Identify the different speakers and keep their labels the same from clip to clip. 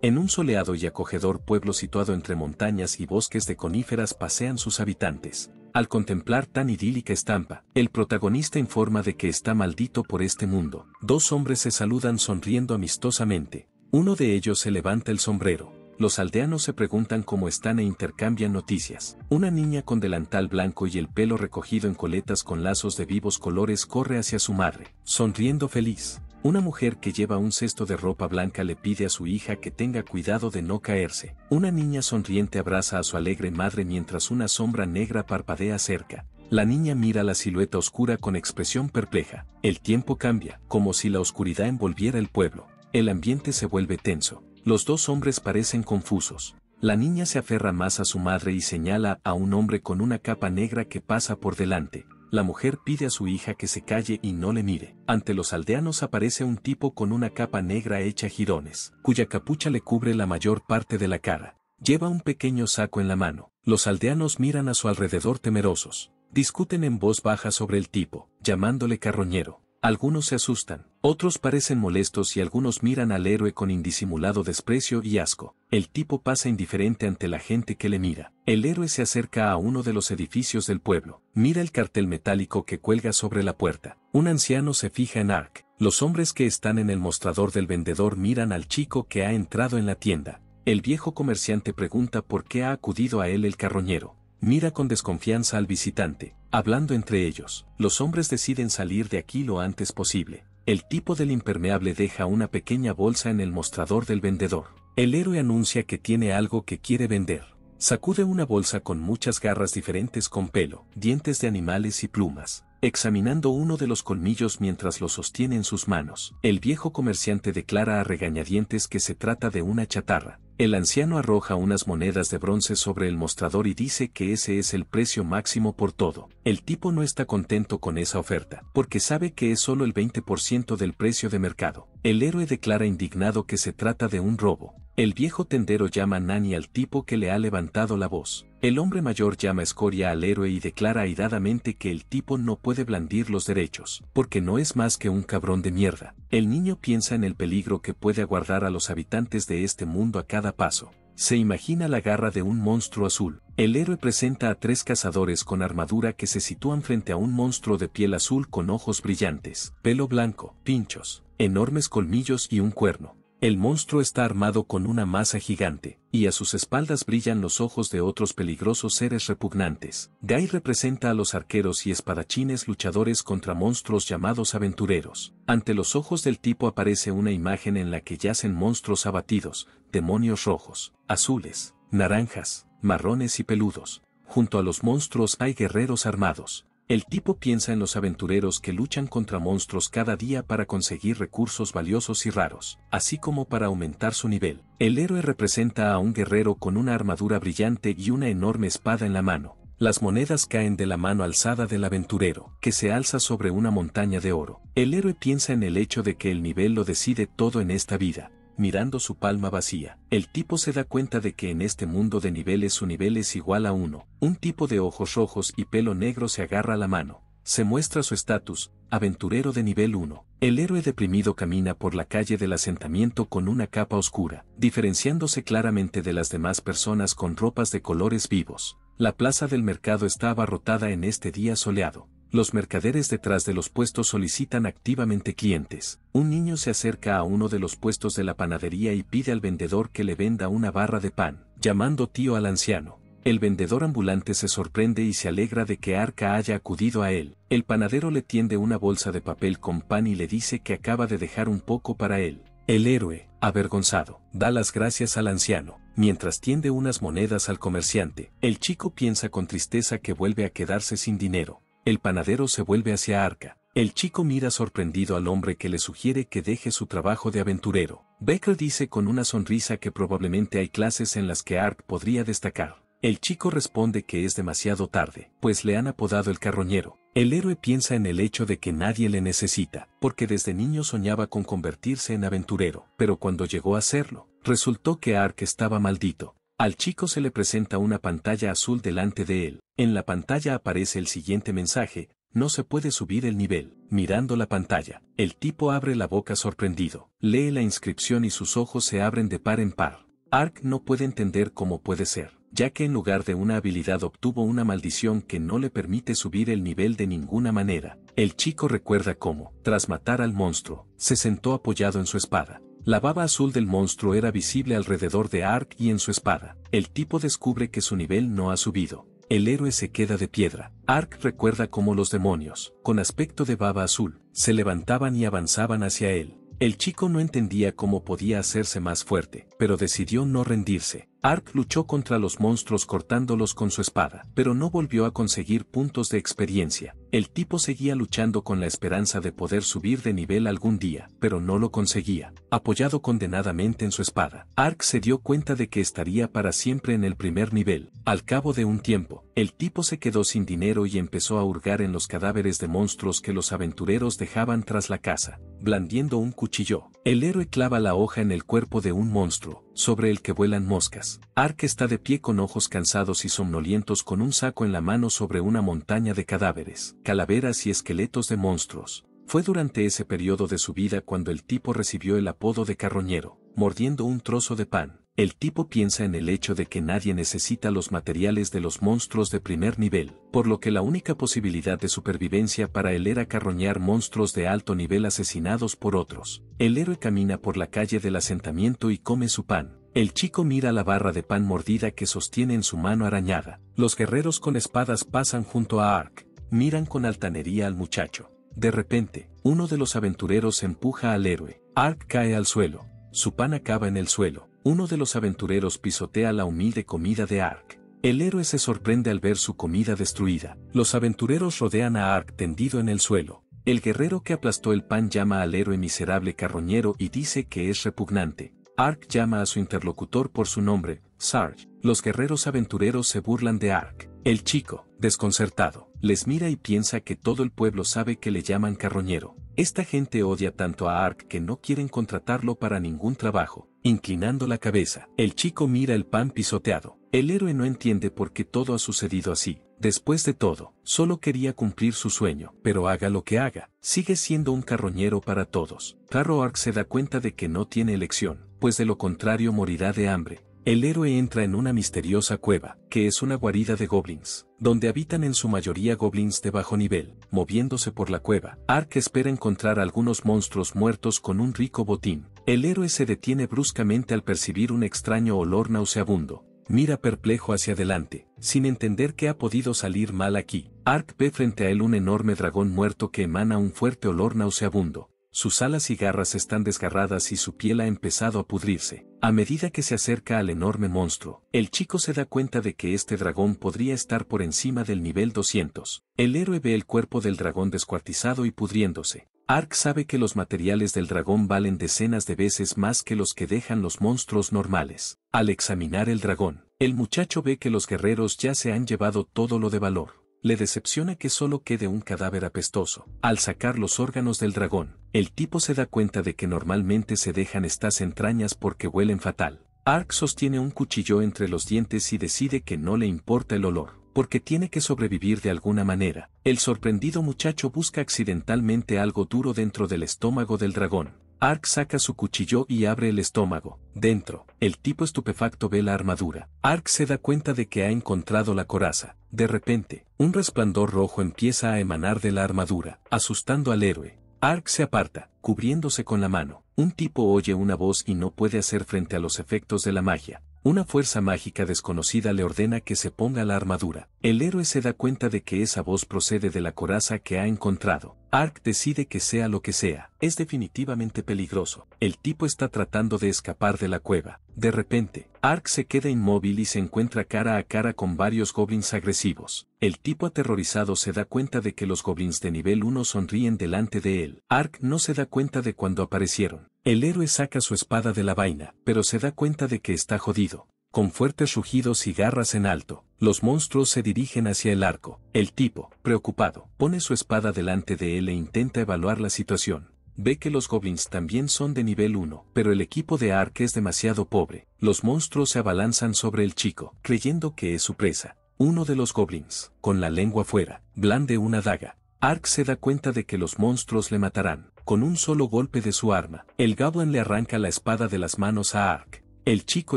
Speaker 1: En un soleado y acogedor pueblo situado entre montañas y bosques de coníferas pasean sus habitantes. Al contemplar tan idílica estampa, el protagonista informa de que está maldito por este mundo. Dos hombres se saludan sonriendo amistosamente. Uno de ellos se levanta el sombrero. Los aldeanos se preguntan cómo están e intercambian noticias. Una niña con delantal blanco y el pelo recogido en coletas con lazos de vivos colores corre hacia su madre, sonriendo feliz. Una mujer que lleva un cesto de ropa blanca le pide a su hija que tenga cuidado de no caerse. Una niña sonriente abraza a su alegre madre mientras una sombra negra parpadea cerca. La niña mira la silueta oscura con expresión perpleja. El tiempo cambia, como si la oscuridad envolviera el pueblo. El ambiente se vuelve tenso. Los dos hombres parecen confusos. La niña se aferra más a su madre y señala a un hombre con una capa negra que pasa por delante la mujer pide a su hija que se calle y no le mire. Ante los aldeanos aparece un tipo con una capa negra hecha jirones, cuya capucha le cubre la mayor parte de la cara. Lleva un pequeño saco en la mano. Los aldeanos miran a su alrededor temerosos. Discuten en voz baja sobre el tipo, llamándole carroñero. Algunos se asustan, otros parecen molestos y algunos miran al héroe con indisimulado desprecio y asco. El tipo pasa indiferente ante la gente que le mira. El héroe se acerca a uno de los edificios del pueblo, mira el cartel metálico que cuelga sobre la puerta. Un anciano se fija en Ark. Los hombres que están en el mostrador del vendedor miran al chico que ha entrado en la tienda. El viejo comerciante pregunta por qué ha acudido a él el carroñero mira con desconfianza al visitante, hablando entre ellos. Los hombres deciden salir de aquí lo antes posible. El tipo del impermeable deja una pequeña bolsa en el mostrador del vendedor. El héroe anuncia que tiene algo que quiere vender. Sacude una bolsa con muchas garras diferentes con pelo, dientes de animales y plumas, examinando uno de los colmillos mientras lo sostiene en sus manos. El viejo comerciante declara a regañadientes que se trata de una chatarra, el anciano arroja unas monedas de bronce sobre el mostrador y dice que ese es el precio máximo por todo. El tipo no está contento con esa oferta, porque sabe que es solo el 20% del precio de mercado. El héroe declara indignado que se trata de un robo. El viejo tendero llama Nani al tipo que le ha levantado la voz. El hombre mayor llama escoria al héroe y declara airadamente que el tipo no puede blandir los derechos, porque no es más que un cabrón de mierda. El niño piensa en el peligro que puede aguardar a los habitantes de este mundo a cada paso. Se imagina la garra de un monstruo azul. El héroe presenta a tres cazadores con armadura que se sitúan frente a un monstruo de piel azul con ojos brillantes, pelo blanco, pinchos, enormes colmillos y un cuerno. El monstruo está armado con una masa gigante, y a sus espaldas brillan los ojos de otros peligrosos seres repugnantes. Guy representa a los arqueros y espadachines luchadores contra monstruos llamados aventureros. Ante los ojos del tipo aparece una imagen en la que yacen monstruos abatidos, demonios rojos, azules, naranjas, marrones y peludos. Junto a los monstruos hay guerreros armados. El tipo piensa en los aventureros que luchan contra monstruos cada día para conseguir recursos valiosos y raros, así como para aumentar su nivel. El héroe representa a un guerrero con una armadura brillante y una enorme espada en la mano. Las monedas caen de la mano alzada del aventurero, que se alza sobre una montaña de oro. El héroe piensa en el hecho de que el nivel lo decide todo en esta vida, mirando su palma vacía. El tipo se da cuenta de que en este mundo de niveles su nivel es igual a uno. Un tipo de ojos rojos y pelo negro se agarra la mano. Se muestra su estatus, aventurero de nivel 1. El héroe deprimido camina por la calle del asentamiento con una capa oscura, diferenciándose claramente de las demás personas con ropas de colores vivos. La plaza del mercado estaba abarrotada en este día soleado. Los mercaderes detrás de los puestos solicitan activamente clientes. Un niño se acerca a uno de los puestos de la panadería y pide al vendedor que le venda una barra de pan, llamando tío al anciano. El vendedor ambulante se sorprende y se alegra de que Arca haya acudido a él. El panadero le tiende una bolsa de papel con pan y le dice que acaba de dejar un poco para él. El héroe, avergonzado, da las gracias al anciano, mientras tiende unas monedas al comerciante. El chico piensa con tristeza que vuelve a quedarse sin dinero. El panadero se vuelve hacia Arca. El chico mira sorprendido al hombre que le sugiere que deje su trabajo de aventurero. Becker dice con una sonrisa que probablemente hay clases en las que Ark podría destacar. El chico responde que es demasiado tarde, pues le han apodado el carroñero. El héroe piensa en el hecho de que nadie le necesita, porque desde niño soñaba con convertirse en aventurero, pero cuando llegó a hacerlo, resultó que Ark estaba maldito. Al chico se le presenta una pantalla azul delante de él, en la pantalla aparece el siguiente mensaje, no se puede subir el nivel. Mirando la pantalla, el tipo abre la boca sorprendido, lee la inscripción y sus ojos se abren de par en par. Ark no puede entender cómo puede ser, ya que en lugar de una habilidad obtuvo una maldición que no le permite subir el nivel de ninguna manera. El chico recuerda cómo, tras matar al monstruo, se sentó apoyado en su espada. La baba azul del monstruo era visible alrededor de Ark y en su espada. El tipo descubre que su nivel no ha subido, el héroe se queda de piedra. Ark recuerda cómo los demonios, con aspecto de baba azul, se levantaban y avanzaban hacia él. El chico no entendía cómo podía hacerse más fuerte, pero decidió no rendirse. Ark luchó contra los monstruos cortándolos con su espada, pero no volvió a conseguir puntos de experiencia. El tipo seguía luchando con la esperanza de poder subir de nivel algún día, pero no lo conseguía. Apoyado condenadamente en su espada, Ark se dio cuenta de que estaría para siempre en el primer nivel. Al cabo de un tiempo, el tipo se quedó sin dinero y empezó a hurgar en los cadáveres de monstruos que los aventureros dejaban tras la casa, blandiendo un cuchillo. El héroe clava la hoja en el cuerpo de un monstruo sobre el que vuelan moscas. Ark está de pie con ojos cansados y somnolientos con un saco en la mano sobre una montaña de cadáveres, calaveras y esqueletos de monstruos. Fue durante ese periodo de su vida cuando el tipo recibió el apodo de carroñero, mordiendo un trozo de pan. El tipo piensa en el hecho de que nadie necesita los materiales de los monstruos de primer nivel, por lo que la única posibilidad de supervivencia para él era carroñar monstruos de alto nivel asesinados por otros. El héroe camina por la calle del asentamiento y come su pan. El chico mira la barra de pan mordida que sostiene en su mano arañada. Los guerreros con espadas pasan junto a Ark. Miran con altanería al muchacho. De repente, uno de los aventureros empuja al héroe. Ark cae al suelo. Su pan acaba en el suelo uno de los aventureros pisotea la humilde comida de Ark. El héroe se sorprende al ver su comida destruida. Los aventureros rodean a Ark tendido en el suelo. El guerrero que aplastó el pan llama al héroe miserable carroñero y dice que es repugnante. Ark llama a su interlocutor por su nombre, Sarge. Los guerreros aventureros se burlan de Ark. El chico, desconcertado, les mira y piensa que todo el pueblo sabe que le llaman carroñero. Esta gente odia tanto a Ark que no quieren contratarlo para ningún trabajo inclinando la cabeza. El chico mira el pan pisoteado. El héroe no entiende por qué todo ha sucedido así. Después de todo, solo quería cumplir su sueño, pero haga lo que haga, sigue siendo un carroñero para todos. Carro Ark se da cuenta de que no tiene elección, pues de lo contrario morirá de hambre. El héroe entra en una misteriosa cueva, que es una guarida de goblins, donde habitan en su mayoría goblins de bajo nivel, moviéndose por la cueva. Ark espera encontrar algunos monstruos muertos con un rico botín, el héroe se detiene bruscamente al percibir un extraño olor nauseabundo. Mira perplejo hacia adelante, sin entender qué ha podido salir mal aquí. Ark ve frente a él un enorme dragón muerto que emana un fuerte olor nauseabundo. Sus alas y garras están desgarradas y su piel ha empezado a pudrirse. A medida que se acerca al enorme monstruo, el chico se da cuenta de que este dragón podría estar por encima del nivel 200. El héroe ve el cuerpo del dragón descuartizado y pudriéndose. Ark sabe que los materiales del dragón valen decenas de veces más que los que dejan los monstruos normales. Al examinar el dragón, el muchacho ve que los guerreros ya se han llevado todo lo de valor. Le decepciona que solo quede un cadáver apestoso. Al sacar los órganos del dragón, el tipo se da cuenta de que normalmente se dejan estas entrañas porque huelen fatal. Ark sostiene un cuchillo entre los dientes y decide que no le importa el olor porque tiene que sobrevivir de alguna manera, el sorprendido muchacho busca accidentalmente algo duro dentro del estómago del dragón. Ark saca su cuchillo y abre el estómago. Dentro, el tipo estupefacto ve la armadura. Ark se da cuenta de que ha encontrado la coraza. De repente, un resplandor rojo empieza a emanar de la armadura, asustando al héroe. Ark se aparta, cubriéndose con la mano. Un tipo oye una voz y no puede hacer frente a los efectos de la magia. Una fuerza mágica desconocida le ordena que se ponga la armadura. El héroe se da cuenta de que esa voz procede de la coraza que ha encontrado. Ark decide que sea lo que sea, es definitivamente peligroso. El tipo está tratando de escapar de la cueva. De repente, Ark se queda inmóvil y se encuentra cara a cara con varios goblins agresivos. El tipo aterrorizado se da cuenta de que los goblins de nivel 1 sonríen delante de él. Ark no se da cuenta de cuando aparecieron. El héroe saca su espada de la vaina, pero se da cuenta de que está jodido. Con fuertes rugidos y garras en alto, los monstruos se dirigen hacia el arco. El tipo, preocupado, pone su espada delante de él e intenta evaluar la situación. Ve que los goblins también son de nivel 1, pero el equipo de Ark es demasiado pobre. Los monstruos se abalanzan sobre el chico, creyendo que es su presa. Uno de los goblins, con la lengua fuera, blande una daga. Ark se da cuenta de que los monstruos le matarán. Con un solo golpe de su arma, el goblin le arranca la espada de las manos a Ark. El chico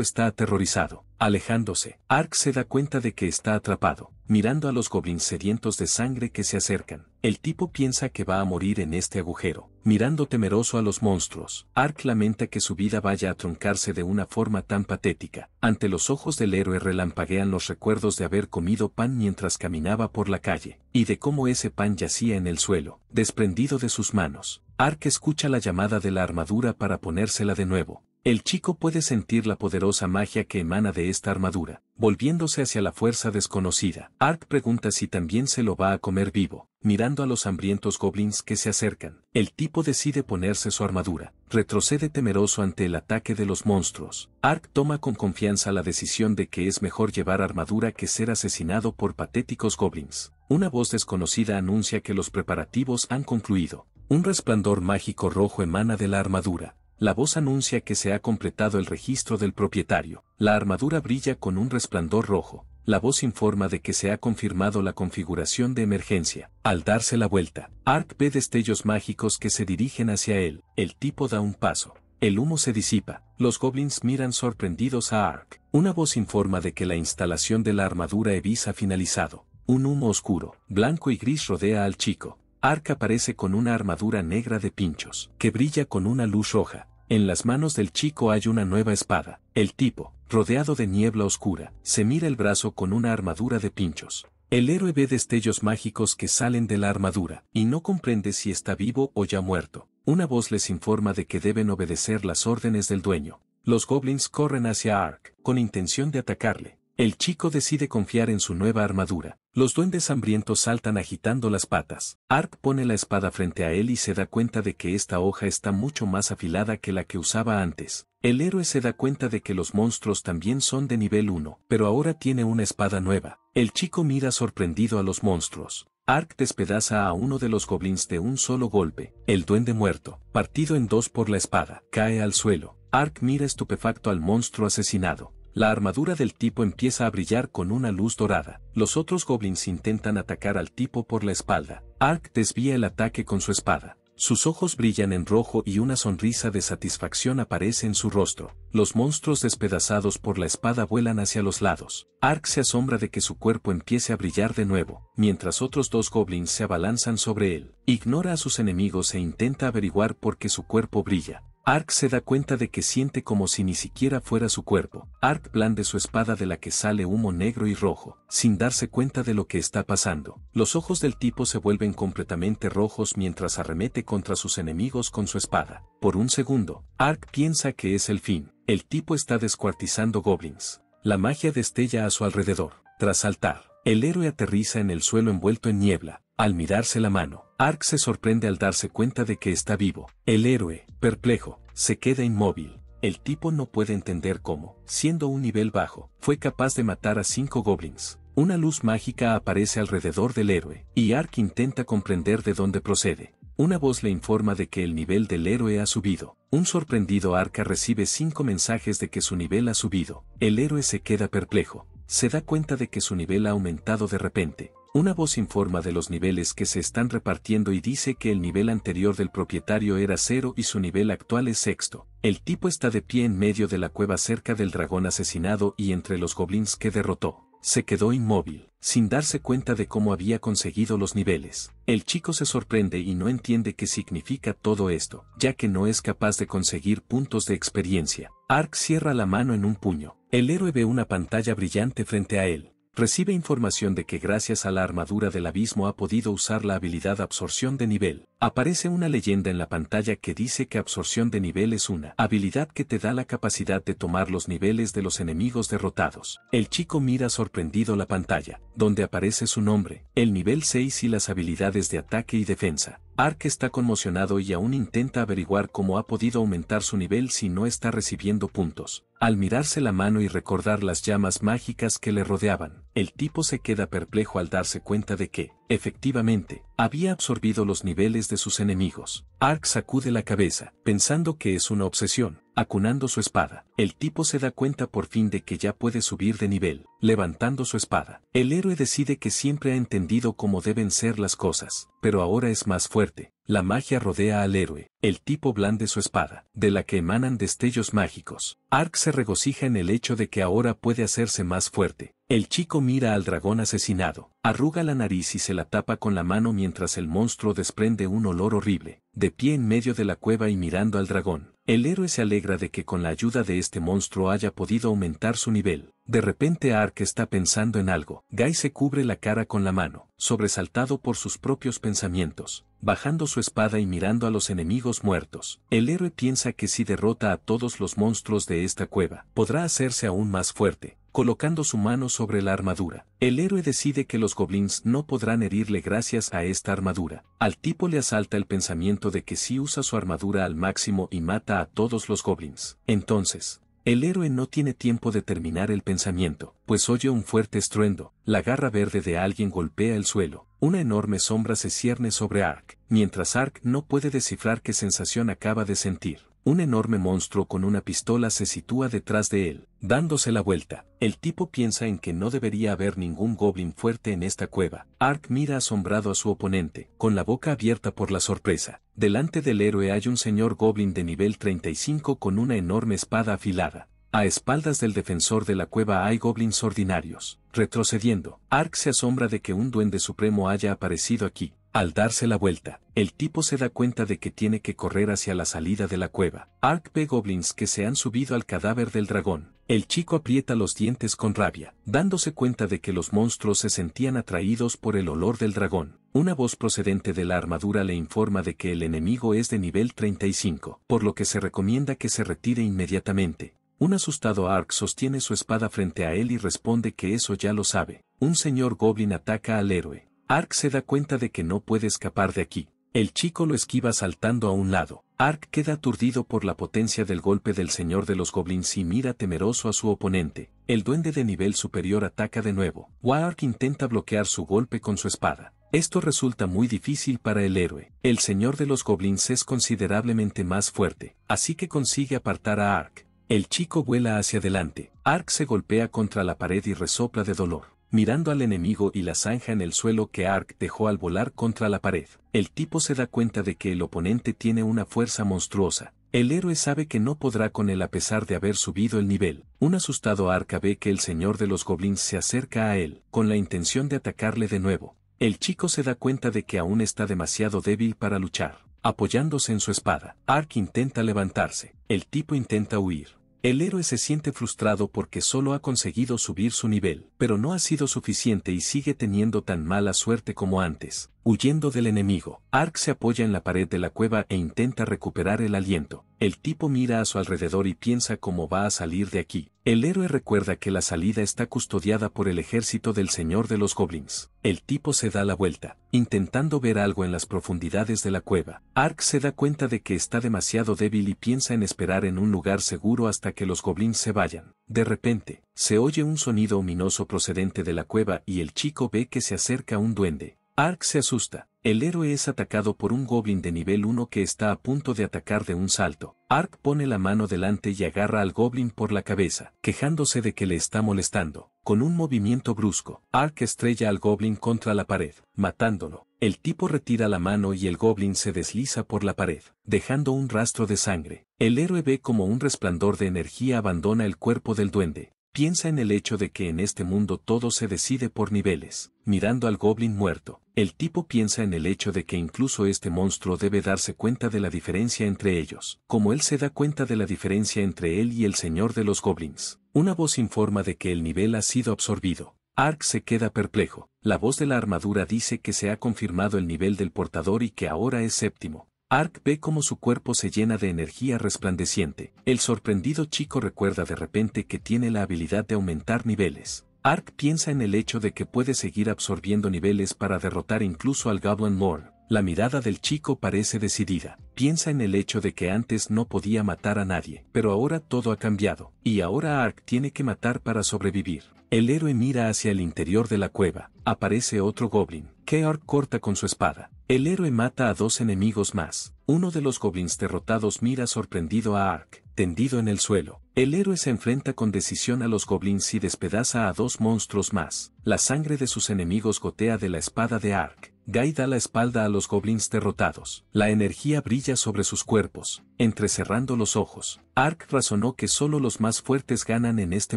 Speaker 1: está aterrorizado. Alejándose, Ark se da cuenta de que está atrapado, mirando a los goblins sedientos de sangre que se acercan. El tipo piensa que va a morir en este agujero. Mirando temeroso a los monstruos, Ark lamenta que su vida vaya a truncarse de una forma tan patética. Ante los ojos del héroe relampaguean los recuerdos de haber comido pan mientras caminaba por la calle, y de cómo ese pan yacía en el suelo, desprendido de sus manos. Ark escucha la llamada de la armadura para ponérsela de nuevo, el chico puede sentir la poderosa magia que emana de esta armadura, volviéndose hacia la fuerza desconocida. Ark pregunta si también se lo va a comer vivo, mirando a los hambrientos goblins que se acercan. El tipo decide ponerse su armadura, retrocede temeroso ante el ataque de los monstruos. Ark toma con confianza la decisión de que es mejor llevar armadura que ser asesinado por patéticos goblins. Una voz desconocida anuncia que los preparativos han concluido. Un resplandor mágico rojo emana de la armadura, la voz anuncia que se ha completado el registro del propietario. La armadura brilla con un resplandor rojo. La voz informa de que se ha confirmado la configuración de emergencia. Al darse la vuelta, Ark ve destellos mágicos que se dirigen hacia él. El tipo da un paso. El humo se disipa. Los goblins miran sorprendidos a Ark. Una voz informa de que la instalación de la armadura Evis ha finalizado. Un humo oscuro, blanco y gris rodea al chico. Ark aparece con una armadura negra de pinchos, que brilla con una luz roja. En las manos del chico hay una nueva espada. El tipo, rodeado de niebla oscura, se mira el brazo con una armadura de pinchos. El héroe ve destellos mágicos que salen de la armadura, y no comprende si está vivo o ya muerto. Una voz les informa de que deben obedecer las órdenes del dueño. Los goblins corren hacia Ark, con intención de atacarle, el chico decide confiar en su nueva armadura. Los duendes hambrientos saltan agitando las patas. Ark pone la espada frente a él y se da cuenta de que esta hoja está mucho más afilada que la que usaba antes. El héroe se da cuenta de que los monstruos también son de nivel 1, pero ahora tiene una espada nueva. El chico mira sorprendido a los monstruos. Ark despedaza a uno de los goblins de un solo golpe. El duende muerto, partido en dos por la espada, cae al suelo. Ark mira estupefacto al monstruo asesinado. La armadura del tipo empieza a brillar con una luz dorada. Los otros goblins intentan atacar al tipo por la espalda. Ark desvía el ataque con su espada. Sus ojos brillan en rojo y una sonrisa de satisfacción aparece en su rostro. Los monstruos despedazados por la espada vuelan hacia los lados. Ark se asombra de que su cuerpo empiece a brillar de nuevo, mientras otros dos goblins se abalanzan sobre él. Ignora a sus enemigos e intenta averiguar por qué su cuerpo brilla. Ark se da cuenta de que siente como si ni siquiera fuera su cuerpo. Ark blande su espada de la que sale humo negro y rojo, sin darse cuenta de lo que está pasando. Los ojos del tipo se vuelven completamente rojos mientras arremete contra sus enemigos con su espada. Por un segundo, Ark piensa que es el fin. El tipo está descuartizando goblins. La magia destella a su alrededor. Tras saltar, el héroe aterriza en el suelo envuelto en niebla. Al mirarse la mano, Ark se sorprende al darse cuenta de que está vivo. El héroe, perplejo, se queda inmóvil. El tipo no puede entender cómo, siendo un nivel bajo, fue capaz de matar a cinco goblins. Una luz mágica aparece alrededor del héroe, y Ark intenta comprender de dónde procede. Una voz le informa de que el nivel del héroe ha subido. Un sorprendido Arca recibe cinco mensajes de que su nivel ha subido. El héroe se queda perplejo, se da cuenta de que su nivel ha aumentado de repente. Una voz informa de los niveles que se están repartiendo y dice que el nivel anterior del propietario era cero y su nivel actual es sexto. El tipo está de pie en medio de la cueva cerca del dragón asesinado y entre los goblins que derrotó. Se quedó inmóvil, sin darse cuenta de cómo había conseguido los niveles. El chico se sorprende y no entiende qué significa todo esto, ya que no es capaz de conseguir puntos de experiencia. Ark cierra la mano en un puño. El héroe ve una pantalla brillante frente a él. Recibe información de que gracias a la armadura del abismo ha podido usar la habilidad absorción de nivel. Aparece una leyenda en la pantalla que dice que absorción de nivel es una habilidad que te da la capacidad de tomar los niveles de los enemigos derrotados. El chico mira sorprendido la pantalla, donde aparece su nombre, el nivel 6 y las habilidades de ataque y defensa. Ark está conmocionado y aún intenta averiguar cómo ha podido aumentar su nivel si no está recibiendo puntos al mirarse la mano y recordar las llamas mágicas que le rodeaban el tipo se queda perplejo al darse cuenta de que, efectivamente, había absorbido los niveles de sus enemigos. Ark sacude la cabeza, pensando que es una obsesión, acunando su espada. El tipo se da cuenta por fin de que ya puede subir de nivel, levantando su espada. El héroe decide que siempre ha entendido cómo deben ser las cosas, pero ahora es más fuerte. La magia rodea al héroe. El tipo blande su espada, de la que emanan destellos mágicos. Ark se regocija en el hecho de que ahora puede hacerse más fuerte, el chico mira al dragón asesinado, arruga la nariz y se la tapa con la mano mientras el monstruo desprende un olor horrible, de pie en medio de la cueva y mirando al dragón. El héroe se alegra de que con la ayuda de este monstruo haya podido aumentar su nivel. De repente Ark está pensando en algo. Guy se cubre la cara con la mano, sobresaltado por sus propios pensamientos, bajando su espada y mirando a los enemigos muertos. El héroe piensa que si derrota a todos los monstruos de esta cueva, podrá hacerse aún más fuerte, colocando su mano sobre la armadura. El héroe decide que los goblins no podrán herirle gracias a esta armadura. Al tipo le asalta el pensamiento de que si usa su armadura al máximo y mata a todos los goblins. Entonces, el héroe no tiene tiempo de terminar el pensamiento, pues oye un fuerte estruendo. La garra verde de alguien golpea el suelo. Una enorme sombra se cierne sobre Ark, mientras Ark no puede descifrar qué sensación acaba de sentir. Un enorme monstruo con una pistola se sitúa detrás de él, dándose la vuelta. El tipo piensa en que no debería haber ningún goblin fuerte en esta cueva. Ark mira asombrado a su oponente, con la boca abierta por la sorpresa. Delante del héroe hay un señor goblin de nivel 35 con una enorme espada afilada. A espaldas del defensor de la cueva hay goblins ordinarios. Retrocediendo, Ark se asombra de que un duende supremo haya aparecido aquí. Al darse la vuelta, el tipo se da cuenta de que tiene que correr hacia la salida de la cueva. Ark ve goblins que se han subido al cadáver del dragón. El chico aprieta los dientes con rabia, dándose cuenta de que los monstruos se sentían atraídos por el olor del dragón. Una voz procedente de la armadura le informa de que el enemigo es de nivel 35, por lo que se recomienda que se retire inmediatamente. Un asustado Ark sostiene su espada frente a él y responde que eso ya lo sabe. Un señor goblin ataca al héroe. Ark se da cuenta de que no puede escapar de aquí. El chico lo esquiva saltando a un lado. Ark queda aturdido por la potencia del golpe del señor de los goblins y mira temeroso a su oponente. El duende de nivel superior ataca de nuevo. Wark intenta bloquear su golpe con su espada. Esto resulta muy difícil para el héroe. El señor de los goblins es considerablemente más fuerte, así que consigue apartar a Ark. El chico vuela hacia adelante. Ark se golpea contra la pared y resopla de dolor mirando al enemigo y la zanja en el suelo que Ark dejó al volar contra la pared. El tipo se da cuenta de que el oponente tiene una fuerza monstruosa. El héroe sabe que no podrá con él a pesar de haber subido el nivel. Un asustado Ark ve que el señor de los goblins se acerca a él, con la intención de atacarle de nuevo. El chico se da cuenta de que aún está demasiado débil para luchar. Apoyándose en su espada, Ark intenta levantarse. El tipo intenta huir el héroe se siente frustrado porque solo ha conseguido subir su nivel, pero no ha sido suficiente y sigue teniendo tan mala suerte como antes, huyendo del enemigo. Ark se apoya en la pared de la cueva e intenta recuperar el aliento. El tipo mira a su alrededor y piensa cómo va a salir de aquí. El héroe recuerda que la salida está custodiada por el ejército del señor de los goblins. El tipo se da la vuelta, intentando ver algo en las profundidades de la cueva. Ark se da cuenta de que está demasiado débil y piensa en esperar en un lugar seguro hasta que los goblins se vayan. De repente, se oye un sonido ominoso procedente de la cueva y el chico ve que se acerca un duende. Ark se asusta. El héroe es atacado por un goblin de nivel 1 que está a punto de atacar de un salto. Ark pone la mano delante y agarra al goblin por la cabeza, quejándose de que le está molestando. Con un movimiento brusco, Ark estrella al goblin contra la pared, matándolo. El tipo retira la mano y el goblin se desliza por la pared, dejando un rastro de sangre. El héroe ve como un resplandor de energía abandona el cuerpo del duende, Piensa en el hecho de que en este mundo todo se decide por niveles. Mirando al goblin muerto, el tipo piensa en el hecho de que incluso este monstruo debe darse cuenta de la diferencia entre ellos, como él se da cuenta de la diferencia entre él y el señor de los goblins. Una voz informa de que el nivel ha sido absorbido. Ark se queda perplejo. La voz de la armadura dice que se ha confirmado el nivel del portador y que ahora es séptimo. Ark ve cómo su cuerpo se llena de energía resplandeciente. El sorprendido chico recuerda de repente que tiene la habilidad de aumentar niveles. Ark piensa en el hecho de que puede seguir absorbiendo niveles para derrotar incluso al Goblin Lord. La mirada del chico parece decidida. Piensa en el hecho de que antes no podía matar a nadie, pero ahora todo ha cambiado, y ahora Ark tiene que matar para sobrevivir. El héroe mira hacia el interior de la cueva. Aparece otro goblin, que Ark corta con su espada. El héroe mata a dos enemigos más. Uno de los goblins derrotados mira sorprendido a Ark, tendido en el suelo. El héroe se enfrenta con decisión a los goblins y despedaza a dos monstruos más. La sangre de sus enemigos gotea de la espada de Ark. Guy da la espalda a los goblins derrotados. La energía brilla sobre sus cuerpos, entrecerrando los ojos. Ark razonó que solo los más fuertes ganan en este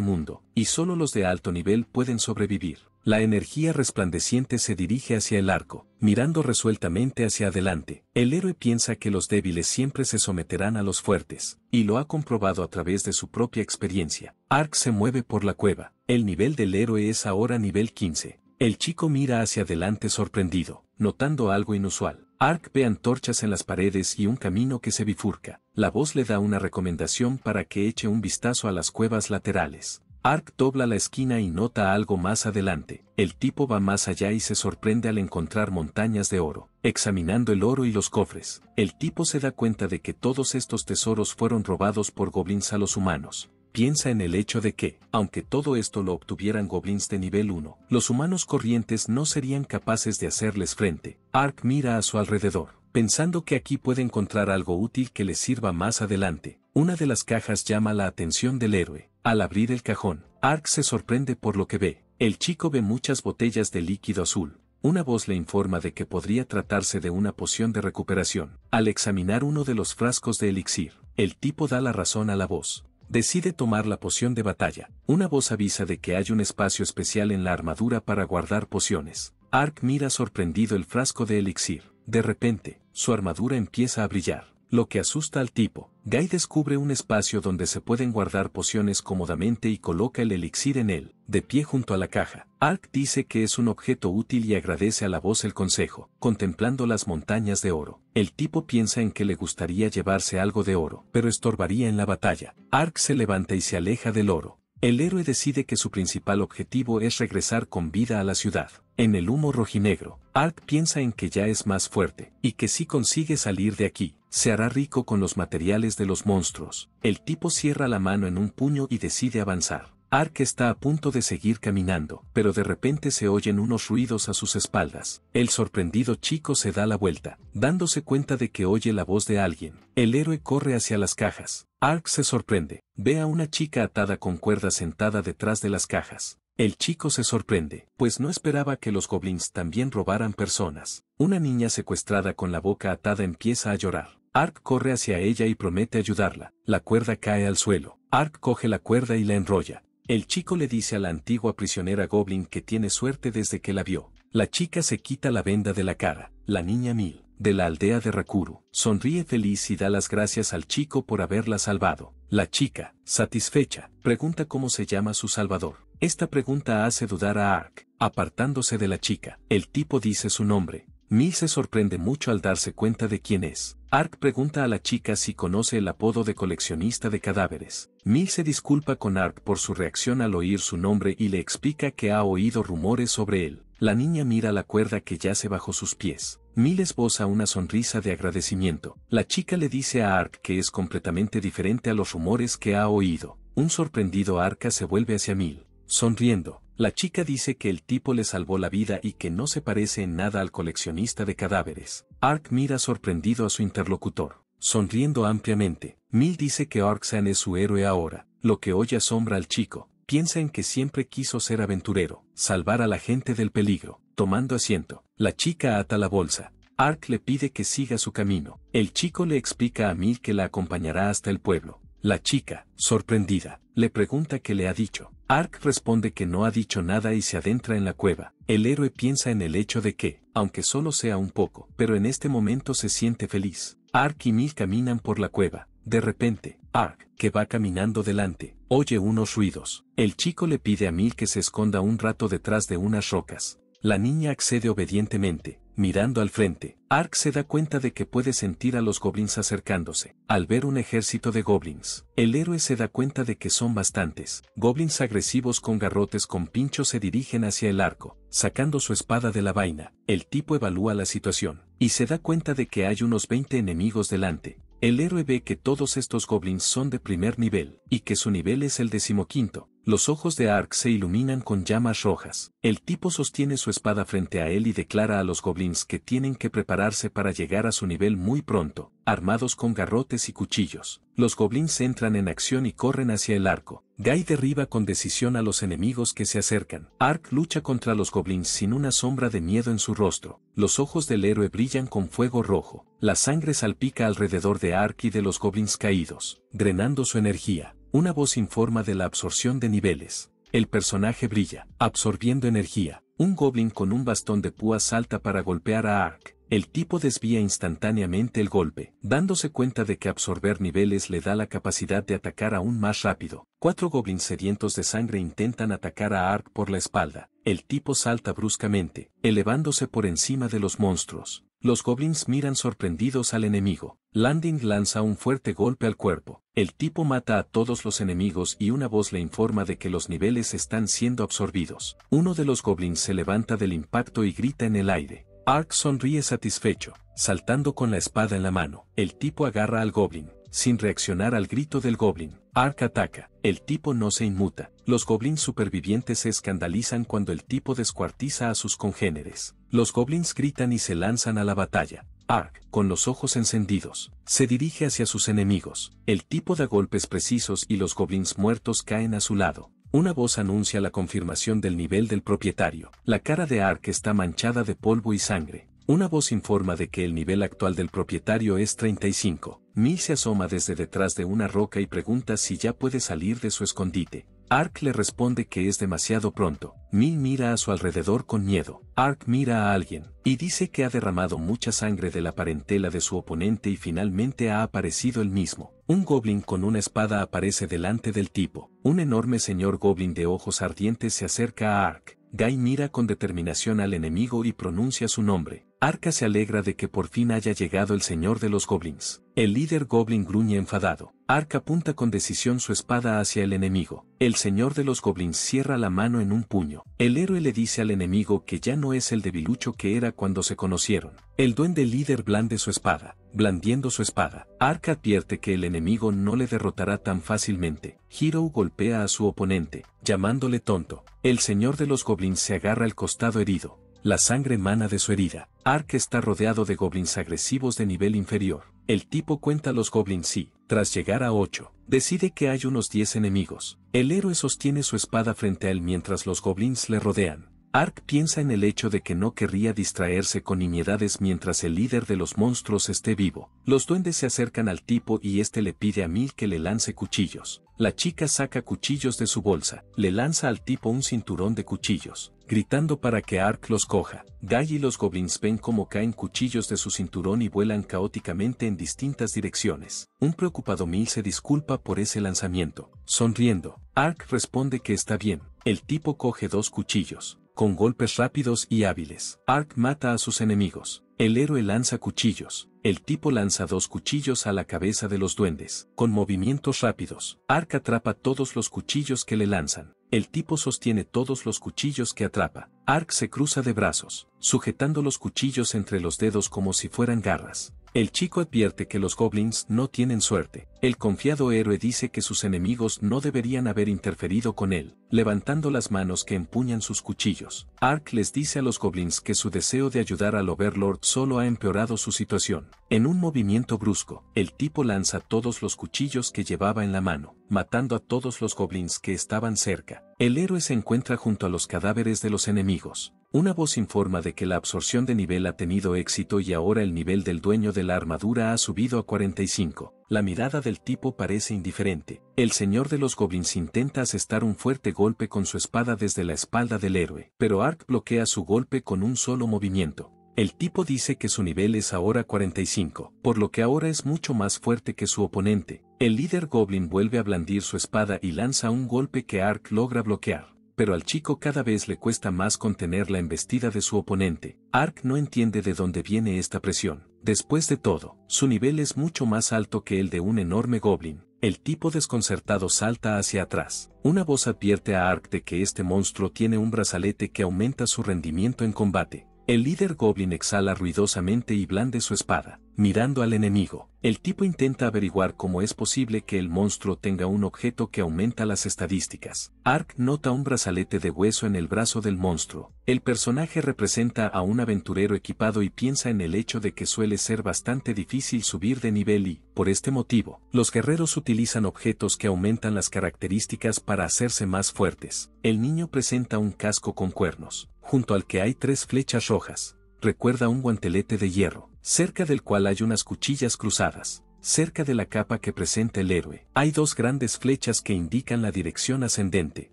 Speaker 1: mundo, y solo los de alto nivel pueden sobrevivir. La energía resplandeciente se dirige hacia el arco, mirando resueltamente hacia adelante. El héroe piensa que los débiles siempre se someterán a los fuertes, y lo ha comprobado a través de su propia experiencia. Ark se mueve por la cueva. El nivel del héroe es ahora nivel 15. El chico mira hacia adelante sorprendido, notando algo inusual. Ark ve antorchas en las paredes y un camino que se bifurca. La voz le da una recomendación para que eche un vistazo a las cuevas laterales. Ark dobla la esquina y nota algo más adelante. El tipo va más allá y se sorprende al encontrar montañas de oro. Examinando el oro y los cofres, el tipo se da cuenta de que todos estos tesoros fueron robados por goblins a los humanos. Piensa en el hecho de que, aunque todo esto lo obtuvieran goblins de nivel 1, los humanos corrientes no serían capaces de hacerles frente. Ark mira a su alrededor pensando que aquí puede encontrar algo útil que le sirva más adelante. Una de las cajas llama la atención del héroe. Al abrir el cajón, Ark se sorprende por lo que ve. El chico ve muchas botellas de líquido azul. Una voz le informa de que podría tratarse de una poción de recuperación. Al examinar uno de los frascos de elixir, el tipo da la razón a la voz. Decide tomar la poción de batalla. Una voz avisa de que hay un espacio especial en la armadura para guardar pociones. Ark mira sorprendido el frasco de elixir. De repente, su armadura empieza a brillar, lo que asusta al tipo. Guy descubre un espacio donde se pueden guardar pociones cómodamente y coloca el elixir en él, de pie junto a la caja. Ark dice que es un objeto útil y agradece a la voz el consejo, contemplando las montañas de oro. El tipo piensa en que le gustaría llevarse algo de oro, pero estorbaría en la batalla. Ark se levanta y se aleja del oro. El héroe decide que su principal objetivo es regresar con vida a la ciudad. En el humo rojinegro, Ark piensa en que ya es más fuerte, y que si consigue salir de aquí, se hará rico con los materiales de los monstruos. El tipo cierra la mano en un puño y decide avanzar. Ark está a punto de seguir caminando, pero de repente se oyen unos ruidos a sus espaldas. El sorprendido chico se da la vuelta, dándose cuenta de que oye la voz de alguien. El héroe corre hacia las cajas, Ark se sorprende. Ve a una chica atada con cuerda sentada detrás de las cajas. El chico se sorprende, pues no esperaba que los goblins también robaran personas. Una niña secuestrada con la boca atada empieza a llorar. Ark corre hacia ella y promete ayudarla. La cuerda cae al suelo. Ark coge la cuerda y la enrolla. El chico le dice a la antigua prisionera goblin que tiene suerte desde que la vio. La chica se quita la venda de la cara. La niña Mil de la aldea de Rakuru, sonríe feliz y da las gracias al chico por haberla salvado. La chica, satisfecha, pregunta cómo se llama su salvador. Esta pregunta hace dudar a Ark, apartándose de la chica. El tipo dice su nombre, Mill se sorprende mucho al darse cuenta de quién es. Ark pregunta a la chica si conoce el apodo de coleccionista de cadáveres. Mil se disculpa con Ark por su reacción al oír su nombre y le explica que ha oído rumores sobre él. La niña mira la cuerda que yace bajo sus pies. Mil esboza una sonrisa de agradecimiento. La chica le dice a Ark que es completamente diferente a los rumores que ha oído. Un sorprendido Arca se vuelve hacia Mil, sonriendo. La chica dice que el tipo le salvó la vida y que no se parece en nada al coleccionista de cadáveres. Ark mira sorprendido a su interlocutor, sonriendo ampliamente. Mil dice que Orksan es su héroe ahora, lo que hoy asombra al chico. Piensa en que siempre quiso ser aventurero, salvar a la gente del peligro. Tomando asiento, la chica ata la bolsa. Ark le pide que siga su camino. El chico le explica a Mil que la acompañará hasta el pueblo. La chica, sorprendida, le pregunta qué le ha dicho. Ark responde que no ha dicho nada y se adentra en la cueva. El héroe piensa en el hecho de que, aunque solo sea un poco, pero en este momento se siente feliz. Ark y Mil caminan por la cueva. De repente, Ark, que va caminando delante, oye unos ruidos. El chico le pide a Mil que se esconda un rato detrás de unas rocas. La niña accede obedientemente, Mirando al frente, Ark se da cuenta de que puede sentir a los goblins acercándose. Al ver un ejército de goblins, el héroe se da cuenta de que son bastantes. Goblins agresivos con garrotes con pinchos se dirigen hacia el arco, sacando su espada de la vaina. El tipo evalúa la situación y se da cuenta de que hay unos 20 enemigos delante. El héroe ve que todos estos goblins son de primer nivel y que su nivel es el decimoquinto. Los ojos de Ark se iluminan con llamas rojas. El tipo sostiene su espada frente a él y declara a los goblins que tienen que prepararse para llegar a su nivel muy pronto, armados con garrotes y cuchillos. Los goblins entran en acción y corren hacia el arco. Guy derriba con decisión a los enemigos que se acercan. Ark lucha contra los goblins sin una sombra de miedo en su rostro. Los ojos del héroe brillan con fuego rojo. La sangre salpica alrededor de Ark y de los goblins caídos, drenando su energía. Una voz informa de la absorción de niveles. El personaje brilla, absorbiendo energía. Un goblin con un bastón de púa salta para golpear a Ark. El tipo desvía instantáneamente el golpe, dándose cuenta de que absorber niveles le da la capacidad de atacar aún más rápido. Cuatro goblins sedientos de sangre intentan atacar a Ark por la espalda. El tipo salta bruscamente, elevándose por encima de los monstruos. Los goblins miran sorprendidos al enemigo. Landing lanza un fuerte golpe al cuerpo. El tipo mata a todos los enemigos y una voz le informa de que los niveles están siendo absorbidos. Uno de los goblins se levanta del impacto y grita en el aire. Ark sonríe satisfecho, saltando con la espada en la mano. El tipo agarra al goblin, sin reaccionar al grito del goblin. Ark ataca. El tipo no se inmuta. Los goblins supervivientes se escandalizan cuando el tipo descuartiza a sus congéneres. Los goblins gritan y se lanzan a la batalla. Ark, con los ojos encendidos, se dirige hacia sus enemigos. El tipo da golpes precisos y los goblins muertos caen a su lado. Una voz anuncia la confirmación del nivel del propietario. La cara de Ark está manchada de polvo y sangre. Una voz informa de que el nivel actual del propietario es 35. Mi se asoma desde detrás de una roca y pregunta si ya puede salir de su escondite. Ark le responde que es demasiado pronto. Min mira a su alrededor con miedo. Ark mira a alguien y dice que ha derramado mucha sangre de la parentela de su oponente y finalmente ha aparecido el mismo. Un goblin con una espada aparece delante del tipo. Un enorme señor goblin de ojos ardientes se acerca a Ark. Guy mira con determinación al enemigo y pronuncia su nombre. Arca se alegra de que por fin haya llegado el señor de los goblins. El líder goblin gruñe enfadado. Arca apunta con decisión su espada hacia el enemigo. El señor de los goblins cierra la mano en un puño. El héroe le dice al enemigo que ya no es el debilucho que era cuando se conocieron. El duende líder blande su espada, blandiendo su espada. Arca advierte que el enemigo no le derrotará tan fácilmente. Hiro golpea a su oponente, llamándole tonto. El señor de los goblins se agarra al costado herido. La sangre mana de su herida. Ark está rodeado de goblins agresivos de nivel inferior. El tipo cuenta los goblins y, tras llegar a 8, decide que hay unos 10 enemigos. El héroe sostiene su espada frente a él mientras los goblins le rodean. Ark piensa en el hecho de que no querría distraerse con nimiedades mientras el líder de los monstruos esté vivo. Los duendes se acercan al tipo y este le pide a Mil que le lance cuchillos. La chica saca cuchillos de su bolsa, le lanza al tipo un cinturón de cuchillos gritando para que Ark los coja. Guy y los goblins ven como caen cuchillos de su cinturón y vuelan caóticamente en distintas direcciones. Un preocupado Mil se disculpa por ese lanzamiento. Sonriendo, Ark responde que está bien. El tipo coge dos cuchillos, con golpes rápidos y hábiles. Ark mata a sus enemigos. El héroe lanza cuchillos. El tipo lanza dos cuchillos a la cabeza de los duendes, con movimientos rápidos. Ark atrapa todos los cuchillos que le lanzan. El tipo sostiene todos los cuchillos que atrapa. Ark se cruza de brazos, sujetando los cuchillos entre los dedos como si fueran garras. El chico advierte que los goblins no tienen suerte. El confiado héroe dice que sus enemigos no deberían haber interferido con él, levantando las manos que empuñan sus cuchillos. Ark les dice a los goblins que su deseo de ayudar al Overlord solo ha empeorado su situación. En un movimiento brusco, el tipo lanza todos los cuchillos que llevaba en la mano, matando a todos los goblins que estaban cerca. El héroe se encuentra junto a los cadáveres de los enemigos. Una voz informa de que la absorción de nivel ha tenido éxito y ahora el nivel del dueño de la armadura ha subido a 45. La mirada del tipo parece indiferente. El señor de los goblins intenta asestar un fuerte golpe con su espada desde la espalda del héroe, pero Ark bloquea su golpe con un solo movimiento. El tipo dice que su nivel es ahora 45, por lo que ahora es mucho más fuerte que su oponente. El líder goblin vuelve a blandir su espada y lanza un golpe que Ark logra bloquear pero al chico cada vez le cuesta más contener la embestida de su oponente. Ark no entiende de dónde viene esta presión. Después de todo, su nivel es mucho más alto que el de un enorme goblin. El tipo desconcertado salta hacia atrás. Una voz advierte a Ark de que este monstruo tiene un brazalete que aumenta su rendimiento en combate. El líder goblin exhala ruidosamente y blande su espada, mirando al enemigo. El tipo intenta averiguar cómo es posible que el monstruo tenga un objeto que aumenta las estadísticas. Ark nota un brazalete de hueso en el brazo del monstruo. El personaje representa a un aventurero equipado y piensa en el hecho de que suele ser bastante difícil subir de nivel y, por este motivo, los guerreros utilizan objetos que aumentan las características para hacerse más fuertes. El niño presenta un casco con cuernos junto al que hay tres flechas rojas, recuerda un guantelete de hierro, cerca del cual hay unas cuchillas cruzadas. Cerca de la capa que presenta el héroe, hay dos grandes flechas que indican la dirección ascendente.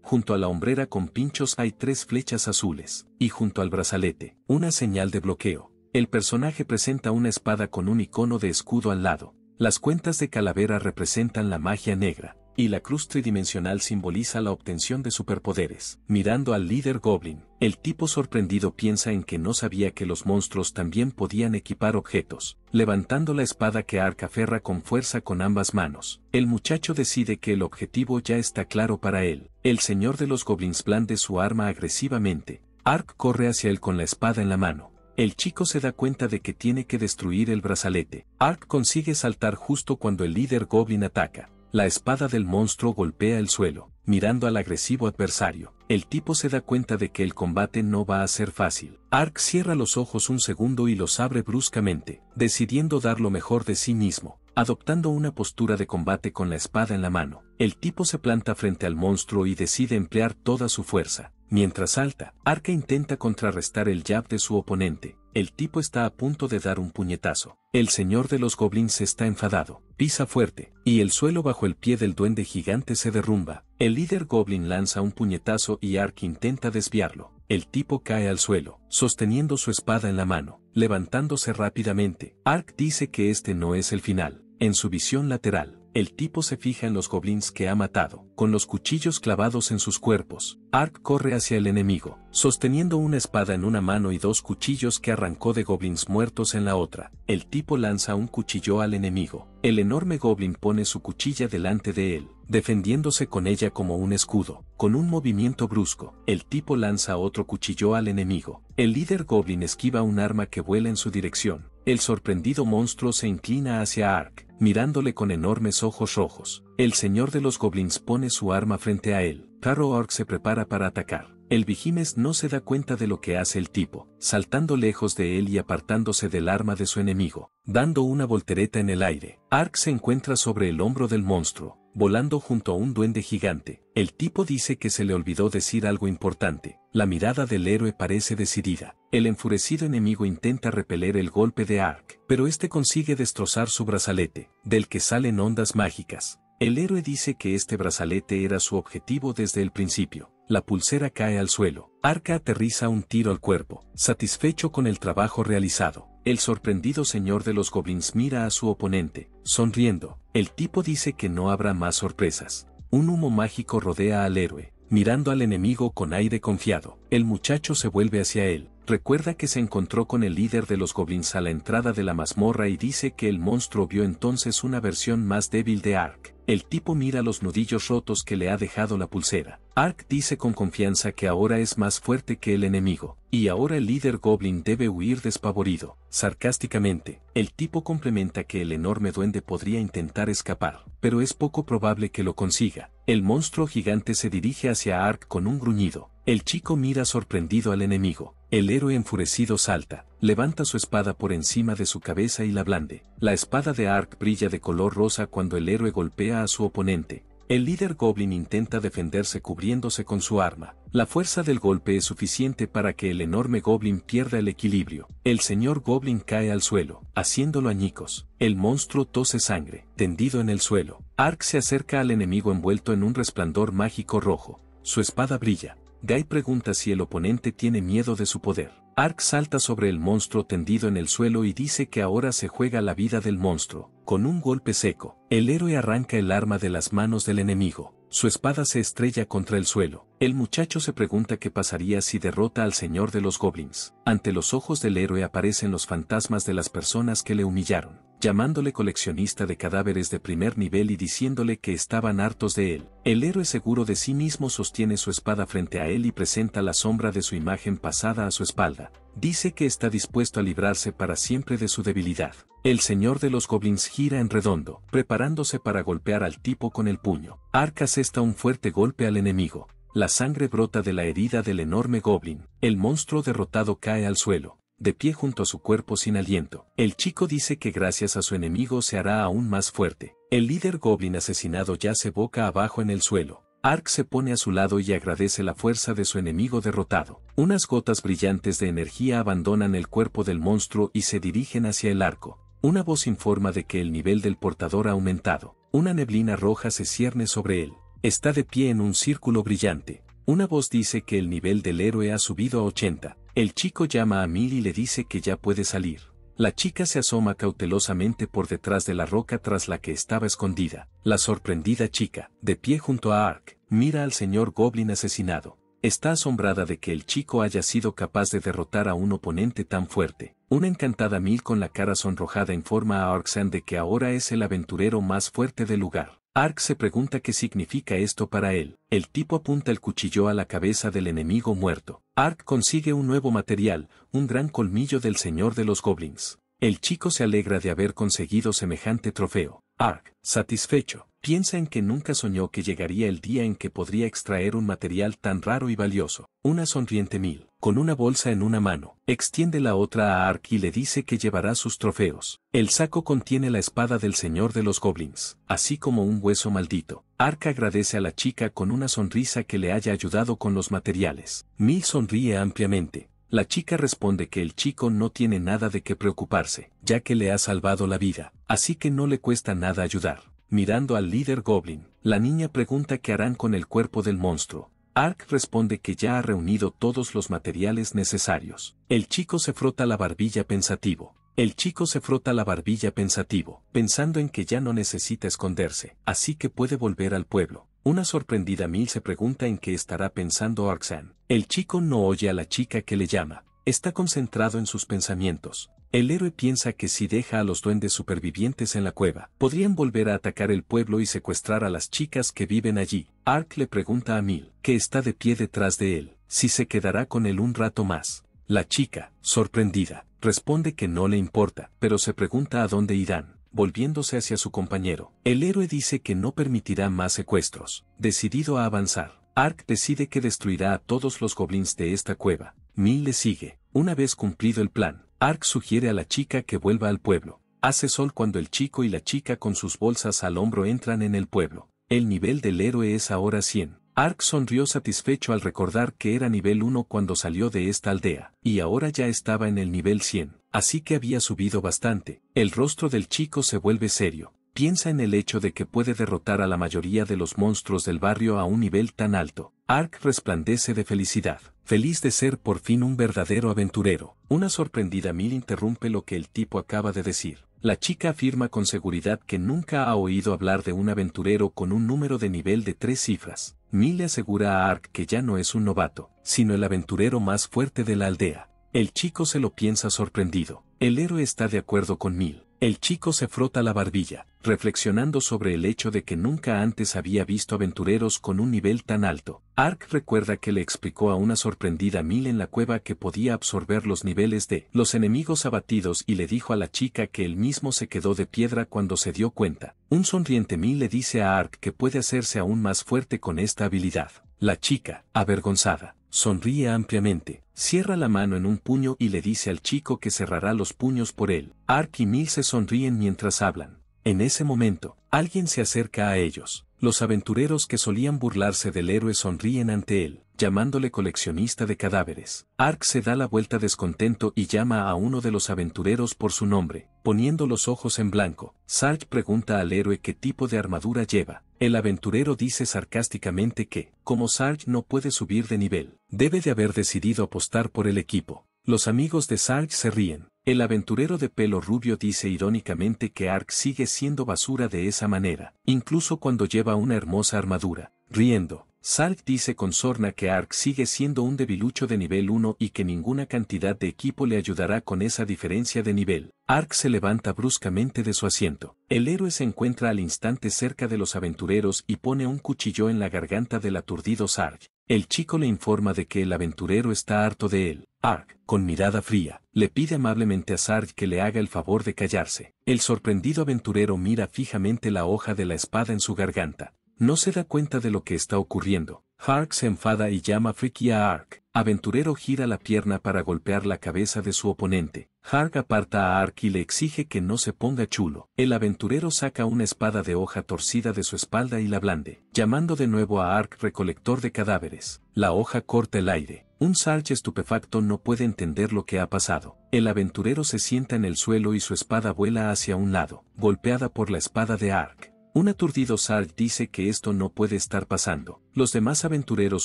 Speaker 1: Junto a la hombrera con pinchos hay tres flechas azules, y junto al brazalete, una señal de bloqueo. El personaje presenta una espada con un icono de escudo al lado. Las cuentas de calavera representan la magia negra y la cruz tridimensional simboliza la obtención de superpoderes. Mirando al líder Goblin, el tipo sorprendido piensa en que no sabía que los monstruos también podían equipar objetos. Levantando la espada que Arca aferra con fuerza con ambas manos, el muchacho decide que el objetivo ya está claro para él. El señor de los Goblins blande su arma agresivamente. Ark corre hacia él con la espada en la mano. El chico se da cuenta de que tiene que destruir el brazalete. Ark consigue saltar justo cuando el líder Goblin ataca. La espada del monstruo golpea el suelo, mirando al agresivo adversario. El tipo se da cuenta de que el combate no va a ser fácil. Ark cierra los ojos un segundo y los abre bruscamente, decidiendo dar lo mejor de sí mismo, adoptando una postura de combate con la espada en la mano. El tipo se planta frente al monstruo y decide emplear toda su fuerza. Mientras salta, Ark intenta contrarrestar el jab de su oponente, el tipo está a punto de dar un puñetazo. El señor de los goblins está enfadado. Pisa fuerte, y el suelo bajo el pie del duende gigante se derrumba. El líder goblin lanza un puñetazo y Ark intenta desviarlo. El tipo cae al suelo, sosteniendo su espada en la mano, levantándose rápidamente. Ark dice que este no es el final. En su visión lateral, el tipo se fija en los goblins que ha matado. Con los cuchillos clavados en sus cuerpos, Ark corre hacia el enemigo, sosteniendo una espada en una mano y dos cuchillos que arrancó de goblins muertos en la otra. El tipo lanza un cuchillo al enemigo. El enorme goblin pone su cuchilla delante de él, defendiéndose con ella como un escudo. Con un movimiento brusco, el tipo lanza otro cuchillo al enemigo. El líder goblin esquiva un arma que vuela en su dirección. El sorprendido monstruo se inclina hacia Ark, mirándole con enormes ojos rojos. El señor de los goblins pone su arma frente a él. Taro Arc se prepara para atacar. El Vigimes no se da cuenta de lo que hace el tipo, saltando lejos de él y apartándose del arma de su enemigo, dando una voltereta en el aire. Ark se encuentra sobre el hombro del monstruo, volando junto a un duende gigante. El tipo dice que se le olvidó decir algo importante. La mirada del héroe parece decidida. El enfurecido enemigo intenta repeler el golpe de Ark, pero este consigue destrozar su brazalete, del que salen ondas mágicas. El héroe dice que este brazalete era su objetivo desde el principio la pulsera cae al suelo. Arca aterriza un tiro al cuerpo, satisfecho con el trabajo realizado. El sorprendido señor de los goblins mira a su oponente, sonriendo. El tipo dice que no habrá más sorpresas. Un humo mágico rodea al héroe, mirando al enemigo con aire confiado. El muchacho se vuelve hacia él, recuerda que se encontró con el líder de los goblins a la entrada de la mazmorra y dice que el monstruo vio entonces una versión más débil de Ark. El tipo mira los nudillos rotos que le ha dejado la pulsera. Ark dice con confianza que ahora es más fuerte que el enemigo, y ahora el líder goblin debe huir despavorido. Sarcásticamente, el tipo complementa que el enorme duende podría intentar escapar, pero es poco probable que lo consiga. El monstruo gigante se dirige hacia Ark con un gruñido, el chico mira sorprendido al enemigo. El héroe enfurecido salta, levanta su espada por encima de su cabeza y la blande. La espada de Ark brilla de color rosa cuando el héroe golpea a su oponente. El líder goblin intenta defenderse cubriéndose con su arma. La fuerza del golpe es suficiente para que el enorme goblin pierda el equilibrio. El señor goblin cae al suelo, haciéndolo añicos. El monstruo tose sangre, tendido en el suelo. Ark se acerca al enemigo envuelto en un resplandor mágico rojo. Su espada brilla, Guy pregunta si el oponente tiene miedo de su poder. Ark salta sobre el monstruo tendido en el suelo y dice que ahora se juega la vida del monstruo. Con un golpe seco, el héroe arranca el arma de las manos del enemigo. Su espada se estrella contra el suelo. El muchacho se pregunta qué pasaría si derrota al señor de los goblins. Ante los ojos del héroe aparecen los fantasmas de las personas que le humillaron llamándole coleccionista de cadáveres de primer nivel y diciéndole que estaban hartos de él. El héroe seguro de sí mismo sostiene su espada frente a él y presenta la sombra de su imagen pasada a su espalda. Dice que está dispuesto a librarse para siempre de su debilidad. El señor de los goblins gira en redondo, preparándose para golpear al tipo con el puño. arca esta un fuerte golpe al enemigo. La sangre brota de la herida del enorme goblin. El monstruo derrotado cae al suelo de pie junto a su cuerpo sin aliento. El chico dice que gracias a su enemigo se hará aún más fuerte. El líder goblin asesinado ya se boca abajo en el suelo. Ark se pone a su lado y agradece la fuerza de su enemigo derrotado. Unas gotas brillantes de energía abandonan el cuerpo del monstruo y se dirigen hacia el arco. Una voz informa de que el nivel del portador ha aumentado. Una neblina roja se cierne sobre él. Está de pie en un círculo brillante. Una voz dice que el nivel del héroe ha subido a 80. El chico llama a Mil y le dice que ya puede salir. La chica se asoma cautelosamente por detrás de la roca tras la que estaba escondida. La sorprendida chica, de pie junto a Ark, mira al señor Goblin asesinado. Está asombrada de que el chico haya sido capaz de derrotar a un oponente tan fuerte. Una encantada Mil con la cara sonrojada informa a Arksan de que ahora es el aventurero más fuerte del lugar. Ark se pregunta qué significa esto para él. El tipo apunta el cuchillo a la cabeza del enemigo muerto. Ark consigue un nuevo material, un gran colmillo del señor de los goblins. El chico se alegra de haber conseguido semejante trofeo. Ark, satisfecho, piensa en que nunca soñó que llegaría el día en que podría extraer un material tan raro y valioso. Una sonriente mil con una bolsa en una mano, extiende la otra a Ark y le dice que llevará sus trofeos. El saco contiene la espada del señor de los goblins, así como un hueso maldito. Ark agradece a la chica con una sonrisa que le haya ayudado con los materiales. Mil sonríe ampliamente. La chica responde que el chico no tiene nada de qué preocuparse, ya que le ha salvado la vida, así que no le cuesta nada ayudar. Mirando al líder goblin, la niña pregunta qué harán con el cuerpo del monstruo, Ark responde que ya ha reunido todos los materiales necesarios. El chico se frota la barbilla pensativo. El chico se frota la barbilla pensativo, pensando en que ya no necesita esconderse, así que puede volver al pueblo. Una sorprendida Mil se pregunta en qué estará pensando Arxan. El chico no oye a la chica que le llama. Está concentrado en sus pensamientos. El héroe piensa que si deja a los duendes supervivientes en la cueva, podrían volver a atacar el pueblo y secuestrar a las chicas que viven allí. Ark le pregunta a Mil, que está de pie detrás de él, si se quedará con él un rato más. La chica, sorprendida, responde que no le importa, pero se pregunta a dónde irán, volviéndose hacia su compañero. El héroe dice que no permitirá más secuestros, decidido a avanzar. Ark decide que destruirá a todos los goblins de esta cueva. Mil le sigue. Una vez cumplido el plan, Ark sugiere a la chica que vuelva al pueblo. Hace sol cuando el chico y la chica con sus bolsas al hombro entran en el pueblo. El nivel del héroe es ahora 100. Ark sonrió satisfecho al recordar que era nivel 1 cuando salió de esta aldea, y ahora ya estaba en el nivel 100, así que había subido bastante. El rostro del chico se vuelve serio piensa en el hecho de que puede derrotar a la mayoría de los monstruos del barrio a un nivel tan alto. Ark resplandece de felicidad, feliz de ser por fin un verdadero aventurero. Una sorprendida Mil interrumpe lo que el tipo acaba de decir. La chica afirma con seguridad que nunca ha oído hablar de un aventurero con un número de nivel de tres cifras. Mil le asegura a Ark que ya no es un novato, sino el aventurero más fuerte de la aldea. El chico se lo piensa sorprendido. El héroe está de acuerdo con Mil. El chico se frota la barbilla, reflexionando sobre el hecho de que nunca antes había visto aventureros con un nivel tan alto. Ark recuerda que le explicó a una sorprendida Mil en la cueva que podía absorber los niveles de los enemigos abatidos y le dijo a la chica que él mismo se quedó de piedra cuando se dio cuenta. Un sonriente Mil le dice a Ark que puede hacerse aún más fuerte con esta habilidad. La chica, avergonzada, sonríe ampliamente, cierra la mano en un puño y le dice al chico que cerrará los puños por él. Ark y Mil se sonríen mientras hablan. En ese momento, alguien se acerca a ellos. Los aventureros que solían burlarse del héroe sonríen ante él llamándole coleccionista de cadáveres. Ark se da la vuelta descontento y llama a uno de los aventureros por su nombre, poniendo los ojos en blanco. Sarge pregunta al héroe qué tipo de armadura lleva. El aventurero dice sarcásticamente que, como Sarge no puede subir de nivel, debe de haber decidido apostar por el equipo. Los amigos de Sarge se ríen. El aventurero de pelo rubio dice irónicamente que Ark sigue siendo basura de esa manera, incluso cuando lleva una hermosa armadura. Riendo, Sark dice con sorna que Ark sigue siendo un debilucho de nivel 1 y que ninguna cantidad de equipo le ayudará con esa diferencia de nivel. Ark se levanta bruscamente de su asiento. El héroe se encuentra al instante cerca de los aventureros y pone un cuchillo en la garganta del aturdido Sark. El chico le informa de que el aventurero está harto de él. Ark, con mirada fría, le pide amablemente a Sarg que le haga el favor de callarse. El sorprendido aventurero mira fijamente la hoja de la espada en su garganta, no se da cuenta de lo que está ocurriendo. Hark se enfada y llama Freaky a Ark. Aventurero gira la pierna para golpear la cabeza de su oponente. Hark aparta a Ark y le exige que no se ponga chulo. El aventurero saca una espada de hoja torcida de su espalda y la blande, llamando de nuevo a Ark recolector de cadáveres. La hoja corta el aire. Un Sarge estupefacto no puede entender lo que ha pasado. El aventurero se sienta en el suelo y su espada vuela hacia un lado, golpeada por la espada de Ark. Un aturdido Sarge dice que esto no puede estar pasando. Los demás aventureros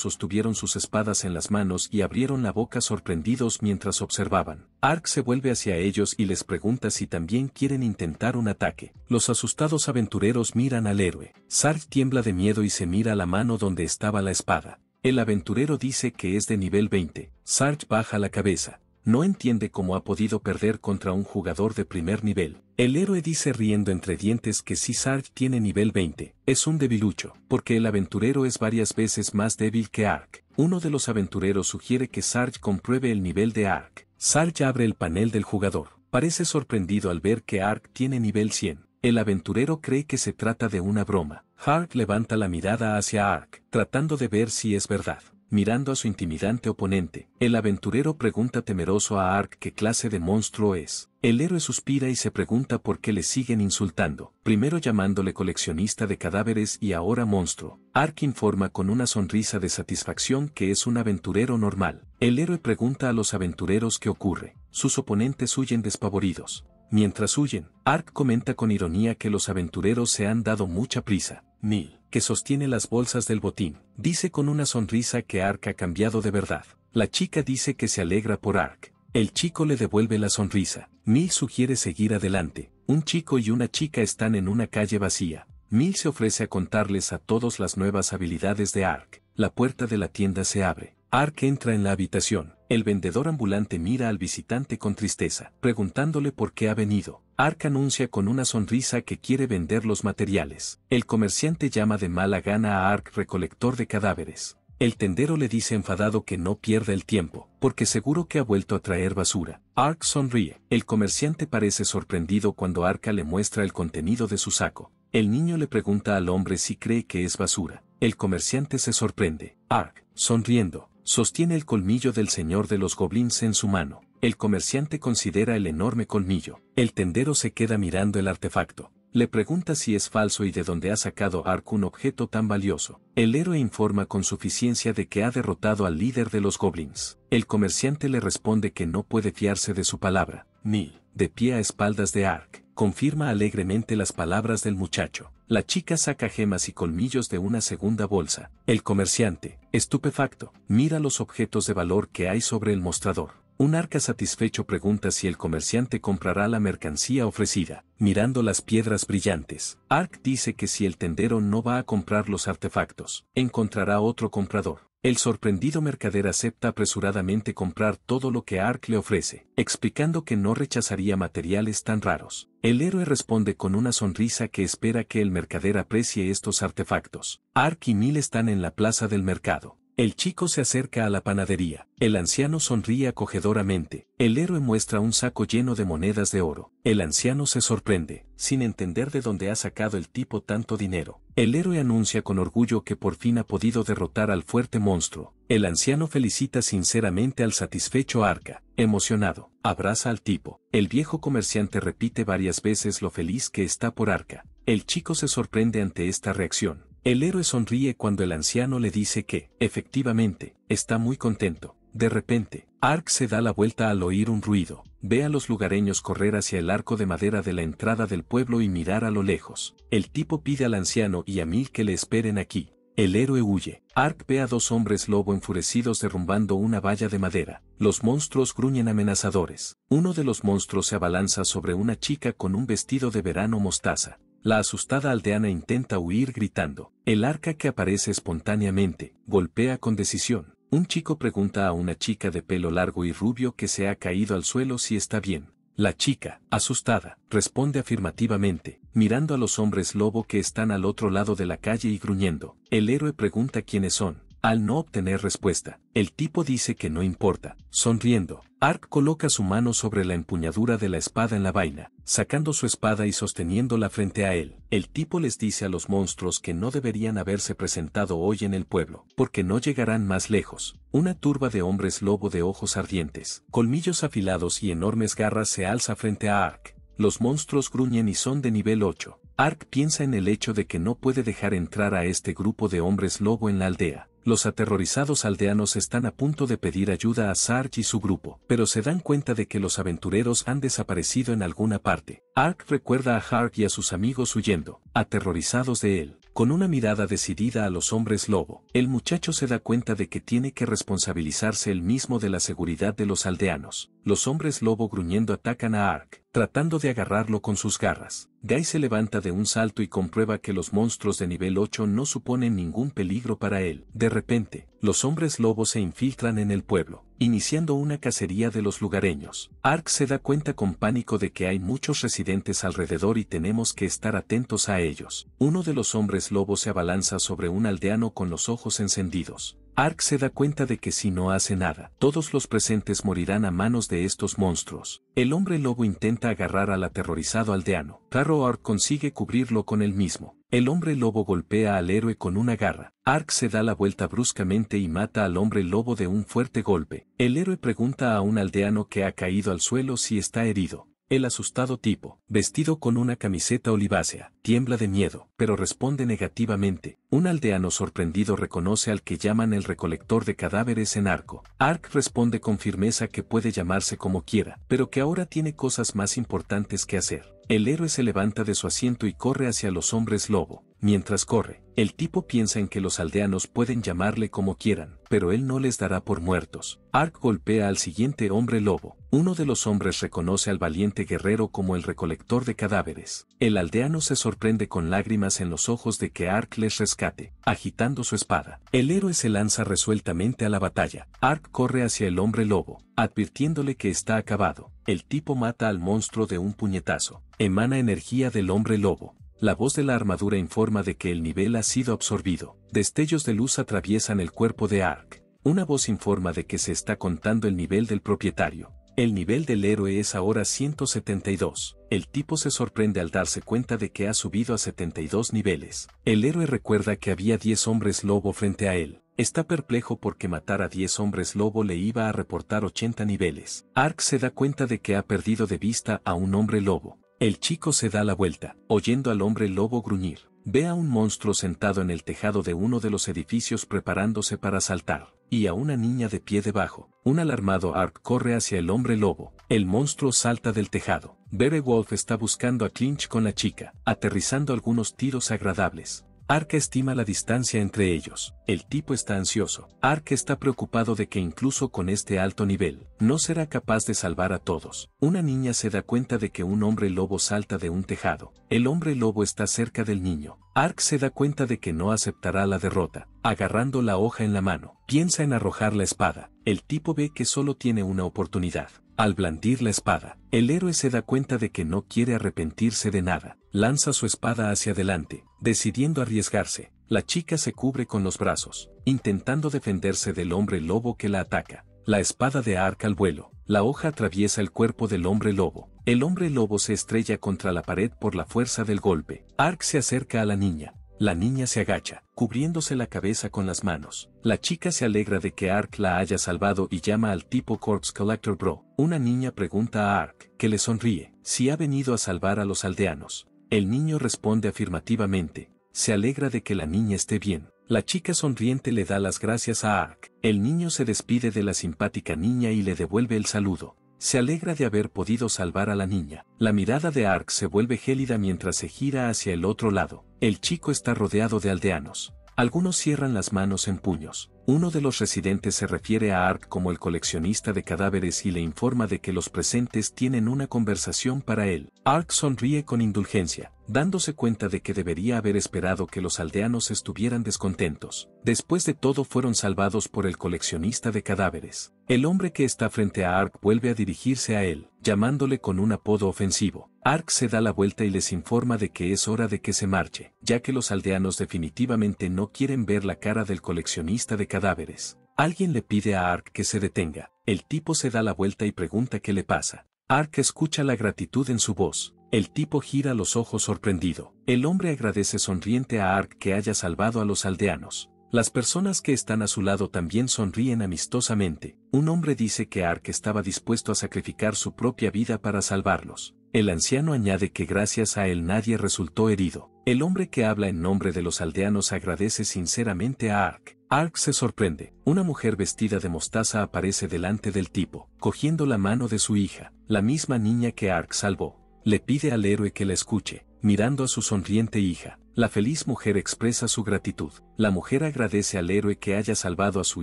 Speaker 1: sostuvieron sus espadas en las manos y abrieron la boca sorprendidos mientras observaban. Ark se vuelve hacia ellos y les pregunta si también quieren intentar un ataque. Los asustados aventureros miran al héroe. Sarge tiembla de miedo y se mira la mano donde estaba la espada. El aventurero dice que es de nivel 20. Sarge baja la cabeza no entiende cómo ha podido perder contra un jugador de primer nivel. El héroe dice riendo entre dientes que si Sarge tiene nivel 20, es un debilucho, porque el aventurero es varias veces más débil que Ark. Uno de los aventureros sugiere que Sarge compruebe el nivel de Ark. Sarge abre el panel del jugador. Parece sorprendido al ver que Ark tiene nivel 100. El aventurero cree que se trata de una broma. Hark levanta la mirada hacia Ark, tratando de ver si es verdad mirando a su intimidante oponente. El aventurero pregunta temeroso a Ark qué clase de monstruo es. El héroe suspira y se pregunta por qué le siguen insultando, primero llamándole coleccionista de cadáveres y ahora monstruo. Ark informa con una sonrisa de satisfacción que es un aventurero normal. El héroe pregunta a los aventureros qué ocurre. Sus oponentes huyen despavoridos. Mientras huyen, Ark comenta con ironía que los aventureros se han dado mucha prisa. Neil que sostiene las bolsas del botín, dice con una sonrisa que Ark ha cambiado de verdad. La chica dice que se alegra por Ark. El chico le devuelve la sonrisa. Mil sugiere seguir adelante. Un chico y una chica están en una calle vacía. Mil se ofrece a contarles a todos las nuevas habilidades de Ark. La puerta de la tienda se abre. Ark entra en la habitación. El vendedor ambulante mira al visitante con tristeza, preguntándole por qué ha venido. Ark anuncia con una sonrisa que quiere vender los materiales. El comerciante llama de mala gana a Ark recolector de cadáveres. El tendero le dice enfadado que no pierda el tiempo, porque seguro que ha vuelto a traer basura. Ark sonríe. El comerciante parece sorprendido cuando Ark le muestra el contenido de su saco. El niño le pregunta al hombre si cree que es basura. El comerciante se sorprende. Ark, sonriendo, sostiene el colmillo del señor de los goblins en su mano. El comerciante considera el enorme colmillo. El tendero se queda mirando el artefacto. Le pregunta si es falso y de dónde ha sacado Ark un objeto tan valioso. El héroe informa con suficiencia de que ha derrotado al líder de los goblins. El comerciante le responde que no puede fiarse de su palabra. Neil, de pie a espaldas de Ark, confirma alegremente las palabras del muchacho. La chica saca gemas y colmillos de una segunda bolsa. El comerciante, estupefacto, mira los objetos de valor que hay sobre el mostrador. Un arca satisfecho pregunta si el comerciante comprará la mercancía ofrecida, mirando las piedras brillantes. Ark dice que si el tendero no va a comprar los artefactos, encontrará otro comprador. El sorprendido mercader acepta apresuradamente comprar todo lo que Ark le ofrece, explicando que no rechazaría materiales tan raros. El héroe responde con una sonrisa que espera que el mercader aprecie estos artefactos. Ark y Mil están en la plaza del mercado. El chico se acerca a la panadería. El anciano sonríe acogedoramente. El héroe muestra un saco lleno de monedas de oro. El anciano se sorprende, sin entender de dónde ha sacado el tipo tanto dinero. El héroe anuncia con orgullo que por fin ha podido derrotar al fuerte monstruo. El anciano felicita sinceramente al satisfecho Arca. Emocionado, abraza al tipo. El viejo comerciante repite varias veces lo feliz que está por Arca. El chico se sorprende ante esta reacción. El héroe sonríe cuando el anciano le dice que, efectivamente, está muy contento. De repente, Ark se da la vuelta al oír un ruido, ve a los lugareños correr hacia el arco de madera de la entrada del pueblo y mirar a lo lejos. El tipo pide al anciano y a Mil que le esperen aquí. El héroe huye. Ark ve a dos hombres lobo enfurecidos derrumbando una valla de madera. Los monstruos gruñen amenazadores. Uno de los monstruos se abalanza sobre una chica con un vestido de verano mostaza. La asustada aldeana intenta huir gritando. El arca que aparece espontáneamente, golpea con decisión. Un chico pregunta a una chica de pelo largo y rubio que se ha caído al suelo si está bien. La chica, asustada, responde afirmativamente, mirando a los hombres lobo que están al otro lado de la calle y gruñendo. El héroe pregunta quiénes son, al no obtener respuesta, el tipo dice que no importa. Sonriendo, Ark coloca su mano sobre la empuñadura de la espada en la vaina, sacando su espada y sosteniéndola frente a él. El tipo les dice a los monstruos que no deberían haberse presentado hoy en el pueblo, porque no llegarán más lejos. Una turba de hombres lobo de ojos ardientes, colmillos afilados y enormes garras se alza frente a Ark. Los monstruos gruñen y son de nivel 8. Ark piensa en el hecho de que no puede dejar entrar a este grupo de hombres lobo en la aldea, los aterrorizados aldeanos están a punto de pedir ayuda a Sarge y su grupo, pero se dan cuenta de que los aventureros han desaparecido en alguna parte. Ark recuerda a Hark y a sus amigos huyendo, aterrorizados de él con una mirada decidida a los hombres lobo, el muchacho se da cuenta de que tiene que responsabilizarse él mismo de la seguridad de los aldeanos. Los hombres lobo gruñendo atacan a Ark, tratando de agarrarlo con sus garras. Guy se levanta de un salto y comprueba que los monstruos de nivel 8 no suponen ningún peligro para él. De repente, los hombres lobo se infiltran en el pueblo iniciando una cacería de los lugareños. Ark se da cuenta con pánico de que hay muchos residentes alrededor y tenemos que estar atentos a ellos. Uno de los hombres lobo se abalanza sobre un aldeano con los ojos encendidos. Ark se da cuenta de que si no hace nada, todos los presentes morirán a manos de estos monstruos. El hombre lobo intenta agarrar al aterrorizado aldeano. Carro Ark consigue cubrirlo con él mismo. El hombre lobo golpea al héroe con una garra. Ark se da la vuelta bruscamente y mata al hombre lobo de un fuerte golpe. El héroe pregunta a un aldeano que ha caído al suelo si está herido. El asustado tipo, vestido con una camiseta olivácea, tiembla de miedo, pero responde negativamente. Un aldeano sorprendido reconoce al que llaman el recolector de cadáveres en arco. Ark responde con firmeza que puede llamarse como quiera, pero que ahora tiene cosas más importantes que hacer. El héroe se levanta de su asiento y corre hacia los hombres lobo. Mientras corre, el tipo piensa en que los aldeanos pueden llamarle como quieran, pero él no les dará por muertos. Ark golpea al siguiente hombre lobo, uno de los hombres reconoce al valiente guerrero como el recolector de cadáveres. El aldeano se sorprende con lágrimas en los ojos de que Ark les rescate, agitando su espada. El héroe se lanza resueltamente a la batalla. Ark corre hacia el hombre lobo, advirtiéndole que está acabado. El tipo mata al monstruo de un puñetazo. Emana energía del hombre lobo. La voz de la armadura informa de que el nivel ha sido absorbido. Destellos de luz atraviesan el cuerpo de Ark. Una voz informa de que se está contando el nivel del propietario. El nivel del héroe es ahora 172. El tipo se sorprende al darse cuenta de que ha subido a 72 niveles. El héroe recuerda que había 10 hombres lobo frente a él. Está perplejo porque matar a 10 hombres lobo le iba a reportar 80 niveles. Ark se da cuenta de que ha perdido de vista a un hombre lobo. El chico se da la vuelta, oyendo al hombre lobo gruñir. Ve a un monstruo sentado en el tejado de uno de los edificios preparándose para saltar, y a una niña de pie debajo. Un alarmado Ark corre hacia el hombre lobo. El monstruo salta del tejado. Berewolf Wolf está buscando a Clinch con la chica, aterrizando algunos tiros agradables. Ark estima la distancia entre ellos. El tipo está ansioso. Ark está preocupado de que incluso con este alto nivel, no será capaz de salvar a todos. Una niña se da cuenta de que un hombre lobo salta de un tejado. El hombre lobo está cerca del niño. Ark se da cuenta de que no aceptará la derrota. Agarrando la hoja en la mano, piensa en arrojar la espada. El tipo ve que solo tiene una oportunidad. Al blandir la espada, el héroe se da cuenta de que no quiere arrepentirse de nada, lanza su espada hacia adelante, decidiendo arriesgarse, la chica se cubre con los brazos, intentando defenderse del hombre lobo que la ataca, la espada de Ark al vuelo, la hoja atraviesa el cuerpo del hombre lobo, el hombre lobo se estrella contra la pared por la fuerza del golpe, Ark se acerca a la niña, la niña se agacha, cubriéndose la cabeza con las manos. La chica se alegra de que Ark la haya salvado y llama al tipo Corpse Collector Bro. Una niña pregunta a Ark, que le sonríe, si ha venido a salvar a los aldeanos. El niño responde afirmativamente. Se alegra de que la niña esté bien. La chica sonriente le da las gracias a Ark. El niño se despide de la simpática niña y le devuelve el saludo. Se alegra de haber podido salvar a la niña. La mirada de Ark se vuelve gélida mientras se gira hacia el otro lado. El chico está rodeado de aldeanos. Algunos cierran las manos en puños. Uno de los residentes se refiere a Ark como el coleccionista de cadáveres y le informa de que los presentes tienen una conversación para él. Ark sonríe con indulgencia dándose cuenta de que debería haber esperado que los aldeanos estuvieran descontentos. Después de todo fueron salvados por el coleccionista de cadáveres. El hombre que está frente a Ark vuelve a dirigirse a él, llamándole con un apodo ofensivo. Ark se da la vuelta y les informa de que es hora de que se marche, ya que los aldeanos definitivamente no quieren ver la cara del coleccionista de cadáveres. Alguien le pide a Ark que se detenga. El tipo se da la vuelta y pregunta qué le pasa. Ark escucha la gratitud en su voz, el tipo gira los ojos sorprendido. El hombre agradece sonriente a Ark que haya salvado a los aldeanos. Las personas que están a su lado también sonríen amistosamente. Un hombre dice que Ark estaba dispuesto a sacrificar su propia vida para salvarlos. El anciano añade que gracias a él nadie resultó herido. El hombre que habla en nombre de los aldeanos agradece sinceramente a Ark. Ark se sorprende. Una mujer vestida de mostaza aparece delante del tipo, cogiendo la mano de su hija, la misma niña que Ark salvó le pide al héroe que la escuche, mirando a su sonriente hija. La feliz mujer expresa su gratitud. La mujer agradece al héroe que haya salvado a su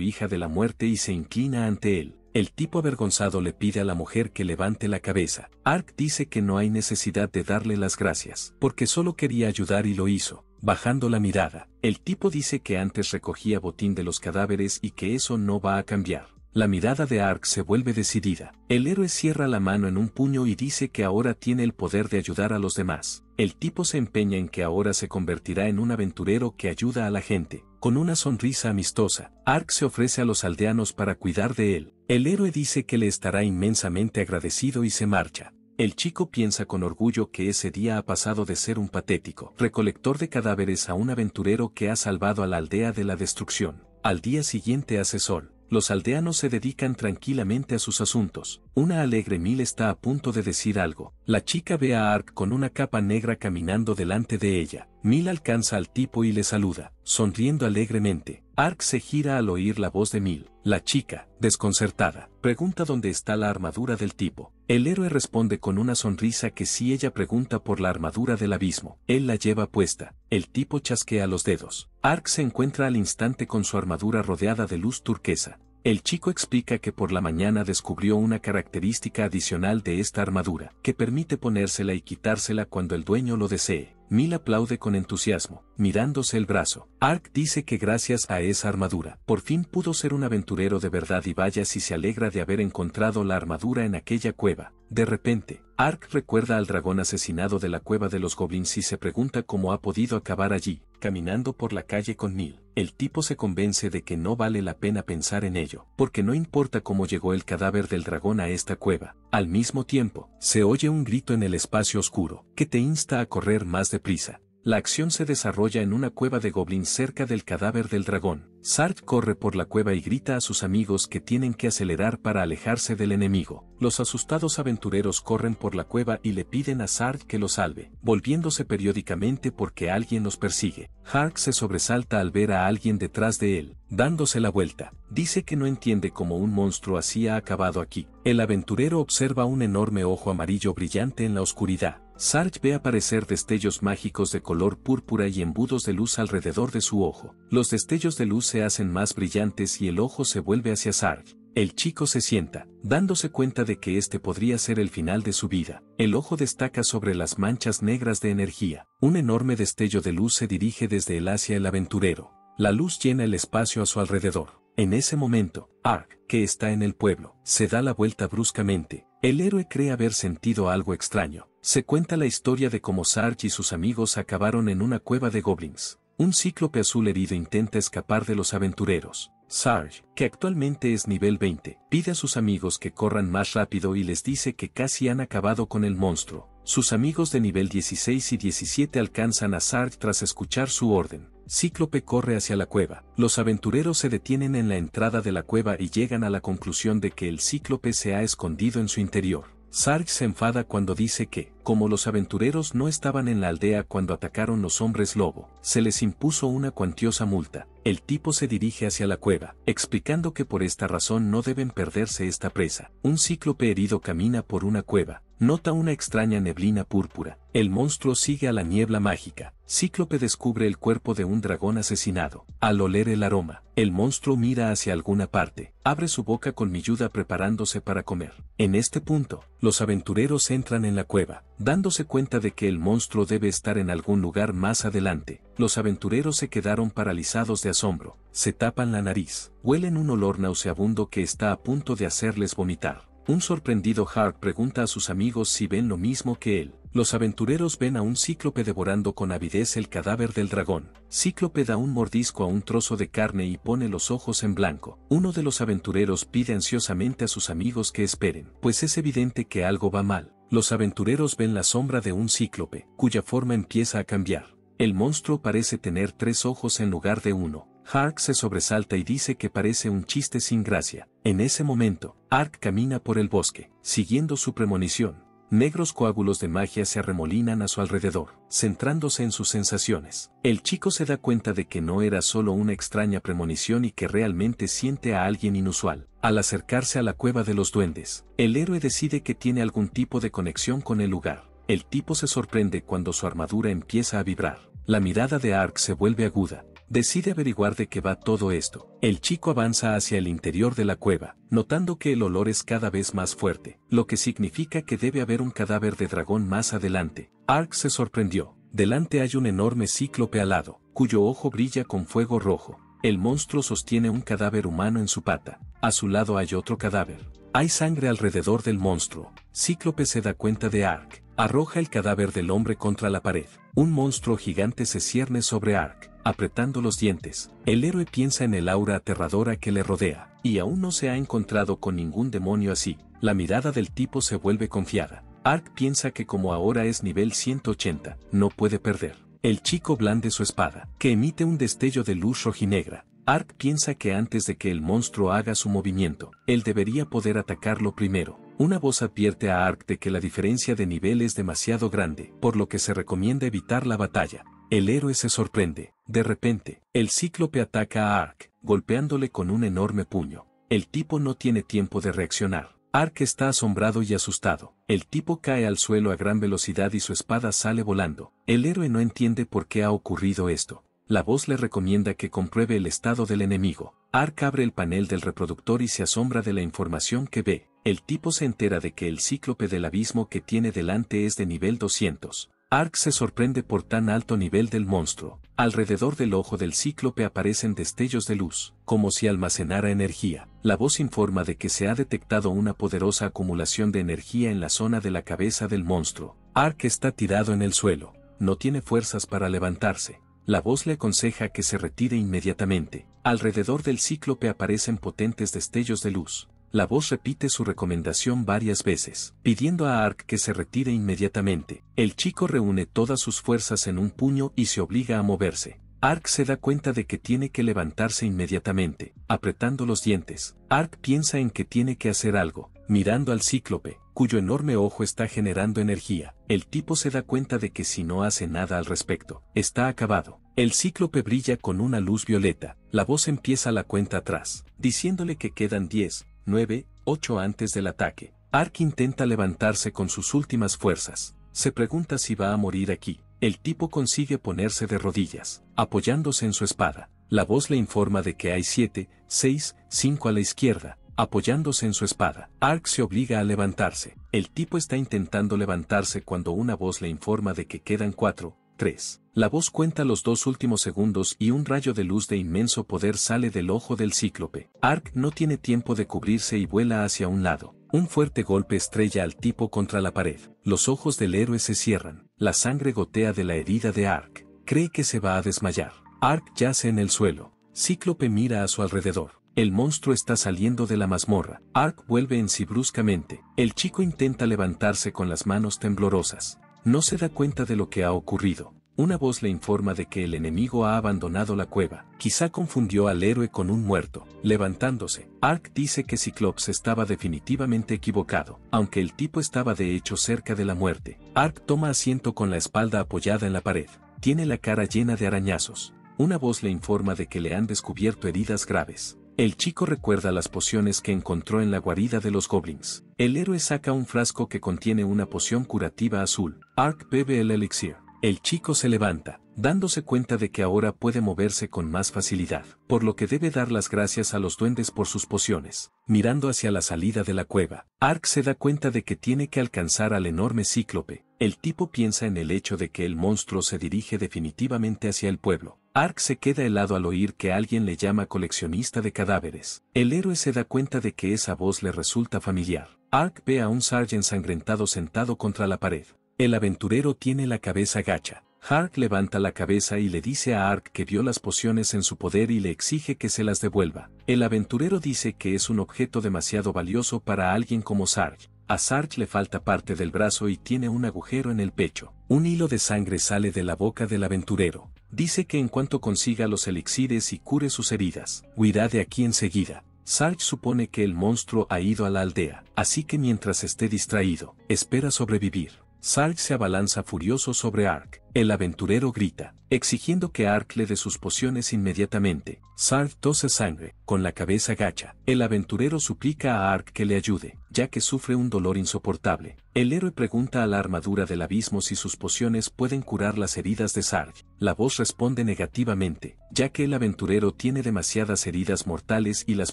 Speaker 1: hija de la muerte y se inclina ante él. El tipo avergonzado le pide a la mujer que levante la cabeza. Ark dice que no hay necesidad de darle las gracias, porque solo quería ayudar y lo hizo. Bajando la mirada, el tipo dice que antes recogía botín de los cadáveres y que eso no va a cambiar. La mirada de Ark se vuelve decidida. El héroe cierra la mano en un puño y dice que ahora tiene el poder de ayudar a los demás. El tipo se empeña en que ahora se convertirá en un aventurero que ayuda a la gente. Con una sonrisa amistosa, Ark se ofrece a los aldeanos para cuidar de él. El héroe dice que le estará inmensamente agradecido y se marcha. El chico piensa con orgullo que ese día ha pasado de ser un patético recolector de cadáveres a un aventurero que ha salvado a la aldea de la destrucción. Al día siguiente hace sol los aldeanos se dedican tranquilamente a sus asuntos. Una alegre Mil está a punto de decir algo. La chica ve a Ark con una capa negra caminando delante de ella. Mil alcanza al tipo y le saluda, sonriendo alegremente. Ark se gira al oír la voz de Mil. La chica, desconcertada, pregunta dónde está la armadura del tipo. El héroe responde con una sonrisa que si ella pregunta por la armadura del abismo, él la lleva puesta. El tipo chasquea los dedos. Ark se encuentra al instante con su armadura rodeada de luz turquesa. El chico explica que por la mañana descubrió una característica adicional de esta armadura, que permite ponérsela y quitársela cuando el dueño lo desee. Mil aplaude con entusiasmo, mirándose el brazo. Ark dice que gracias a esa armadura, por fin pudo ser un aventurero de verdad y vaya si se alegra de haber encontrado la armadura en aquella cueva. De repente, Ark recuerda al dragón asesinado de la cueva de los goblins y se pregunta cómo ha podido acabar allí, caminando por la calle con Neil. El tipo se convence de que no vale la pena pensar en ello, porque no importa cómo llegó el cadáver del dragón a esta cueva. Al mismo tiempo, se oye un grito en el espacio oscuro, que te insta a correr más deprisa. La acción se desarrolla en una cueva de goblin cerca del cadáver del dragón. Sart corre por la cueva y grita a sus amigos que tienen que acelerar para alejarse del enemigo. Los asustados aventureros corren por la cueva y le piden a Sard que lo salve, volviéndose periódicamente porque alguien los persigue. Hark se sobresalta al ver a alguien detrás de él, dándose la vuelta. Dice que no entiende cómo un monstruo así ha acabado aquí. El aventurero observa un enorme ojo amarillo brillante en la oscuridad. Sarge ve aparecer destellos mágicos de color púrpura y embudos de luz alrededor de su ojo. Los destellos de luz se hacen más brillantes y el ojo se vuelve hacia Sarge. El chico se sienta, dándose cuenta de que este podría ser el final de su vida. El ojo destaca sobre las manchas negras de energía. Un enorme destello de luz se dirige desde él hacia el aventurero. La luz llena el espacio a su alrededor. En ese momento, Ark, que está en el pueblo, se da la vuelta bruscamente. El héroe cree haber sentido algo extraño, se cuenta la historia de cómo Sarge y sus amigos acabaron en una cueva de goblins. Un cíclope azul herido intenta escapar de los aventureros. Sarge, que actualmente es nivel 20, pide a sus amigos que corran más rápido y les dice que casi han acabado con el monstruo. Sus amigos de nivel 16 y 17 alcanzan a Sarge tras escuchar su orden. Cíclope corre hacia la cueva. Los aventureros se detienen en la entrada de la cueva y llegan a la conclusión de que el cíclope se ha escondido en su interior. Sarge se enfada cuando dice que, como los aventureros no estaban en la aldea cuando atacaron los hombres lobo, se les impuso una cuantiosa multa. El tipo se dirige hacia la cueva, explicando que por esta razón no deben perderse esta presa. Un cíclope herido camina por una cueva, nota una extraña neblina púrpura. El monstruo sigue a la niebla mágica. Cíclope descubre el cuerpo de un dragón asesinado. Al oler el aroma, el monstruo mira hacia alguna parte, abre su boca con ayuda preparándose para comer. En este punto, los aventureros entran en la cueva, dándose cuenta de que el monstruo debe estar en algún lugar más adelante. Los aventureros se quedaron paralizados de asombro, se tapan la nariz, huelen un olor nauseabundo que está a punto de hacerles vomitar. Un sorprendido Hart pregunta a sus amigos si ven lo mismo que él. Los aventureros ven a un cíclope devorando con avidez el cadáver del dragón. Cíclope da un mordisco a un trozo de carne y pone los ojos en blanco. Uno de los aventureros pide ansiosamente a sus amigos que esperen, pues es evidente que algo va mal. Los aventureros ven la sombra de un cíclope, cuya forma empieza a cambiar. El monstruo parece tener tres ojos en lugar de uno. Hark se sobresalta y dice que parece un chiste sin gracia. En ese momento, Ark camina por el bosque, siguiendo su premonición. Negros coágulos de magia se arremolinan a su alrededor, centrándose en sus sensaciones. El chico se da cuenta de que no era solo una extraña premonición y que realmente siente a alguien inusual. Al acercarse a la cueva de los duendes, el héroe decide que tiene algún tipo de conexión con el lugar. El tipo se sorprende cuando su armadura empieza a vibrar. La mirada de Ark se vuelve aguda, decide averiguar de qué va todo esto. El chico avanza hacia el interior de la cueva, notando que el olor es cada vez más fuerte, lo que significa que debe haber un cadáver de dragón más adelante. Ark se sorprendió. Delante hay un enorme cíclope alado, cuyo ojo brilla con fuego rojo. El monstruo sostiene un cadáver humano en su pata. A su lado hay otro cadáver. Hay sangre alrededor del monstruo. Cíclope se da cuenta de Ark. Arroja el cadáver del hombre contra la pared. Un monstruo gigante se cierne sobre Ark. Apretando los dientes, el héroe piensa en el aura aterradora que le rodea, y aún no se ha encontrado con ningún demonio así. La mirada del tipo se vuelve confiada. Ark piensa que como ahora es nivel 180, no puede perder. El chico blande su espada, que emite un destello de luz rojinegra. Ark piensa que antes de que el monstruo haga su movimiento, él debería poder atacarlo primero. Una voz advierte a Ark de que la diferencia de nivel es demasiado grande, por lo que se recomienda evitar la batalla. El héroe se sorprende. De repente, el cíclope ataca a Ark, golpeándole con un enorme puño. El tipo no tiene tiempo de reaccionar. Ark está asombrado y asustado. El tipo cae al suelo a gran velocidad y su espada sale volando. El héroe no entiende por qué ha ocurrido esto. La voz le recomienda que compruebe el estado del enemigo. Ark abre el panel del reproductor y se asombra de la información que ve. El tipo se entera de que el cíclope del abismo que tiene delante es de nivel 200. Ark se sorprende por tan alto nivel del monstruo. Alrededor del ojo del cíclope aparecen destellos de luz, como si almacenara energía. La voz informa de que se ha detectado una poderosa acumulación de energía en la zona de la cabeza del monstruo. Ark está tirado en el suelo. No tiene fuerzas para levantarse. La voz le aconseja que se retire inmediatamente. Alrededor del cíclope aparecen potentes destellos de luz, la voz repite su recomendación varias veces, pidiendo a Ark que se retire inmediatamente. El chico reúne todas sus fuerzas en un puño y se obliga a moverse. Ark se da cuenta de que tiene que levantarse inmediatamente, apretando los dientes. Ark piensa en que tiene que hacer algo, mirando al cíclope, cuyo enorme ojo está generando energía. El tipo se da cuenta de que si no hace nada al respecto, está acabado. El cíclope brilla con una luz violeta. La voz empieza la cuenta atrás, diciéndole que quedan 10, 9, 8 antes del ataque. Ark intenta levantarse con sus últimas fuerzas. Se pregunta si va a morir aquí. El tipo consigue ponerse de rodillas, apoyándose en su espada. La voz le informa de que hay 7, 6, 5 a la izquierda, apoyándose en su espada. Ark se obliga a levantarse. El tipo está intentando levantarse cuando una voz le informa de que quedan 4, 3. La voz cuenta los dos últimos segundos y un rayo de luz de inmenso poder sale del ojo del cíclope. Ark no tiene tiempo de cubrirse y vuela hacia un lado. Un fuerte golpe estrella al tipo contra la pared. Los ojos del héroe se cierran. La sangre gotea de la herida de Ark. Cree que se va a desmayar. Ark yace en el suelo. Cíclope mira a su alrededor. El monstruo está saliendo de la mazmorra. Ark vuelve en sí bruscamente. El chico intenta levantarse con las manos temblorosas. No se da cuenta de lo que ha ocurrido. Una voz le informa de que el enemigo ha abandonado la cueva. Quizá confundió al héroe con un muerto. Levantándose, Ark dice que Cyclops estaba definitivamente equivocado, aunque el tipo estaba de hecho cerca de la muerte. Ark toma asiento con la espalda apoyada en la pared. Tiene la cara llena de arañazos. Una voz le informa de que le han descubierto heridas graves. El chico recuerda las pociones que encontró en la guarida de los goblins. El héroe saca un frasco que contiene una poción curativa azul. Ark bebe el elixir. El chico se levanta, dándose cuenta de que ahora puede moverse con más facilidad, por lo que debe dar las gracias a los duendes por sus pociones. Mirando hacia la salida de la cueva, Ark se da cuenta de que tiene que alcanzar al enorme cíclope. El tipo piensa en el hecho de que el monstruo se dirige definitivamente hacia el pueblo, Ark se queda helado al oír que alguien le llama coleccionista de cadáveres. El héroe se da cuenta de que esa voz le resulta familiar. Ark ve a un Sarge ensangrentado sentado contra la pared. El aventurero tiene la cabeza gacha. Hark levanta la cabeza y le dice a Ark que vio las pociones en su poder y le exige que se las devuelva. El aventurero dice que es un objeto demasiado valioso para alguien como Sarge, a Sarge le falta parte del brazo y tiene un agujero en el pecho. Un hilo de sangre sale de la boca del aventurero. Dice que en cuanto consiga los elixires y cure sus heridas, huirá de aquí enseguida. Sarge supone que el monstruo ha ido a la aldea, así que mientras esté distraído, espera sobrevivir. Sarge se abalanza furioso sobre Ark, el aventurero grita, exigiendo que Ark le dé sus pociones inmediatamente. Sarg tose sangre, con la cabeza gacha. El aventurero suplica a Ark que le ayude, ya que sufre un dolor insoportable. El héroe pregunta a la armadura del abismo si sus pociones pueden curar las heridas de Sarg. La voz responde negativamente, ya que el aventurero tiene demasiadas heridas mortales y las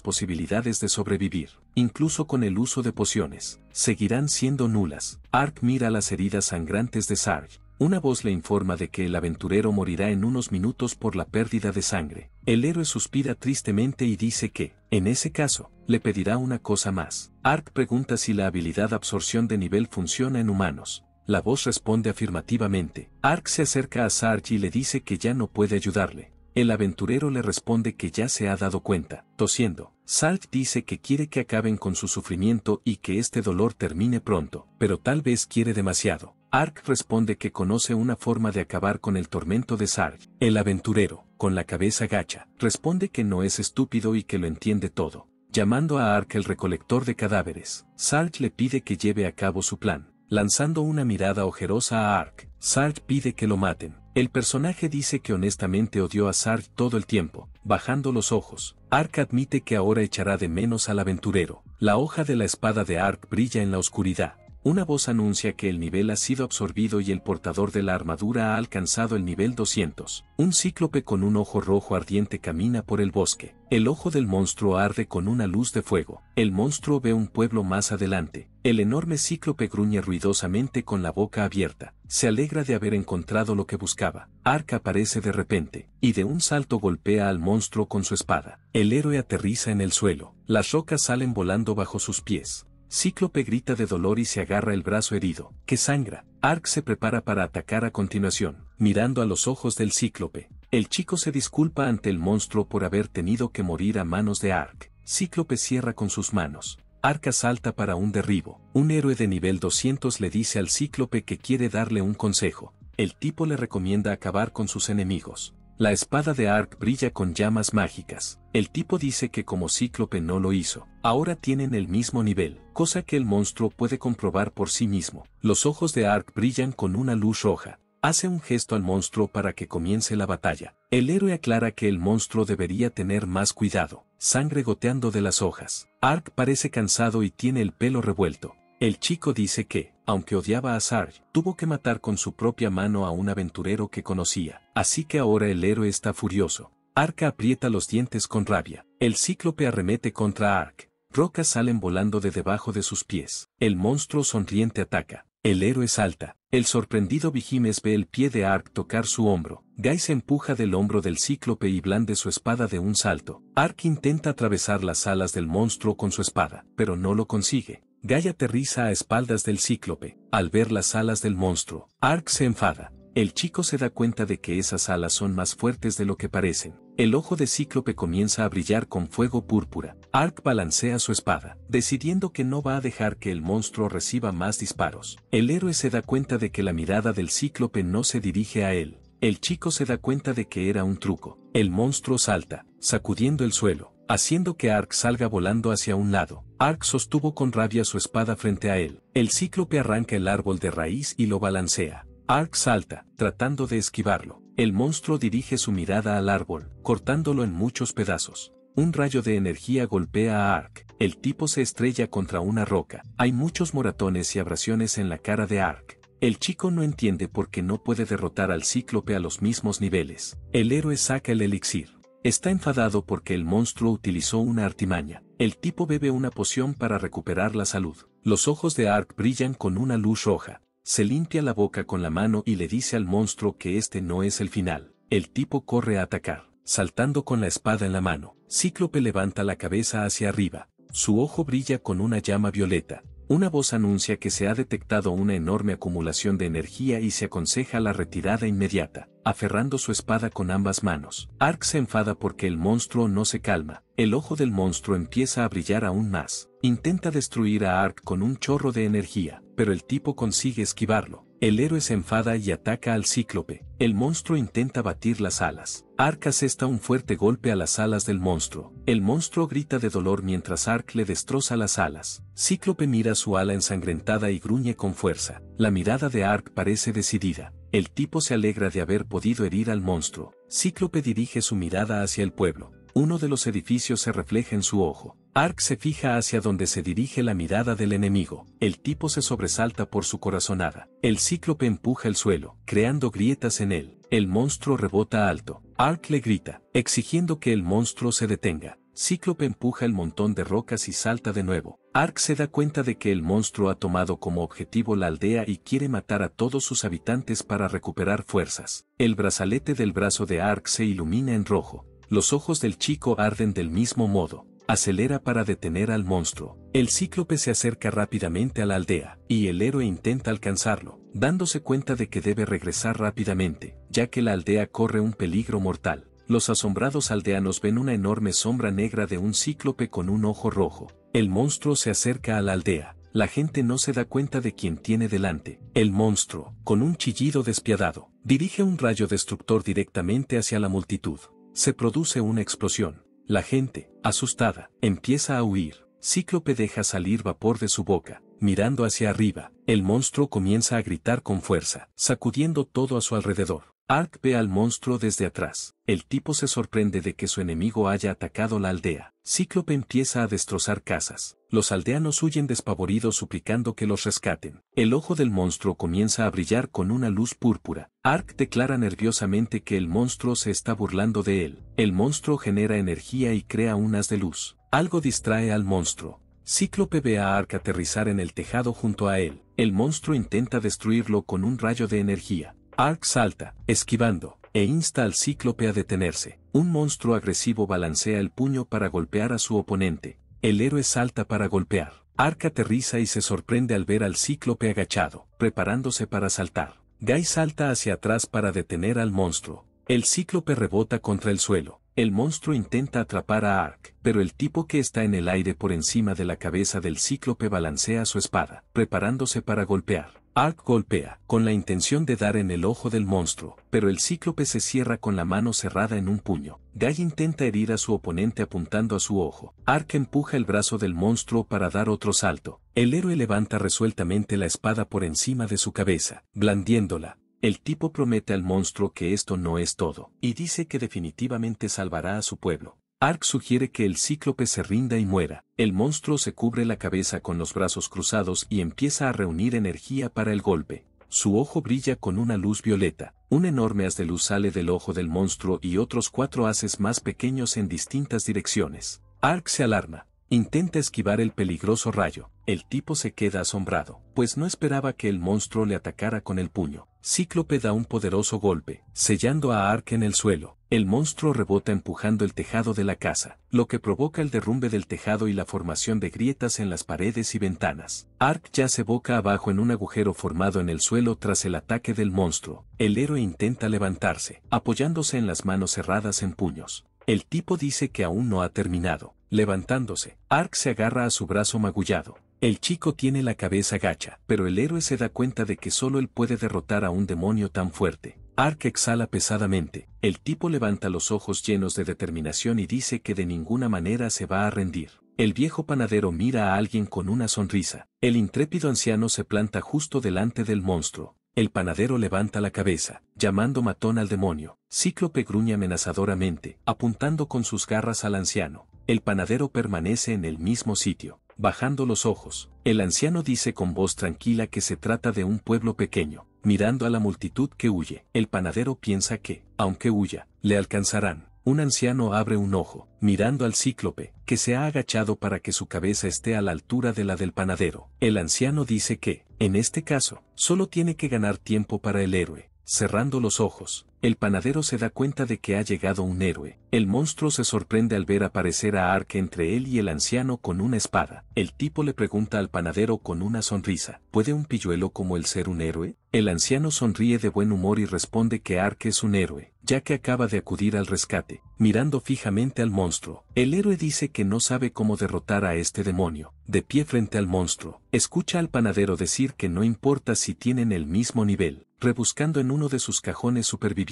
Speaker 1: posibilidades de sobrevivir, incluso con el uso de pociones, seguirán siendo nulas. Ark mira las heridas sangrantes de Sarg una voz le informa de que el aventurero morirá en unos minutos por la pérdida de sangre. El héroe suspira tristemente y dice que, en ese caso, le pedirá una cosa más. Ark pregunta si la habilidad absorción de nivel funciona en humanos. La voz responde afirmativamente. Ark se acerca a Sarge y le dice que ya no puede ayudarle. El aventurero le responde que ya se ha dado cuenta, tosiendo. Sarge dice que quiere que acaben con su sufrimiento y que este dolor termine pronto, pero tal vez quiere demasiado. Ark responde que conoce una forma de acabar con el tormento de Sarge, El aventurero, con la cabeza gacha, responde que no es estúpido y que lo entiende todo. Llamando a Ark el recolector de cadáveres, Sarge le pide que lleve a cabo su plan. Lanzando una mirada ojerosa a Ark, Sarge pide que lo maten. El personaje dice que honestamente odió a Sarge todo el tiempo, bajando los ojos. Ark admite que ahora echará de menos al aventurero. La hoja de la espada de Ark brilla en la oscuridad una voz anuncia que el nivel ha sido absorbido y el portador de la armadura ha alcanzado el nivel 200. Un cíclope con un ojo rojo ardiente camina por el bosque. El ojo del monstruo arde con una luz de fuego. El monstruo ve un pueblo más adelante. El enorme cíclope gruñe ruidosamente con la boca abierta. Se alegra de haber encontrado lo que buscaba. Arca aparece de repente, y de un salto golpea al monstruo con su espada. El héroe aterriza en el suelo. Las rocas salen volando bajo sus pies. Cíclope grita de dolor y se agarra el brazo herido, que sangra. Ark se prepara para atacar a continuación, mirando a los ojos del Cíclope. El chico se disculpa ante el monstruo por haber tenido que morir a manos de Ark. Cíclope cierra con sus manos. Ark salta para un derribo. Un héroe de nivel 200 le dice al Cíclope que quiere darle un consejo. El tipo le recomienda acabar con sus enemigos. La espada de Ark brilla con llamas mágicas. El tipo dice que como Cíclope no lo hizo, ahora tienen el mismo nivel, cosa que el monstruo puede comprobar por sí mismo. Los ojos de Ark brillan con una luz roja. Hace un gesto al monstruo para que comience la batalla. El héroe aclara que el monstruo debería tener más cuidado, sangre goteando de las hojas. Ark parece cansado y tiene el pelo revuelto. El chico dice que, aunque odiaba a Sarge, tuvo que matar con su propia mano a un aventurero que conocía, así que ahora el héroe está furioso. Ark aprieta los dientes con rabia. El cíclope arremete contra Ark. Rocas salen volando de debajo de sus pies. El monstruo sonriente ataca. El héroe salta. El sorprendido Vigimes ve el pie de Ark tocar su hombro. Guy se empuja del hombro del cíclope y blande su espada de un salto. Ark intenta atravesar las alas del monstruo con su espada, pero no lo consigue. Guy aterriza a espaldas del cíclope. Al ver las alas del monstruo, Ark se enfada. El chico se da cuenta de que esas alas son más fuertes de lo que parecen. El ojo de Cíclope comienza a brillar con fuego púrpura. Ark balancea su espada, decidiendo que no va a dejar que el monstruo reciba más disparos. El héroe se da cuenta de que la mirada del Cíclope no se dirige a él. El chico se da cuenta de que era un truco. El monstruo salta, sacudiendo el suelo haciendo que Ark salga volando hacia un lado. Ark sostuvo con rabia su espada frente a él. El cíclope arranca el árbol de raíz y lo balancea. Ark salta, tratando de esquivarlo. El monstruo dirige su mirada al árbol, cortándolo en muchos pedazos. Un rayo de energía golpea a Ark. El tipo se estrella contra una roca. Hay muchos moratones y abrasiones en la cara de Ark. El chico no entiende por qué no puede derrotar al cíclope a los mismos niveles. El héroe saca el elixir. Está enfadado porque el monstruo utilizó una artimaña. El tipo bebe una poción para recuperar la salud. Los ojos de Ark brillan con una luz roja. Se limpia la boca con la mano y le dice al monstruo que este no es el final. El tipo corre a atacar, saltando con la espada en la mano. Cíclope levanta la cabeza hacia arriba. Su ojo brilla con una llama violeta una voz anuncia que se ha detectado una enorme acumulación de energía y se aconseja la retirada inmediata, aferrando su espada con ambas manos. Ark se enfada porque el monstruo no se calma, el ojo del monstruo empieza a brillar aún más. Intenta destruir a Ark con un chorro de energía, pero el tipo consigue esquivarlo. El héroe se enfada y ataca al cíclope. El monstruo intenta batir las alas. Ark asesta un fuerte golpe a las alas del monstruo. El monstruo grita de dolor mientras Ark le destroza las alas. Cíclope mira su ala ensangrentada y gruñe con fuerza. La mirada de Ark parece decidida. El tipo se alegra de haber podido herir al monstruo. Cíclope dirige su mirada hacia el pueblo. Uno de los edificios se refleja en su ojo. Ark se fija hacia donde se dirige la mirada del enemigo. El tipo se sobresalta por su corazonada. El cíclope empuja el suelo, creando grietas en él. El monstruo rebota alto. Ark le grita, exigiendo que el monstruo se detenga. Cíclope empuja el montón de rocas y salta de nuevo. Ark se da cuenta de que el monstruo ha tomado como objetivo la aldea y quiere matar a todos sus habitantes para recuperar fuerzas. El brazalete del brazo de Ark se ilumina en rojo. Los ojos del chico arden del mismo modo acelera para detener al monstruo. El cíclope se acerca rápidamente a la aldea, y el héroe intenta alcanzarlo, dándose cuenta de que debe regresar rápidamente, ya que la aldea corre un peligro mortal. Los asombrados aldeanos ven una enorme sombra negra de un cíclope con un ojo rojo. El monstruo se acerca a la aldea, la gente no se da cuenta de quién tiene delante. El monstruo, con un chillido despiadado, dirige un rayo destructor directamente hacia la multitud. Se produce una explosión, la gente, asustada, empieza a huir. Cíclope deja salir vapor de su boca. Mirando hacia arriba, el monstruo comienza a gritar con fuerza, sacudiendo todo a su alrededor. Ark ve al monstruo desde atrás. El tipo se sorprende de que su enemigo haya atacado la aldea. Cíclope empieza a destrozar casas. Los aldeanos huyen despavoridos suplicando que los rescaten. El ojo del monstruo comienza a brillar con una luz púrpura. Ark declara nerviosamente que el monstruo se está burlando de él. El monstruo genera energía y crea unas de luz. Algo distrae al monstruo. Cíclope ve a Ark aterrizar en el tejado junto a él. El monstruo intenta destruirlo con un rayo de energía. Ark salta, esquivando, e insta al cíclope a detenerse. Un monstruo agresivo balancea el puño para golpear a su oponente. El héroe salta para golpear. Ark aterriza y se sorprende al ver al cíclope agachado, preparándose para saltar. Guy salta hacia atrás para detener al monstruo. El cíclope rebota contra el suelo. El monstruo intenta atrapar a Ark, pero el tipo que está en el aire por encima de la cabeza del cíclope balancea su espada, preparándose para golpear. Ark golpea, con la intención de dar en el ojo del monstruo, pero el cíclope se cierra con la mano cerrada en un puño. Guy intenta herir a su oponente apuntando a su ojo. Ark empuja el brazo del monstruo para dar otro salto. El héroe levanta resueltamente la espada por encima de su cabeza, blandiéndola. El tipo promete al monstruo que esto no es todo, y dice que definitivamente salvará a su pueblo. Ark sugiere que el cíclope se rinda y muera. El monstruo se cubre la cabeza con los brazos cruzados y empieza a reunir energía para el golpe. Su ojo brilla con una luz violeta. Un enorme haz de luz sale del ojo del monstruo y otros cuatro haces más pequeños en distintas direcciones. Ark se alarma. Intenta esquivar el peligroso rayo. El tipo se queda asombrado, pues no esperaba que el monstruo le atacara con el puño. Cíclope da un poderoso golpe, sellando a Ark en el suelo. El monstruo rebota empujando el tejado de la casa, lo que provoca el derrumbe del tejado y la formación de grietas en las paredes y ventanas. Ark se boca abajo en un agujero formado en el suelo tras el ataque del monstruo. El héroe intenta levantarse, apoyándose en las manos cerradas en puños. El tipo dice que aún no ha terminado. Levantándose, Ark se agarra a su brazo magullado, el chico tiene la cabeza gacha, pero el héroe se da cuenta de que solo él puede derrotar a un demonio tan fuerte. Ark exhala pesadamente, el tipo levanta los ojos llenos de determinación y dice que de ninguna manera se va a rendir. El viejo panadero mira a alguien con una sonrisa. El intrépido anciano se planta justo delante del monstruo. El panadero levanta la cabeza, llamando matón al demonio. Cíclope gruñe amenazadoramente, apuntando con sus garras al anciano. El panadero permanece en el mismo sitio bajando los ojos. El anciano dice con voz tranquila que se trata de un pueblo pequeño, mirando a la multitud que huye. El panadero piensa que, aunque huya, le alcanzarán. Un anciano abre un ojo, mirando al cíclope, que se ha agachado para que su cabeza esté a la altura de la del panadero. El anciano dice que, en este caso, solo tiene que ganar tiempo para el héroe. Cerrando los ojos, el panadero se da cuenta de que ha llegado un héroe. El monstruo se sorprende al ver aparecer a Ark entre él y el anciano con una espada. El tipo le pregunta al panadero con una sonrisa, ¿puede un pilluelo como él ser un héroe? El anciano sonríe de buen humor y responde que Ark es un héroe, ya que acaba de acudir al rescate, mirando fijamente al monstruo. El héroe dice que no sabe cómo derrotar a este demonio. De pie frente al monstruo, escucha al panadero decir que no importa si tienen el mismo nivel, rebuscando en uno de sus cajones supervivientes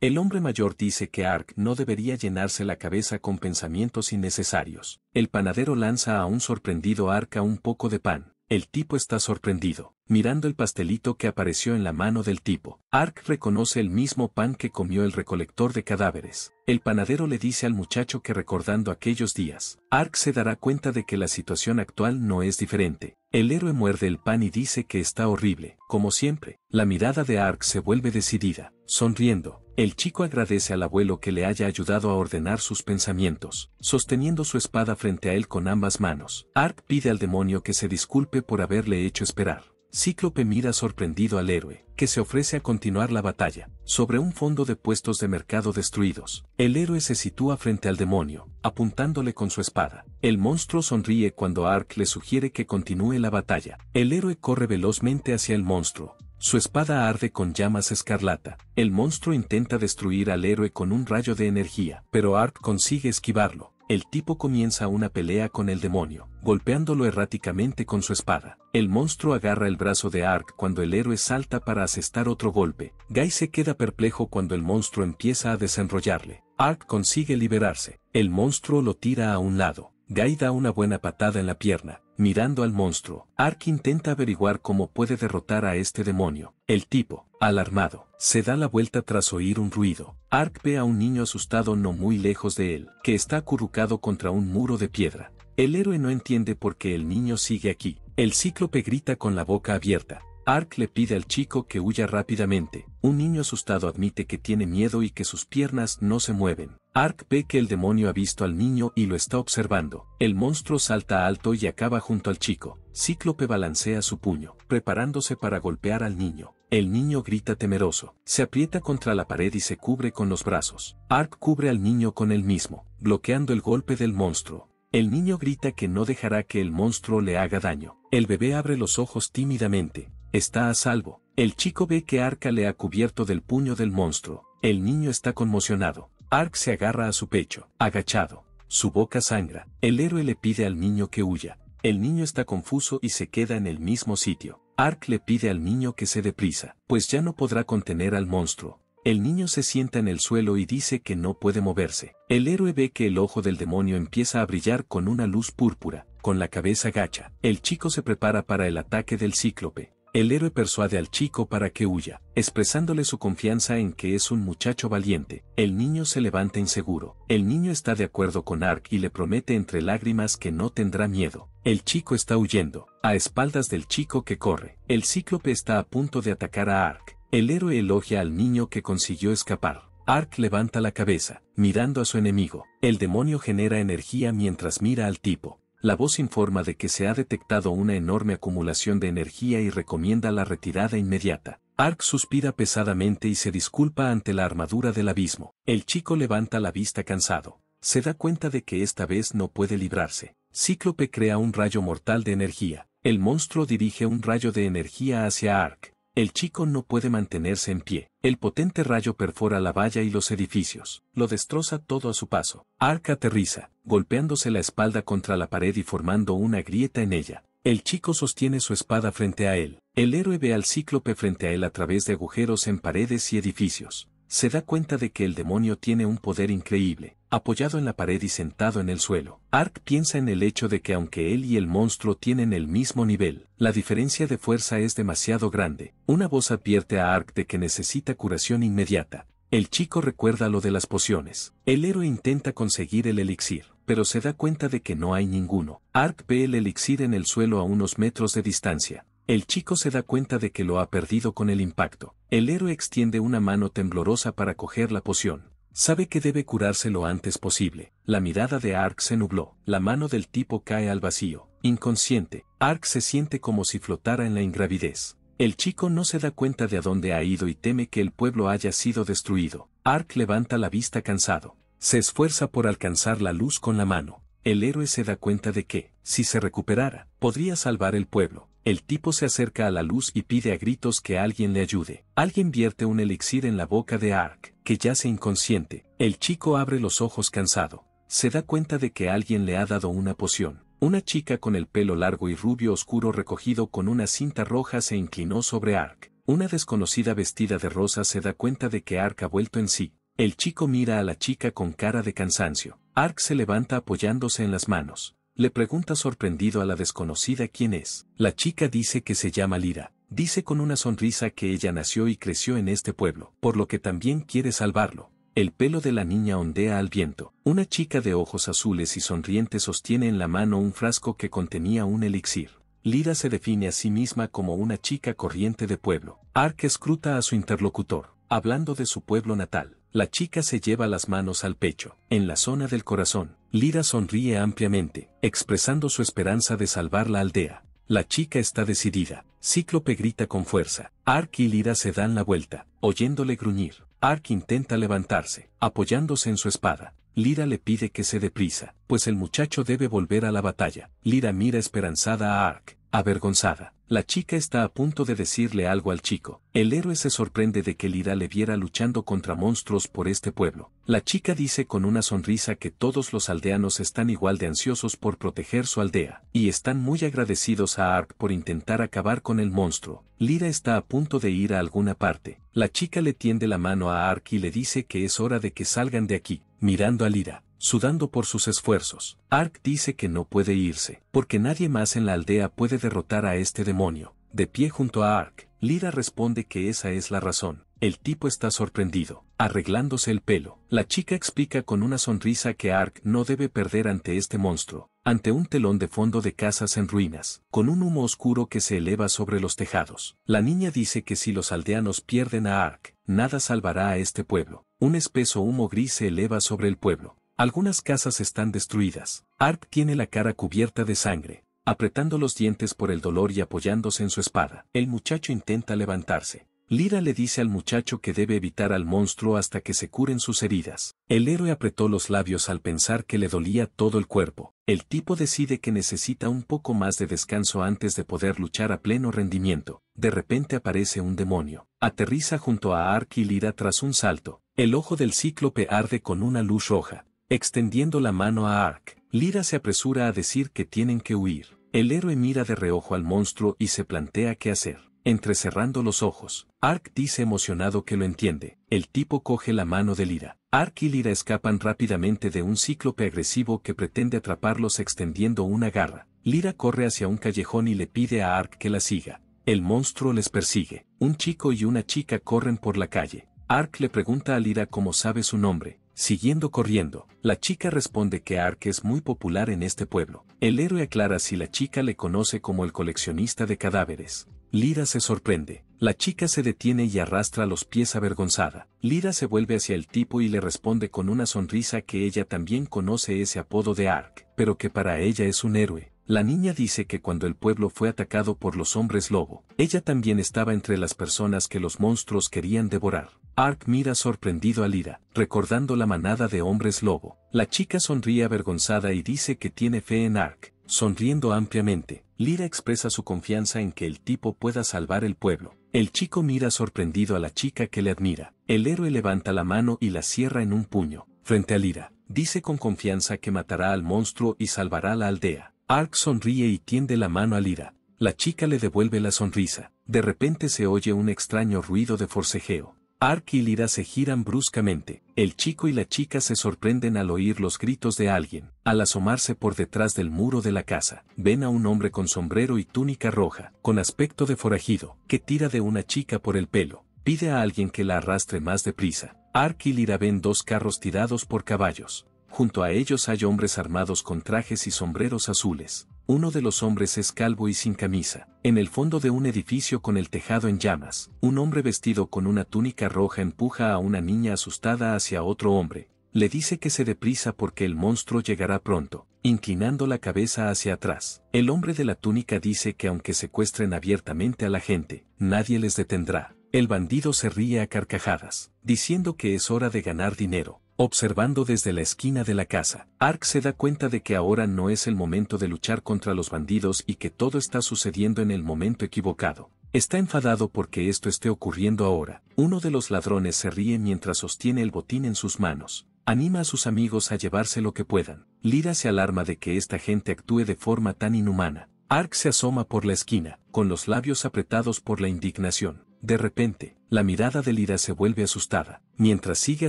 Speaker 1: el hombre mayor dice que Ark no debería llenarse la cabeza con pensamientos innecesarios. El panadero lanza a un sorprendido Ark un poco de pan. El tipo está sorprendido, mirando el pastelito que apareció en la mano del tipo. Ark reconoce el mismo pan que comió el recolector de cadáveres. El panadero le dice al muchacho que recordando aquellos días, Ark se dará cuenta de que la situación actual no es diferente, el héroe muerde el pan y dice que está horrible. Como siempre, la mirada de Ark se vuelve decidida. Sonriendo, el chico agradece al abuelo que le haya ayudado a ordenar sus pensamientos, sosteniendo su espada frente a él con ambas manos. Ark pide al demonio que se disculpe por haberle hecho esperar. Cíclope mira sorprendido al héroe, que se ofrece a continuar la batalla, sobre un fondo de puestos de mercado destruidos. El héroe se sitúa frente al demonio, apuntándole con su espada. El monstruo sonríe cuando Ark le sugiere que continúe la batalla. El héroe corre velozmente hacia el monstruo. Su espada arde con llamas escarlata. El monstruo intenta destruir al héroe con un rayo de energía, pero Ark consigue esquivarlo. El tipo comienza una pelea con el demonio, golpeándolo erráticamente con su espada. El monstruo agarra el brazo de Ark cuando el héroe salta para asestar otro golpe. Guy se queda perplejo cuando el monstruo empieza a desenrollarle. Ark consigue liberarse. El monstruo lo tira a un lado. Guy da una buena patada en la pierna, mirando al monstruo. Ark intenta averiguar cómo puede derrotar a este demonio. El tipo, alarmado, se da la vuelta tras oír un ruido. Ark ve a un niño asustado no muy lejos de él, que está acurrucado contra un muro de piedra. El héroe no entiende por qué el niño sigue aquí. El cíclope grita con la boca abierta. Ark le pide al chico que huya rápidamente. Un niño asustado admite que tiene miedo y que sus piernas no se mueven. Ark ve que el demonio ha visto al niño y lo está observando. El monstruo salta alto y acaba junto al chico. Cíclope balancea su puño, preparándose para golpear al niño. El niño grita temeroso, se aprieta contra la pared y se cubre con los brazos. Ark cubre al niño con el mismo, bloqueando el golpe del monstruo. El niño grita que no dejará que el monstruo le haga daño. El bebé abre los ojos tímidamente, Está a salvo. El chico ve que Arca le ha cubierto del puño del monstruo. El niño está conmocionado. Ark se agarra a su pecho, agachado. Su boca sangra. El héroe le pide al niño que huya. El niño está confuso y se queda en el mismo sitio. Ark le pide al niño que se deprisa, pues ya no podrá contener al monstruo. El niño se sienta en el suelo y dice que no puede moverse. El héroe ve que el ojo del demonio empieza a brillar con una luz púrpura, con la cabeza gacha. El chico se prepara para el ataque del cíclope. El héroe persuade al chico para que huya, expresándole su confianza en que es un muchacho valiente. El niño se levanta inseguro. El niño está de acuerdo con Ark y le promete entre lágrimas que no tendrá miedo. El chico está huyendo, a espaldas del chico que corre. El cíclope está a punto de atacar a Ark. El héroe elogia al niño que consiguió escapar. Ark levanta la cabeza, mirando a su enemigo. El demonio genera energía mientras mira al tipo la voz informa de que se ha detectado una enorme acumulación de energía y recomienda la retirada inmediata. Ark suspira pesadamente y se disculpa ante la armadura del abismo. El chico levanta la vista cansado. Se da cuenta de que esta vez no puede librarse. Cíclope crea un rayo mortal de energía. El monstruo dirige un rayo de energía hacia Ark. El chico no puede mantenerse en pie. El potente rayo perfora la valla y los edificios. Lo destroza todo a su paso. Arca aterriza, golpeándose la espalda contra la pared y formando una grieta en ella. El chico sostiene su espada frente a él. El héroe ve al cíclope frente a él a través de agujeros en paredes y edificios se da cuenta de que el demonio tiene un poder increíble, apoyado en la pared y sentado en el suelo. Ark piensa en el hecho de que aunque él y el monstruo tienen el mismo nivel, la diferencia de fuerza es demasiado grande. Una voz advierte a Ark de que necesita curación inmediata. El chico recuerda lo de las pociones. El héroe intenta conseguir el elixir, pero se da cuenta de que no hay ninguno. Ark ve el elixir en el suelo a unos metros de distancia. El chico se da cuenta de que lo ha perdido con el impacto. El héroe extiende una mano temblorosa para coger la poción. Sabe que debe curarse lo antes posible. La mirada de Ark se nubló. La mano del tipo cae al vacío. Inconsciente, Ark se siente como si flotara en la ingravidez. El chico no se da cuenta de a dónde ha ido y teme que el pueblo haya sido destruido. Ark levanta la vista cansado. Se esfuerza por alcanzar la luz con la mano. El héroe se da cuenta de que, si se recuperara, podría salvar el pueblo. El tipo se acerca a la luz y pide a gritos que alguien le ayude. Alguien vierte un elixir en la boca de Ark, que yace inconsciente. El chico abre los ojos cansado. Se da cuenta de que alguien le ha dado una poción. Una chica con el pelo largo y rubio oscuro recogido con una cinta roja se inclinó sobre Ark. Una desconocida vestida de rosa se da cuenta de que Ark ha vuelto en sí. El chico mira a la chica con cara de cansancio. Ark se levanta apoyándose en las manos le pregunta sorprendido a la desconocida quién es. La chica dice que se llama Lira. Dice con una sonrisa que ella nació y creció en este pueblo, por lo que también quiere salvarlo. El pelo de la niña ondea al viento. Una chica de ojos azules y sonriente sostiene en la mano un frasco que contenía un elixir. Lira se define a sí misma como una chica corriente de pueblo. Ark escruta a su interlocutor, hablando de su pueblo natal. La chica se lleva las manos al pecho, en la zona del corazón. Lira sonríe ampliamente, expresando su esperanza de salvar la aldea. La chica está decidida. Cíclope grita con fuerza. Ark y Lira se dan la vuelta, oyéndole gruñir. Ark intenta levantarse, apoyándose en su espada. Lira le pide que se deprisa, pues el muchacho debe volver a la batalla. Lira mira esperanzada a Ark, Avergonzada, la chica está a punto de decirle algo al chico. El héroe se sorprende de que Lira le viera luchando contra monstruos por este pueblo. La chica dice con una sonrisa que todos los aldeanos están igual de ansiosos por proteger su aldea, y están muy agradecidos a Ark por intentar acabar con el monstruo. Lira está a punto de ir a alguna parte. La chica le tiende la mano a Ark y le dice que es hora de que salgan de aquí. Mirando a Lira, sudando por sus esfuerzos. Ark dice que no puede irse, porque nadie más en la aldea puede derrotar a este demonio. De pie junto a Ark, Lira responde que esa es la razón. El tipo está sorprendido, arreglándose el pelo. La chica explica con una sonrisa que Ark no debe perder ante este monstruo, ante un telón de fondo de casas en ruinas, con un humo oscuro que se eleva sobre los tejados. La niña dice que si los aldeanos pierden a Ark, nada salvará a este pueblo. Un espeso humo gris se eleva sobre el pueblo, algunas casas están destruidas. Art tiene la cara cubierta de sangre, apretando los dientes por el dolor y apoyándose en su espada. El muchacho intenta levantarse. Lira le dice al muchacho que debe evitar al monstruo hasta que se curen sus heridas. El héroe apretó los labios al pensar que le dolía todo el cuerpo. El tipo decide que necesita un poco más de descanso antes de poder luchar a pleno rendimiento. De repente aparece un demonio. Aterriza junto a Ark y Lira tras un salto. El ojo del cíclope arde con una luz roja. Extendiendo la mano a Ark, Lira se apresura a decir que tienen que huir. El héroe mira de reojo al monstruo y se plantea qué hacer. Entrecerrando los ojos, Ark dice emocionado que lo entiende. El tipo coge la mano de Lira. Ark y Lira escapan rápidamente de un cíclope agresivo que pretende atraparlos extendiendo una garra. Lira corre hacia un callejón y le pide a Ark que la siga. El monstruo les persigue. Un chico y una chica corren por la calle. Ark le pregunta a Lira cómo sabe su nombre. Siguiendo corriendo, la chica responde que Ark es muy popular en este pueblo. El héroe aclara si la chica le conoce como el coleccionista de cadáveres. Lira se sorprende. La chica se detiene y arrastra los pies avergonzada. Lira se vuelve hacia el tipo y le responde con una sonrisa que ella también conoce ese apodo de Ark, pero que para ella es un héroe. La niña dice que cuando el pueblo fue atacado por los hombres lobo, ella también estaba entre las personas que los monstruos querían devorar. Ark mira sorprendido a Lira, recordando la manada de hombres lobo. La chica sonríe avergonzada y dice que tiene fe en Ark. Sonriendo ampliamente, Lira expresa su confianza en que el tipo pueda salvar el pueblo. El chico mira sorprendido a la chica que le admira. El héroe levanta la mano y la cierra en un puño. Frente a Lira, dice con confianza que matará al monstruo y salvará la aldea. Ark sonríe y tiende la mano a Lira. La chica le devuelve la sonrisa. De repente se oye un extraño ruido de forcejeo. Ark y Lira se giran bruscamente. El chico y la chica se sorprenden al oír los gritos de alguien. Al asomarse por detrás del muro de la casa, ven a un hombre con sombrero y túnica roja, con aspecto de forajido, que tira de una chica por el pelo. Pide a alguien que la arrastre más deprisa. Ark y Lira ven dos carros tirados por caballos. Junto a ellos hay hombres armados con trajes y sombreros azules uno de los hombres es calvo y sin camisa. En el fondo de un edificio con el tejado en llamas, un hombre vestido con una túnica roja empuja a una niña asustada hacia otro hombre. Le dice que se deprisa porque el monstruo llegará pronto, inclinando la cabeza hacia atrás. El hombre de la túnica dice que aunque secuestren abiertamente a la gente, nadie les detendrá. El bandido se ríe a carcajadas, diciendo que es hora de ganar dinero. Observando desde la esquina de la casa, Ark se da cuenta de que ahora no es el momento de luchar contra los bandidos y que todo está sucediendo en el momento equivocado. Está enfadado porque esto esté ocurriendo ahora. Uno de los ladrones se ríe mientras sostiene el botín en sus manos. Anima a sus amigos a llevarse lo que puedan. Lira se alarma de que esta gente actúe de forma tan inhumana. Ark se asoma por la esquina, con los labios apretados por la indignación. De repente, la mirada de Lira se vuelve asustada. Mientras sigue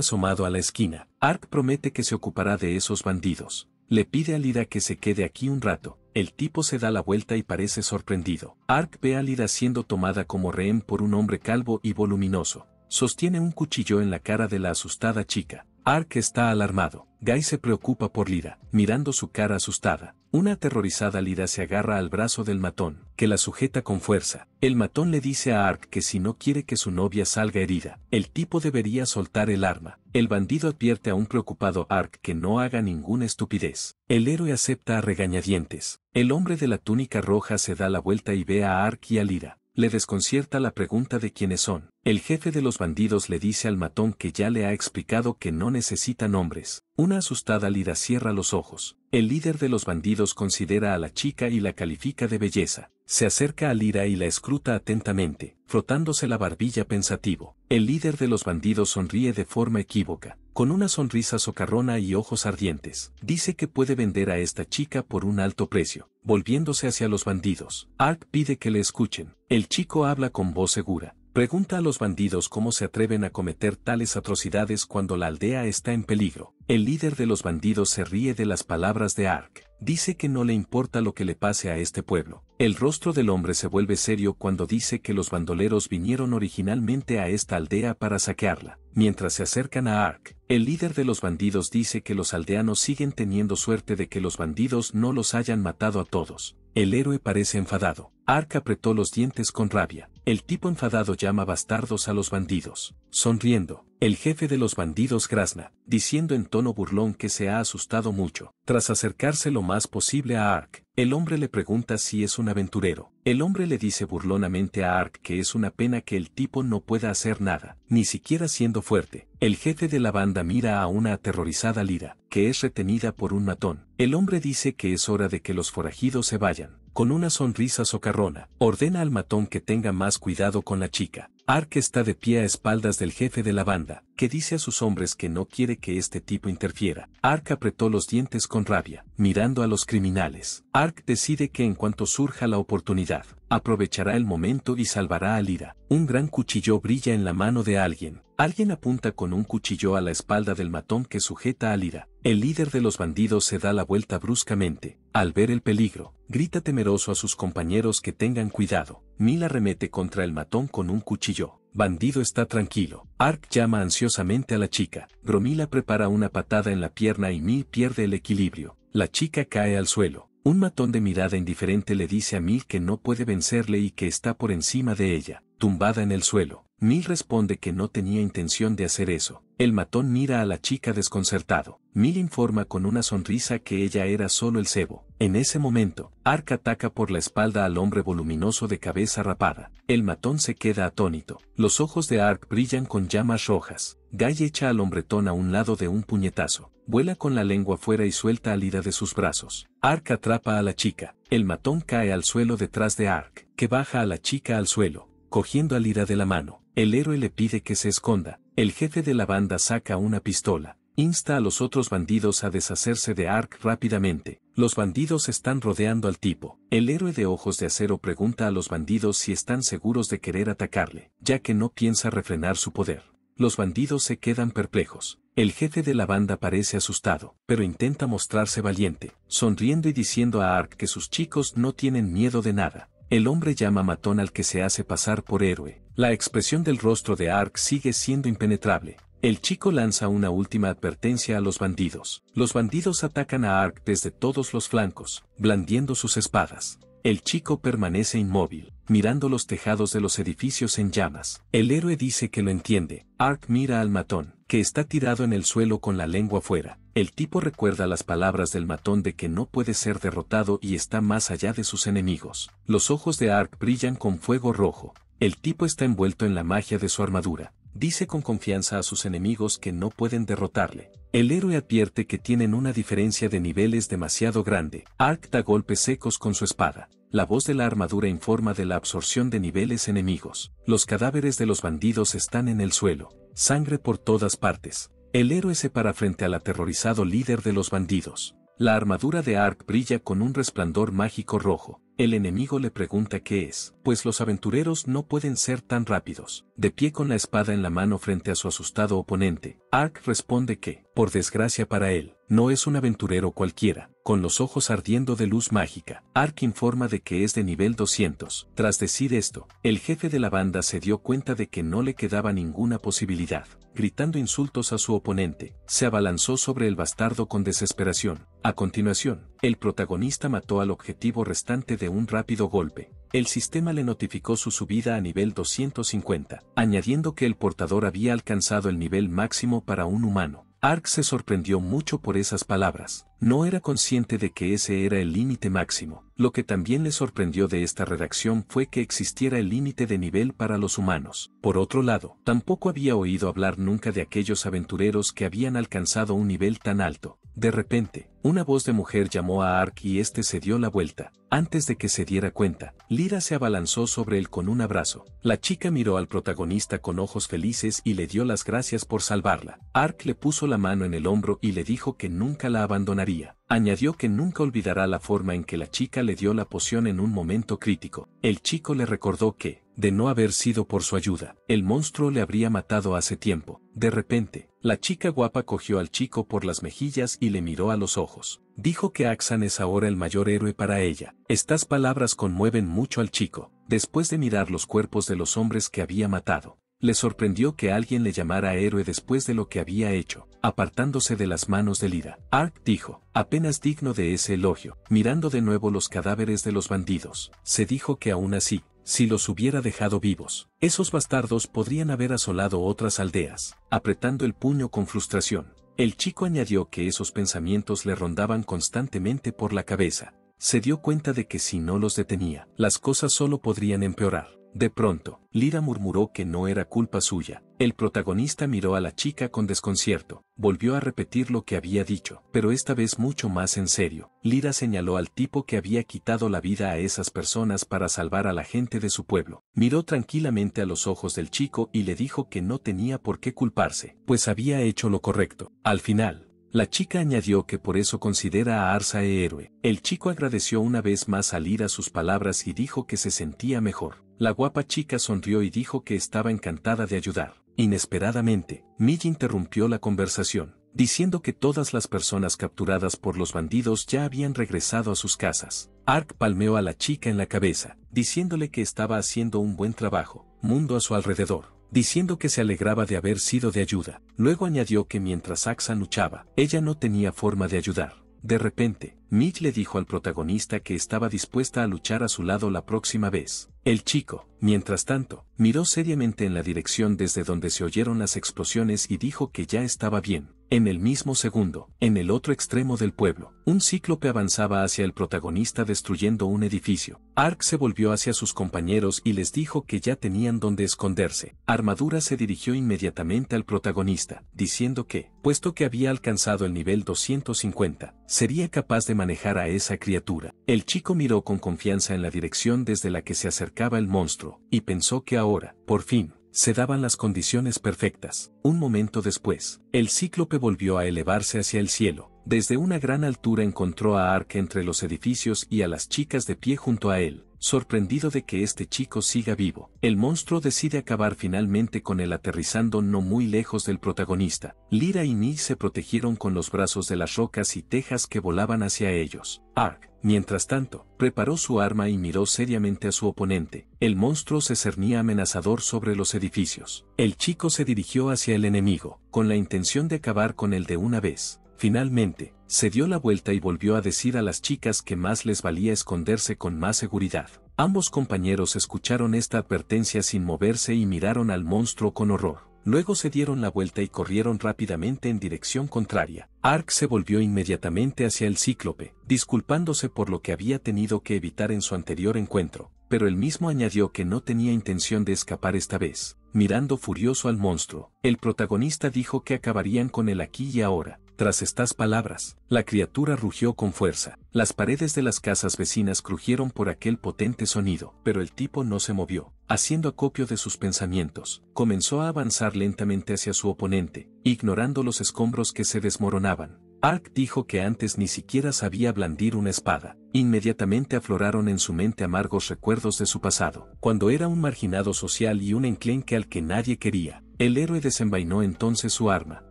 Speaker 1: asomado a la esquina, Ark promete que se ocupará de esos bandidos. Le pide a Lira que se quede aquí un rato. El tipo se da la vuelta y parece sorprendido. Ark ve a Lira siendo tomada como rehén por un hombre calvo y voluminoso. Sostiene un cuchillo en la cara de la asustada chica. Ark está alarmado. Guy se preocupa por Lira, mirando su cara asustada. Una aterrorizada Lira se agarra al brazo del matón, que la sujeta con fuerza. El matón le dice a Ark que si no quiere que su novia salga herida, el tipo debería soltar el arma. El bandido advierte a un preocupado Ark que no haga ninguna estupidez. El héroe acepta a regañadientes. El hombre de la túnica roja se da la vuelta y ve a Ark y a Lira le desconcierta la pregunta de quiénes son. El jefe de los bandidos le dice al matón que ya le ha explicado que no necesita nombres. Una asustada Lida cierra los ojos. El líder de los bandidos considera a la chica y la califica de belleza. Se acerca a Lira y la escruta atentamente, frotándose la barbilla pensativo. El líder de los bandidos sonríe de forma equívoca, con una sonrisa socarrona y ojos ardientes. Dice que puede vender a esta chica por un alto precio. Volviéndose hacia los bandidos, Ark pide que le escuchen. El chico habla con voz segura. Pregunta a los bandidos cómo se atreven a cometer tales atrocidades cuando la aldea está en peligro. El líder de los bandidos se ríe de las palabras de Ark. Dice que no le importa lo que le pase a este pueblo, el rostro del hombre se vuelve serio cuando dice que los bandoleros vinieron originalmente a esta aldea para saquearla. Mientras se acercan a Ark, el líder de los bandidos dice que los aldeanos siguen teniendo suerte de que los bandidos no los hayan matado a todos. El héroe parece enfadado. Ark apretó los dientes con rabia. El tipo enfadado llama bastardos a los bandidos. Sonriendo, el jefe de los bandidos grazna, diciendo en tono burlón que se ha asustado mucho. Tras acercarse lo más posible a Ark, el hombre le pregunta si es un aventurero. El hombre le dice burlonamente a Ark que es una pena que el tipo no pueda hacer nada, ni siquiera siendo fuerte. El jefe de la banda mira a una aterrorizada Lira, que es retenida por un matón. El hombre dice que es hora de que los forajidos se vayan con una sonrisa socarrona, ordena al matón que tenga más cuidado con la chica. Ark está de pie a espaldas del jefe de la banda, que dice a sus hombres que no quiere que este tipo interfiera. Ark apretó los dientes con rabia, mirando a los criminales. Ark decide que en cuanto surja la oportunidad, aprovechará el momento y salvará a Lira. Un gran cuchillo brilla en la mano de alguien, Alguien apunta con un cuchillo a la espalda del matón que sujeta a Lira. El líder de los bandidos se da la vuelta bruscamente. Al ver el peligro, grita temeroso a sus compañeros que tengan cuidado. Mila arremete contra el matón con un cuchillo. Bandido está tranquilo. Ark llama ansiosamente a la chica. Gromila prepara una patada en la pierna y Mil pierde el equilibrio. La chica cae al suelo. Un matón de mirada indiferente le dice a Mil que no puede vencerle y que está por encima de ella, tumbada en el suelo. Mill responde que no tenía intención de hacer eso. El matón mira a la chica desconcertado. Mil informa con una sonrisa que ella era solo el cebo. En ese momento, Ark ataca por la espalda al hombre voluminoso de cabeza rapada. El matón se queda atónito. Los ojos de Ark brillan con llamas rojas. Guy echa al hombretón a un lado de un puñetazo. Vuela con la lengua fuera y suelta al Lira de sus brazos. Ark atrapa a la chica. El matón cae al suelo detrás de Ark, que baja a la chica al suelo, cogiendo al Lira de la mano. El héroe le pide que se esconda. El jefe de la banda saca una pistola. Insta a los otros bandidos a deshacerse de Ark rápidamente. Los bandidos están rodeando al tipo. El héroe de ojos de acero pregunta a los bandidos si están seguros de querer atacarle, ya que no piensa refrenar su poder. Los bandidos se quedan perplejos. El jefe de la banda parece asustado, pero intenta mostrarse valiente, sonriendo y diciendo a Ark que sus chicos no tienen miedo de nada. El hombre llama matón al que se hace pasar por héroe. La expresión del rostro de Ark sigue siendo impenetrable. El chico lanza una última advertencia a los bandidos. Los bandidos atacan a Ark desde todos los flancos, blandiendo sus espadas. El chico permanece inmóvil, mirando los tejados de los edificios en llamas. El héroe dice que lo entiende. Ark mira al matón, que está tirado en el suelo con la lengua fuera. El tipo recuerda las palabras del matón de que no puede ser derrotado y está más allá de sus enemigos. Los ojos de Ark brillan con fuego rojo. El tipo está envuelto en la magia de su armadura. Dice con confianza a sus enemigos que no pueden derrotarle. El héroe advierte que tienen una diferencia de niveles demasiado grande. Ark da golpes secos con su espada. La voz de la armadura informa de la absorción de niveles enemigos. Los cadáveres de los bandidos están en el suelo. Sangre por todas partes. El héroe se para frente al aterrorizado líder de los bandidos. La armadura de Ark brilla con un resplandor mágico rojo. El enemigo le pregunta qué es, pues los aventureros no pueden ser tan rápidos. De pie con la espada en la mano frente a su asustado oponente, Ark responde que, por desgracia para él, no es un aventurero cualquiera. Con los ojos ardiendo de luz mágica, Ark informa de que es de nivel 200. Tras decir esto, el jefe de la banda se dio cuenta de que no le quedaba ninguna posibilidad gritando insultos a su oponente, se abalanzó sobre el bastardo con desesperación. A continuación, el protagonista mató al objetivo restante de un rápido golpe. El sistema le notificó su subida a nivel 250, añadiendo que el portador había alcanzado el nivel máximo para un humano. Ark se sorprendió mucho por esas palabras. No era consciente de que ese era el límite máximo. Lo que también le sorprendió de esta redacción fue que existiera el límite de nivel para los humanos. Por otro lado, tampoco había oído hablar nunca de aquellos aventureros que habían alcanzado un nivel tan alto. De repente, una voz de mujer llamó a Ark y este se dio la vuelta. Antes de que se diera cuenta, Lira se abalanzó sobre él con un abrazo. La chica miró al protagonista con ojos felices y le dio las gracias por salvarla. Ark le puso la mano en el hombro y le dijo que nunca la abandonaría. Añadió que nunca olvidará la forma en que la chica le dio la poción en un momento crítico. El chico le recordó que, de no haber sido por su ayuda, el monstruo le habría matado hace tiempo. De repente, la chica guapa cogió al chico por las mejillas y le miró a los ojos. Dijo que Axan es ahora el mayor héroe para ella. Estas palabras conmueven mucho al chico, después de mirar los cuerpos de los hombres que había matado. Le sorprendió que alguien le llamara héroe después de lo que había hecho, apartándose de las manos de Lira. Ark dijo, apenas digno de ese elogio, mirando de nuevo los cadáveres de los bandidos. Se dijo que aún así, si los hubiera dejado vivos. Esos bastardos podrían haber asolado otras aldeas, apretando el puño con frustración. El chico añadió que esos pensamientos le rondaban constantemente por la cabeza. Se dio cuenta de que si no los detenía, las cosas solo podrían empeorar. De pronto, Lira murmuró que no era culpa suya, el protagonista miró a la chica con desconcierto, volvió a repetir lo que había dicho, pero esta vez mucho más en serio. Lira señaló al tipo que había quitado la vida a esas personas para salvar a la gente de su pueblo. Miró tranquilamente a los ojos del chico y le dijo que no tenía por qué culparse, pues había hecho lo correcto. Al final, la chica añadió que por eso considera a Arsa héroe. El chico agradeció una vez más a Lira sus palabras y dijo que se sentía mejor. La guapa chica sonrió y dijo que estaba encantada de ayudar. Inesperadamente, Midge interrumpió la conversación, diciendo que todas las personas capturadas por los bandidos ya habían regresado a sus casas. Ark palmeó a la chica en la cabeza, diciéndole que estaba haciendo un buen trabajo, mundo a su alrededor, diciendo que se alegraba de haber sido de ayuda. Luego añadió que mientras Axa luchaba, ella no tenía forma de ayudar de repente, Mitch le dijo al protagonista que estaba dispuesta a luchar a su lado la próxima vez. El chico, mientras tanto, miró seriamente en la dirección desde donde se oyeron las explosiones y dijo que ya estaba bien. En el mismo segundo, en el otro extremo del pueblo, un cíclope avanzaba hacia el protagonista destruyendo un edificio. Ark se volvió hacia sus compañeros y les dijo que ya tenían donde esconderse. Armadura se dirigió inmediatamente al protagonista, diciendo que, puesto que había alcanzado el nivel 250, sería capaz de manejar a esa criatura. El chico miró con confianza en la dirección desde la que se acercaba el monstruo, y pensó que ahora, por fin, se daban las condiciones perfectas. Un momento después, el cíclope volvió a elevarse hacia el cielo. Desde una gran altura encontró a Ark entre los edificios y a las chicas de pie junto a él sorprendido de que este chico siga vivo. El monstruo decide acabar finalmente con él aterrizando no muy lejos del protagonista. Lira y Mi se protegieron con los brazos de las rocas y tejas que volaban hacia ellos. Ark, mientras tanto, preparó su arma y miró seriamente a su oponente. El monstruo se cernía amenazador sobre los edificios. El chico se dirigió hacia el enemigo, con la intención de acabar con él de una vez. Finalmente, se dio la vuelta y volvió a decir a las chicas que más les valía esconderse con más seguridad. Ambos compañeros escucharon esta advertencia sin moverse y miraron al monstruo con horror. Luego se dieron la vuelta y corrieron rápidamente en dirección contraria. Ark se volvió inmediatamente hacia el cíclope, disculpándose por lo que había tenido que evitar en su anterior encuentro, pero él mismo añadió que no tenía intención de escapar esta vez mirando furioso al monstruo. El protagonista dijo que acabarían con él aquí y ahora, tras estas palabras, la criatura rugió con fuerza. Las paredes de las casas vecinas crujieron por aquel potente sonido, pero el tipo no se movió. Haciendo acopio de sus pensamientos, comenzó a avanzar lentamente hacia su oponente, ignorando los escombros que se desmoronaban. Ark dijo que antes ni siquiera sabía blandir una espada. Inmediatamente afloraron en su mente amargos recuerdos de su pasado, cuando era un marginado social y un enclenque al que nadie quería. El héroe desenvainó entonces su arma,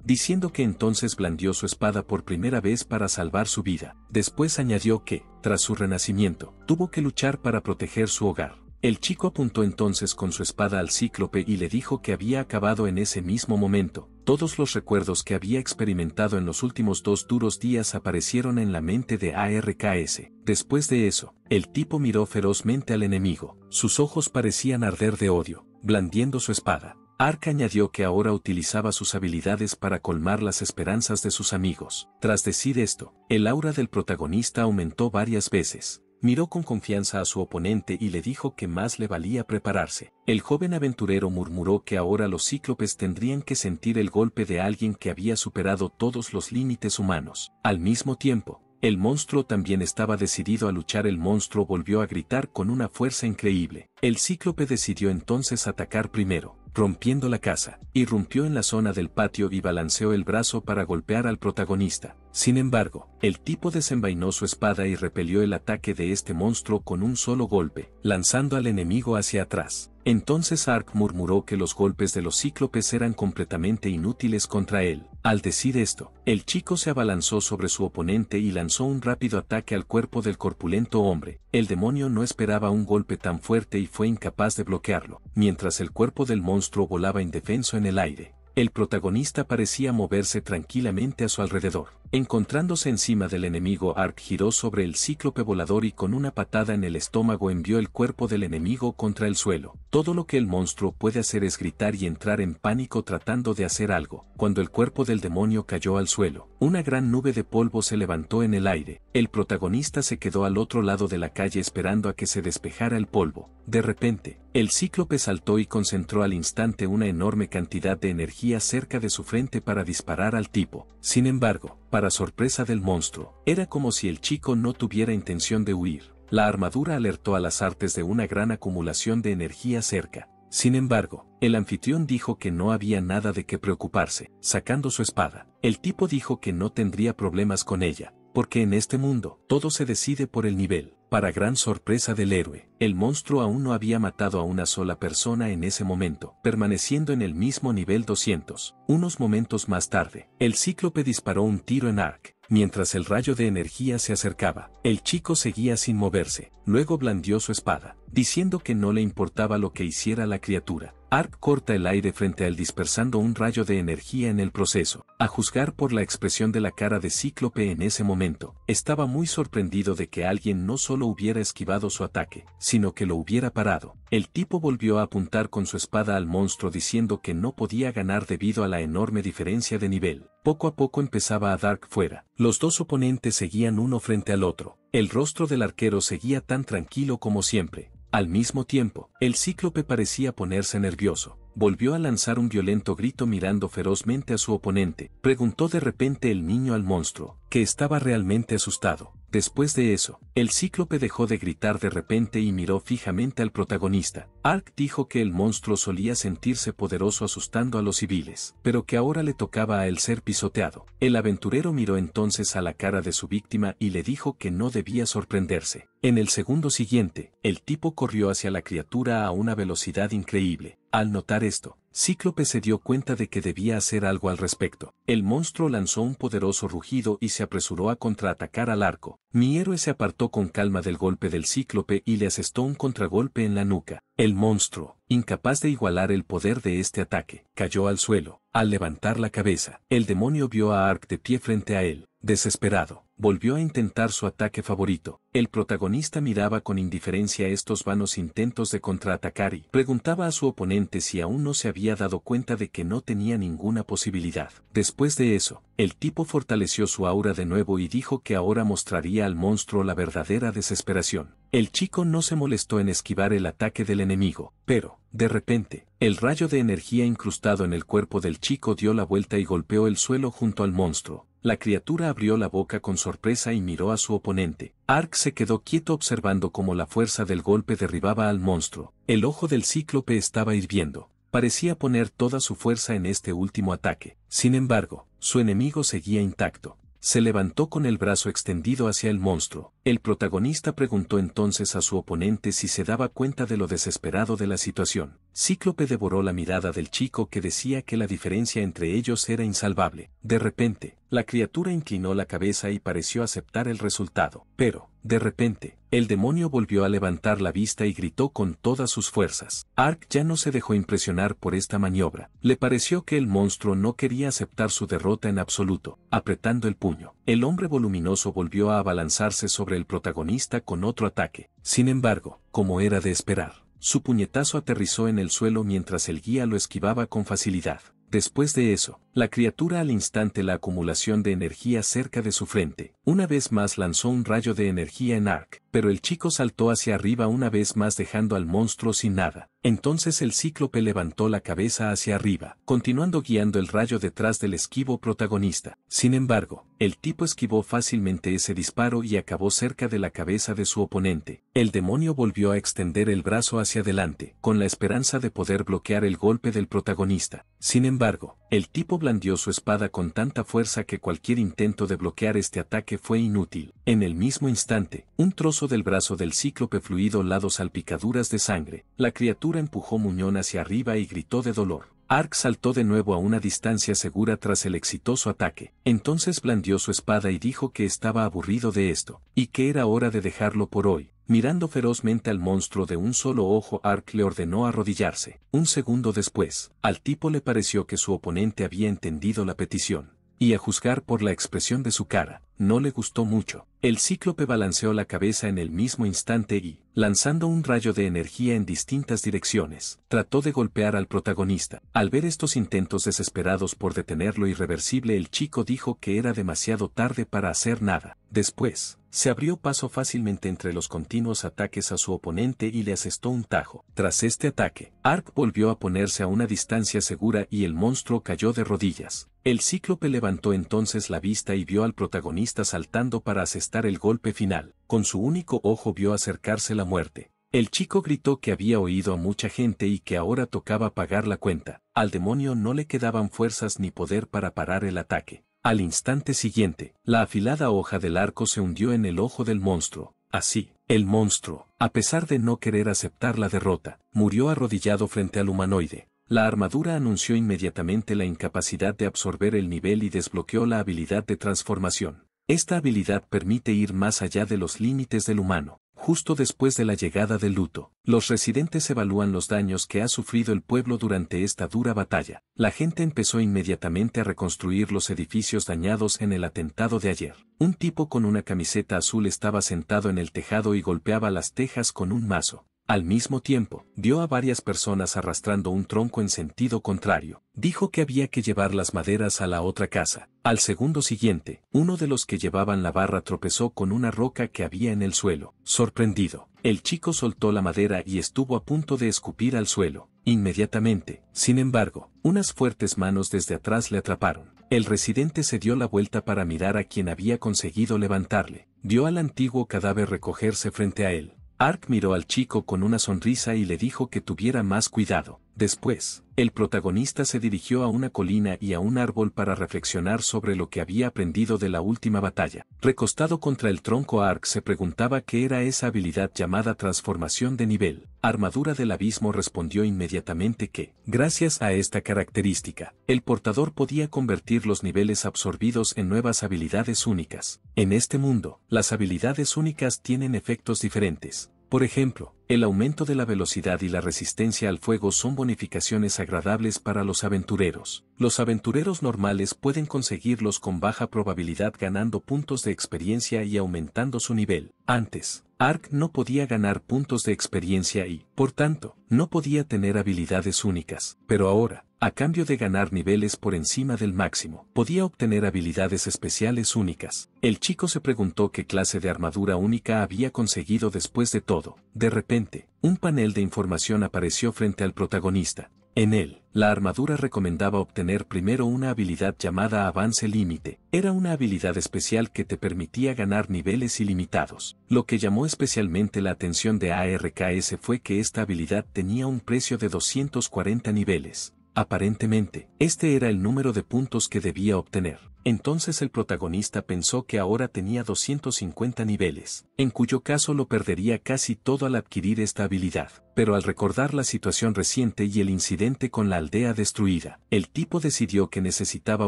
Speaker 1: diciendo que entonces blandió su espada por primera vez para salvar su vida. Después añadió que, tras su renacimiento, tuvo que luchar para proteger su hogar. El chico apuntó entonces con su espada al cíclope y le dijo que había acabado en ese mismo momento. Todos los recuerdos que había experimentado en los últimos dos duros días aparecieron en la mente de ARKS. Después de eso, el tipo miró ferozmente al enemigo. Sus ojos parecían arder de odio, blandiendo su espada. Ark añadió que ahora utilizaba sus habilidades para colmar las esperanzas de sus amigos. Tras decir esto, el aura del protagonista aumentó varias veces. Miró con confianza a su oponente y le dijo que más le valía prepararse. El joven aventurero murmuró que ahora los cíclopes tendrían que sentir el golpe de alguien que había superado todos los límites humanos. Al mismo tiempo, el monstruo también estaba decidido a luchar. El monstruo volvió a gritar con una fuerza increíble. El cíclope decidió entonces atacar primero rompiendo la casa, irrumpió en la zona del patio y balanceó el brazo para golpear al protagonista. Sin embargo, el tipo desenvainó su espada y repelió el ataque de este monstruo con un solo golpe, lanzando al enemigo hacia atrás. Entonces Ark murmuró que los golpes de los cíclopes eran completamente inútiles contra él. Al decir esto, el chico se abalanzó sobre su oponente y lanzó un rápido ataque al cuerpo del corpulento hombre. El demonio no esperaba un golpe tan fuerte y fue incapaz de bloquearlo, mientras el cuerpo del monstruo volaba indefenso en el aire. El protagonista parecía moverse tranquilamente a su alrededor. Encontrándose encima del enemigo Ark giró sobre el cíclope volador y con una patada en el estómago envió el cuerpo del enemigo contra el suelo. Todo lo que el monstruo puede hacer es gritar y entrar en pánico tratando de hacer algo. Cuando el cuerpo del demonio cayó al suelo, una gran nube de polvo se levantó en el aire. El protagonista se quedó al otro lado de la calle esperando a que se despejara el polvo. De repente, el cíclope saltó y concentró al instante una enorme cantidad de energía cerca de su frente para disparar al tipo. Sin embargo, para sorpresa del monstruo, era como si el chico no tuviera intención de huir. La armadura alertó a las artes de una gran acumulación de energía cerca. Sin embargo, el anfitrión dijo que no había nada de qué preocuparse, sacando su espada. El tipo dijo que no tendría problemas con ella, porque en este mundo todo se decide por el nivel. Para gran sorpresa del héroe, el monstruo aún no había matado a una sola persona en ese momento, permaneciendo en el mismo nivel 200. Unos momentos más tarde, el cíclope disparó un tiro en Ark, mientras el rayo de energía se acercaba. El chico seguía sin moverse, luego blandió su espada diciendo que no le importaba lo que hiciera la criatura. Ark corta el aire frente al dispersando un rayo de energía en el proceso. A juzgar por la expresión de la cara de Cíclope en ese momento, estaba muy sorprendido de que alguien no solo hubiera esquivado su ataque, sino que lo hubiera parado. El tipo volvió a apuntar con su espada al monstruo diciendo que no podía ganar debido a la enorme diferencia de nivel. Poco a poco empezaba a dar fuera. Los dos oponentes seguían uno frente al otro. El rostro del arquero seguía tan tranquilo como siempre, al mismo tiempo, el cíclope parecía ponerse nervioso volvió a lanzar un violento grito mirando ferozmente a su oponente, preguntó de repente el niño al monstruo, que estaba realmente asustado. Después de eso, el cíclope dejó de gritar de repente y miró fijamente al protagonista. Ark dijo que el monstruo solía sentirse poderoso asustando a los civiles, pero que ahora le tocaba a él ser pisoteado. El aventurero miró entonces a la cara de su víctima y le dijo que no debía sorprenderse. En el segundo siguiente, el tipo corrió hacia la criatura a una velocidad increíble, al notar esto, Cíclope se dio cuenta de que debía hacer algo al respecto. El monstruo lanzó un poderoso rugido y se apresuró a contraatacar al arco. Mi héroe se apartó con calma del golpe del Cíclope y le asestó un contragolpe en la nuca. El monstruo, incapaz de igualar el poder de este ataque, cayó al suelo. Al levantar la cabeza, el demonio vio a Ark de pie frente a él, desesperado volvió a intentar su ataque favorito. El protagonista miraba con indiferencia estos vanos intentos de contraatacar y preguntaba a su oponente si aún no se había dado cuenta de que no tenía ninguna posibilidad. Después de eso, el tipo fortaleció su aura de nuevo y dijo que ahora mostraría al monstruo la verdadera desesperación. El chico no se molestó en esquivar el ataque del enemigo, pero, de repente, el rayo de energía incrustado en el cuerpo del chico dio la vuelta y golpeó el suelo junto al monstruo, la criatura abrió la boca con sorpresa y miró a su oponente. Ark se quedó quieto observando cómo la fuerza del golpe derribaba al monstruo. El ojo del cíclope estaba hirviendo. Parecía poner toda su fuerza en este último ataque. Sin embargo, su enemigo seguía intacto se levantó con el brazo extendido hacia el monstruo. El protagonista preguntó entonces a su oponente si se daba cuenta de lo desesperado de la situación. Cíclope devoró la mirada del chico que decía que la diferencia entre ellos era insalvable. De repente, la criatura inclinó la cabeza y pareció aceptar el resultado. Pero, de repente, el demonio volvió a levantar la vista y gritó con todas sus fuerzas. Ark ya no se dejó impresionar por esta maniobra. Le pareció que el monstruo no quería aceptar su derrota en absoluto, apretando el puño. El hombre voluminoso volvió a abalanzarse sobre el protagonista con otro ataque. Sin embargo, como era de esperar, su puñetazo aterrizó en el suelo mientras el guía lo esquivaba con facilidad. Después de eso, la criatura al instante la acumulación de energía cerca de su frente, una vez más lanzó un rayo de energía en Ark, pero el chico saltó hacia arriba una vez más dejando al monstruo sin nada. Entonces el cíclope levantó la cabeza hacia arriba, continuando guiando el rayo detrás del esquivo protagonista. Sin embargo, el tipo esquivó fácilmente ese disparo y acabó cerca de la cabeza de su oponente. El demonio volvió a extender el brazo hacia adelante, con la esperanza de poder bloquear el golpe del protagonista. Sin embargo, el tipo blandió su espada con tanta fuerza que cualquier intento de bloquear este ataque fue inútil. En el mismo instante, un trozo del brazo del cíclope fluido lado salpicaduras de sangre. La criatura empujó Muñón hacia arriba y gritó de dolor. Ark saltó de nuevo a una distancia segura tras el exitoso ataque. Entonces blandió su espada y dijo que estaba aburrido de esto, y que era hora de dejarlo por hoy. Mirando ferozmente al monstruo de un solo ojo, Ark le ordenó arrodillarse. Un segundo después, al tipo le pareció que su oponente había entendido la petición y a juzgar por la expresión de su cara, no le gustó mucho. El cíclope balanceó la cabeza en el mismo instante y, lanzando un rayo de energía en distintas direcciones, trató de golpear al protagonista. Al ver estos intentos desesperados por detener lo irreversible, el chico dijo que era demasiado tarde para hacer nada. Después, se abrió paso fácilmente entre los continuos ataques a su oponente y le asestó un tajo. Tras este ataque, Ark volvió a ponerse a una distancia segura y el monstruo cayó de rodillas. El cíclope levantó entonces la vista y vio al protagonista saltando para asestar el golpe final. Con su único ojo vio acercarse la muerte. El chico gritó que había oído a mucha gente y que ahora tocaba pagar la cuenta. Al demonio no le quedaban fuerzas ni poder para parar el ataque. Al instante siguiente, la afilada hoja del arco se hundió en el ojo del monstruo. Así, el monstruo, a pesar de no querer aceptar la derrota, murió arrodillado frente al humanoide. La armadura anunció inmediatamente la incapacidad de absorber el nivel y desbloqueó la habilidad de transformación. Esta habilidad permite ir más allá de los límites del humano. Justo después de la llegada del luto, los residentes evalúan los daños que ha sufrido el pueblo durante esta dura batalla. La gente empezó inmediatamente a reconstruir los edificios dañados en el atentado de ayer. Un tipo con una camiseta azul estaba sentado en el tejado y golpeaba las tejas con un mazo. Al mismo tiempo, vio a varias personas arrastrando un tronco en sentido contrario. Dijo que había que llevar las maderas a la otra casa. Al segundo siguiente, uno de los que llevaban la barra tropezó con una roca que había en el suelo. Sorprendido, el chico soltó la madera y estuvo a punto de escupir al suelo. Inmediatamente, sin embargo, unas fuertes manos desde atrás le atraparon. El residente se dio la vuelta para mirar a quien había conseguido levantarle. Vio al antiguo cadáver recogerse frente a él. Ark miró al chico con una sonrisa y le dijo que tuviera más cuidado. Después, el protagonista se dirigió a una colina y a un árbol para reflexionar sobre lo que había aprendido de la última batalla. Recostado contra el tronco Ark se preguntaba qué era esa habilidad llamada transformación de nivel. Armadura del Abismo respondió inmediatamente que, gracias a esta característica, el portador podía convertir los niveles absorbidos en nuevas habilidades únicas. En este mundo, las habilidades únicas tienen efectos diferentes, por ejemplo, el aumento de la velocidad y la resistencia al fuego son bonificaciones agradables para los aventureros. Los aventureros normales pueden conseguirlos con baja probabilidad ganando puntos de experiencia y aumentando su nivel. Antes, Ark no podía ganar puntos de experiencia y, por tanto, no podía tener habilidades únicas, pero ahora, a cambio de ganar niveles por encima del máximo. Podía obtener habilidades especiales únicas. El chico se preguntó qué clase de armadura única había conseguido después de todo. De repente, un panel de información apareció frente al protagonista. En él, la armadura recomendaba obtener primero una habilidad llamada Avance Límite. Era una habilidad especial que te permitía ganar niveles ilimitados. Lo que llamó especialmente la atención de ARKS fue que esta habilidad tenía un precio de 240 niveles. Aparentemente, este era el número de puntos que debía obtener. Entonces el protagonista pensó que ahora tenía 250 niveles, en cuyo caso lo perdería casi todo al adquirir esta habilidad pero al recordar la situación reciente y el incidente con la aldea destruida, el tipo decidió que necesitaba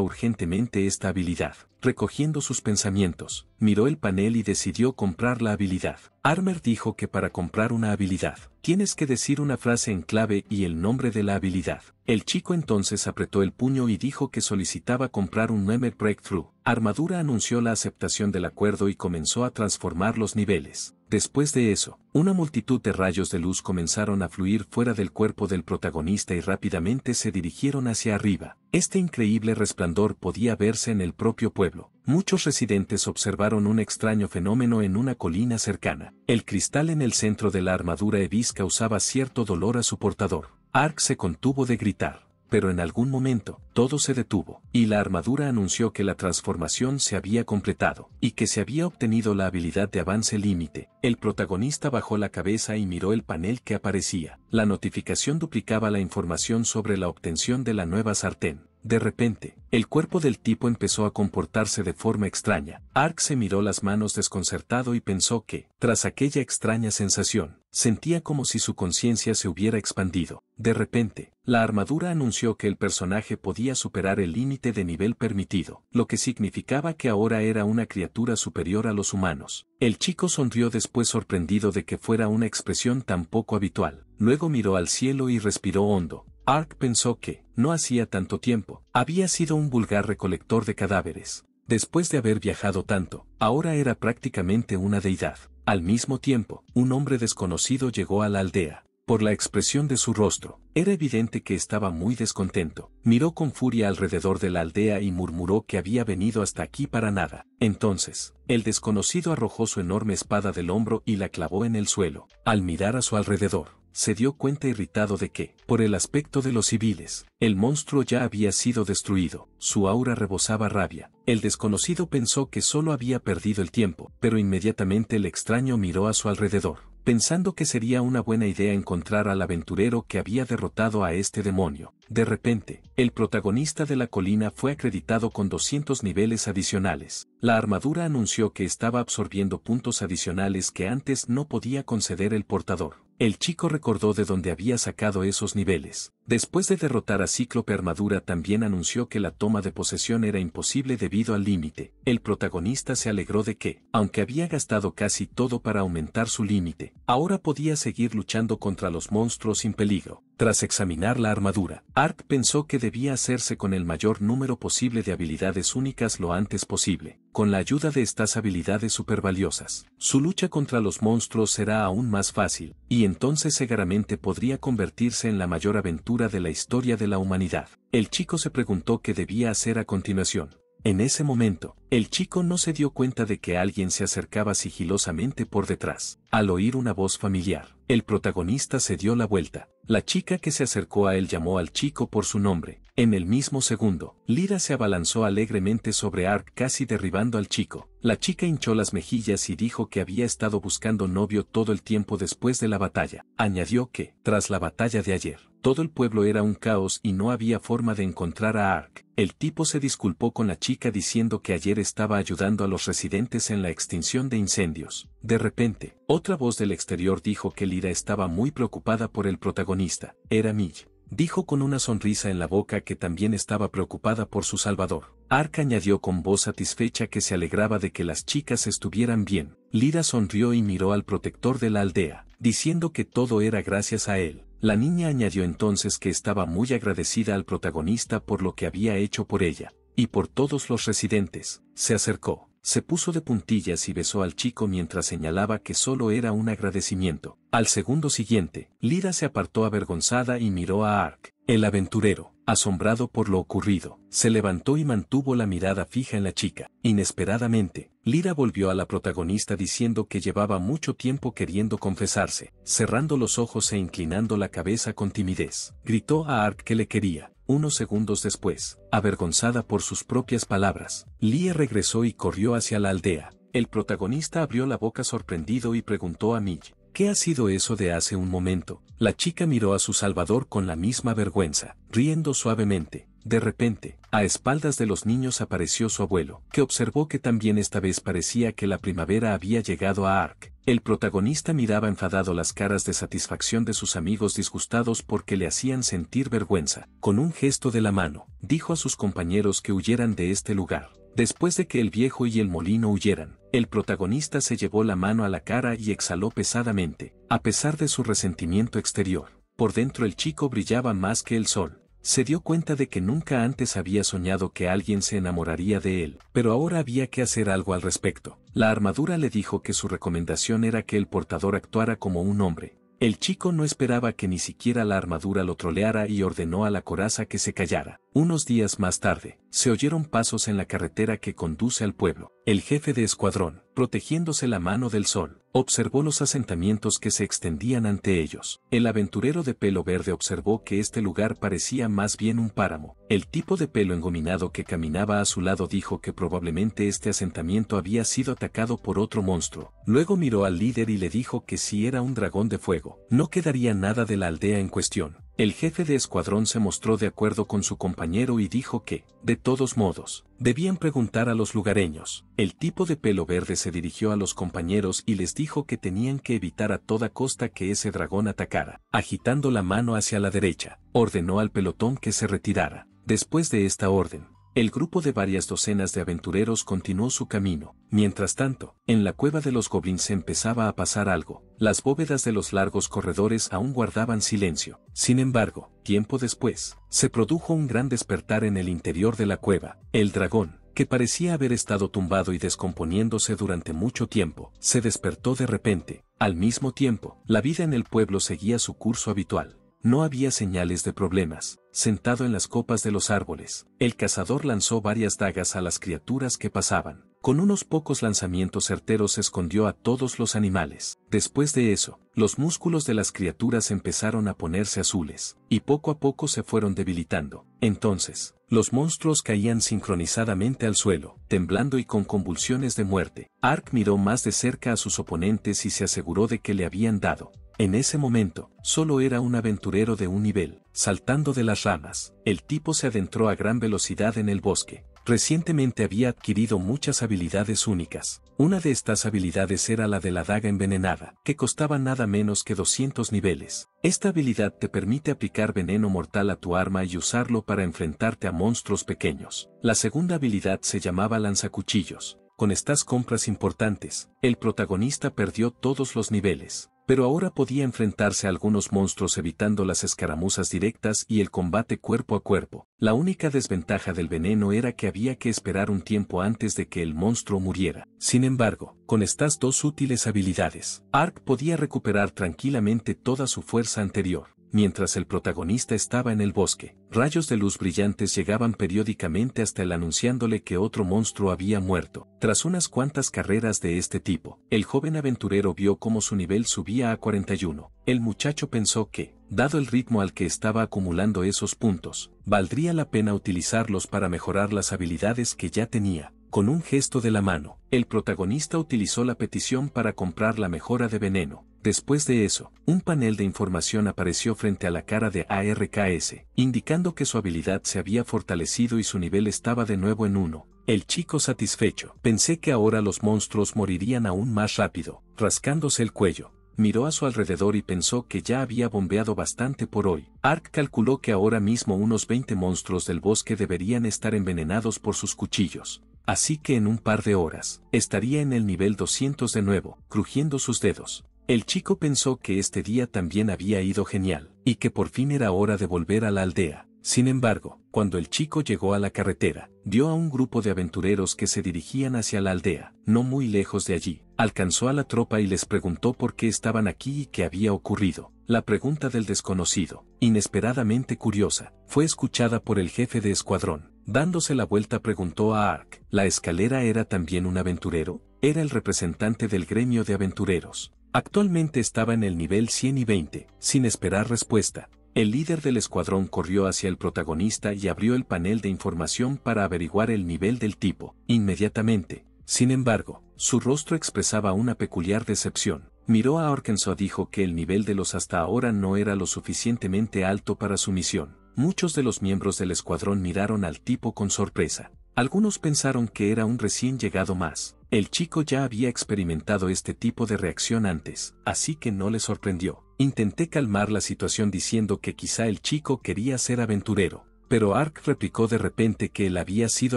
Speaker 1: urgentemente esta habilidad. Recogiendo sus pensamientos, miró el panel y decidió comprar la habilidad. Armer dijo que para comprar una habilidad, tienes que decir una frase en clave y el nombre de la habilidad. El chico entonces apretó el puño y dijo que solicitaba comprar un Nemer Breakthrough, Armadura anunció la aceptación del acuerdo y comenzó a transformar los niveles. Después de eso, una multitud de rayos de luz comenzaron a fluir fuera del cuerpo del protagonista y rápidamente se dirigieron hacia arriba. Este increíble resplandor podía verse en el propio pueblo. Muchos residentes observaron un extraño fenómeno en una colina cercana. El cristal en el centro de la armadura Evis causaba cierto dolor a su portador. Ark se contuvo de gritar pero en algún momento, todo se detuvo, y la armadura anunció que la transformación se había completado, y que se había obtenido la habilidad de avance límite. El protagonista bajó la cabeza y miró el panel que aparecía. La notificación duplicaba la información sobre la obtención de la nueva sartén. De repente, el cuerpo del tipo empezó a comportarse de forma extraña. Ark se miró las manos desconcertado y pensó que, tras aquella extraña sensación, sentía como si su conciencia se hubiera expandido. De repente, la armadura anunció que el personaje podía superar el límite de nivel permitido, lo que significaba que ahora era una criatura superior a los humanos. El chico sonrió después sorprendido de que fuera una expresión tan poco habitual. Luego miró al cielo y respiró hondo, Ark pensó que, no hacía tanto tiempo, había sido un vulgar recolector de cadáveres. Después de haber viajado tanto, ahora era prácticamente una deidad. Al mismo tiempo, un hombre desconocido llegó a la aldea. Por la expresión de su rostro, era evidente que estaba muy descontento. Miró con furia alrededor de la aldea y murmuró que había venido hasta aquí para nada. Entonces, el desconocido arrojó su enorme espada del hombro y la clavó en el suelo, al mirar a su alrededor se dio cuenta irritado de que, por el aspecto de los civiles, el monstruo ya había sido destruido, su aura rebosaba rabia. El desconocido pensó que solo había perdido el tiempo, pero inmediatamente el extraño miró a su alrededor, pensando que sería una buena idea encontrar al aventurero que había derrotado a este demonio. De repente, el protagonista de la colina fue acreditado con 200 niveles adicionales. La armadura anunció que estaba absorbiendo puntos adicionales que antes no podía conceder el portador. El chico recordó de dónde había sacado esos niveles. Después de derrotar a Cíclope Armadura también anunció que la toma de posesión era imposible debido al límite. El protagonista se alegró de que, aunque había gastado casi todo para aumentar su límite, ahora podía seguir luchando contra los monstruos sin peligro. Tras examinar la armadura, Ark pensó que debía hacerse con el mayor número posible de habilidades únicas lo antes posible. Con la ayuda de estas habilidades supervaliosas, su lucha contra los monstruos será aún más fácil, y entonces seguramente podría convertirse en la mayor aventura de la historia de la humanidad. El chico se preguntó qué debía hacer a continuación. En ese momento, el chico no se dio cuenta de que alguien se acercaba sigilosamente por detrás. Al oír una voz familiar, el protagonista se dio la vuelta. La chica que se acercó a él llamó al chico por su nombre. En el mismo segundo, Lira se abalanzó alegremente sobre Ark casi derribando al chico. La chica hinchó las mejillas y dijo que había estado buscando novio todo el tiempo después de la batalla. Añadió que, tras la batalla de ayer, todo el pueblo era un caos y no había forma de encontrar a Ark. El tipo se disculpó con la chica diciendo que ayer estaba ayudando a los residentes en la extinción de incendios. De repente, otra voz del exterior dijo que Lira estaba muy preocupada por el protagonista. Era Mill dijo con una sonrisa en la boca que también estaba preocupada por su salvador. Ark añadió con voz satisfecha que se alegraba de que las chicas estuvieran bien. Lira sonrió y miró al protector de la aldea, diciendo que todo era gracias a él. La niña añadió entonces que estaba muy agradecida al protagonista por lo que había hecho por ella, y por todos los residentes. Se acercó se puso de puntillas y besó al chico mientras señalaba que solo era un agradecimiento. Al segundo siguiente, Lira se apartó avergonzada y miró a Ark, el aventurero. Asombrado por lo ocurrido, se levantó y mantuvo la mirada fija en la chica. Inesperadamente, Lira volvió a la protagonista diciendo que llevaba mucho tiempo queriendo confesarse, cerrando los ojos e inclinando la cabeza con timidez. Gritó a Ark que le quería. Unos segundos después, avergonzada por sus propias palabras, Lia regresó y corrió hacia la aldea. El protagonista abrió la boca sorprendido y preguntó a Mille. ¿Qué ha sido eso de hace un momento? La chica miró a su salvador con la misma vergüenza, riendo suavemente. De repente, a espaldas de los niños apareció su abuelo, que observó que también esta vez parecía que la primavera había llegado a Ark, el protagonista miraba enfadado las caras de satisfacción de sus amigos disgustados porque le hacían sentir vergüenza. Con un gesto de la mano, dijo a sus compañeros que huyeran de este lugar. Después de que el viejo y el molino huyeran, el protagonista se llevó la mano a la cara y exhaló pesadamente, a pesar de su resentimiento exterior. Por dentro el chico brillaba más que el sol, se dio cuenta de que nunca antes había soñado que alguien se enamoraría de él, pero ahora había que hacer algo al respecto. La armadura le dijo que su recomendación era que el portador actuara como un hombre. El chico no esperaba que ni siquiera la armadura lo troleara y ordenó a la coraza que se callara. Unos días más tarde, se oyeron pasos en la carretera que conduce al pueblo. El jefe de escuadrón, protegiéndose la mano del sol. Observó los asentamientos que se extendían ante ellos. El aventurero de pelo verde observó que este lugar parecía más bien un páramo. El tipo de pelo engominado que caminaba a su lado dijo que probablemente este asentamiento había sido atacado por otro monstruo. Luego miró al líder y le dijo que si era un dragón de fuego, no quedaría nada de la aldea en cuestión. El jefe de escuadrón se mostró de acuerdo con su compañero y dijo que, de todos modos, debían preguntar a los lugareños. El tipo de pelo verde se dirigió a los compañeros y les dijo que tenían que evitar a toda costa que ese dragón atacara. Agitando la mano hacia la derecha, ordenó al pelotón que se retirara. Después de esta orden, el grupo de varias docenas de aventureros continuó su camino. Mientras tanto, en la cueva de los goblins empezaba a pasar algo. Las bóvedas de los largos corredores aún guardaban silencio. Sin embargo, tiempo después, se produjo un gran despertar en el interior de la cueva. El dragón, que parecía haber estado tumbado y descomponiéndose durante mucho tiempo, se despertó de repente. Al mismo tiempo, la vida en el pueblo seguía su curso habitual. No había señales de problemas. Sentado en las copas de los árboles, el cazador lanzó varias dagas a las criaturas que pasaban. Con unos pocos lanzamientos certeros escondió a todos los animales. Después de eso, los músculos de las criaturas empezaron a ponerse azules, y poco a poco se fueron debilitando. Entonces, los monstruos caían sincronizadamente al suelo, temblando y con convulsiones de muerte. Ark miró más de cerca a sus oponentes y se aseguró de que le habían dado. En ese momento, solo era un aventurero de un nivel, saltando de las ramas. El tipo se adentró a gran velocidad en el bosque. Recientemente había adquirido muchas habilidades únicas, una de estas habilidades era la de la daga envenenada, que costaba nada menos que 200 niveles. Esta habilidad te permite aplicar veneno mortal a tu arma y usarlo para enfrentarte a monstruos pequeños. La segunda habilidad se llamaba lanzacuchillos. Con estas compras importantes, el protagonista perdió todos los niveles pero ahora podía enfrentarse a algunos monstruos evitando las escaramuzas directas y el combate cuerpo a cuerpo. La única desventaja del veneno era que había que esperar un tiempo antes de que el monstruo muriera. Sin embargo, con estas dos útiles habilidades, Ark podía recuperar tranquilamente toda su fuerza anterior mientras el protagonista estaba en el bosque. Rayos de luz brillantes llegaban periódicamente hasta él anunciándole que otro monstruo había muerto. Tras unas cuantas carreras de este tipo, el joven aventurero vio cómo su nivel subía a 41. El muchacho pensó que, dado el ritmo al que estaba acumulando esos puntos, valdría la pena utilizarlos para mejorar las habilidades que ya tenía. Con un gesto de la mano, el protagonista utilizó la petición para comprar la mejora de veneno. Después de eso, un panel de información apareció frente a la cara de ARKS, indicando que su habilidad se había fortalecido y su nivel estaba de nuevo en uno. El chico satisfecho. Pensé que ahora los monstruos morirían aún más rápido, rascándose el cuello. Miró a su alrededor y pensó que ya había bombeado bastante por hoy. Ark calculó que ahora mismo unos 20 monstruos del bosque deberían estar envenenados por sus cuchillos. Así que en un par de horas, estaría en el nivel 200 de nuevo, crujiendo sus dedos. El chico pensó que este día también había ido genial, y que por fin era hora de volver a la aldea. Sin embargo, cuando el chico llegó a la carretera, vio a un grupo de aventureros que se dirigían hacia la aldea, no muy lejos de allí. Alcanzó a la tropa y les preguntó por qué estaban aquí y qué había ocurrido. La pregunta del desconocido, inesperadamente curiosa, fue escuchada por el jefe de escuadrón. Dándose la vuelta preguntó a Ark, ¿la escalera era también un aventurero? Era el representante del gremio de aventureros. Actualmente estaba en el nivel 100 sin esperar respuesta. El líder del escuadrón corrió hacia el protagonista y abrió el panel de información para averiguar el nivel del tipo, inmediatamente. Sin embargo, su rostro expresaba una peculiar decepción. Miró a y dijo que el nivel de los hasta ahora no era lo suficientemente alto para su misión. Muchos de los miembros del escuadrón miraron al tipo con sorpresa. Algunos pensaron que era un recién llegado más, el chico ya había experimentado este tipo de reacción antes, así que no le sorprendió. Intenté calmar la situación diciendo que quizá el chico quería ser aventurero, pero Ark replicó de repente que él había sido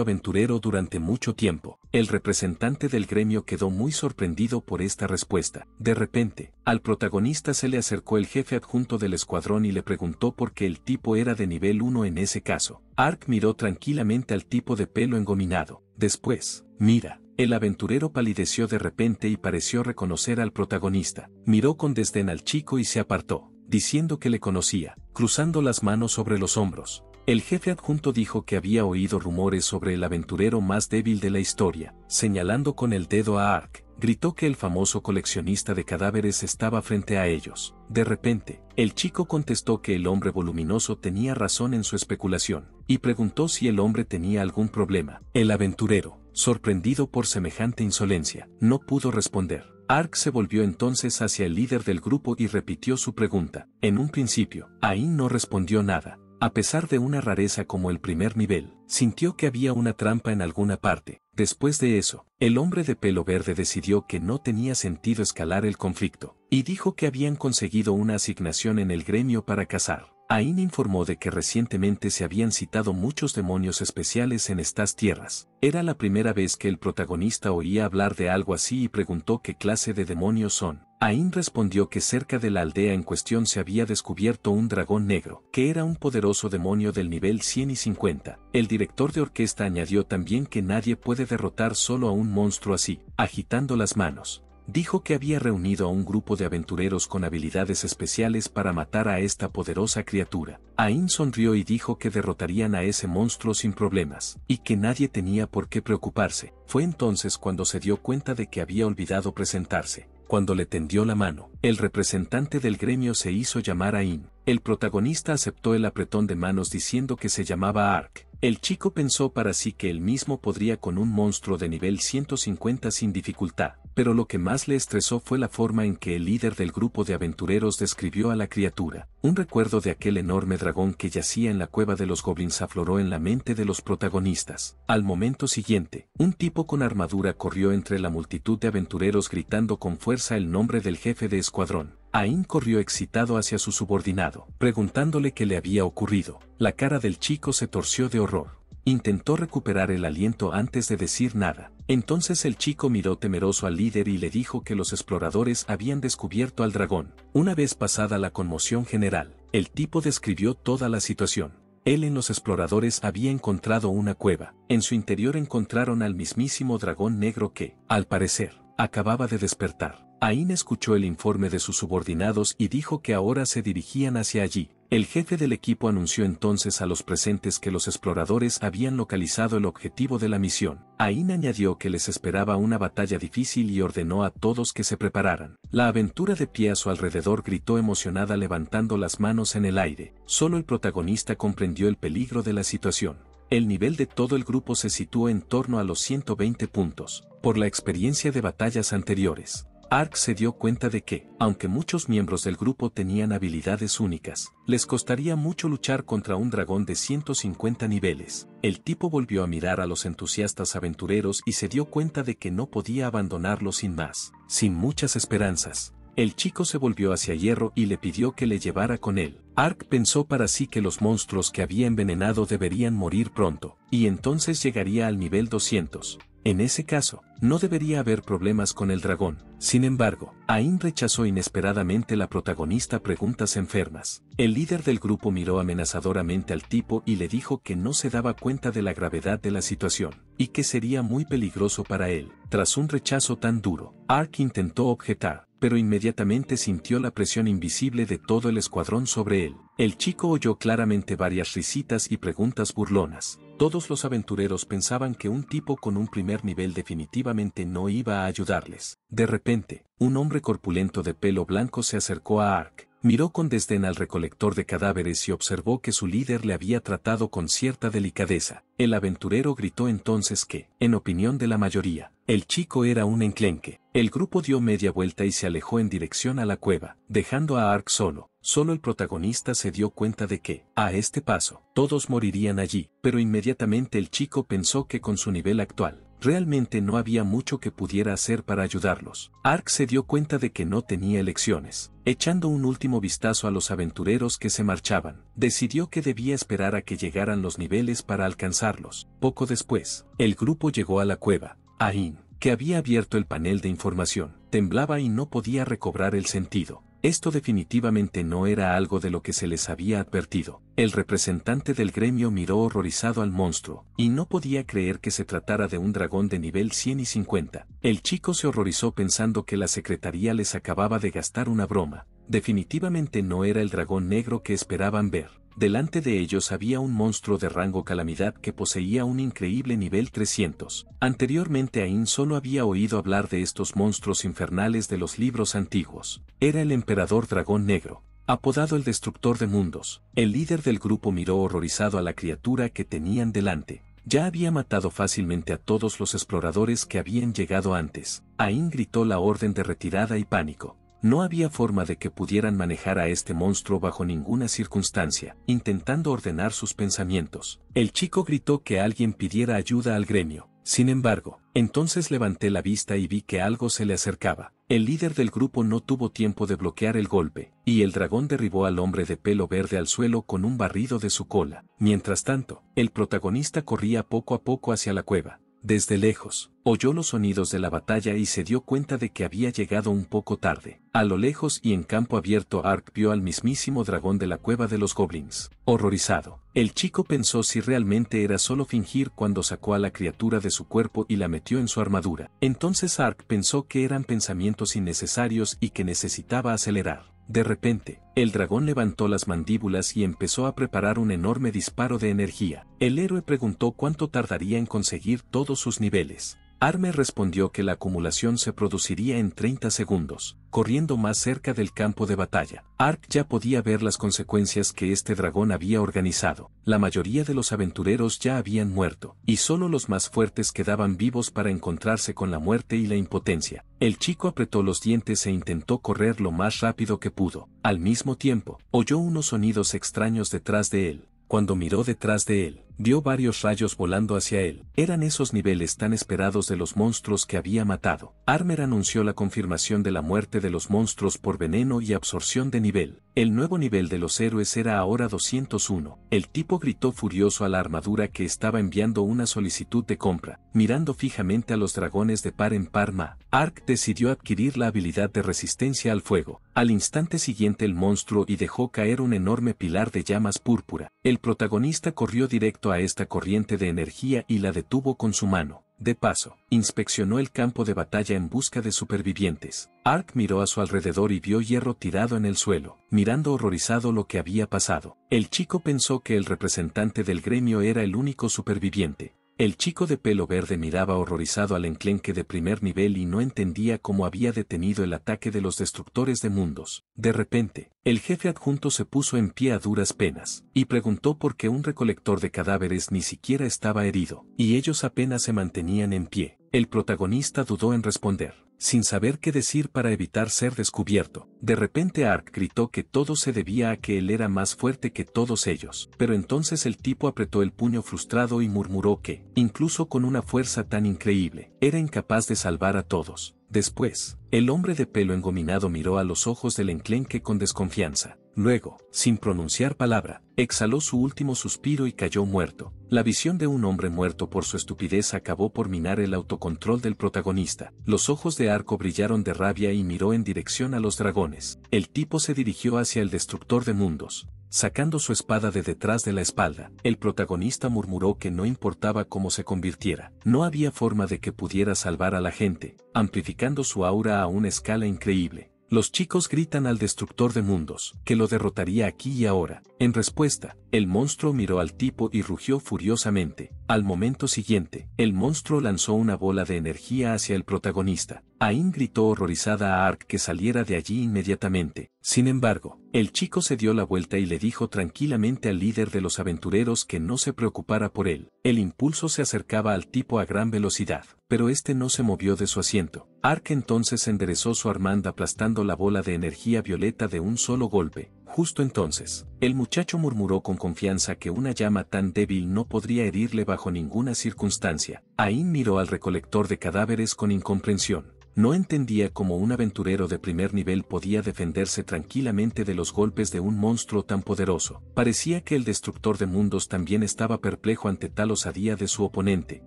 Speaker 1: aventurero durante mucho tiempo. El representante del gremio quedó muy sorprendido por esta respuesta. De repente, al protagonista se le acercó el jefe adjunto del escuadrón y le preguntó por qué el tipo era de nivel 1 en ese caso. Ark miró tranquilamente al tipo de pelo engominado. Después, mira, el aventurero palideció de repente y pareció reconocer al protagonista. Miró con desdén al chico y se apartó, diciendo que le conocía, cruzando las manos sobre los hombros. El jefe adjunto dijo que había oído rumores sobre el aventurero más débil de la historia, señalando con el dedo a Ark. Gritó que el famoso coleccionista de cadáveres estaba frente a ellos. De repente, el chico contestó que el hombre voluminoso tenía razón en su especulación, y preguntó si el hombre tenía algún problema. El aventurero, sorprendido por semejante insolencia, no pudo responder. Ark se volvió entonces hacia el líder del grupo y repitió su pregunta. En un principio, Ain no respondió nada. A pesar de una rareza como el primer nivel, sintió que había una trampa en alguna parte. Después de eso, el hombre de pelo verde decidió que no tenía sentido escalar el conflicto, y dijo que habían conseguido una asignación en el gremio para cazar. Ain informó de que recientemente se habían citado muchos demonios especiales en estas tierras. Era la primera vez que el protagonista oía hablar de algo así y preguntó qué clase de demonios son. Ain respondió que cerca de la aldea en cuestión se había descubierto un dragón negro, que era un poderoso demonio del nivel 150. y El director de orquesta añadió también que nadie puede derrotar solo a un monstruo así, agitando las manos dijo que había reunido a un grupo de aventureros con habilidades especiales para matar a esta poderosa criatura. Ain sonrió y dijo que derrotarían a ese monstruo sin problemas, y que nadie tenía por qué preocuparse. Fue entonces cuando se dio cuenta de que había olvidado presentarse. Cuando le tendió la mano, el representante del gremio se hizo llamar Ain. El protagonista aceptó el apretón de manos diciendo que se llamaba Ark, el chico pensó para sí que él mismo podría con un monstruo de nivel 150 sin dificultad, pero lo que más le estresó fue la forma en que el líder del grupo de aventureros describió a la criatura. Un recuerdo de aquel enorme dragón que yacía en la cueva de los goblins afloró en la mente de los protagonistas. Al momento siguiente, un tipo con armadura corrió entre la multitud de aventureros gritando con fuerza el nombre del jefe de escuadrón. Ain corrió excitado hacia su subordinado, preguntándole qué le había ocurrido. La cara del chico se torció de horror. Intentó recuperar el aliento antes de decir nada. Entonces el chico miró temeroso al líder y le dijo que los exploradores habían descubierto al dragón. Una vez pasada la conmoción general, el tipo describió toda la situación. Él en los exploradores había encontrado una cueva. En su interior encontraron al mismísimo dragón negro que, al parecer, acababa de despertar. Ain escuchó el informe de sus subordinados y dijo que ahora se dirigían hacia allí. El jefe del equipo anunció entonces a los presentes que los exploradores habían localizado el objetivo de la misión. Ain añadió que les esperaba una batalla difícil y ordenó a todos que se prepararan. La aventura de pie a su alrededor gritó emocionada levantando las manos en el aire. Solo el protagonista comprendió el peligro de la situación. El nivel de todo el grupo se situó en torno a los 120 puntos, por la experiencia de batallas anteriores. Ark se dio cuenta de que, aunque muchos miembros del grupo tenían habilidades únicas, les costaría mucho luchar contra un dragón de 150 niveles. El tipo volvió a mirar a los entusiastas aventureros y se dio cuenta de que no podía abandonarlo sin más, sin muchas esperanzas. El chico se volvió hacia Hierro y le pidió que le llevara con él. Ark pensó para sí que los monstruos que había envenenado deberían morir pronto, y entonces llegaría al nivel 200. En ese caso, no debería haber problemas con el dragón. Sin embargo, Ain rechazó inesperadamente la protagonista preguntas enfermas. El líder del grupo miró amenazadoramente al tipo y le dijo que no se daba cuenta de la gravedad de la situación, y que sería muy peligroso para él. Tras un rechazo tan duro, Ark intentó objetar, pero inmediatamente sintió la presión invisible de todo el escuadrón sobre él. El chico oyó claramente varias risitas y preguntas burlonas. Todos los aventureros pensaban que un tipo con un primer nivel definitivamente no iba a ayudarles. De repente, un hombre corpulento de pelo blanco se acercó a Ark, miró con desdén al recolector de cadáveres y observó que su líder le había tratado con cierta delicadeza. El aventurero gritó entonces que, en opinión de la mayoría, el chico era un enclenque. El grupo dio media vuelta y se alejó en dirección a la cueva, dejando a Ark solo. Solo el protagonista se dio cuenta de que, a este paso, todos morirían allí, pero inmediatamente el chico pensó que con su nivel actual, realmente no había mucho que pudiera hacer para ayudarlos. Ark se dio cuenta de que no tenía elecciones. Echando un último vistazo a los aventureros que se marchaban, decidió que debía esperar a que llegaran los niveles para alcanzarlos. Poco después, el grupo llegó a la cueva, Ain, que había abierto el panel de información, temblaba y no podía recobrar el sentido. Esto definitivamente no era algo de lo que se les había advertido. El representante del gremio miró horrorizado al monstruo, y no podía creer que se tratara de un dragón de nivel 150. El chico se horrorizó pensando que la secretaría les acababa de gastar una broma. Definitivamente no era el dragón negro que esperaban ver. Delante de ellos había un monstruo de rango calamidad que poseía un increíble nivel 300. Anteriormente Ain solo había oído hablar de estos monstruos infernales de los libros antiguos. Era el emperador dragón negro, apodado el destructor de mundos. El líder del grupo miró horrorizado a la criatura que tenían delante. Ya había matado fácilmente a todos los exploradores que habían llegado antes. Ain gritó la orden de retirada y pánico. No había forma de que pudieran manejar a este monstruo bajo ninguna circunstancia, intentando ordenar sus pensamientos. El chico gritó que alguien pidiera ayuda al gremio. Sin embargo, entonces levanté la vista y vi que algo se le acercaba. El líder del grupo no tuvo tiempo de bloquear el golpe, y el dragón derribó al hombre de pelo verde al suelo con un barrido de su cola. Mientras tanto, el protagonista corría poco a poco hacia la cueva. Desde lejos, oyó los sonidos de la batalla y se dio cuenta de que había llegado un poco tarde. A lo lejos y en campo abierto Ark vio al mismísimo dragón de la cueva de los goblins. Horrorizado, el chico pensó si realmente era solo fingir cuando sacó a la criatura de su cuerpo y la metió en su armadura. Entonces Ark pensó que eran pensamientos innecesarios y que necesitaba acelerar. De repente, el dragón levantó las mandíbulas y empezó a preparar un enorme disparo de energía. El héroe preguntó cuánto tardaría en conseguir todos sus niveles. Arme respondió que la acumulación se produciría en 30 segundos, corriendo más cerca del campo de batalla. Ark ya podía ver las consecuencias que este dragón había organizado. La mayoría de los aventureros ya habían muerto, y solo los más fuertes quedaban vivos para encontrarse con la muerte y la impotencia. El chico apretó los dientes e intentó correr lo más rápido que pudo. Al mismo tiempo, oyó unos sonidos extraños detrás de él. Cuando miró detrás de él, vio varios rayos volando hacia él. Eran esos niveles tan esperados de los monstruos que había matado. Armer anunció la confirmación de la muerte de los monstruos por veneno y absorción de nivel. El nuevo nivel de los héroes era ahora 201. El tipo gritó furioso a la armadura que estaba enviando una solicitud de compra, mirando fijamente a los dragones de par en par Ma. Ark decidió adquirir la habilidad de resistencia al fuego. Al instante siguiente el monstruo y dejó caer un enorme pilar de llamas púrpura. El protagonista corrió directo a esta corriente de energía y la detuvo con su mano. De paso, inspeccionó el campo de batalla en busca de supervivientes. Ark miró a su alrededor y vio hierro tirado en el suelo, mirando horrorizado lo que había pasado. El chico pensó que el representante del gremio era el único superviviente, el chico de pelo verde miraba horrorizado al enclenque de primer nivel y no entendía cómo había detenido el ataque de los destructores de mundos. De repente, el jefe adjunto se puso en pie a duras penas, y preguntó por qué un recolector de cadáveres ni siquiera estaba herido, y ellos apenas se mantenían en pie. El protagonista dudó en responder, sin saber qué decir para evitar ser descubierto. De repente Ark gritó que todo se debía a que él era más fuerte que todos ellos, pero entonces el tipo apretó el puño frustrado y murmuró que, incluso con una fuerza tan increíble, era incapaz de salvar a todos. Después, el hombre de pelo engominado miró a los ojos del enclenque con desconfianza. Luego, sin pronunciar palabra, exhaló su último suspiro y cayó muerto. La visión de un hombre muerto por su estupidez acabó por minar el autocontrol del protagonista. Los ojos de Arco brillaron de rabia y miró en dirección a los dragones. El tipo se dirigió hacia el destructor de mundos, sacando su espada de detrás de la espalda. El protagonista murmuró que no importaba cómo se convirtiera, no había forma de que pudiera salvar a la gente, amplificando su aura a una escala increíble. Los chicos gritan al destructor de mundos, que lo derrotaría aquí y ahora. En respuesta, el monstruo miró al tipo y rugió furiosamente. Al momento siguiente, el monstruo lanzó una bola de energía hacia el protagonista. Ain gritó horrorizada a Ark que saliera de allí inmediatamente. Sin embargo, el chico se dio la vuelta y le dijo tranquilamente al líder de los aventureros que no se preocupara por él. El impulso se acercaba al tipo a gran velocidad, pero este no se movió de su asiento. Ark entonces enderezó su armanda aplastando la bola de energía violeta de un solo golpe. Justo entonces, el muchacho murmuró con confianza que una llama tan débil no podría herirle bajo ninguna circunstancia. Aín miró al recolector de cadáveres con incomprensión no entendía cómo un aventurero de primer nivel podía defenderse tranquilamente de los golpes de un monstruo tan poderoso. Parecía que el destructor de mundos también estaba perplejo ante tal osadía de su oponente,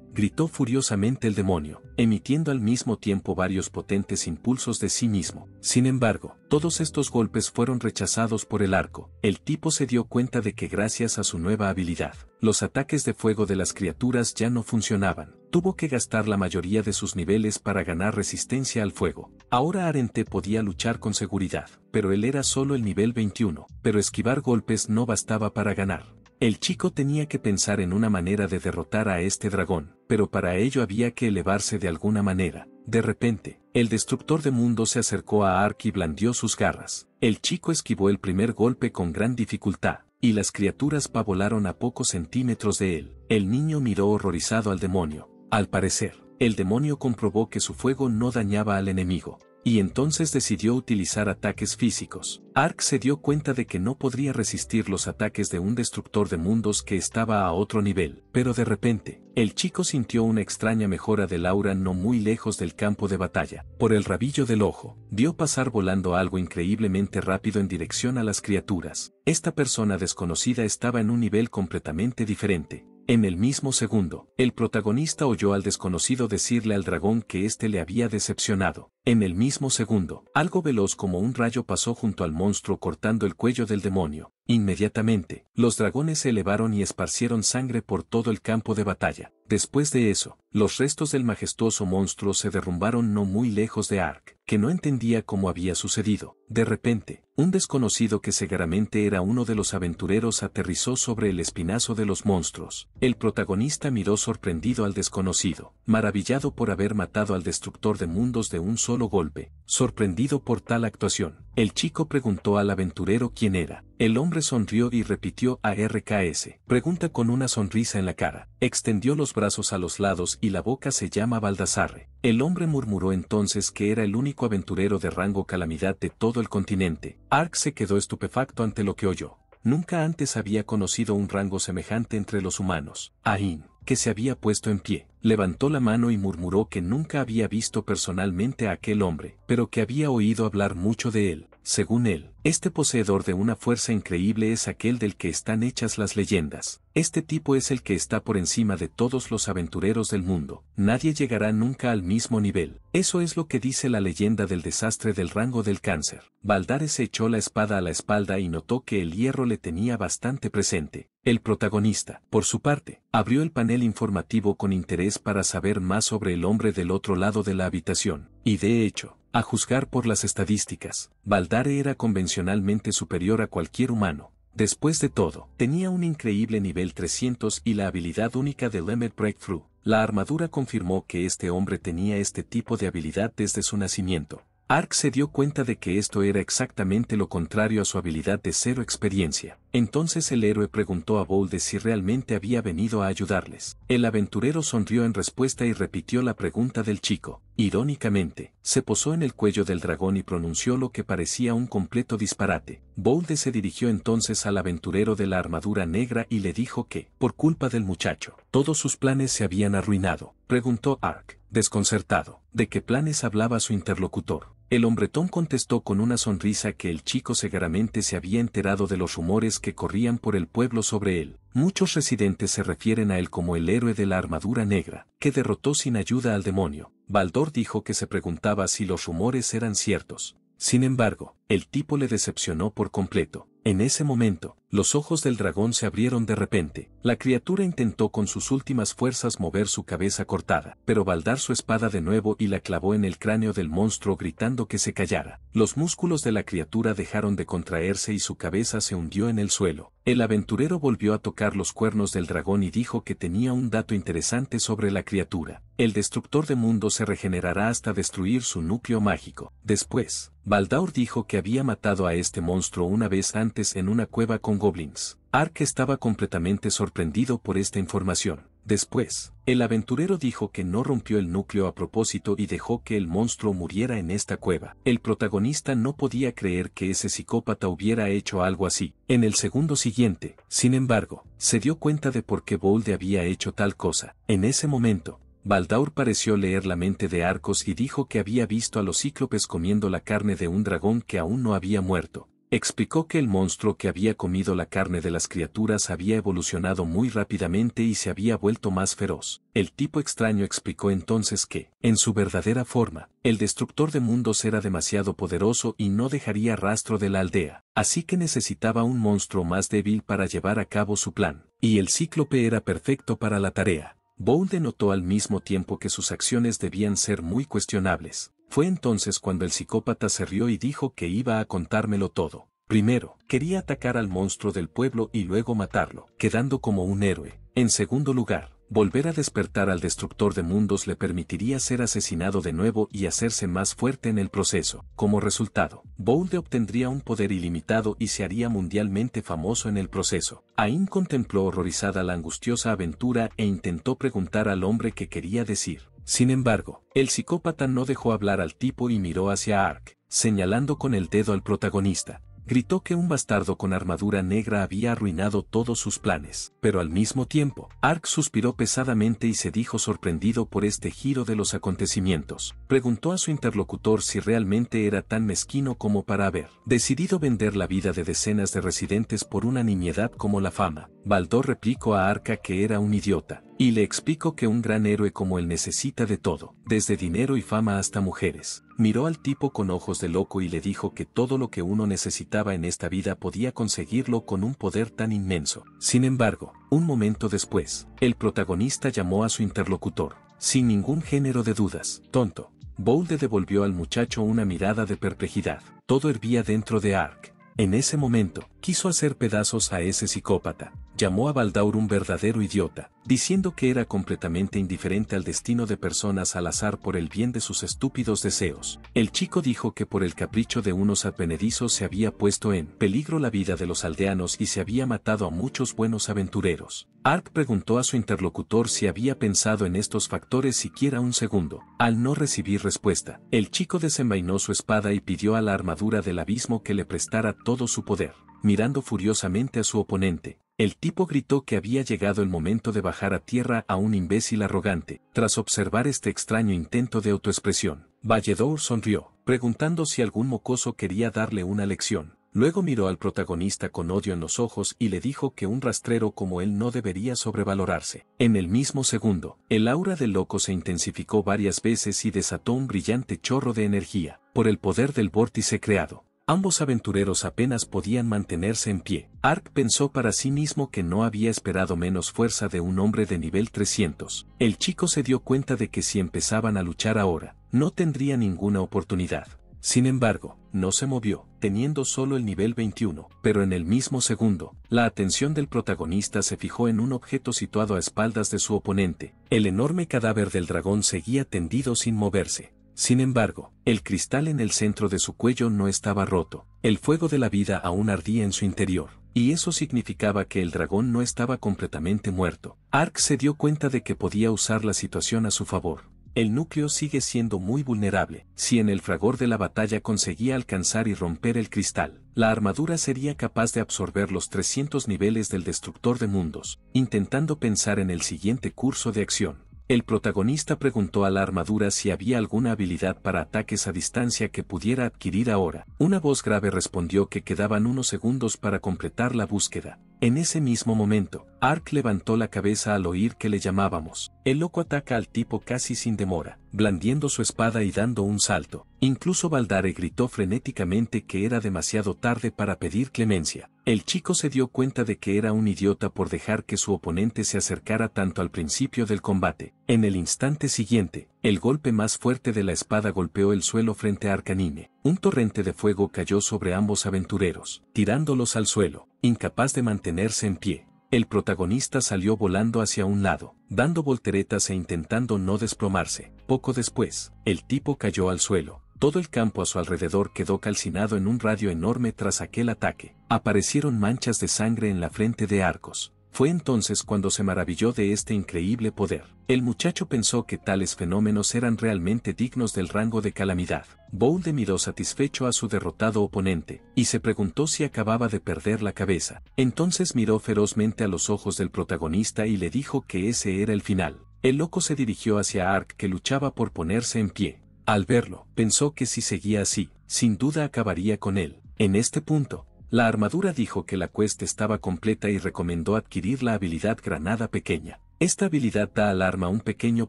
Speaker 1: gritó furiosamente el demonio, emitiendo al mismo tiempo varios potentes impulsos de sí mismo. Sin embargo, todos estos golpes fueron rechazados por el arco. El tipo se dio cuenta de que gracias a su nueva habilidad, los ataques de fuego de las criaturas ya no funcionaban tuvo que gastar la mayoría de sus niveles para ganar resistencia al fuego. Ahora Arente podía luchar con seguridad, pero él era solo el nivel 21, pero esquivar golpes no bastaba para ganar. El chico tenía que pensar en una manera de derrotar a este dragón, pero para ello había que elevarse de alguna manera. De repente, el destructor de mundo se acercó a Ark y blandió sus garras. El chico esquivó el primer golpe con gran dificultad, y las criaturas pavolaron a pocos centímetros de él. El niño miró horrorizado al demonio, al parecer, el demonio comprobó que su fuego no dañaba al enemigo, y entonces decidió utilizar ataques físicos. Ark se dio cuenta de que no podría resistir los ataques de un destructor de mundos que estaba a otro nivel, pero de repente, el chico sintió una extraña mejora del aura no muy lejos del campo de batalla. Por el rabillo del ojo, vio pasar volando algo increíblemente rápido en dirección a las criaturas. Esta persona desconocida estaba en un nivel completamente diferente, en el mismo segundo, el protagonista oyó al desconocido decirle al dragón que éste le había decepcionado. En el mismo segundo, algo veloz como un rayo pasó junto al monstruo cortando el cuello del demonio. Inmediatamente, los dragones se elevaron y esparcieron sangre por todo el campo de batalla. Después de eso, los restos del majestuoso monstruo se derrumbaron no muy lejos de Ark, que no entendía cómo había sucedido. De repente, un desconocido que seguramente era uno de los aventureros aterrizó sobre el espinazo de los monstruos. El protagonista miró sorprendido al desconocido, maravillado por haber matado al destructor de mundos de un solo golpe, sorprendido por tal actuación. El chico preguntó al aventurero quién era. El hombre sonrió y repitió a RKS. Pregunta con una sonrisa en la cara. Extendió los brazos a los lados y la boca se llama Baldassarre. El hombre murmuró entonces que era el único aventurero de rango calamidad de todo el continente. Ark se quedó estupefacto ante lo que oyó. Nunca antes había conocido un rango semejante entre los humanos. Ain que se había puesto en pie, levantó la mano y murmuró que nunca había visto personalmente a aquel hombre, pero que había oído hablar mucho de él. Según él, este poseedor de una fuerza increíble es aquel del que están hechas las leyendas. Este tipo es el que está por encima de todos los aventureros del mundo. Nadie llegará nunca al mismo nivel. Eso es lo que dice la leyenda del desastre del rango del cáncer. Baldares echó la espada a la espalda y notó que el hierro le tenía bastante presente. El protagonista, por su parte, abrió el panel informativo con interés para saber más sobre el hombre del otro lado de la habitación. Y de hecho, a juzgar por las estadísticas, Baldare era convencionalmente superior a cualquier humano. Después de todo, tenía un increíble nivel 300 y la habilidad única de Lemet Breakthrough. La armadura confirmó que este hombre tenía este tipo de habilidad desde su nacimiento. Ark se dio cuenta de que esto era exactamente lo contrario a su habilidad de cero experiencia. Entonces el héroe preguntó a Bolde si realmente había venido a ayudarles. El aventurero sonrió en respuesta y repitió la pregunta del chico. Irónicamente, se posó en el cuello del dragón y pronunció lo que parecía un completo disparate. Bolde se dirigió entonces al aventurero de la armadura negra y le dijo que, por culpa del muchacho, todos sus planes se habían arruinado. Preguntó Ark, desconcertado, de qué planes hablaba su interlocutor. El hombretón contestó con una sonrisa que el chico seguramente se había enterado de los rumores que corrían por el pueblo sobre él. Muchos residentes se refieren a él como el héroe de la armadura negra, que derrotó sin ayuda al demonio. Baldor dijo que se preguntaba si los rumores eran ciertos. Sin embargo, el tipo le decepcionó por completo. En ese momento, los ojos del dragón se abrieron de repente. La criatura intentó con sus últimas fuerzas mover su cabeza cortada, pero Baldar su espada de nuevo y la clavó en el cráneo del monstruo gritando que se callara. Los músculos de la criatura dejaron de contraerse y su cabeza se hundió en el suelo. El aventurero volvió a tocar los cuernos del dragón y dijo que tenía un dato interesante sobre la criatura. El destructor de mundos se regenerará hasta destruir su núcleo mágico. Después, Baldaur dijo que había matado a este monstruo una vez antes en una cueva con goblins. Ark estaba completamente sorprendido por esta información. Después, el aventurero dijo que no rompió el núcleo a propósito y dejó que el monstruo muriera en esta cueva. El protagonista no podía creer que ese psicópata hubiera hecho algo así. En el segundo siguiente, sin embargo, se dio cuenta de por qué Bolde había hecho tal cosa. En ese momento, Baldaur pareció leer la mente de Arcos y dijo que había visto a los cíclopes comiendo la carne de un dragón que aún no había muerto. Explicó que el monstruo que había comido la carne de las criaturas había evolucionado muy rápidamente y se había vuelto más feroz. El tipo extraño explicó entonces que, en su verdadera forma, el destructor de mundos era demasiado poderoso y no dejaría rastro de la aldea, así que necesitaba un monstruo más débil para llevar a cabo su plan, y el cíclope era perfecto para la tarea. Bowl notó al mismo tiempo que sus acciones debían ser muy cuestionables. Fue entonces cuando el psicópata se rió y dijo que iba a contármelo todo. Primero, quería atacar al monstruo del pueblo y luego matarlo, quedando como un héroe. En segundo lugar, volver a despertar al destructor de mundos le permitiría ser asesinado de nuevo y hacerse más fuerte en el proceso. Como resultado, Boulde obtendría un poder ilimitado y se haría mundialmente famoso en el proceso. Ain contempló horrorizada la angustiosa aventura e intentó preguntar al hombre qué quería decir. Sin embargo, el psicópata no dejó hablar al tipo y miró hacia Ark, señalando con el dedo al protagonista gritó que un bastardo con armadura negra había arruinado todos sus planes. Pero al mismo tiempo, Ark suspiró pesadamente y se dijo sorprendido por este giro de los acontecimientos. Preguntó a su interlocutor si realmente era tan mezquino como para haber decidido vender la vida de decenas de residentes por una nimiedad como la fama. Baldor replicó a Arca que era un idiota, y le explicó que un gran héroe como él necesita de todo, desde dinero y fama hasta mujeres. Miró al tipo con ojos de loco y le dijo que todo lo que uno necesitaba en esta vida podía conseguirlo con un poder tan inmenso. Sin embargo, un momento después, el protagonista llamó a su interlocutor, sin ningún género de dudas. Tonto. Bolde devolvió al muchacho una mirada de perplejidad. Todo hervía dentro de Ark. En ese momento, quiso hacer pedazos a ese psicópata, llamó a Baldaur un verdadero idiota, diciendo que era completamente indiferente al destino de personas al azar por el bien de sus estúpidos deseos. El chico dijo que por el capricho de unos advenedizos se había puesto en peligro la vida de los aldeanos y se había matado a muchos buenos aventureros. Ark preguntó a su interlocutor si había pensado en estos factores siquiera un segundo. Al no recibir respuesta, el chico desenvainó su espada y pidió a la armadura del abismo que le prestara todo su poder mirando furiosamente a su oponente, el tipo gritó que había llegado el momento de bajar a tierra a un imbécil arrogante, tras observar este extraño intento de autoexpresión. Valledor sonrió, preguntando si algún mocoso quería darle una lección. Luego miró al protagonista con odio en los ojos y le dijo que un rastrero como él no debería sobrevalorarse. En el mismo segundo, el aura del loco se intensificó varias veces y desató un brillante chorro de energía, por el poder del vórtice creado. Ambos aventureros apenas podían mantenerse en pie. Ark pensó para sí mismo que no había esperado menos fuerza de un hombre de nivel 300. El chico se dio cuenta de que si empezaban a luchar ahora, no tendría ninguna oportunidad. Sin embargo, no se movió, teniendo solo el nivel 21, pero en el mismo segundo, la atención del protagonista se fijó en un objeto situado a espaldas de su oponente. El enorme cadáver del dragón seguía tendido sin moverse. Sin embargo, el cristal en el centro de su cuello no estaba roto, el fuego de la vida aún ardía en su interior, y eso significaba que el dragón no estaba completamente muerto. Ark se dio cuenta de que podía usar la situación a su favor. El núcleo sigue siendo muy vulnerable. Si en el fragor de la batalla conseguía alcanzar y romper el cristal, la armadura sería capaz de absorber los 300 niveles del destructor de mundos, intentando pensar en el siguiente curso de acción. El protagonista preguntó a la armadura si había alguna habilidad para ataques a distancia que pudiera adquirir ahora. Una voz grave respondió que quedaban unos segundos para completar la búsqueda. En ese mismo momento, Ark levantó la cabeza al oír que le llamábamos. El loco ataca al tipo casi sin demora, blandiendo su espada y dando un salto. Incluso Baldare gritó frenéticamente que era demasiado tarde para pedir clemencia. El chico se dio cuenta de que era un idiota por dejar que su oponente se acercara tanto al principio del combate. En el instante siguiente, el golpe más fuerte de la espada golpeó el suelo frente a Arcanine. Un torrente de fuego cayó sobre ambos aventureros, tirándolos al suelo, incapaz de mantenerse en pie. El protagonista salió volando hacia un lado, dando volteretas e intentando no desplomarse. Poco después, el tipo cayó al suelo, todo el campo a su alrededor quedó calcinado en un radio enorme tras aquel ataque. Aparecieron manchas de sangre en la frente de Arcos. Fue entonces cuando se maravilló de este increíble poder. El muchacho pensó que tales fenómenos eran realmente dignos del rango de calamidad. Boulde miró satisfecho a su derrotado oponente, y se preguntó si acababa de perder la cabeza. Entonces miró ferozmente a los ojos del protagonista y le dijo que ese era el final. El loco se dirigió hacia Ark que luchaba por ponerse en pie. Al verlo, pensó que si seguía así, sin duda acabaría con él. En este punto, la armadura dijo que la cuesta estaba completa y recomendó adquirir la habilidad Granada Pequeña. Esta habilidad da al arma un pequeño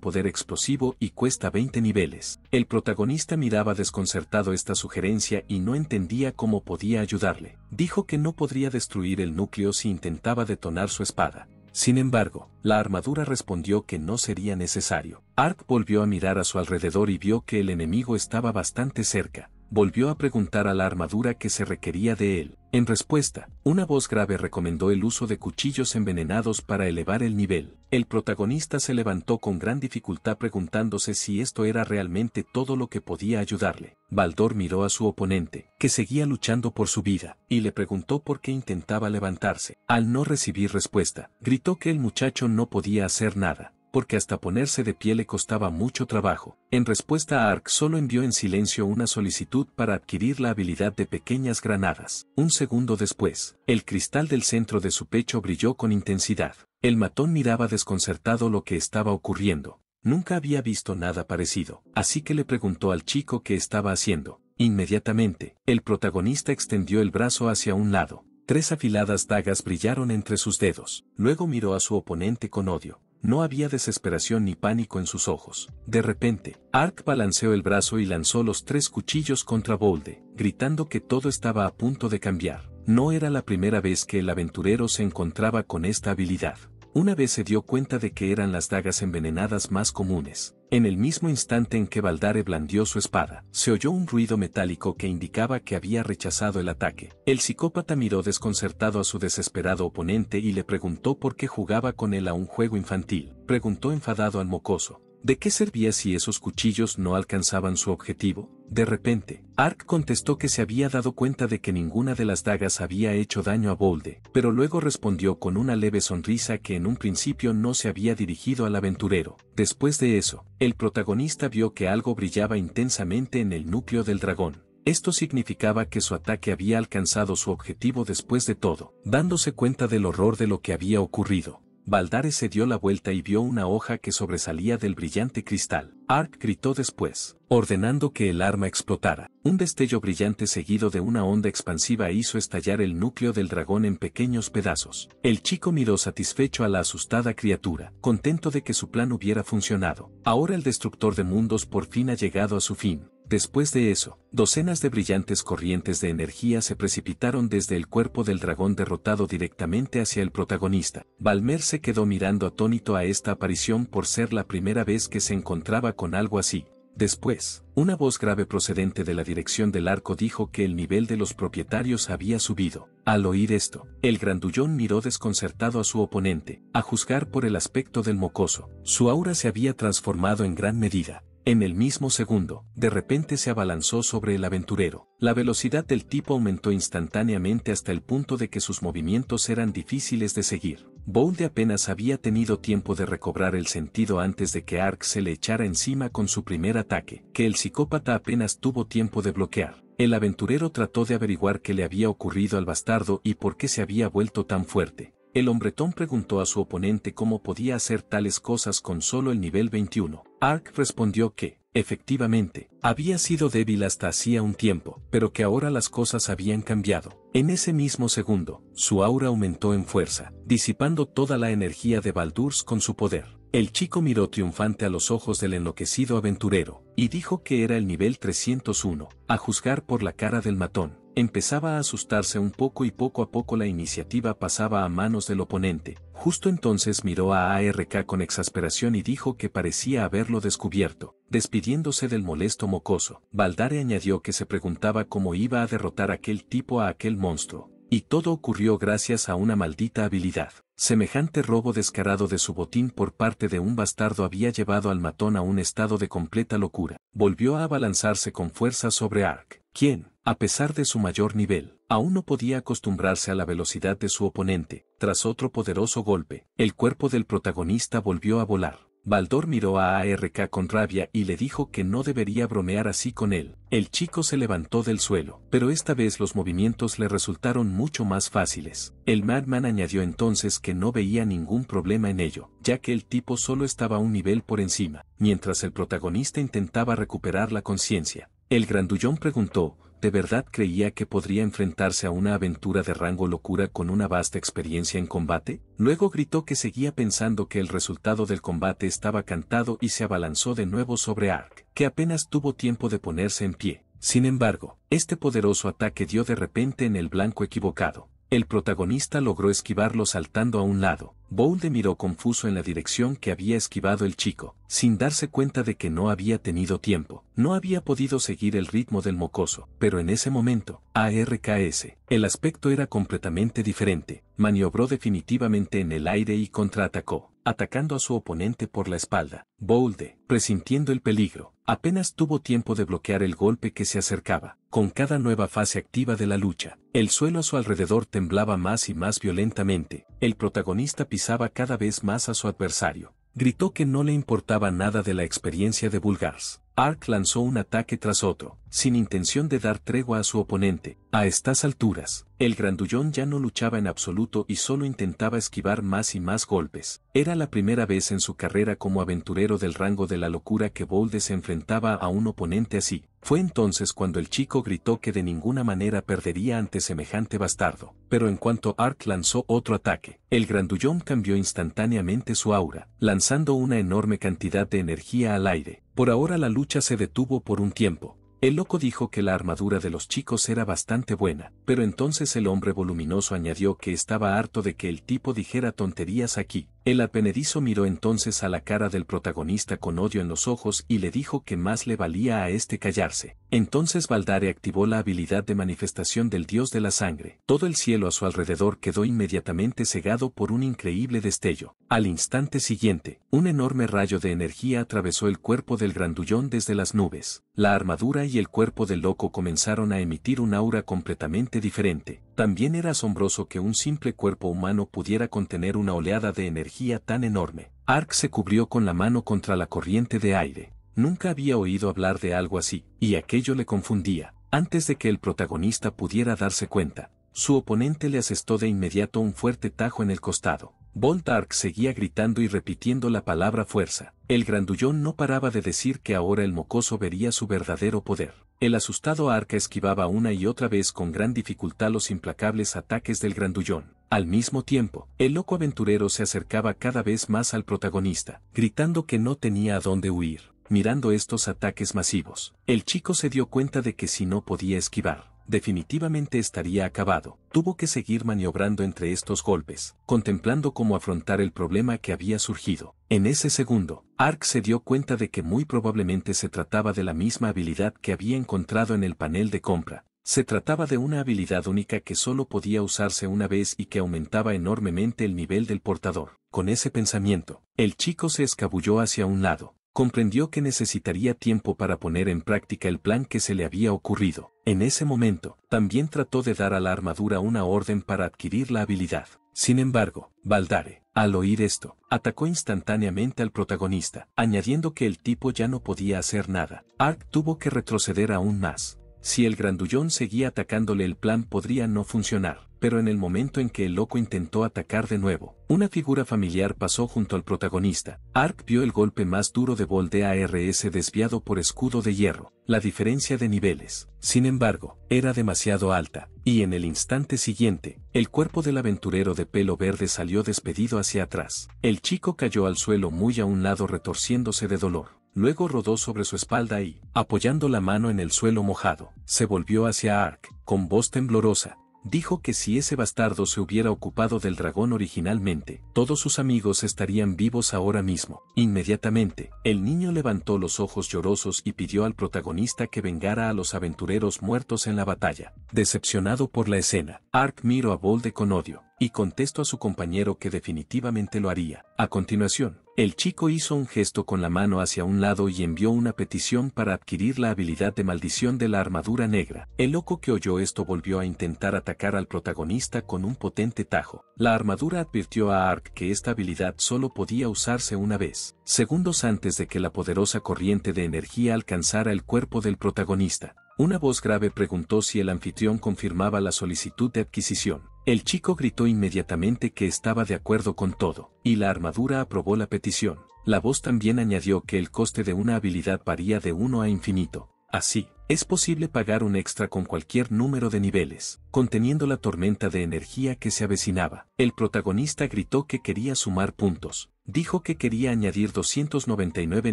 Speaker 1: poder explosivo y cuesta 20 niveles. El protagonista miraba desconcertado esta sugerencia y no entendía cómo podía ayudarle. Dijo que no podría destruir el núcleo si intentaba detonar su espada. Sin embargo, la armadura respondió que no sería necesario. Ark volvió a mirar a su alrededor y vio que el enemigo estaba bastante cerca. Volvió a preguntar a la armadura que se requería de él. En respuesta, una voz grave recomendó el uso de cuchillos envenenados para elevar el nivel. El protagonista se levantó con gran dificultad preguntándose si esto era realmente todo lo que podía ayudarle. Baldor miró a su oponente, que seguía luchando por su vida, y le preguntó por qué intentaba levantarse. Al no recibir respuesta, gritó que el muchacho no podía hacer nada porque hasta ponerse de pie le costaba mucho trabajo. En respuesta, a Ark solo envió en silencio una solicitud para adquirir la habilidad de pequeñas granadas. Un segundo después, el cristal del centro de su pecho brilló con intensidad. El matón miraba desconcertado lo que estaba ocurriendo. Nunca había visto nada parecido, así que le preguntó al chico qué estaba haciendo. Inmediatamente, el protagonista extendió el brazo hacia un lado. Tres afiladas dagas brillaron entre sus dedos. Luego miró a su oponente con odio no había desesperación ni pánico en sus ojos. De repente, Ark balanceó el brazo y lanzó los tres cuchillos contra Bolde, gritando que todo estaba a punto de cambiar. No era la primera vez que el aventurero se encontraba con esta habilidad. Una vez se dio cuenta de que eran las dagas envenenadas más comunes. En el mismo instante en que Baldare blandió su espada, se oyó un ruido metálico que indicaba que había rechazado el ataque. El psicópata miró desconcertado a su desesperado oponente y le preguntó por qué jugaba con él a un juego infantil. Preguntó enfadado al mocoso. ¿De qué servía si esos cuchillos no alcanzaban su objetivo? De repente, Ark contestó que se había dado cuenta de que ninguna de las dagas había hecho daño a Bolde, pero luego respondió con una leve sonrisa que en un principio no se había dirigido al aventurero. Después de eso, el protagonista vio que algo brillaba intensamente en el núcleo del dragón. Esto significaba que su ataque había alcanzado su objetivo después de todo, dándose cuenta del horror de lo que había ocurrido. Valdares se dio la vuelta y vio una hoja que sobresalía del brillante cristal. Ark gritó después, ordenando que el arma explotara. Un destello brillante seguido de una onda expansiva hizo estallar el núcleo del dragón en pequeños pedazos. El chico miró satisfecho a la asustada criatura, contento de que su plan hubiera funcionado. Ahora el destructor de mundos por fin ha llegado a su fin. Después de eso, docenas de brillantes corrientes de energía se precipitaron desde el cuerpo del dragón derrotado directamente hacia el protagonista. Balmer se quedó mirando atónito a esta aparición por ser la primera vez que se encontraba con algo así. Después, una voz grave procedente de la dirección del arco dijo que el nivel de los propietarios había subido. Al oír esto, el grandullón miró desconcertado a su oponente, a juzgar por el aspecto del mocoso. Su aura se había transformado en gran medida, en el mismo segundo, de repente se abalanzó sobre el aventurero. La velocidad del tipo aumentó instantáneamente hasta el punto de que sus movimientos eran difíciles de seguir. Bold apenas había tenido tiempo de recobrar el sentido antes de que Ark se le echara encima con su primer ataque, que el psicópata apenas tuvo tiempo de bloquear. El aventurero trató de averiguar qué le había ocurrido al bastardo y por qué se había vuelto tan fuerte. El hombretón preguntó a su oponente cómo podía hacer tales cosas con solo el nivel 21. Ark respondió que, efectivamente, había sido débil hasta hacía un tiempo, pero que ahora las cosas habían cambiado. En ese mismo segundo, su aura aumentó en fuerza, disipando toda la energía de Baldurs con su poder. El chico miró triunfante a los ojos del enloquecido aventurero, y dijo que era el nivel 301, a juzgar por la cara del matón. Empezaba a asustarse un poco y poco a poco la iniciativa pasaba a manos del oponente. Justo entonces miró a ARK con exasperación y dijo que parecía haberlo descubierto, despidiéndose del molesto mocoso. Baldare añadió que se preguntaba cómo iba a derrotar aquel tipo a aquel monstruo. Y todo ocurrió gracias a una maldita habilidad. Semejante robo descarado de su botín por parte de un bastardo había llevado al matón a un estado de completa locura. Volvió a abalanzarse con fuerza sobre Ark, ¿Quién? A pesar de su mayor nivel, aún no podía acostumbrarse a la velocidad de su oponente. Tras otro poderoso golpe, el cuerpo del protagonista volvió a volar. Baldor miró a ARK con rabia y le dijo que no debería bromear así con él. El chico se levantó del suelo, pero esta vez los movimientos le resultaron mucho más fáciles. El madman añadió entonces que no veía ningún problema en ello, ya que el tipo solo estaba un nivel por encima, mientras el protagonista intentaba recuperar la conciencia. El grandullón preguntó, de verdad creía que podría enfrentarse a una aventura de rango locura con una vasta experiencia en combate? Luego gritó que seguía pensando que el resultado del combate estaba cantado y se abalanzó de nuevo sobre Ark, que apenas tuvo tiempo de ponerse en pie. Sin embargo, este poderoso ataque dio de repente en el blanco equivocado. El protagonista logró esquivarlo saltando a un lado. Boulde miró confuso en la dirección que había esquivado el chico, sin darse cuenta de que no había tenido tiempo, no había podido seguir el ritmo del mocoso, pero en ese momento, ARKS, el aspecto era completamente diferente, maniobró definitivamente en el aire y contraatacó, atacando a su oponente por la espalda, Bolde, presintiendo el peligro, apenas tuvo tiempo de bloquear el golpe que se acercaba, con cada nueva fase activa de la lucha, el suelo a su alrededor temblaba más y más violentamente, el protagonista pisaba cada vez más a su adversario, gritó que no le importaba nada de la experiencia de Bulgars. Ark lanzó un ataque tras otro, sin intención de dar tregua a su oponente. A estas alturas, el grandullón ya no luchaba en absoluto y solo intentaba esquivar más y más golpes. Era la primera vez en su carrera como aventurero del rango de la locura que Bolde se enfrentaba a un oponente así. Fue entonces cuando el chico gritó que de ninguna manera perdería ante semejante bastardo, pero en cuanto Ark lanzó otro ataque, el grandullón cambió instantáneamente su aura, lanzando una enorme cantidad de energía al aire. Por ahora la lucha se detuvo por un tiempo, el loco dijo que la armadura de los chicos era bastante buena, pero entonces el hombre voluminoso añadió que estaba harto de que el tipo dijera tonterías aquí, el apenedizo miró entonces a la cara del protagonista con odio en los ojos y le dijo que más le valía a este callarse. Entonces Baldare activó la habilidad de manifestación del dios de la sangre. Todo el cielo a su alrededor quedó inmediatamente cegado por un increíble destello. Al instante siguiente, un enorme rayo de energía atravesó el cuerpo del grandullón desde las nubes. La armadura y el cuerpo del loco comenzaron a emitir un aura completamente diferente. También era asombroso que un simple cuerpo humano pudiera contener una oleada de energía tan enorme. Ark se cubrió con la mano contra la corriente de aire. Nunca había oído hablar de algo así, y aquello le confundía. Antes de que el protagonista pudiera darse cuenta, su oponente le asestó de inmediato un fuerte tajo en el costado. Bolt Ark seguía gritando y repitiendo la palabra fuerza. El grandullón no paraba de decir que ahora el mocoso vería su verdadero poder. El asustado arca esquivaba una y otra vez con gran dificultad los implacables ataques del grandullón. Al mismo tiempo, el loco aventurero se acercaba cada vez más al protagonista, gritando que no tenía a dónde huir. Mirando estos ataques masivos, el chico se dio cuenta de que si no podía esquivar, definitivamente estaría acabado. Tuvo que seguir maniobrando entre estos golpes, contemplando cómo afrontar el problema que había surgido. En ese segundo, Ark se dio cuenta de que muy probablemente se trataba de la misma habilidad que había encontrado en el panel de compra. Se trataba de una habilidad única que solo podía usarse una vez y que aumentaba enormemente el nivel del portador. Con ese pensamiento, el chico se escabulló hacia un lado, comprendió que necesitaría tiempo para poner en práctica el plan que se le había ocurrido. En ese momento, también trató de dar a la armadura una orden para adquirir la habilidad. Sin embargo, Baldare, al oír esto, atacó instantáneamente al protagonista, añadiendo que el tipo ya no podía hacer nada. Ark tuvo que retroceder aún más, si el grandullón seguía atacándole el plan podría no funcionar, pero en el momento en que el loco intentó atacar de nuevo, una figura familiar pasó junto al protagonista. Ark vio el golpe más duro de de ARS desviado por escudo de hierro, la diferencia de niveles, sin embargo, era demasiado alta, y en el instante siguiente, el cuerpo del aventurero de pelo verde salió despedido hacia atrás. El chico cayó al suelo muy a un lado retorciéndose de dolor luego rodó sobre su espalda y, apoyando la mano en el suelo mojado, se volvió hacia Ark, con voz temblorosa. Dijo que si ese bastardo se hubiera ocupado del dragón originalmente, todos sus amigos estarían vivos ahora mismo. Inmediatamente, el niño levantó los ojos llorosos y pidió al protagonista que vengara a los aventureros muertos en la batalla. Decepcionado por la escena, Ark miró a Bolde con odio, y contestó a su compañero que definitivamente lo haría. A continuación, el chico hizo un gesto con la mano hacia un lado y envió una petición para adquirir la habilidad de maldición de la armadura negra. El loco que oyó esto volvió a intentar atacar al protagonista con un potente tajo. La armadura advirtió a Ark que esta habilidad solo podía usarse una vez, segundos antes de que la poderosa corriente de energía alcanzara el cuerpo del protagonista. Una voz grave preguntó si el anfitrión confirmaba la solicitud de adquisición. El chico gritó inmediatamente que estaba de acuerdo con todo, y la armadura aprobó la petición. La voz también añadió que el coste de una habilidad varía de 1 a infinito. Así, es posible pagar un extra con cualquier número de niveles, conteniendo la tormenta de energía que se avecinaba. El protagonista gritó que quería sumar puntos. Dijo que quería añadir 299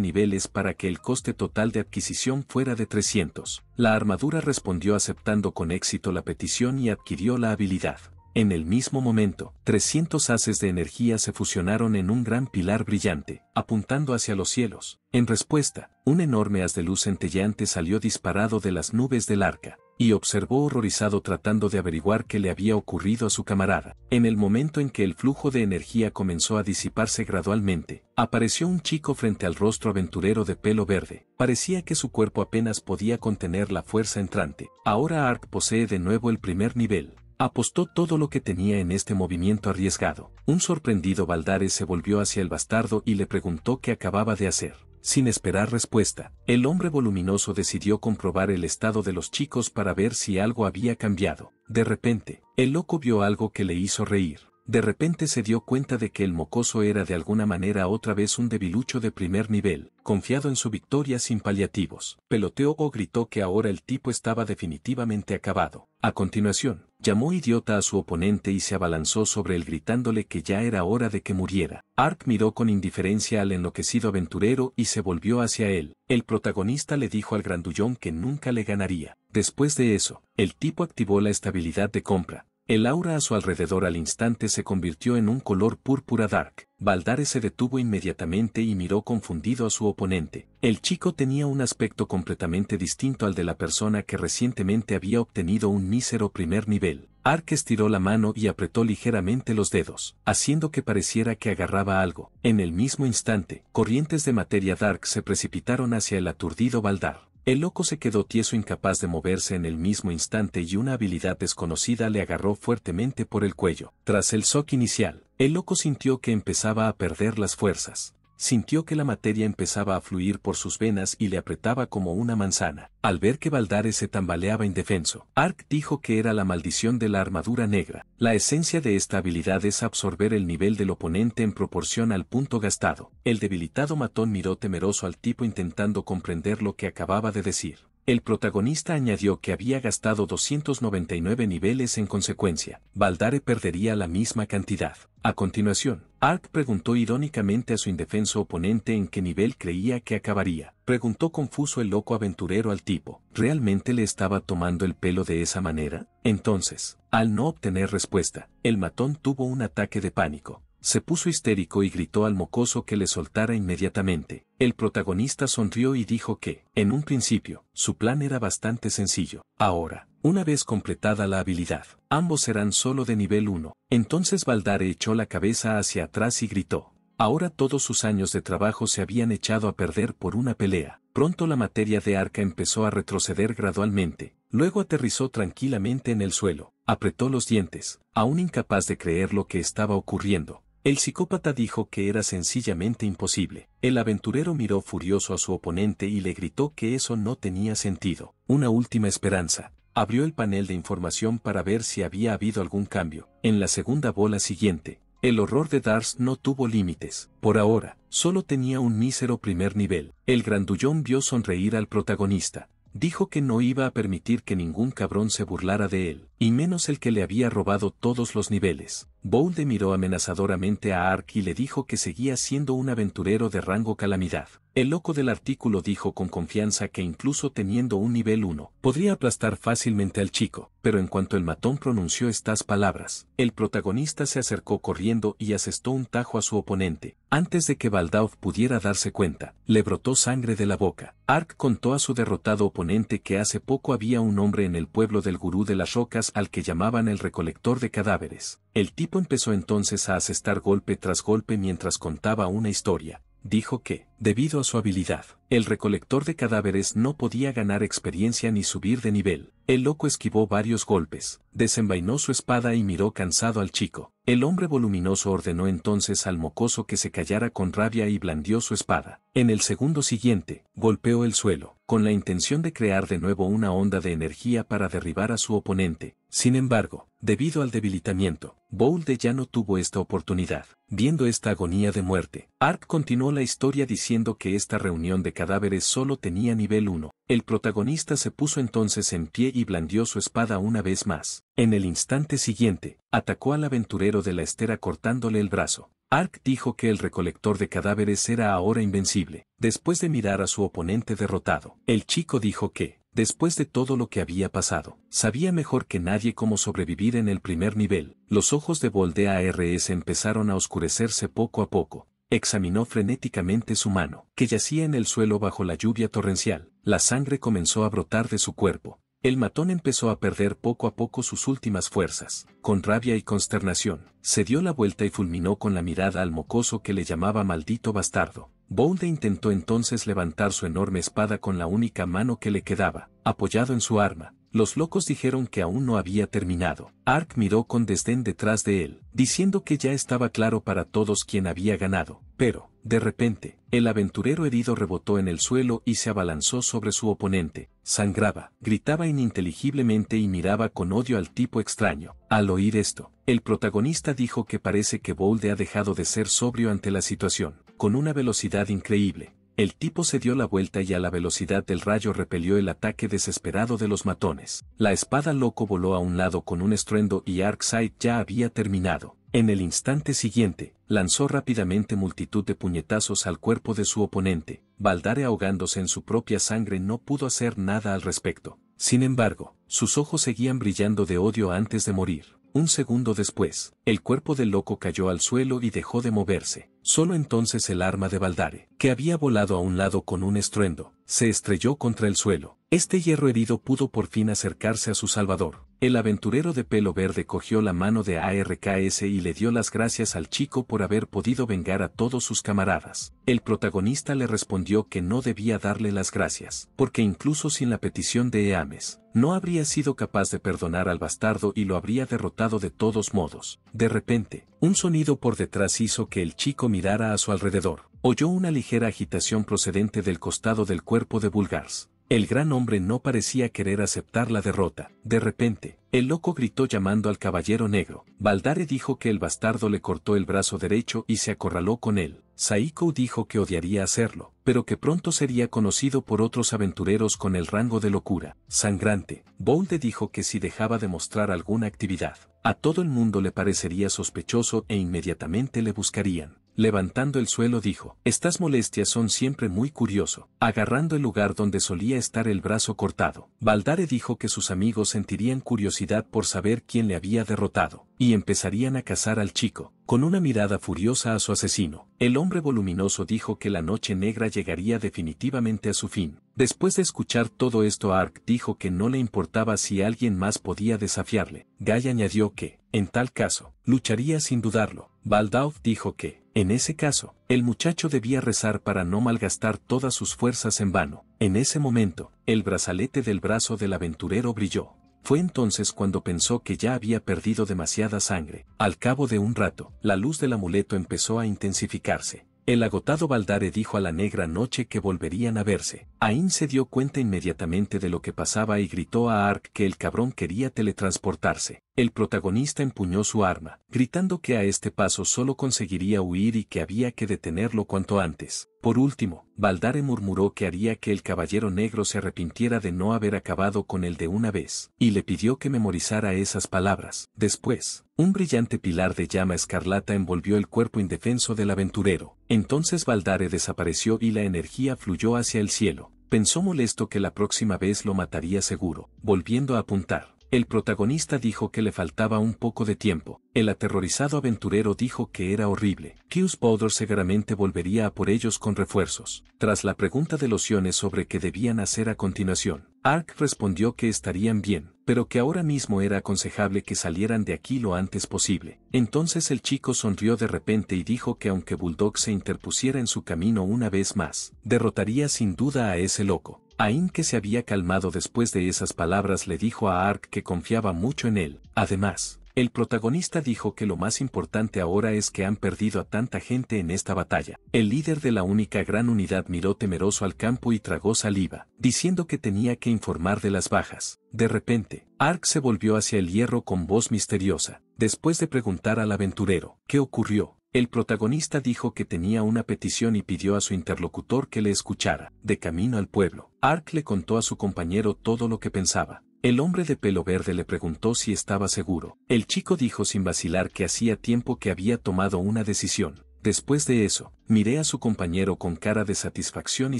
Speaker 1: niveles para que el coste total de adquisición fuera de 300. La armadura respondió aceptando con éxito la petición y adquirió la habilidad. En el mismo momento, 300 haces de energía se fusionaron en un gran pilar brillante, apuntando hacia los cielos. En respuesta, un enorme haz de luz centelleante salió disparado de las nubes del arca, y observó horrorizado tratando de averiguar qué le había ocurrido a su camarada. En el momento en que el flujo de energía comenzó a disiparse gradualmente, apareció un chico frente al rostro aventurero de pelo verde. Parecía que su cuerpo apenas podía contener la fuerza entrante. Ahora Ark posee de nuevo el primer nivel Apostó todo lo que tenía en este movimiento arriesgado. Un sorprendido Baldares se volvió hacia el bastardo y le preguntó qué acababa de hacer. Sin esperar respuesta, el hombre voluminoso decidió comprobar el estado de los chicos para ver si algo había cambiado. De repente, el loco vio algo que le hizo reír. De repente se dio cuenta de que el mocoso era de alguna manera otra vez un debilucho de primer nivel, confiado en su victoria sin paliativos. Peloteó o gritó que ahora el tipo estaba definitivamente acabado. A continuación, llamó idiota a su oponente y se abalanzó sobre él gritándole que ya era hora de que muriera. Ark miró con indiferencia al enloquecido aventurero y se volvió hacia él. El protagonista le dijo al grandullón que nunca le ganaría. Después de eso, el tipo activó la estabilidad de compra, el aura a su alrededor al instante se convirtió en un color púrpura dark. Baldare se detuvo inmediatamente y miró confundido a su oponente. El chico tenía un aspecto completamente distinto al de la persona que recientemente había obtenido un mísero primer nivel. Ark estiró la mano y apretó ligeramente los dedos, haciendo que pareciera que agarraba algo. En el mismo instante, corrientes de materia dark se precipitaron hacia el aturdido Valdar. El loco se quedó tieso incapaz de moverse en el mismo instante y una habilidad desconocida le agarró fuertemente por el cuello. Tras el shock inicial, el loco sintió que empezaba a perder las fuerzas sintió que la materia empezaba a fluir por sus venas y le apretaba como una manzana. Al ver que Baldares se tambaleaba indefenso, Ark dijo que era la maldición de la armadura negra. La esencia de esta habilidad es absorber el nivel del oponente en proporción al punto gastado. El debilitado matón miró temeroso al tipo intentando comprender lo que acababa de decir. El protagonista añadió que había gastado 299 niveles en consecuencia. Baldare perdería la misma cantidad. A continuación, Ark preguntó irónicamente a su indefenso oponente en qué nivel creía que acabaría. Preguntó confuso el loco aventurero al tipo, ¿realmente le estaba tomando el pelo de esa manera? Entonces, al no obtener respuesta, el matón tuvo un ataque de pánico se puso histérico y gritó al mocoso que le soltara inmediatamente. El protagonista sonrió y dijo que, en un principio, su plan era bastante sencillo. Ahora, una vez completada la habilidad, ambos serán solo de nivel 1. Entonces Baldare echó la cabeza hacia atrás y gritó. Ahora todos sus años de trabajo se habían echado a perder por una pelea. Pronto la materia de arca empezó a retroceder gradualmente, luego aterrizó tranquilamente en el suelo, apretó los dientes, aún incapaz de creer lo que estaba ocurriendo el psicópata dijo que era sencillamente imposible. El aventurero miró furioso a su oponente y le gritó que eso no tenía sentido. Una última esperanza. Abrió el panel de información para ver si había habido algún cambio. En la segunda bola siguiente, el horror de Dars no tuvo límites. Por ahora, solo tenía un mísero primer nivel. El grandullón vio sonreír al protagonista. Dijo que no iba a permitir que ningún cabrón se burlara de él y menos el que le había robado todos los niveles. Boulde miró amenazadoramente a Ark y le dijo que seguía siendo un aventurero de rango calamidad. El loco del artículo dijo con confianza que incluso teniendo un nivel 1, podría aplastar fácilmente al chico, pero en cuanto el matón pronunció estas palabras, el protagonista se acercó corriendo y asestó un tajo a su oponente. Antes de que Baldauf pudiera darse cuenta, le brotó sangre de la boca. Ark contó a su derrotado oponente que hace poco había un hombre en el pueblo del gurú de las rocas al que llamaban el recolector de cadáveres. El tipo empezó entonces a asestar golpe tras golpe mientras contaba una historia. Dijo que, debido a su habilidad, el recolector de cadáveres no podía ganar experiencia ni subir de nivel. El loco esquivó varios golpes, desenvainó su espada y miró cansado al chico. El hombre voluminoso ordenó entonces al mocoso que se callara con rabia y blandió su espada. En el segundo siguiente, golpeó el suelo, con la intención de crear de nuevo una onda de energía para derribar a su oponente. Sin embargo, debido al debilitamiento, Boulde ya no tuvo esta oportunidad. Viendo esta agonía de muerte, Ark continuó la historia diciendo que esta reunión de cadáveres solo tenía nivel 1. El protagonista se puso entonces en pie y blandió su espada una vez más. En el instante siguiente, atacó al aventurero de la estera cortándole el brazo. Ark dijo que el recolector de cadáveres era ahora invencible, después de mirar a su oponente derrotado. El chico dijo que, después de todo lo que había pasado, sabía mejor que nadie cómo sobrevivir en el primer nivel. Los ojos de Voldea RS empezaron a oscurecerse poco a poco, Examinó frenéticamente su mano, que yacía en el suelo bajo la lluvia torrencial. La sangre comenzó a brotar de su cuerpo. El matón empezó a perder poco a poco sus últimas fuerzas. Con rabia y consternación, se dio la vuelta y fulminó con la mirada al mocoso que le llamaba maldito bastardo. Bounde intentó entonces levantar su enorme espada con la única mano que le quedaba, apoyado en su arma, los locos dijeron que aún no había terminado. Ark miró con desdén detrás de él, diciendo que ya estaba claro para todos quién había ganado, pero, de repente, el aventurero herido rebotó en el suelo y se abalanzó sobre su oponente, sangraba, gritaba ininteligiblemente y miraba con odio al tipo extraño. Al oír esto, el protagonista dijo que parece que Bolde ha dejado de ser sobrio ante la situación, con una velocidad increíble, el tipo se dio la vuelta y a la velocidad del rayo repelió el ataque desesperado de los matones. La espada loco voló a un lado con un estruendo y Arkside ya había terminado. En el instante siguiente, lanzó rápidamente multitud de puñetazos al cuerpo de su oponente. Baldare ahogándose en su propia sangre no pudo hacer nada al respecto. Sin embargo, sus ojos seguían brillando de odio antes de morir. Un segundo después, el cuerpo del loco cayó al suelo y dejó de moverse. Solo entonces el arma de Baldare, que había volado a un lado con un estruendo, se estrelló contra el suelo. Este hierro herido pudo por fin acercarse a su salvador. El aventurero de pelo verde cogió la mano de ARKS y le dio las gracias al chico por haber podido vengar a todos sus camaradas. El protagonista le respondió que no debía darle las gracias, porque incluso sin la petición de Eames, no habría sido capaz de perdonar al bastardo y lo habría derrotado de todos modos. De repente, un sonido por detrás hizo que el chico mirara a su alrededor. Oyó una ligera agitación procedente del costado del cuerpo de Bulgars. El gran hombre no parecía querer aceptar la derrota. De repente, el loco gritó llamando al caballero negro. Baldare dijo que el bastardo le cortó el brazo derecho y se acorraló con él. Saiko dijo que odiaría hacerlo, pero que pronto sería conocido por otros aventureros con el rango de locura. Sangrante, Boulde dijo que si dejaba de mostrar alguna actividad, a todo el mundo le parecería sospechoso e inmediatamente le buscarían. Levantando el suelo dijo, Estas molestias son siempre muy curioso, agarrando el lugar donde solía estar el brazo cortado. baldare dijo que sus amigos sentirían curiosidad por saber quién le había derrotado, y empezarían a cazar al chico, con una mirada furiosa a su asesino. El hombre voluminoso dijo que la noche negra llegaría definitivamente a su fin. Después de escuchar todo esto Ark dijo que no le importaba si alguien más podía desafiarle. Guy añadió que, en tal caso, lucharía sin dudarlo. Baldauf dijo que, en ese caso, el muchacho debía rezar para no malgastar todas sus fuerzas en vano. En ese momento, el brazalete del brazo del aventurero brilló. Fue entonces cuando pensó que ya había perdido demasiada sangre. Al cabo de un rato, la luz del amuleto empezó a intensificarse. El agotado Baldare dijo a la negra noche que volverían a verse. Ain se dio cuenta inmediatamente de lo que pasaba y gritó a Ark que el cabrón quería teletransportarse. El protagonista empuñó su arma, gritando que a este paso solo conseguiría huir y que había que detenerlo cuanto antes. Por último, Baldare murmuró que haría que el caballero negro se arrepintiera de no haber acabado con él de una vez, y le pidió que memorizara esas palabras. Después, un brillante pilar de llama escarlata envolvió el cuerpo indefenso del aventurero. Entonces Baldare desapareció y la energía fluyó hacia el cielo. Pensó molesto que la próxima vez lo mataría seguro, volviendo a apuntar. El protagonista dijo que le faltaba un poco de tiempo. El aterrorizado aventurero dijo que era horrible. Hughes Powder seguramente volvería a por ellos con refuerzos. Tras la pregunta de Lociones sobre qué debían hacer a continuación, Ark respondió que estarían bien, pero que ahora mismo era aconsejable que salieran de aquí lo antes posible. Entonces el chico sonrió de repente y dijo que aunque Bulldog se interpusiera en su camino una vez más, derrotaría sin duda a ese loco. Ain que se había calmado después de esas palabras le dijo a Ark que confiaba mucho en él. Además, el protagonista dijo que lo más importante ahora es que han perdido a tanta gente en esta batalla. El líder de la única gran unidad miró temeroso al campo y tragó saliva, diciendo que tenía que informar de las bajas. De repente, Ark se volvió hacia el hierro con voz misteriosa, después de preguntar al aventurero, ¿qué ocurrió? El protagonista dijo que tenía una petición y pidió a su interlocutor que le escuchara. De camino al pueblo, Ark le contó a su compañero todo lo que pensaba. El hombre de pelo verde le preguntó si estaba seguro. El chico dijo sin vacilar que hacía tiempo que había tomado una decisión. Después de eso, miré a su compañero con cara de satisfacción y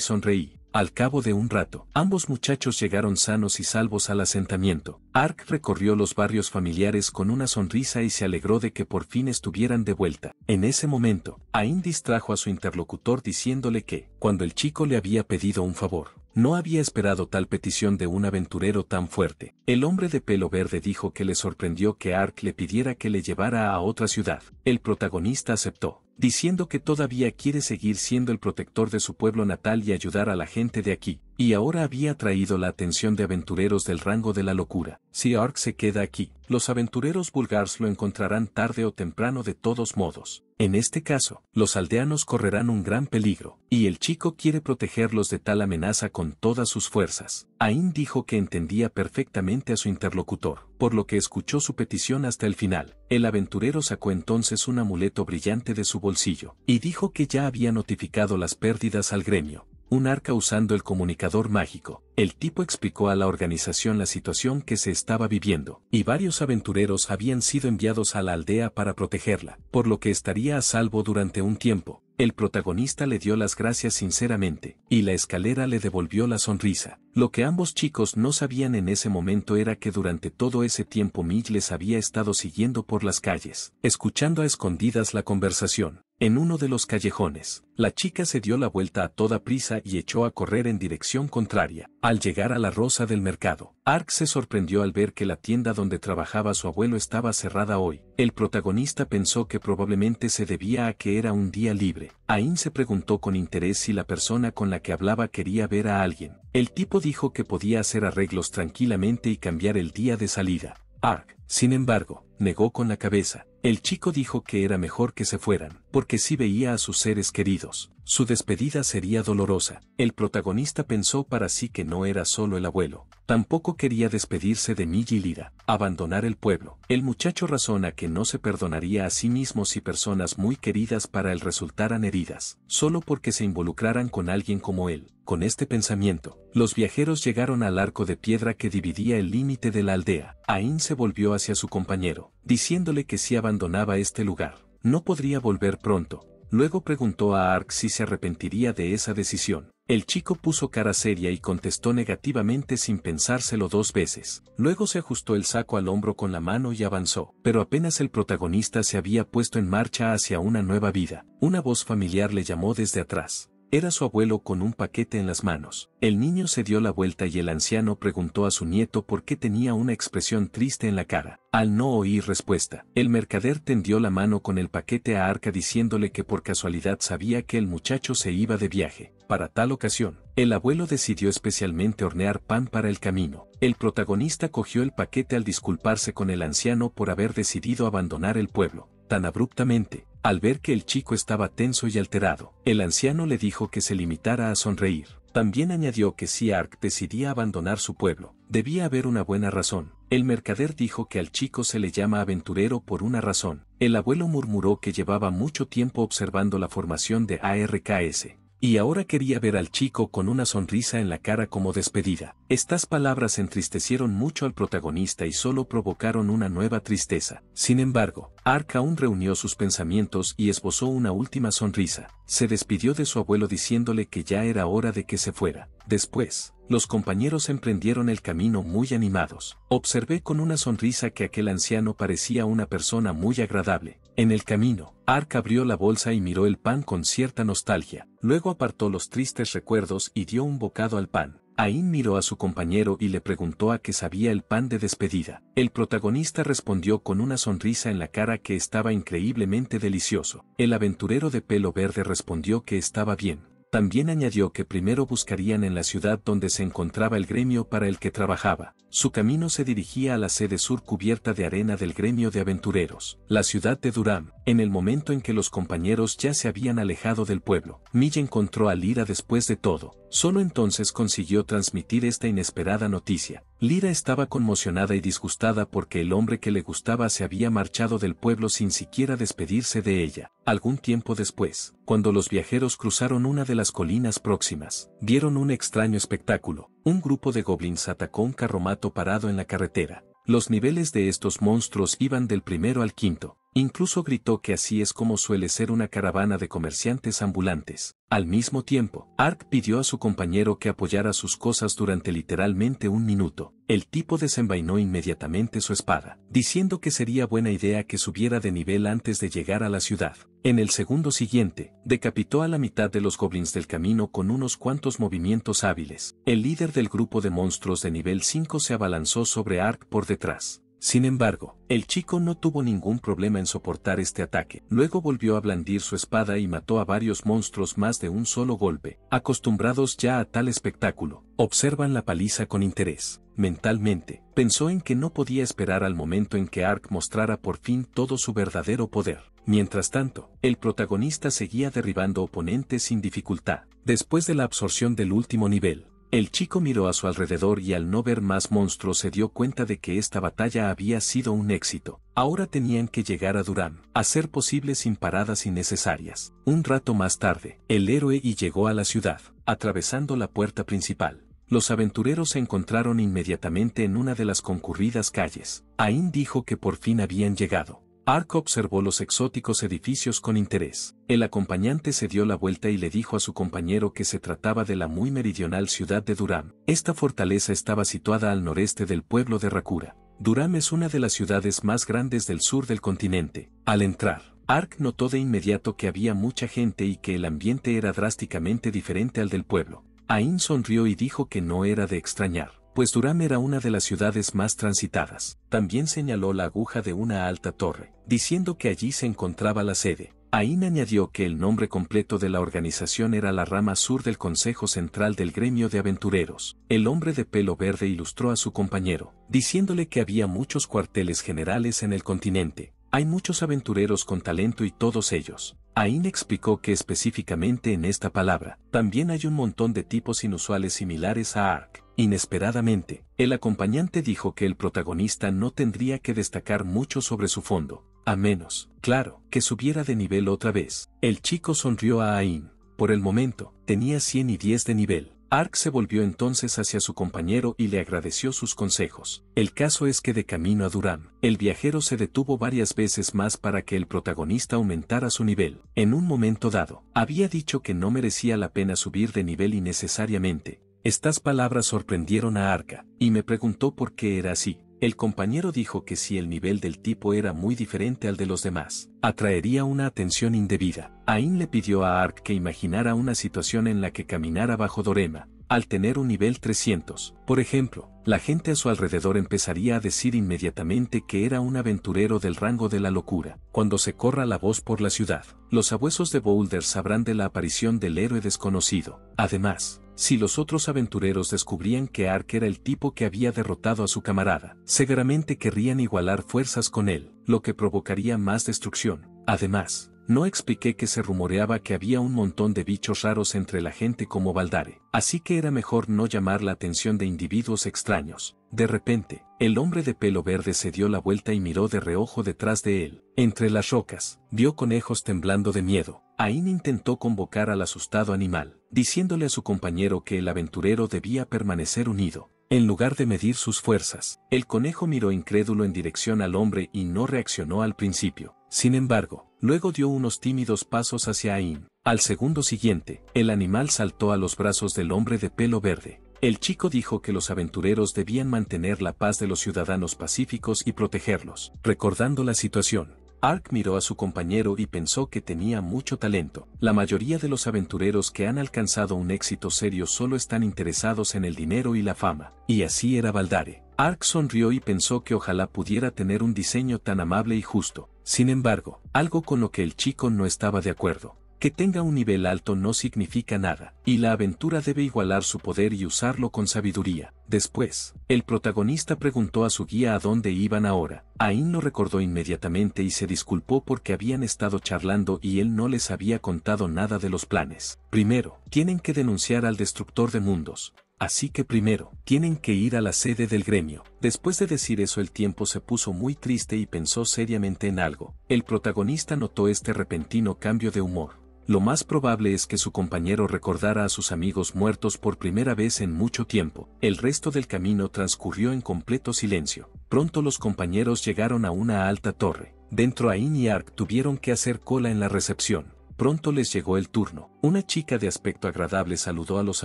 Speaker 1: sonreí. Al cabo de un rato, ambos muchachos llegaron sanos y salvos al asentamiento. Ark recorrió los barrios familiares con una sonrisa y se alegró de que por fin estuvieran de vuelta. En ese momento, Ain distrajo a su interlocutor diciéndole que, cuando el chico le había pedido un favor, no había esperado tal petición de un aventurero tan fuerte. El hombre de pelo verde dijo que le sorprendió que Ark le pidiera que le llevara a otra ciudad. El protagonista aceptó diciendo que todavía quiere seguir siendo el protector de su pueblo natal y ayudar a la gente de aquí. Y ahora había traído la atención de aventureros del rango de la locura. Si Ark se queda aquí, los aventureros vulgares lo encontrarán tarde o temprano de todos modos. En este caso, los aldeanos correrán un gran peligro, y el chico quiere protegerlos de tal amenaza con todas sus fuerzas. Ain dijo que entendía perfectamente a su interlocutor, por lo que escuchó su petición hasta el final. El aventurero sacó entonces un amuleto brillante de su bolsillo, y dijo que ya había notificado las pérdidas al gremio, un arca usando el comunicador mágico. El tipo explicó a la organización la situación que se estaba viviendo, y varios aventureros habían sido enviados a la aldea para protegerla, por lo que estaría a salvo durante un tiempo. El protagonista le dio las gracias sinceramente, y la escalera le devolvió la sonrisa. Lo que ambos chicos no sabían en ese momento era que durante todo ese tiempo Mitch les había estado siguiendo por las calles, escuchando a escondidas la conversación. En uno de los callejones, la chica se dio la vuelta a toda prisa y echó a correr en dirección contraria, al llegar a la rosa del mercado. Ark se sorprendió al ver que la tienda donde trabajaba su abuelo estaba cerrada hoy. El protagonista pensó que probablemente se debía a que era un día libre. Ain se preguntó con interés si la persona con la que hablaba quería ver a alguien. El tipo dijo que podía hacer arreglos tranquilamente y cambiar el día de salida. Ark, sin embargo, negó con la cabeza. El chico dijo que era mejor que se fueran, porque si veía a sus seres queridos, su despedida sería dolorosa. El protagonista pensó para sí que no era solo el abuelo. Tampoco quería despedirse de y Lira, abandonar el pueblo. El muchacho razona que no se perdonaría a sí mismo si personas muy queridas para él resultaran heridas, solo porque se involucraran con alguien como él. Con este pensamiento, los viajeros llegaron al arco de piedra que dividía el límite de la aldea. Ain se volvió hacia su compañero diciéndole que si abandonaba este lugar, no podría volver pronto. Luego preguntó a Ark si se arrepentiría de esa decisión. El chico puso cara seria y contestó negativamente sin pensárselo dos veces. Luego se ajustó el saco al hombro con la mano y avanzó. Pero apenas el protagonista se había puesto en marcha hacia una nueva vida, una voz familiar le llamó desde atrás. Era su abuelo con un paquete en las manos. El niño se dio la vuelta y el anciano preguntó a su nieto por qué tenía una expresión triste en la cara. Al no oír respuesta, el mercader tendió la mano con el paquete a Arca diciéndole que por casualidad sabía que el muchacho se iba de viaje. Para tal ocasión, el abuelo decidió especialmente hornear pan para el camino. El protagonista cogió el paquete al disculparse con el anciano por haber decidido abandonar el pueblo tan abruptamente, al ver que el chico estaba tenso y alterado. El anciano le dijo que se limitara a sonreír. También añadió que si Ark decidía abandonar su pueblo, debía haber una buena razón. El mercader dijo que al chico se le llama aventurero por una razón. El abuelo murmuró que llevaba mucho tiempo observando la formación de ARKS, y ahora quería ver al chico con una sonrisa en la cara como despedida. Estas palabras entristecieron mucho al protagonista y solo provocaron una nueva tristeza. Sin embargo, Ark aún reunió sus pensamientos y esbozó una última sonrisa. Se despidió de su abuelo diciéndole que ya era hora de que se fuera. Después, los compañeros emprendieron el camino muy animados. Observé con una sonrisa que aquel anciano parecía una persona muy agradable. En el camino, Ark abrió la bolsa y miró el pan con cierta nostalgia. Luego apartó los tristes recuerdos y dio un bocado al pan. Ain miró a su compañero y le preguntó a qué sabía el pan de despedida. El protagonista respondió con una sonrisa en la cara que estaba increíblemente delicioso. El aventurero de pelo verde respondió que estaba bien. También añadió que primero buscarían en la ciudad donde se encontraba el gremio para el que trabajaba. Su camino se dirigía a la sede sur cubierta de arena del gremio de aventureros, la ciudad de Durham. En el momento en que los compañeros ya se habían alejado del pueblo, Milla encontró a Lira después de todo. Solo entonces consiguió transmitir esta inesperada noticia. Lira estaba conmocionada y disgustada porque el hombre que le gustaba se había marchado del pueblo sin siquiera despedirse de ella. Algún tiempo después, cuando los viajeros cruzaron una de las colinas próximas, vieron un extraño espectáculo. Un grupo de goblins atacó un carromato parado en la carretera. Los niveles de estos monstruos iban del primero al quinto. Incluso gritó que así es como suele ser una caravana de comerciantes ambulantes. Al mismo tiempo, Ark pidió a su compañero que apoyara sus cosas durante literalmente un minuto. El tipo desenvainó inmediatamente su espada, diciendo que sería buena idea que subiera de nivel antes de llegar a la ciudad. En el segundo siguiente, decapitó a la mitad de los goblins del camino con unos cuantos movimientos hábiles. El líder del grupo de monstruos de nivel 5 se abalanzó sobre Ark por detrás. Sin embargo, el chico no tuvo ningún problema en soportar este ataque. Luego volvió a blandir su espada y mató a varios monstruos más de un solo golpe. Acostumbrados ya a tal espectáculo, observan la paliza con interés. Mentalmente, pensó en que no podía esperar al momento en que Ark mostrara por fin todo su verdadero poder. Mientras tanto, el protagonista seguía derribando oponentes sin dificultad. Después de la absorción del último nivel, el chico miró a su alrededor y al no ver más monstruos se dio cuenta de que esta batalla había sido un éxito. Ahora tenían que llegar a Durán, a ser posible sin paradas innecesarias. Un rato más tarde, el héroe y llegó a la ciudad, atravesando la puerta principal. Los aventureros se encontraron inmediatamente en una de las concurridas calles. Ain dijo que por fin habían llegado. Ark observó los exóticos edificios con interés. El acompañante se dio la vuelta y le dijo a su compañero que se trataba de la muy meridional ciudad de Durham. Esta fortaleza estaba situada al noreste del pueblo de Rakura. Durham es una de las ciudades más grandes del sur del continente. Al entrar, Ark notó de inmediato que había mucha gente y que el ambiente era drásticamente diferente al del pueblo. Ain sonrió y dijo que no era de extrañar pues Durán era una de las ciudades más transitadas. También señaló la aguja de una alta torre, diciendo que allí se encontraba la sede. Ain añadió que el nombre completo de la organización era la rama sur del Consejo Central del Gremio de Aventureros. El hombre de pelo verde ilustró a su compañero, diciéndole que había muchos cuarteles generales en el continente. Hay muchos aventureros con talento y todos ellos. Ain explicó que específicamente en esta palabra, también hay un montón de tipos inusuales similares a Ark. Inesperadamente, el acompañante dijo que el protagonista no tendría que destacar mucho sobre su fondo, a menos, claro, que subiera de nivel otra vez. El chico sonrió a Ain. Por el momento, tenía y 110 de nivel. Ark se volvió entonces hacia su compañero y le agradeció sus consejos. El caso es que de camino a Durán, el viajero se detuvo varias veces más para que el protagonista aumentara su nivel. En un momento dado, había dicho que no merecía la pena subir de nivel innecesariamente, estas palabras sorprendieron a Arca, y me preguntó por qué era así. El compañero dijo que si el nivel del tipo era muy diferente al de los demás, atraería una atención indebida. Ain le pidió a Ark que imaginara una situación en la que caminara bajo Dorema, al tener un nivel 300. Por ejemplo, la gente a su alrededor empezaría a decir inmediatamente que era un aventurero del rango de la locura. Cuando se corra la voz por la ciudad, los abuesos de Boulder sabrán de la aparición del héroe desconocido. Además, si los otros aventureros descubrían que Ark era el tipo que había derrotado a su camarada, seguramente querrían igualar fuerzas con él, lo que provocaría más destrucción. Además, no expliqué que se rumoreaba que había un montón de bichos raros entre la gente como Baldare, así que era mejor no llamar la atención de individuos extraños. De repente, el hombre de pelo verde se dio la vuelta y miró de reojo detrás de él. Entre las rocas, vio conejos temblando de miedo. Ain intentó convocar al asustado animal, diciéndole a su compañero que el aventurero debía permanecer unido. En lugar de medir sus fuerzas, el conejo miró incrédulo en dirección al hombre y no reaccionó al principio. Sin embargo, luego dio unos tímidos pasos hacia Ain. Al segundo siguiente, el animal saltó a los brazos del hombre de pelo verde. El chico dijo que los aventureros debían mantener la paz de los ciudadanos pacíficos y protegerlos. Recordando la situación, Ark miró a su compañero y pensó que tenía mucho talento. La mayoría de los aventureros que han alcanzado un éxito serio solo están interesados en el dinero y la fama. Y así era Baldare. Ark sonrió y pensó que ojalá pudiera tener un diseño tan amable y justo. Sin embargo, algo con lo que el chico no estaba de acuerdo. Que tenga un nivel alto no significa nada, y la aventura debe igualar su poder y usarlo con sabiduría. Después, el protagonista preguntó a su guía a dónde iban ahora. Ain lo recordó inmediatamente y se disculpó porque habían estado charlando y él no les había contado nada de los planes. Primero, tienen que denunciar al destructor de mundos, Así que primero, tienen que ir a la sede del gremio. Después de decir eso el tiempo se puso muy triste y pensó seriamente en algo. El protagonista notó este repentino cambio de humor lo más probable es que su compañero recordara a sus amigos muertos por primera vez en mucho tiempo. El resto del camino transcurrió en completo silencio. Pronto los compañeros llegaron a una alta torre. Dentro Ain y Ark tuvieron que hacer cola en la recepción. Pronto les llegó el turno. Una chica de aspecto agradable saludó a los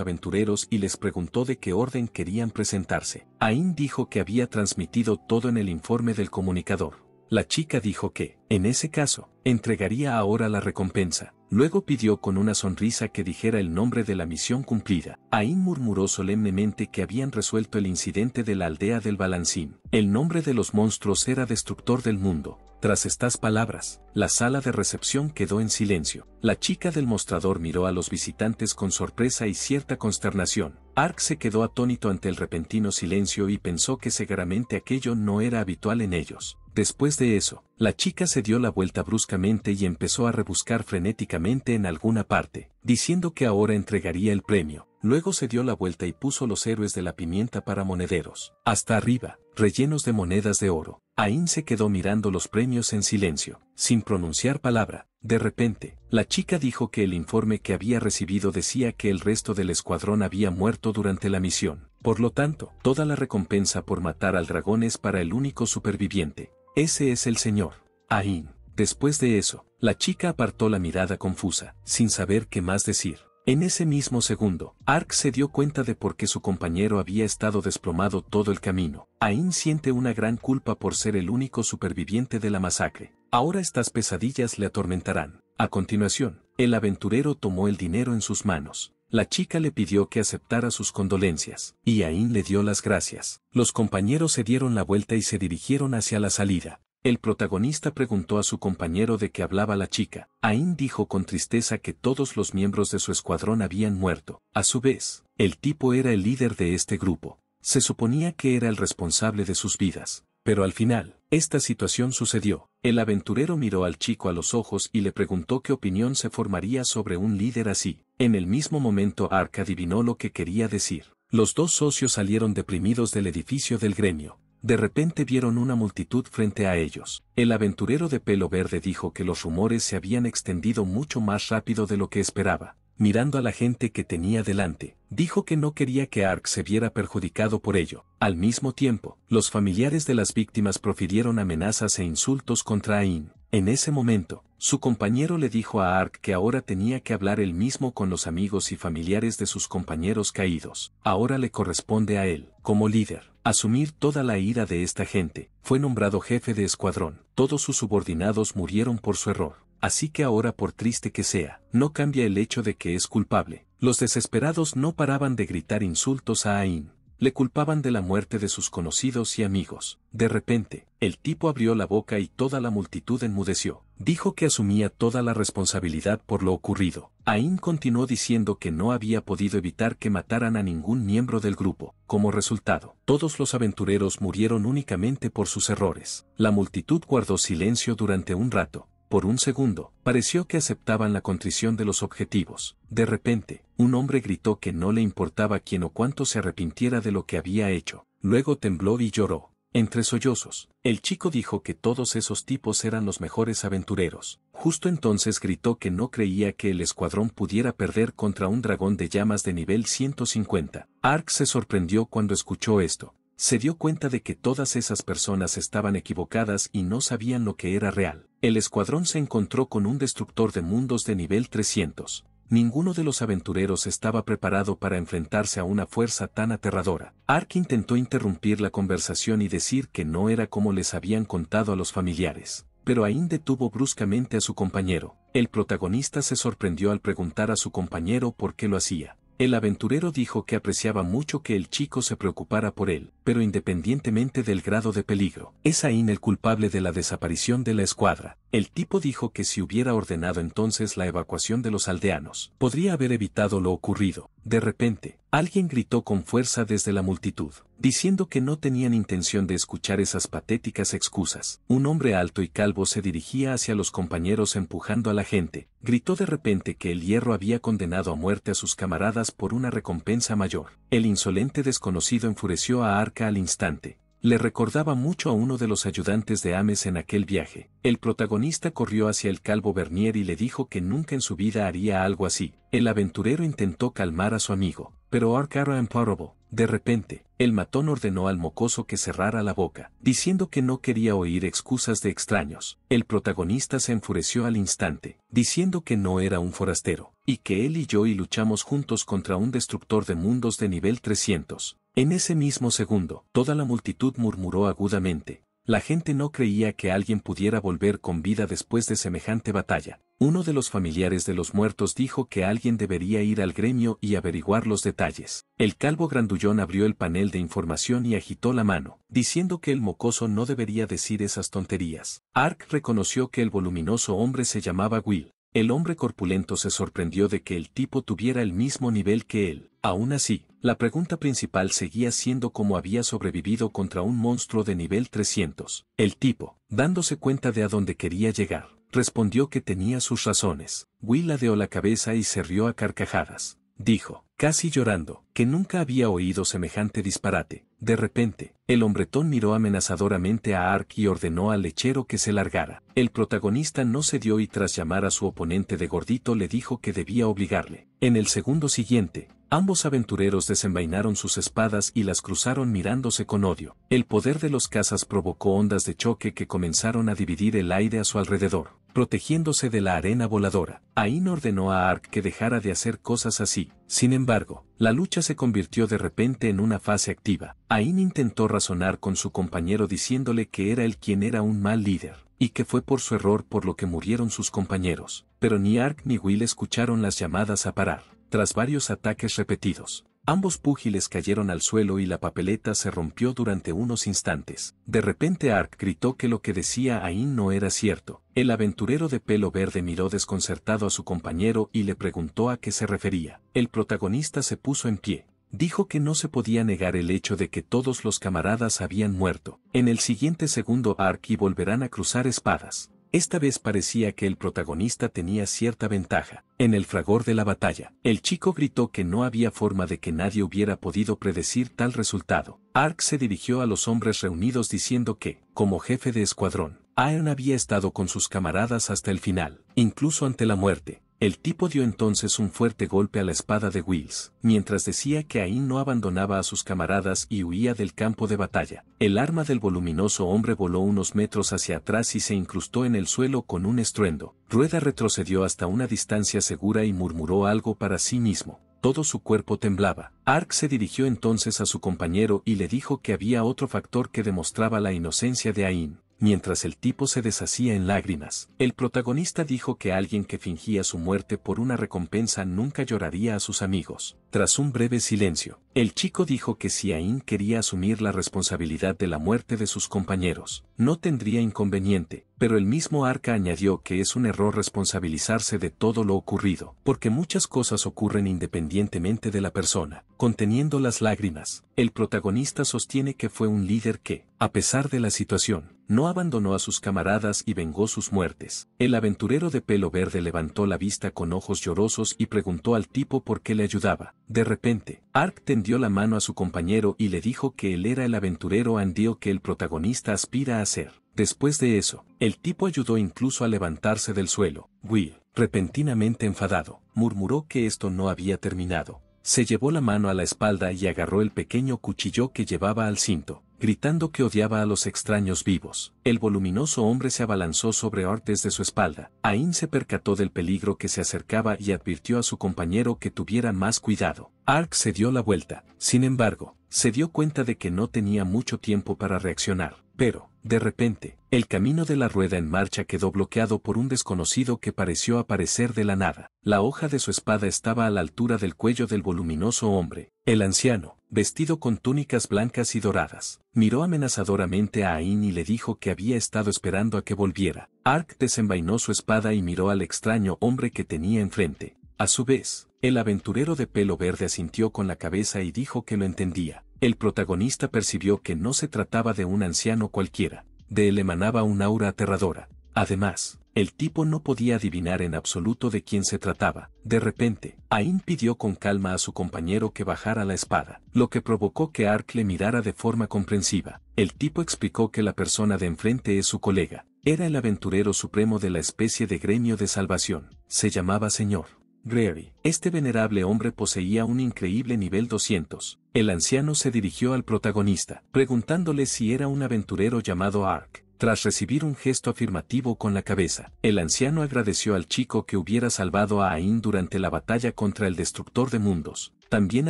Speaker 1: aventureros y les preguntó de qué orden querían presentarse. Ain dijo que había transmitido todo en el informe del comunicador. La chica dijo que, en ese caso, entregaría ahora la recompensa. Luego pidió con una sonrisa que dijera el nombre de la misión cumplida. Ahí murmuró solemnemente que habían resuelto el incidente de la aldea del balancín. El nombre de los monstruos era Destructor del Mundo. Tras estas palabras, la sala de recepción quedó en silencio. La chica del mostrador miró a los visitantes con sorpresa y cierta consternación. Ark se quedó atónito ante el repentino silencio y pensó que seguramente aquello no era habitual en ellos. Después de eso, la chica se dio la vuelta bruscamente y empezó a rebuscar frenéticamente en alguna parte, diciendo que ahora entregaría el premio. Luego se dio la vuelta y puso los héroes de la pimienta para monederos, hasta arriba, rellenos de monedas de oro. Ain se quedó mirando los premios en silencio, sin pronunciar palabra. De repente, la chica dijo que el informe que había recibido decía que el resto del escuadrón había muerto durante la misión. Por lo tanto, toda la recompensa por matar al dragón es para el único superviviente, ese es el señor. Ain. Después de eso, la chica apartó la mirada confusa, sin saber qué más decir. En ese mismo segundo, Ark se dio cuenta de por qué su compañero había estado desplomado todo el camino. Ain siente una gran culpa por ser el único superviviente de la masacre. Ahora estas pesadillas le atormentarán. A continuación, el aventurero tomó el dinero en sus manos. La chica le pidió que aceptara sus condolencias, y Ain le dio las gracias. Los compañeros se dieron la vuelta y se dirigieron hacia la salida. El protagonista preguntó a su compañero de qué hablaba la chica. Ain dijo con tristeza que todos los miembros de su escuadrón habían muerto. A su vez, el tipo era el líder de este grupo. Se suponía que era el responsable de sus vidas. Pero al final, esta situación sucedió. El aventurero miró al chico a los ojos y le preguntó qué opinión se formaría sobre un líder así. En el mismo momento Ark adivinó lo que quería decir. Los dos socios salieron deprimidos del edificio del gremio. De repente vieron una multitud frente a ellos. El aventurero de pelo verde dijo que los rumores se habían extendido mucho más rápido de lo que esperaba mirando a la gente que tenía delante, dijo que no quería que Ark se viera perjudicado por ello. Al mismo tiempo, los familiares de las víctimas profirieron amenazas e insultos contra Ain. En ese momento, su compañero le dijo a Ark que ahora tenía que hablar él mismo con los amigos y familiares de sus compañeros caídos. Ahora le corresponde a él, como líder, asumir toda la ira de esta gente. Fue nombrado jefe de escuadrón. Todos sus subordinados murieron por su error así que ahora por triste que sea, no cambia el hecho de que es culpable. Los desesperados no paraban de gritar insultos a Ain. Le culpaban de la muerte de sus conocidos y amigos. De repente, el tipo abrió la boca y toda la multitud enmudeció. Dijo que asumía toda la responsabilidad por lo ocurrido. Ain continuó diciendo que no había podido evitar que mataran a ningún miembro del grupo. Como resultado, todos los aventureros murieron únicamente por sus errores. La multitud guardó silencio durante un rato, por un segundo, pareció que aceptaban la contrición de los objetivos. De repente, un hombre gritó que no le importaba quién o cuánto se arrepintiera de lo que había hecho. Luego tembló y lloró. Entre sollozos, el chico dijo que todos esos tipos eran los mejores aventureros. Justo entonces gritó que no creía que el escuadrón pudiera perder contra un dragón de llamas de nivel 150. Ark se sorprendió cuando escuchó esto. Se dio cuenta de que todas esas personas estaban equivocadas y no sabían lo que era real. El escuadrón se encontró con un destructor de mundos de nivel 300. Ninguno de los aventureros estaba preparado para enfrentarse a una fuerza tan aterradora. Ark intentó interrumpir la conversación y decir que no era como les habían contado a los familiares. Pero Ain detuvo bruscamente a su compañero. El protagonista se sorprendió al preguntar a su compañero por qué lo hacía. El aventurero dijo que apreciaba mucho que el chico se preocupara por él, pero independientemente del grado de peligro, es Ain el culpable de la desaparición de la escuadra. El tipo dijo que si hubiera ordenado entonces la evacuación de los aldeanos, podría haber evitado lo ocurrido. De repente, alguien gritó con fuerza desde la multitud, diciendo que no tenían intención de escuchar esas patéticas excusas. Un hombre alto y calvo se dirigía hacia los compañeros empujando a la gente, gritó de repente que el hierro había condenado a muerte a sus camaradas por una recompensa mayor. El insolente desconocido enfureció a Arca al instante, le recordaba mucho a uno de los ayudantes de Ames en aquel viaje. El protagonista corrió hacia el calvo Bernier y le dijo que nunca en su vida haría algo así. El aventurero intentó calmar a su amigo, pero Arcara Imparable. De repente, el matón ordenó al mocoso que cerrara la boca, diciendo que no quería oír excusas de extraños. El protagonista se enfureció al instante, diciendo que no era un forastero, y que él y yo luchamos juntos contra un destructor de mundos de nivel 300. En ese mismo segundo, toda la multitud murmuró agudamente. La gente no creía que alguien pudiera volver con vida después de semejante batalla. Uno de los familiares de los muertos dijo que alguien debería ir al gremio y averiguar los detalles. El calvo grandullón abrió el panel de información y agitó la mano, diciendo que el mocoso no debería decir esas tonterías. Ark reconoció que el voluminoso hombre se llamaba Will. El hombre corpulento se sorprendió de que el tipo tuviera el mismo nivel que él. Aún así, la pregunta principal seguía siendo cómo había sobrevivido contra un monstruo de nivel 300. El tipo, dándose cuenta de a dónde quería llegar, respondió que tenía sus razones. Will ladeó la cabeza y se rió a carcajadas dijo, casi llorando, que nunca había oído semejante disparate. De repente, el hombretón miró amenazadoramente a Ark y ordenó al lechero que se largara. El protagonista no cedió y tras llamar a su oponente de gordito le dijo que debía obligarle. En el segundo siguiente, Ambos aventureros desenvainaron sus espadas y las cruzaron mirándose con odio. El poder de los cazas provocó ondas de choque que comenzaron a dividir el aire a su alrededor, protegiéndose de la arena voladora. Ain ordenó a Ark que dejara de hacer cosas así. Sin embargo, la lucha se convirtió de repente en una fase activa. Ain intentó razonar con su compañero diciéndole que era él quien era un mal líder, y que fue por su error por lo que murieron sus compañeros. Pero ni Ark ni Will escucharon las llamadas a parar tras varios ataques repetidos. Ambos púgiles cayeron al suelo y la papeleta se rompió durante unos instantes. De repente Ark gritó que lo que decía Ain no era cierto. El aventurero de pelo verde miró desconcertado a su compañero y le preguntó a qué se refería. El protagonista se puso en pie. Dijo que no se podía negar el hecho de que todos los camaradas habían muerto. En el siguiente segundo Ark y volverán a cruzar espadas. Esta vez parecía que el protagonista tenía cierta ventaja. En el fragor de la batalla, el chico gritó que no había forma de que nadie hubiera podido predecir tal resultado. Ark se dirigió a los hombres reunidos diciendo que, como jefe de escuadrón, Iron había estado con sus camaradas hasta el final, incluso ante la muerte, el tipo dio entonces un fuerte golpe a la espada de Wills, mientras decía que Ain no abandonaba a sus camaradas y huía del campo de batalla. El arma del voluminoso hombre voló unos metros hacia atrás y se incrustó en el suelo con un estruendo. Rueda retrocedió hasta una distancia segura y murmuró algo para sí mismo. Todo su cuerpo temblaba. Ark se dirigió entonces a su compañero y le dijo que había otro factor que demostraba la inocencia de Ain mientras el tipo se deshacía en lágrimas. El protagonista dijo que alguien que fingía su muerte por una recompensa nunca lloraría a sus amigos. Tras un breve silencio, el chico dijo que si Ain quería asumir la responsabilidad de la muerte de sus compañeros, no tendría inconveniente, pero el mismo Arca añadió que es un error responsabilizarse de todo lo ocurrido, porque muchas cosas ocurren independientemente de la persona. Conteniendo las lágrimas, el protagonista sostiene que fue un líder que, a pesar de la situación, no abandonó a sus camaradas y vengó sus muertes. El aventurero de pelo verde levantó la vista con ojos llorosos y preguntó al tipo por qué le ayudaba. De repente, Ark tendió la mano a su compañero y le dijo que él era el aventurero andío que el protagonista aspira a ser. Después de eso, el tipo ayudó incluso a levantarse del suelo. Will, repentinamente enfadado, murmuró que esto no había terminado. Se llevó la mano a la espalda y agarró el pequeño cuchillo que llevaba al cinto, gritando que odiaba a los extraños vivos. El voluminoso hombre se abalanzó sobre Ark desde su espalda. Ain se percató del peligro que se acercaba y advirtió a su compañero que tuviera más cuidado. Ark se dio la vuelta, sin embargo, se dio cuenta de que no tenía mucho tiempo para reaccionar. Pero, de repente, el camino de la rueda en marcha quedó bloqueado por un desconocido que pareció aparecer de la nada. La hoja de su espada estaba a la altura del cuello del voluminoso hombre. El anciano, vestido con túnicas blancas y doradas, miró amenazadoramente a Ain y le dijo que había estado esperando a que volviera. Ark desenvainó su espada y miró al extraño hombre que tenía enfrente. A su vez, el aventurero de pelo verde asintió con la cabeza y dijo que lo entendía. El protagonista percibió que no se trataba de un anciano cualquiera. De él emanaba un aura aterradora. Además, el tipo no podía adivinar en absoluto de quién se trataba. De repente, Ain pidió con calma a su compañero que bajara la espada, lo que provocó que Ark le mirara de forma comprensiva. El tipo explicó que la persona de enfrente es su colega. Era el aventurero supremo de la especie de gremio de salvación. Se llamaba Señor. Greary. Este venerable hombre poseía un increíble nivel 200. El anciano se dirigió al protagonista, preguntándole si era un aventurero llamado Ark. Tras recibir un gesto afirmativo con la cabeza, el anciano agradeció al chico que hubiera salvado a Ain durante la batalla contra el destructor de mundos. También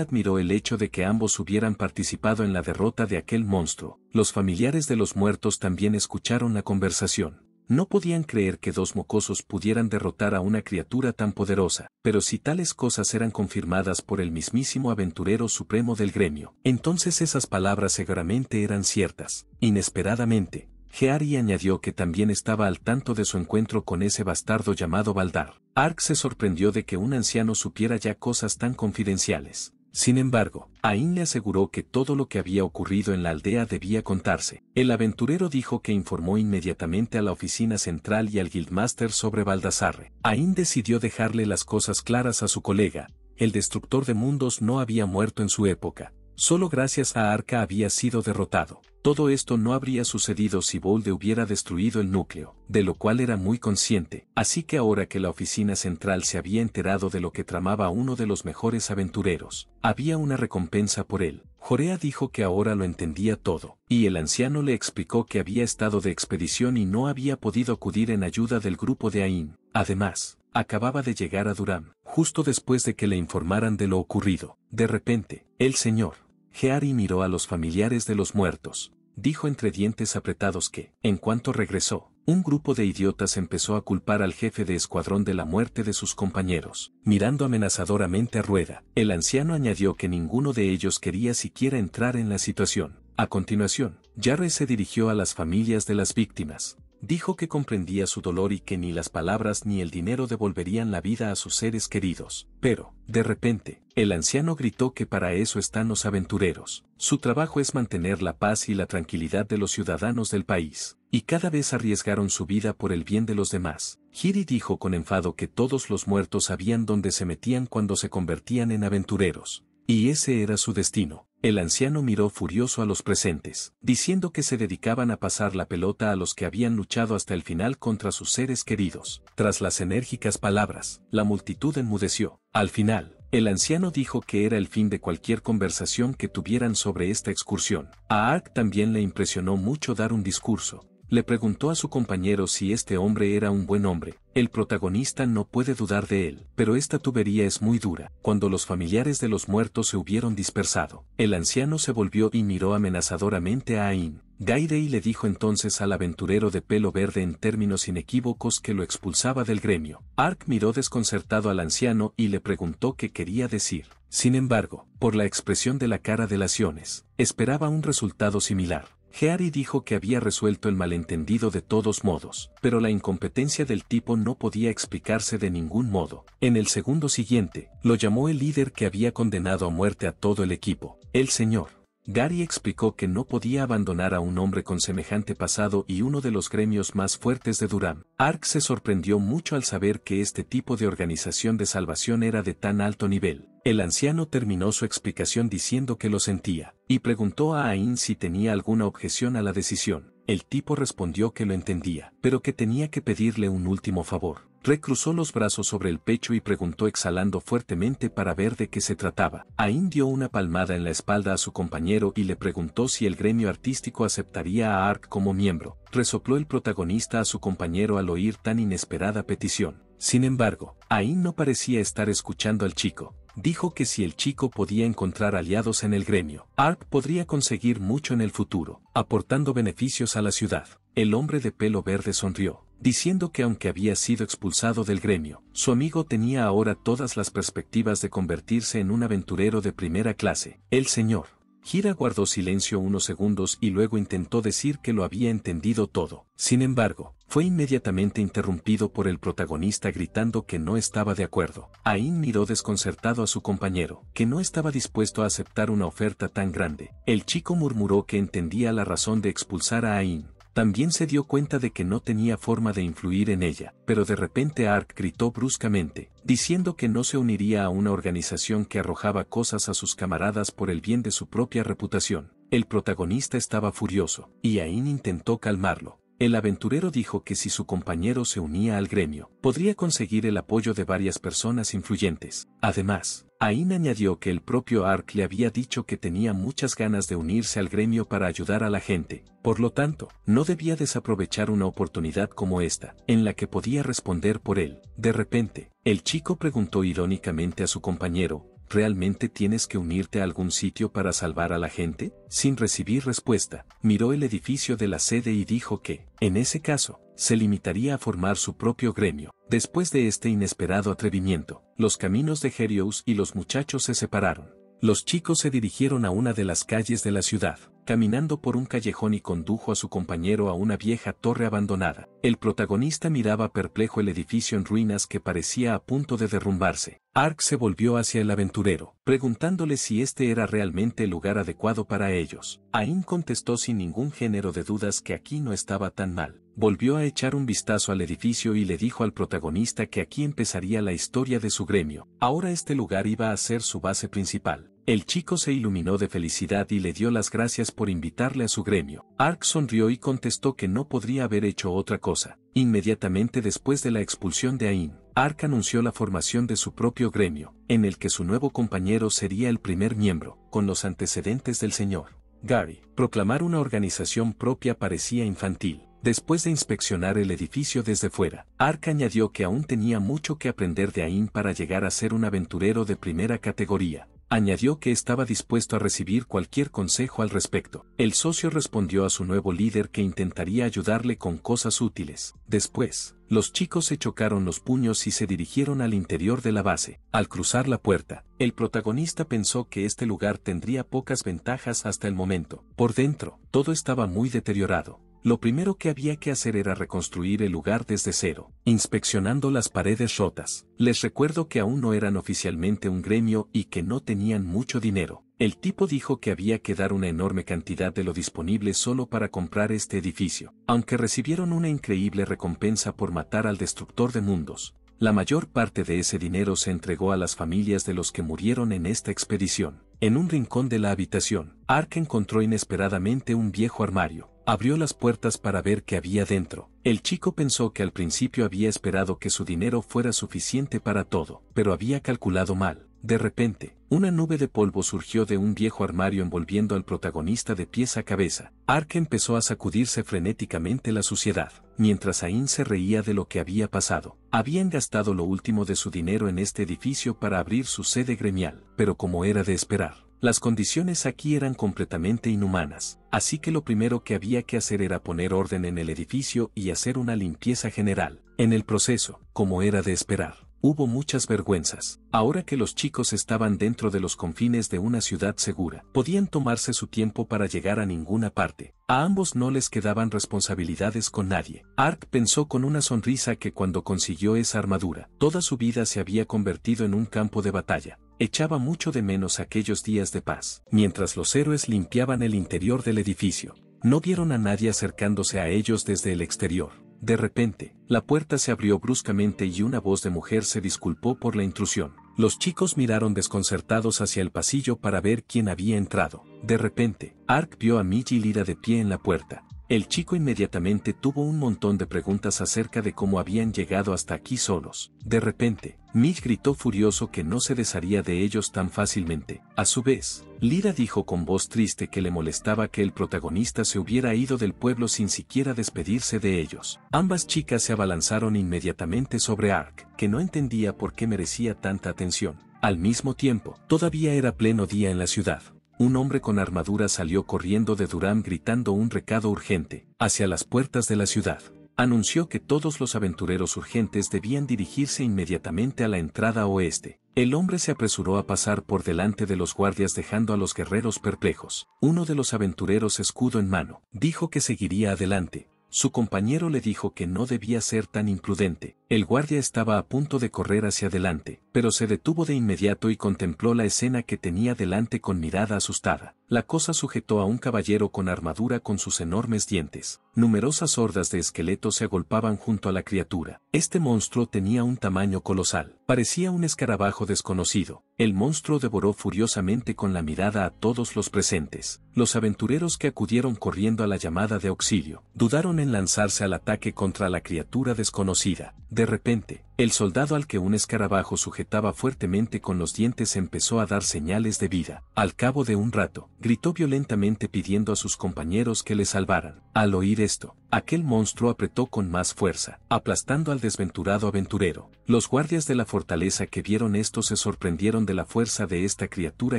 Speaker 1: admiró el hecho de que ambos hubieran participado en la derrota de aquel monstruo. Los familiares de los muertos también escucharon la conversación. No podían creer que dos mocosos pudieran derrotar a una criatura tan poderosa, pero si tales cosas eran confirmadas por el mismísimo aventurero supremo del gremio, entonces esas palabras seguramente eran ciertas. Inesperadamente, Geary añadió que también estaba al tanto de su encuentro con ese bastardo llamado Baldar. Ark se sorprendió de que un anciano supiera ya cosas tan confidenciales. Sin embargo, Ain le aseguró que todo lo que había ocurrido en la aldea debía contarse. El aventurero dijo que informó inmediatamente a la oficina central y al guildmaster sobre Baldassarre. Ain decidió dejarle las cosas claras a su colega, el destructor de mundos no había muerto en su época, Solo gracias a Arca había sido derrotado. Todo esto no habría sucedido si Bolde hubiera destruido el núcleo, de lo cual era muy consciente, así que ahora que la oficina central se había enterado de lo que tramaba uno de los mejores aventureros, había una recompensa por él. Jorea dijo que ahora lo entendía todo, y el anciano le explicó que había estado de expedición y no había podido acudir en ayuda del grupo de Ain. Además, acababa de llegar a Durán. justo después de que le informaran de lo ocurrido. De repente, el señor, Heari miró a los familiares de los muertos. Dijo entre dientes apretados que, en cuanto regresó, un grupo de idiotas empezó a culpar al jefe de escuadrón de la muerte de sus compañeros. Mirando amenazadoramente a Rueda, el anciano añadió que ninguno de ellos quería siquiera entrar en la situación. A continuación, Jarre se dirigió a las familias de las víctimas dijo que comprendía su dolor y que ni las palabras ni el dinero devolverían la vida a sus seres queridos. Pero, de repente, el anciano gritó que para eso están los aventureros. Su trabajo es mantener la paz y la tranquilidad de los ciudadanos del país, y cada vez arriesgaron su vida por el bien de los demás. Giri dijo con enfado que todos los muertos sabían dónde se metían cuando se convertían en aventureros, y ese era su destino. El anciano miró furioso a los presentes, diciendo que se dedicaban a pasar la pelota a los que habían luchado hasta el final contra sus seres queridos. Tras las enérgicas palabras, la multitud enmudeció. Al final, el anciano dijo que era el fin de cualquier conversación que tuvieran sobre esta excursión. A Ark también le impresionó mucho dar un discurso, le preguntó a su compañero si este hombre era un buen hombre. El protagonista no puede dudar de él, pero esta tubería es muy dura. Cuando los familiares de los muertos se hubieron dispersado, el anciano se volvió y miró amenazadoramente a Ain. Gairey le dijo entonces al aventurero de pelo verde en términos inequívocos que lo expulsaba del gremio. Ark miró desconcertado al anciano y le preguntó qué quería decir. Sin embargo, por la expresión de la cara de siones, esperaba un resultado similar. Heari dijo que había resuelto el malentendido de todos modos, pero la incompetencia del tipo no podía explicarse de ningún modo. En el segundo siguiente, lo llamó el líder que había condenado a muerte a todo el equipo, el señor. Gary explicó que no podía abandonar a un hombre con semejante pasado y uno de los gremios más fuertes de Durham. Ark se sorprendió mucho al saber que este tipo de organización de salvación era de tan alto nivel. El anciano terminó su explicación diciendo que lo sentía, y preguntó a Ain si tenía alguna objeción a la decisión. El tipo respondió que lo entendía, pero que tenía que pedirle un último favor. Recruzó los brazos sobre el pecho y preguntó exhalando fuertemente para ver de qué se trataba. Ain dio una palmada en la espalda a su compañero y le preguntó si el gremio artístico aceptaría a Ark como miembro. Resopló el protagonista a su compañero al oír tan inesperada petición. Sin embargo, Ain no parecía estar escuchando al chico dijo que si el chico podía encontrar aliados en el gremio, Ark podría conseguir mucho en el futuro, aportando beneficios a la ciudad. El hombre de pelo verde sonrió diciendo que aunque había sido expulsado del gremio, su amigo tenía ahora todas las perspectivas de convertirse en un aventurero de primera clase, el señor. Gira guardó silencio unos segundos y luego intentó decir que lo había entendido todo. Sin embargo, fue inmediatamente interrumpido por el protagonista gritando que no estaba de acuerdo. Ain miró desconcertado a su compañero, que no estaba dispuesto a aceptar una oferta tan grande. El chico murmuró que entendía la razón de expulsar a Ain, también se dio cuenta de que no tenía forma de influir en ella, pero de repente Ark gritó bruscamente, diciendo que no se uniría a una organización que arrojaba cosas a sus camaradas por el bien de su propia reputación. El protagonista estaba furioso, y Ain intentó calmarlo. El aventurero dijo que si su compañero se unía al gremio, podría conseguir el apoyo de varias personas influyentes. Además, Ain añadió que el propio Ark le había dicho que tenía muchas ganas de unirse al gremio para ayudar a la gente, por lo tanto, no debía desaprovechar una oportunidad como esta, en la que podía responder por él. De repente, el chico preguntó irónicamente a su compañero, ¿realmente tienes que unirte a algún sitio para salvar a la gente? Sin recibir respuesta, miró el edificio de la sede y dijo que, en ese caso, se limitaría a formar su propio gremio. Después de este inesperado atrevimiento, los caminos de Herios y los muchachos se separaron. Los chicos se dirigieron a una de las calles de la ciudad. Caminando por un callejón y condujo a su compañero a una vieja torre abandonada. El protagonista miraba perplejo el edificio en ruinas que parecía a punto de derrumbarse. Ark se volvió hacia el aventurero, preguntándole si este era realmente el lugar adecuado para ellos. Ain contestó sin ningún género de dudas que aquí no estaba tan mal. Volvió a echar un vistazo al edificio y le dijo al protagonista que aquí empezaría la historia de su gremio. Ahora este lugar iba a ser su base principal. El chico se iluminó de felicidad y le dio las gracias por invitarle a su gremio. Ark sonrió y contestó que no podría haber hecho otra cosa. Inmediatamente después de la expulsión de Ain, Ark anunció la formación de su propio gremio, en el que su nuevo compañero sería el primer miembro, con los antecedentes del señor. Gary, proclamar una organización propia parecía infantil. Después de inspeccionar el edificio desde fuera, Ark añadió que aún tenía mucho que aprender de Ain para llegar a ser un aventurero de primera categoría añadió que estaba dispuesto a recibir cualquier consejo al respecto. El socio respondió a su nuevo líder que intentaría ayudarle con cosas útiles. Después, los chicos se chocaron los puños y se dirigieron al interior de la base. Al cruzar la puerta, el protagonista pensó que este lugar tendría pocas ventajas hasta el momento. Por dentro, todo estaba muy deteriorado lo primero que había que hacer era reconstruir el lugar desde cero, inspeccionando las paredes rotas. Les recuerdo que aún no eran oficialmente un gremio y que no tenían mucho dinero. El tipo dijo que había que dar una enorme cantidad de lo disponible solo para comprar este edificio, aunque recibieron una increíble recompensa por matar al destructor de mundos. La mayor parte de ese dinero se entregó a las familias de los que murieron en esta expedición. En un rincón de la habitación, Ark encontró inesperadamente un viejo armario. Abrió las puertas para ver qué había dentro. El chico pensó que al principio había esperado que su dinero fuera suficiente para todo, pero había calculado mal. De repente, una nube de polvo surgió de un viejo armario envolviendo al protagonista de pies a cabeza. Ark empezó a sacudirse frenéticamente la suciedad, mientras Ain se reía de lo que había pasado. Habían gastado lo último de su dinero en este edificio para abrir su sede gremial, pero como era de esperar, las condiciones aquí eran completamente inhumanas, así que lo primero que había que hacer era poner orden en el edificio y hacer una limpieza general, en el proceso, como era de esperar. Hubo muchas vergüenzas. Ahora que los chicos estaban dentro de los confines de una ciudad segura, podían tomarse su tiempo para llegar a ninguna parte. A ambos no les quedaban responsabilidades con nadie. Ark pensó con una sonrisa que cuando consiguió esa armadura, toda su vida se había convertido en un campo de batalla. Echaba mucho de menos aquellos días de paz, mientras los héroes limpiaban el interior del edificio. No vieron a nadie acercándose a ellos desde el exterior. De repente, la puerta se abrió bruscamente y una voz de mujer se disculpó por la intrusión. Los chicos miraron desconcertados hacia el pasillo para ver quién había entrado. De repente, Ark vio a Miji Lira de pie en la puerta. El chico inmediatamente tuvo un montón de preguntas acerca de cómo habían llegado hasta aquí solos. De repente, Mitch gritó furioso que no se desharía de ellos tan fácilmente. A su vez, Lira dijo con voz triste que le molestaba que el protagonista se hubiera ido del pueblo sin siquiera despedirse de ellos. Ambas chicas se abalanzaron inmediatamente sobre Ark, que no entendía por qué merecía tanta atención. Al mismo tiempo, todavía era pleno día en la ciudad un hombre con armadura salió corriendo de Durán gritando un recado urgente, hacia las puertas de la ciudad. Anunció que todos los aventureros urgentes debían dirigirse inmediatamente a la entrada oeste. El hombre se apresuró a pasar por delante de los guardias dejando a los guerreros perplejos. Uno de los aventureros escudo en mano, dijo que seguiría adelante, su compañero le dijo que no debía ser tan imprudente. El guardia estaba a punto de correr hacia adelante, pero se detuvo de inmediato y contempló la escena que tenía delante con mirada asustada la cosa sujetó a un caballero con armadura con sus enormes dientes. Numerosas hordas de esqueletos se agolpaban junto a la criatura. Este monstruo tenía un tamaño colosal. Parecía un escarabajo desconocido. El monstruo devoró furiosamente con la mirada a todos los presentes. Los aventureros que acudieron corriendo a la llamada de auxilio dudaron en lanzarse al ataque contra la criatura desconocida. De repente, el soldado al que un escarabajo sujetaba fuertemente con los dientes empezó a dar señales de vida. Al cabo de un rato, gritó violentamente pidiendo a sus compañeros que le salvaran. Al oír esto, aquel monstruo apretó con más fuerza, aplastando al desventurado aventurero. Los guardias de la fortaleza que vieron esto se sorprendieron de la fuerza de esta criatura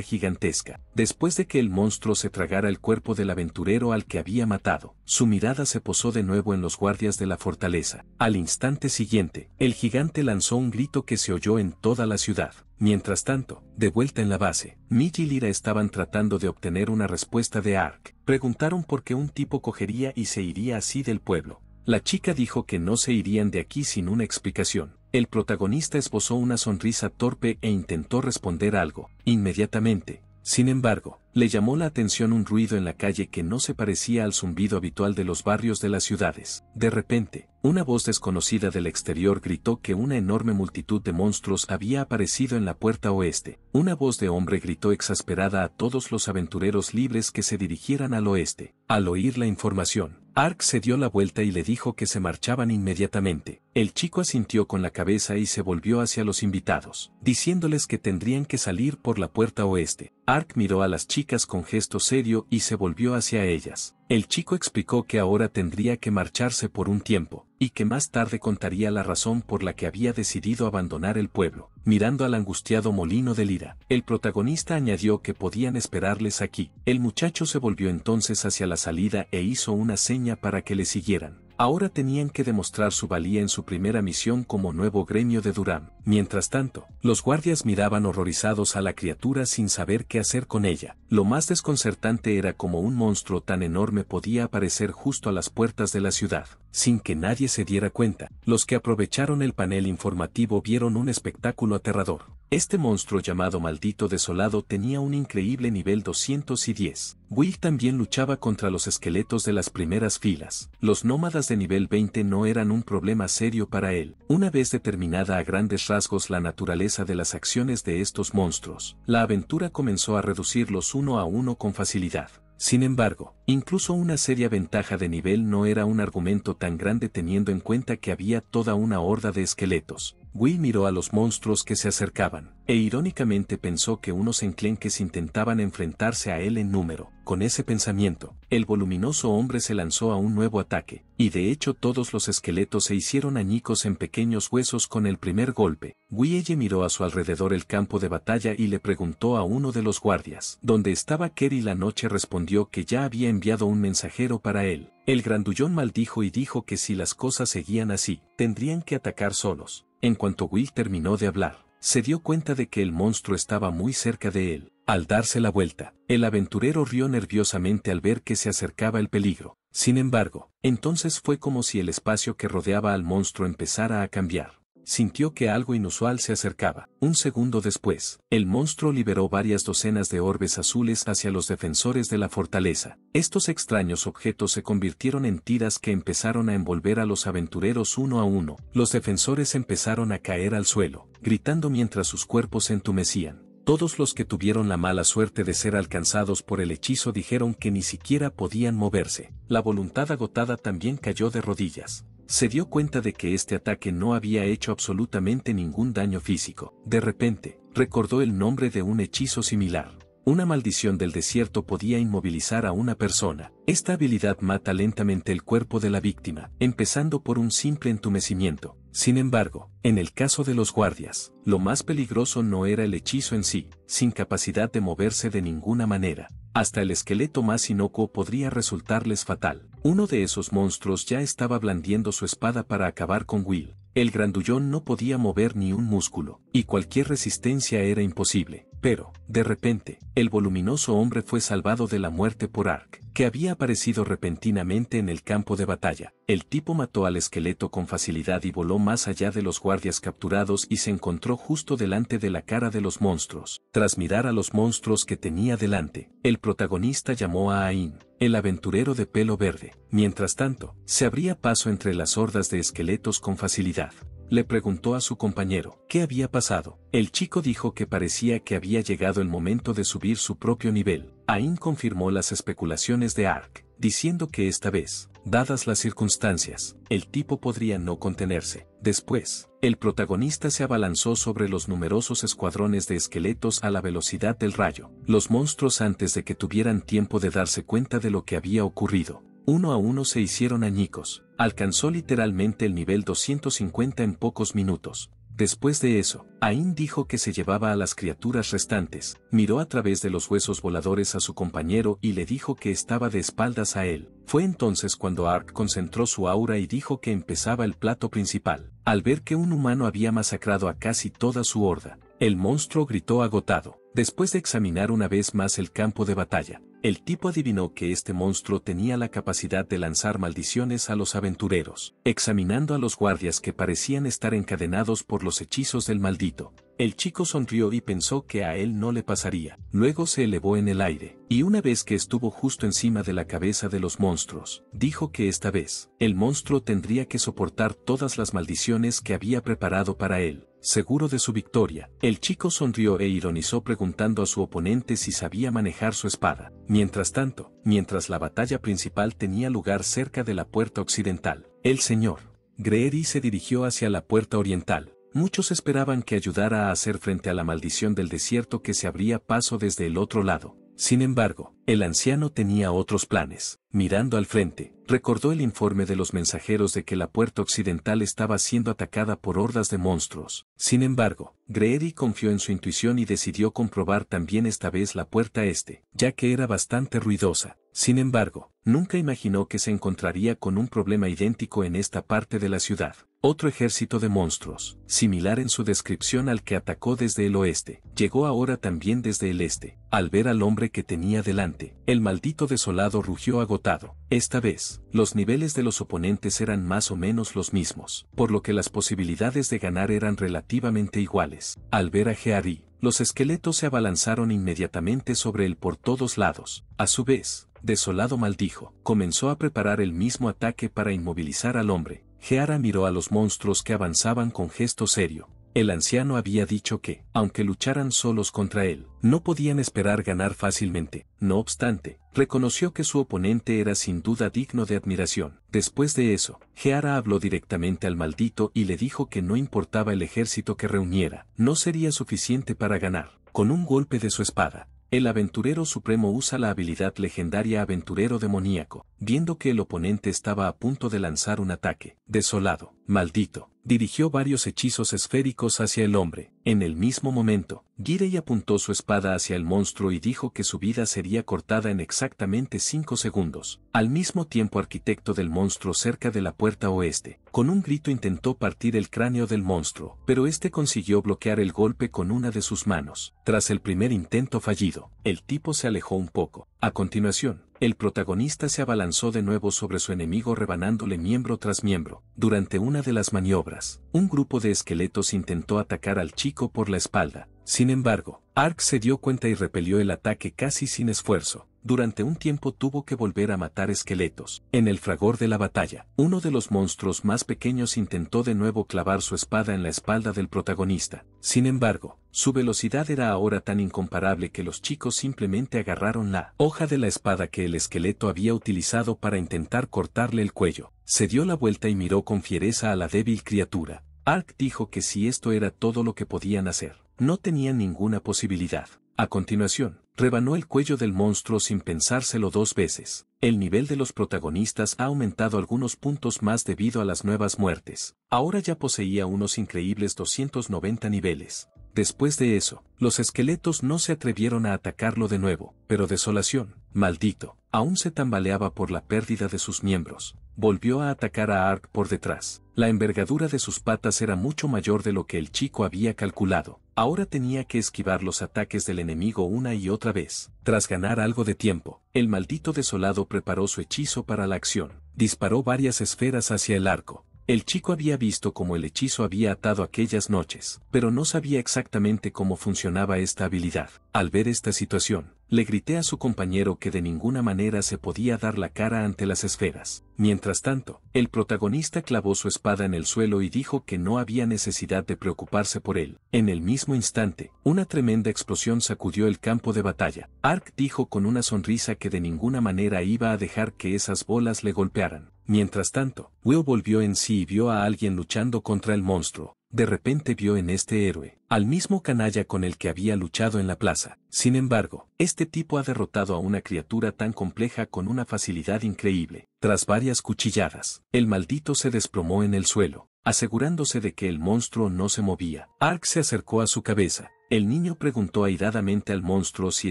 Speaker 1: gigantesca. Después de que el monstruo se tragara el cuerpo del aventurero al que había matado, su mirada se posó de nuevo en los guardias de la fortaleza. Al instante siguiente, el gigante lanzó un grito que se oyó en toda la ciudad. Mientras tanto, de vuelta en la base, Midge y Lira estaban tratando de obtener una respuesta de Ark. Preguntaron por qué un tipo cogería y se iría así del pueblo. La chica dijo que no se irían de aquí sin una explicación. El protagonista esbozó una sonrisa torpe e intentó responder algo, inmediatamente. Sin embargo, le llamó la atención un ruido en la calle que no se parecía al zumbido habitual de los barrios de las ciudades. De repente, una voz desconocida del exterior gritó que una enorme multitud de monstruos había aparecido en la puerta oeste. Una voz de hombre gritó exasperada a todos los aventureros libres que se dirigieran al oeste. Al oír la información, Ark se dio la vuelta y le dijo que se marchaban inmediatamente. El chico asintió con la cabeza y se volvió hacia los invitados, diciéndoles que tendrían que salir por la puerta oeste. Ark miró a las chicas con gesto serio y se volvió hacia ellas. El chico explicó que ahora tendría que marcharse por un tiempo, y que más tarde contaría la razón por la que había decidido abandonar el pueblo, mirando al angustiado molino de lira. El protagonista añadió que podían esperarles aquí. El muchacho se volvió entonces hacia la salida e hizo una seña para que le siguieran. Ahora tenían que demostrar su valía en su primera misión como nuevo gremio de Durán. Mientras tanto, los guardias miraban horrorizados a la criatura sin saber qué hacer con ella. Lo más desconcertante era cómo un monstruo tan enorme podía aparecer justo a las puertas de la ciudad. Sin que nadie se diera cuenta, los que aprovecharon el panel informativo vieron un espectáculo aterrador. Este monstruo llamado Maldito Desolado tenía un increíble nivel 210. Will también luchaba contra los esqueletos de las primeras filas. Los nómadas de nivel 20 no eran un problema serio para él, una vez determinada a grandes rasgos la naturaleza de las acciones de estos monstruos. La aventura comenzó a reducirlos uno a uno con facilidad. Sin embargo, incluso una seria ventaja de nivel no era un argumento tan grande teniendo en cuenta que había toda una horda de esqueletos. Will miró a los monstruos que se acercaban, e irónicamente pensó que unos enclenques intentaban enfrentarse a él en número. Con ese pensamiento, el voluminoso hombre se lanzó a un nuevo ataque, y de hecho todos los esqueletos se hicieron añicos en pequeños huesos con el primer golpe. will miró a su alrededor el campo de batalla y le preguntó a uno de los guardias. Donde estaba Kerry la noche respondió que ya había enviado un mensajero para él. El grandullón maldijo y dijo que si las cosas seguían así, tendrían que atacar solos. En cuanto Will terminó de hablar, se dio cuenta de que el monstruo estaba muy cerca de él. Al darse la vuelta, el aventurero rió nerviosamente al ver que se acercaba el peligro. Sin embargo, entonces fue como si el espacio que rodeaba al monstruo empezara a cambiar. Sintió que algo inusual se acercaba. Un segundo después, el monstruo liberó varias docenas de orbes azules hacia los defensores de la fortaleza. Estos extraños objetos se convirtieron en tiras que empezaron a envolver a los aventureros uno a uno. Los defensores empezaron a caer al suelo, gritando mientras sus cuerpos se entumecían. Todos los que tuvieron la mala suerte de ser alcanzados por el hechizo dijeron que ni siquiera podían moverse. La voluntad agotada también cayó de rodillas se dio cuenta de que este ataque no había hecho absolutamente ningún daño físico. De repente, recordó el nombre de un hechizo similar. Una maldición del desierto podía inmovilizar a una persona. Esta habilidad mata lentamente el cuerpo de la víctima, empezando por un simple entumecimiento. Sin embargo, en el caso de los guardias, lo más peligroso no era el hechizo en sí, sin capacidad de moverse de ninguna manera. Hasta el esqueleto más inocuo podría resultarles fatal. Uno de esos monstruos ya estaba blandiendo su espada para acabar con Will. El grandullón no podía mover ni un músculo, y cualquier resistencia era imposible. Pero, de repente, el voluminoso hombre fue salvado de la muerte por Ark, que había aparecido repentinamente en el campo de batalla. El tipo mató al esqueleto con facilidad y voló más allá de los guardias capturados y se encontró justo delante de la cara de los monstruos. Tras mirar a los monstruos que tenía delante, el protagonista llamó a Ain, el aventurero de pelo verde. Mientras tanto, se abría paso entre las hordas de esqueletos con facilidad le preguntó a su compañero, ¿qué había pasado? El chico dijo que parecía que había llegado el momento de subir su propio nivel. Ain confirmó las especulaciones de Ark, diciendo que esta vez, dadas las circunstancias, el tipo podría no contenerse. Después, el protagonista se abalanzó sobre los numerosos escuadrones de esqueletos a la velocidad del rayo, los monstruos antes de que tuvieran tiempo de darse cuenta de lo que había ocurrido, uno a uno se hicieron añicos. Alcanzó literalmente el nivel 250 en pocos minutos. Después de eso, Ain dijo que se llevaba a las criaturas restantes, miró a través de los huesos voladores a su compañero y le dijo que estaba de espaldas a él. Fue entonces cuando Ark concentró su aura y dijo que empezaba el plato principal. Al ver que un humano había masacrado a casi toda su horda, el monstruo gritó agotado. Después de examinar una vez más el campo de batalla, el tipo adivinó que este monstruo tenía la capacidad de lanzar maldiciones a los aventureros. Examinando a los guardias que parecían estar encadenados por los hechizos del maldito, el chico sonrió y pensó que a él no le pasaría. Luego se elevó en el aire, y una vez que estuvo justo encima de la cabeza de los monstruos, dijo que esta vez, el monstruo tendría que soportar todas las maldiciones que había preparado para él seguro de su victoria. El chico sonrió e ironizó preguntando a su oponente si sabía manejar su espada. Mientras tanto, mientras la batalla principal tenía lugar cerca de la puerta occidental, el señor y se dirigió hacia la puerta oriental. Muchos esperaban que ayudara a hacer frente a la maldición del desierto que se abría paso desde el otro lado. Sin embargo, el anciano tenía otros planes. Mirando al frente, recordó el informe de los mensajeros de que la puerta occidental estaba siendo atacada por hordas de monstruos. Sin embargo, Greedy confió en su intuición y decidió comprobar también esta vez la puerta este, ya que era bastante ruidosa. Sin embargo, nunca imaginó que se encontraría con un problema idéntico en esta parte de la ciudad. Otro ejército de monstruos, similar en su descripción al que atacó desde el oeste, llegó ahora también desde el este, al ver al hombre que tenía delante el maldito desolado rugió agotado. Esta vez, los niveles de los oponentes eran más o menos los mismos, por lo que las posibilidades de ganar eran relativamente iguales. Al ver a Geari, los esqueletos se abalanzaron inmediatamente sobre él por todos lados. A su vez, Desolado maldijo, comenzó a preparar el mismo ataque para inmovilizar al hombre. Geara miró a los monstruos que avanzaban con gesto serio, el anciano había dicho que, aunque lucharan solos contra él, no podían esperar ganar fácilmente. No obstante, reconoció que su oponente era sin duda digno de admiración. Después de eso, Geara habló directamente al maldito y le dijo que no importaba el ejército que reuniera, no sería suficiente para ganar. Con un golpe de su espada, el aventurero supremo usa la habilidad legendaria aventurero demoníaco, viendo que el oponente estaba a punto de lanzar un ataque. Desolado, maldito, dirigió varios hechizos esféricos hacia el hombre, en el mismo momento. Girei apuntó su espada hacia el monstruo y dijo que su vida sería cortada en exactamente 5 segundos. Al mismo tiempo arquitecto del monstruo cerca de la puerta oeste, con un grito intentó partir el cráneo del monstruo, pero este consiguió bloquear el golpe con una de sus manos. Tras el primer intento fallido, el tipo se alejó un poco. A continuación, el protagonista se abalanzó de nuevo sobre su enemigo rebanándole miembro tras miembro, durante una de las maniobras un grupo de esqueletos intentó atacar al chico por la espalda. Sin embargo, Ark se dio cuenta y repelió el ataque casi sin esfuerzo durante un tiempo tuvo que volver a matar esqueletos. En el fragor de la batalla, uno de los monstruos más pequeños intentó de nuevo clavar su espada en la espalda del protagonista. Sin embargo, su velocidad era ahora tan incomparable que los chicos simplemente agarraron la hoja de la espada que el esqueleto había utilizado para intentar cortarle el cuello. Se dio la vuelta y miró con fiereza a la débil criatura. Ark dijo que si esto era todo lo que podían hacer, no tenían ninguna posibilidad. A continuación, rebanó el cuello del monstruo sin pensárselo dos veces. El nivel de los protagonistas ha aumentado algunos puntos más debido a las nuevas muertes. Ahora ya poseía unos increíbles 290 niveles. Después de eso, los esqueletos no se atrevieron a atacarlo de nuevo, pero Desolación, maldito, aún se tambaleaba por la pérdida de sus miembros volvió a atacar a Ark por detrás. La envergadura de sus patas era mucho mayor de lo que el chico había calculado. Ahora tenía que esquivar los ataques del enemigo una y otra vez. Tras ganar algo de tiempo, el maldito desolado preparó su hechizo para la acción. Disparó varias esferas hacia el arco. El chico había visto cómo el hechizo había atado aquellas noches, pero no sabía exactamente cómo funcionaba esta habilidad. Al ver esta situación, le grité a su compañero que de ninguna manera se podía dar la cara ante las esferas. Mientras tanto, el protagonista clavó su espada en el suelo y dijo que no había necesidad de preocuparse por él. En el mismo instante, una tremenda explosión sacudió el campo de batalla. Ark dijo con una sonrisa que de ninguna manera iba a dejar que esas bolas le golpearan. Mientras tanto, Will volvió en sí y vio a alguien luchando contra el monstruo. De repente vio en este héroe, al mismo canalla con el que había luchado en la plaza. Sin embargo, este tipo ha derrotado a una criatura tan compleja con una facilidad increíble. Tras varias cuchilladas, el maldito se desplomó en el suelo, asegurándose de que el monstruo no se movía. Ark se acercó a su cabeza, el niño preguntó airadamente al monstruo si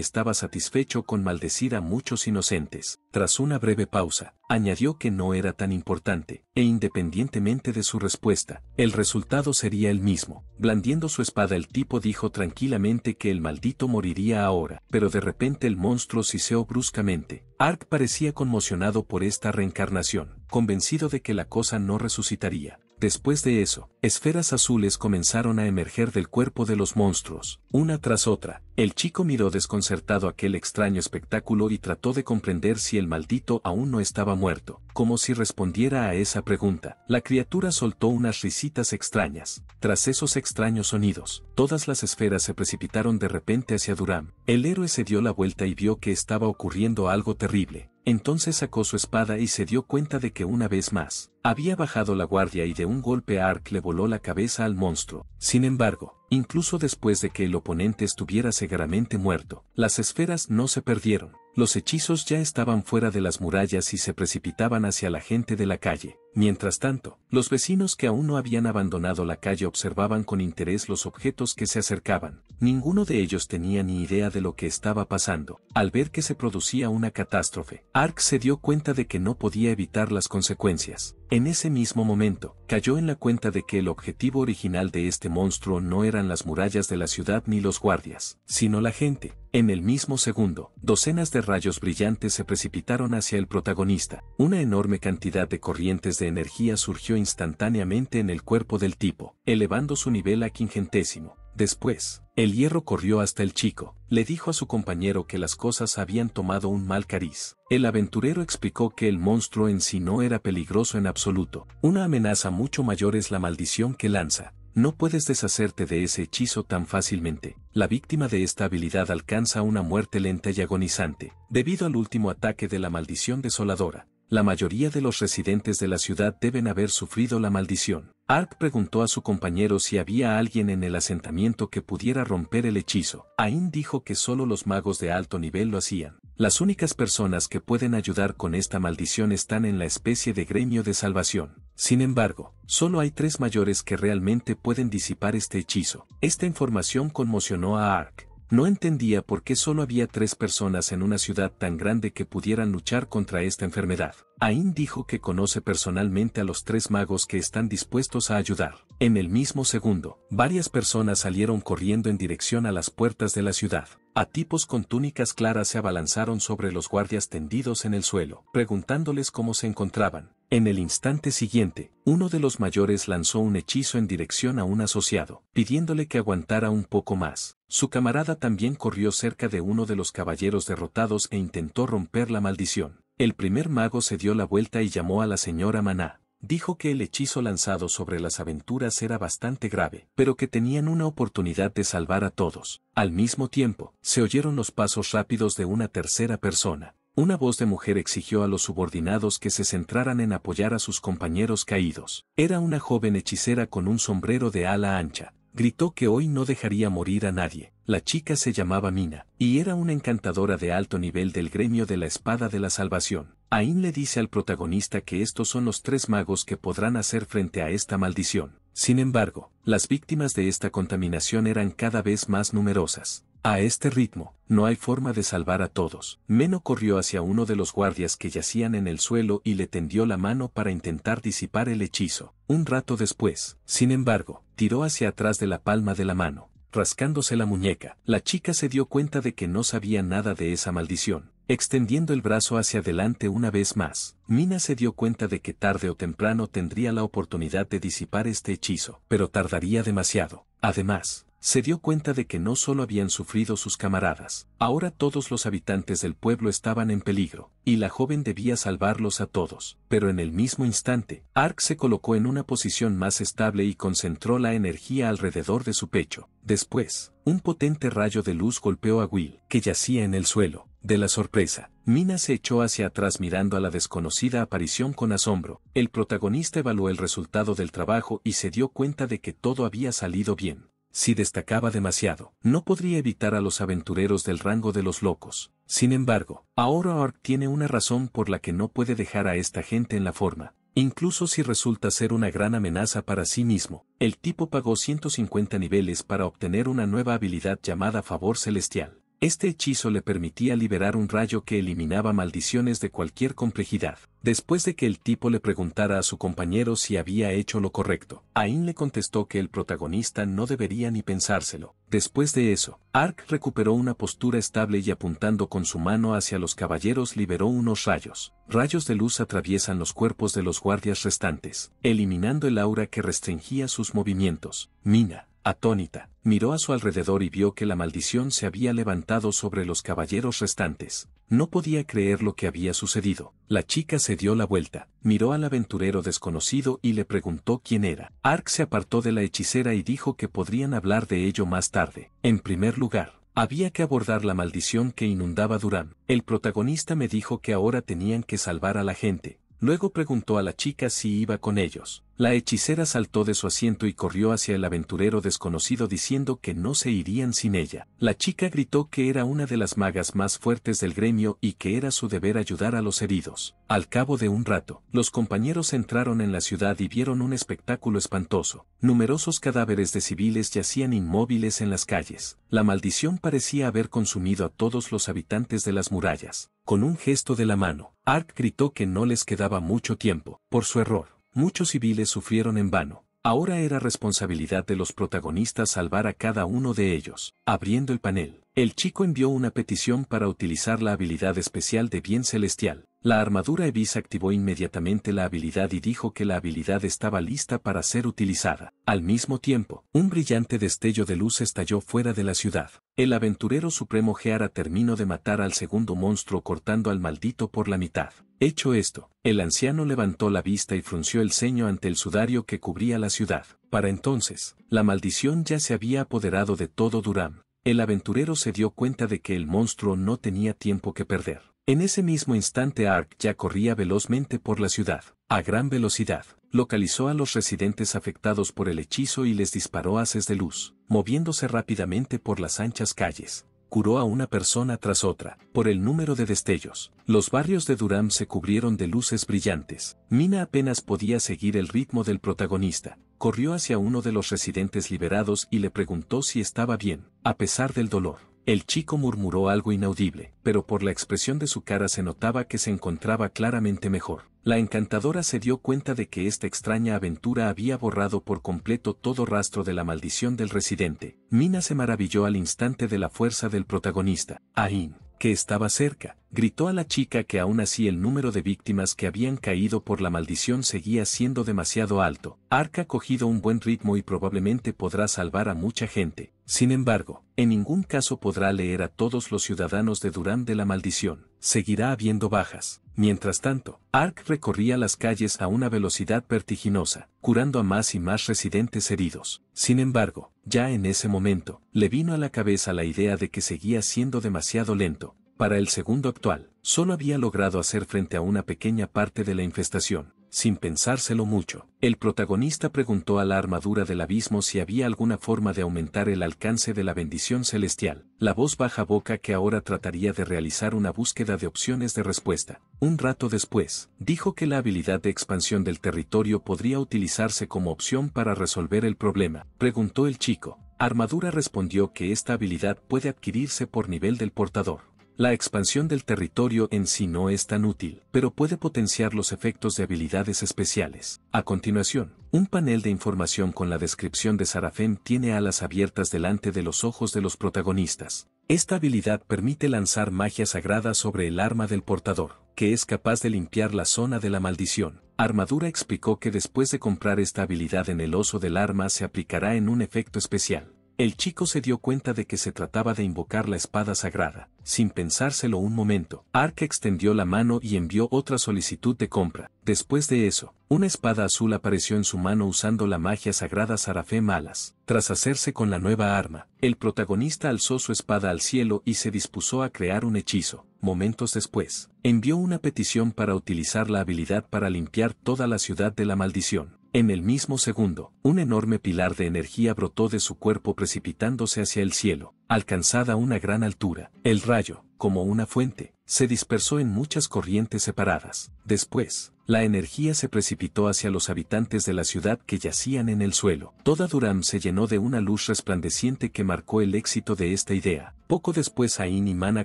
Speaker 1: estaba satisfecho con maldecir a muchos inocentes. Tras una breve pausa, añadió que no era tan importante, e independientemente de su respuesta, el resultado sería el mismo. Blandiendo su espada el tipo dijo tranquilamente que el maldito moriría ahora, pero de repente el monstruo siseó bruscamente. Ark parecía conmocionado por esta reencarnación, convencido de que la cosa no resucitaría. Después de eso, esferas azules comenzaron a emerger del cuerpo de los monstruos, una tras otra. El chico miró desconcertado aquel extraño espectáculo y trató de comprender si el maldito aún no estaba muerto, como si respondiera a esa pregunta. La criatura soltó unas risitas extrañas. Tras esos extraños sonidos, todas las esferas se precipitaron de repente hacia Durán. El héroe se dio la vuelta y vio que estaba ocurriendo algo terrible. Entonces sacó su espada y se dio cuenta de que una vez más, había bajado la guardia y de un golpe Ark le voló la cabeza al monstruo. Sin embargo, incluso después de que el oponente estuviera seguramente muerto, las esferas no se perdieron. Los hechizos ya estaban fuera de las murallas y se precipitaban hacia la gente de la calle. Mientras tanto, los vecinos que aún no habían abandonado la calle observaban con interés los objetos que se acercaban. Ninguno de ellos tenía ni idea de lo que estaba pasando. Al ver que se producía una catástrofe, Ark se dio cuenta de que no podía evitar las consecuencias. En ese mismo momento, cayó en la cuenta de que el objetivo original de este monstruo no eran las murallas de la ciudad ni los guardias, sino la gente. En el mismo segundo, docenas de rayos brillantes se precipitaron hacia el protagonista. Una enorme cantidad de corrientes de energía surgió instantáneamente en el cuerpo del tipo, elevando su nivel a quingentésimo. Después, el hierro corrió hasta el chico, le dijo a su compañero que las cosas habían tomado un mal cariz. El aventurero explicó que el monstruo en sí no era peligroso en absoluto. Una amenaza mucho mayor es la maldición que lanza. No puedes deshacerte de ese hechizo tan fácilmente. La víctima de esta habilidad alcanza una muerte lenta y agonizante, debido al último ataque de la maldición desoladora la mayoría de los residentes de la ciudad deben haber sufrido la maldición. Ark preguntó a su compañero si había alguien en el asentamiento que pudiera romper el hechizo. Ain dijo que solo los magos de alto nivel lo hacían. Las únicas personas que pueden ayudar con esta maldición están en la especie de gremio de salvación. Sin embargo, solo hay tres mayores que realmente pueden disipar este hechizo. Esta información conmocionó a Ark. No entendía por qué solo había tres personas en una ciudad tan grande que pudieran luchar contra esta enfermedad. Ain dijo que conoce personalmente a los tres magos que están dispuestos a ayudar. En el mismo segundo, varias personas salieron corriendo en dirección a las puertas de la ciudad. A tipos con túnicas claras se abalanzaron sobre los guardias tendidos en el suelo, preguntándoles cómo se encontraban. En el instante siguiente, uno de los mayores lanzó un hechizo en dirección a un asociado, pidiéndole que aguantara un poco más. Su camarada también corrió cerca de uno de los caballeros derrotados e intentó romper la maldición. El primer mago se dio la vuelta y llamó a la señora Maná dijo que el hechizo lanzado sobre las aventuras era bastante grave, pero que tenían una oportunidad de salvar a todos. Al mismo tiempo, se oyeron los pasos rápidos de una tercera persona. Una voz de mujer exigió a los subordinados que se centraran en apoyar a sus compañeros caídos. Era una joven hechicera con un sombrero de ala ancha. Gritó que hoy no dejaría morir a nadie. La chica se llamaba Mina, y era una encantadora de alto nivel del gremio de la Espada de la Salvación. Ain le dice al protagonista que estos son los tres magos que podrán hacer frente a esta maldición. Sin embargo, las víctimas de esta contaminación eran cada vez más numerosas. A este ritmo, no hay forma de salvar a todos. Meno corrió hacia uno de los guardias que yacían en el suelo y le tendió la mano para intentar disipar el hechizo. Un rato después, sin embargo, tiró hacia atrás de la palma de la mano. Rascándose la muñeca, la chica se dio cuenta de que no sabía nada de esa maldición Extendiendo el brazo hacia adelante una vez más, Mina se dio cuenta de que tarde o temprano tendría la oportunidad de disipar este hechizo, pero tardaría demasiado. Además, se dio cuenta de que no solo habían sufrido sus camaradas, ahora todos los habitantes del pueblo estaban en peligro, y la joven debía salvarlos a todos. Pero en el mismo instante, Ark se colocó en una posición más estable y concentró la energía alrededor de su pecho. Después, un potente rayo de luz golpeó a Will, que yacía en el suelo, de la sorpresa, Mina se echó hacia atrás mirando a la desconocida aparición con asombro. El protagonista evaluó el resultado del trabajo y se dio cuenta de que todo había salido bien. Si destacaba demasiado, no podría evitar a los aventureros del rango de los locos. Sin embargo, ahora Orc tiene una razón por la que no puede dejar a esta gente en la forma. Incluso si resulta ser una gran amenaza para sí mismo, el tipo pagó 150 niveles para obtener una nueva habilidad llamada Favor Celestial. Este hechizo le permitía liberar un rayo que eliminaba maldiciones de cualquier complejidad. Después de que el tipo le preguntara a su compañero si había hecho lo correcto, Ain le contestó que el protagonista no debería ni pensárselo. Después de eso, Ark recuperó una postura estable y apuntando con su mano hacia los caballeros liberó unos rayos. Rayos de luz atraviesan los cuerpos de los guardias restantes, eliminando el aura que restringía sus movimientos. Mina, Atónita, miró a su alrededor y vio que la maldición se había levantado sobre los caballeros restantes. No podía creer lo que había sucedido. La chica se dio la vuelta, miró al aventurero desconocido y le preguntó quién era. Ark se apartó de la hechicera y dijo que podrían hablar de ello más tarde. En primer lugar, había que abordar la maldición que inundaba Durán. El protagonista me dijo que ahora tenían que salvar a la gente, Luego preguntó a la chica si iba con ellos. La hechicera saltó de su asiento y corrió hacia el aventurero desconocido diciendo que no se irían sin ella. La chica gritó que era una de las magas más fuertes del gremio y que era su deber ayudar a los heridos. Al cabo de un rato, los compañeros entraron en la ciudad y vieron un espectáculo espantoso. Numerosos cadáveres de civiles yacían inmóviles en las calles. La maldición parecía haber consumido a todos los habitantes de las murallas. Con un gesto de la mano, Art gritó que no les quedaba mucho tiempo. Por su error, muchos civiles sufrieron en vano. Ahora era responsabilidad de los protagonistas salvar a cada uno de ellos. Abriendo el panel, el chico envió una petición para utilizar la habilidad especial de bien celestial. La armadura Evis activó inmediatamente la habilidad y dijo que la habilidad estaba lista para ser utilizada. Al mismo tiempo, un brillante destello de luz estalló fuera de la ciudad. El aventurero supremo Geara terminó de matar al segundo monstruo cortando al maldito por la mitad. Hecho esto, el anciano levantó la vista y frunció el ceño ante el sudario que cubría la ciudad. Para entonces, la maldición ya se había apoderado de todo Durán. El aventurero se dio cuenta de que el monstruo no tenía tiempo que perder. En ese mismo instante Ark ya corría velozmente por la ciudad, a gran velocidad, localizó a los residentes afectados por el hechizo y les disparó haces de luz, moviéndose rápidamente por las anchas calles. Curó a una persona tras otra, por el número de destellos. Los barrios de Durham se cubrieron de luces brillantes. Mina apenas podía seguir el ritmo del protagonista. Corrió hacia uno de los residentes liberados y le preguntó si estaba bien, a pesar del dolor. El chico murmuró algo inaudible, pero por la expresión de su cara se notaba que se encontraba claramente mejor. La encantadora se dio cuenta de que esta extraña aventura había borrado por completo todo rastro de la maldición del residente. Mina se maravilló al instante de la fuerza del protagonista. Ain que estaba cerca, gritó a la chica que aún así el número de víctimas que habían caído por la maldición seguía siendo demasiado alto. Arca ha cogido un buen ritmo y probablemente podrá salvar a mucha gente. Sin embargo, en ningún caso podrá leer a todos los ciudadanos de Durán de la maldición. Seguirá habiendo bajas. Mientras tanto, Ark recorría las calles a una velocidad vertiginosa, curando a más y más residentes heridos. Sin embargo, ya en ese momento, le vino a la cabeza la idea de que seguía siendo demasiado lento. Para el segundo actual, solo había logrado hacer frente a una pequeña parte de la infestación sin pensárselo mucho. El protagonista preguntó a la armadura del abismo si había alguna forma de aumentar el alcance de la bendición celestial. La voz baja boca que ahora trataría de realizar una búsqueda de opciones de respuesta. Un rato después, dijo que la habilidad de expansión del territorio podría utilizarse como opción para resolver el problema. Preguntó el chico. Armadura respondió que esta habilidad puede adquirirse por nivel del portador. La expansión del territorio en sí no es tan útil, pero puede potenciar los efectos de habilidades especiales. A continuación, un panel de información con la descripción de Sarafem tiene alas abiertas delante de los ojos de los protagonistas. Esta habilidad permite lanzar magia sagrada sobre el arma del portador, que es capaz de limpiar la zona de la maldición. Armadura explicó que después de comprar esta habilidad en el oso del arma se aplicará en un efecto especial. El chico se dio cuenta de que se trataba de invocar la espada sagrada. Sin pensárselo un momento, Ark extendió la mano y envió otra solicitud de compra. Después de eso, una espada azul apareció en su mano usando la magia sagrada Sarafé Malas. Tras hacerse con la nueva arma, el protagonista alzó su espada al cielo y se dispuso a crear un hechizo. Momentos después, envió una petición para utilizar la habilidad para limpiar toda la ciudad de la maldición. En el mismo segundo, un enorme pilar de energía brotó de su cuerpo precipitándose hacia el cielo, alcanzada una gran altura. El rayo, como una fuente, se dispersó en muchas corrientes separadas. Después, la energía se precipitó hacia los habitantes de la ciudad que yacían en el suelo. Toda Durham se llenó de una luz resplandeciente que marcó el éxito de esta idea. Poco después Ain y Mana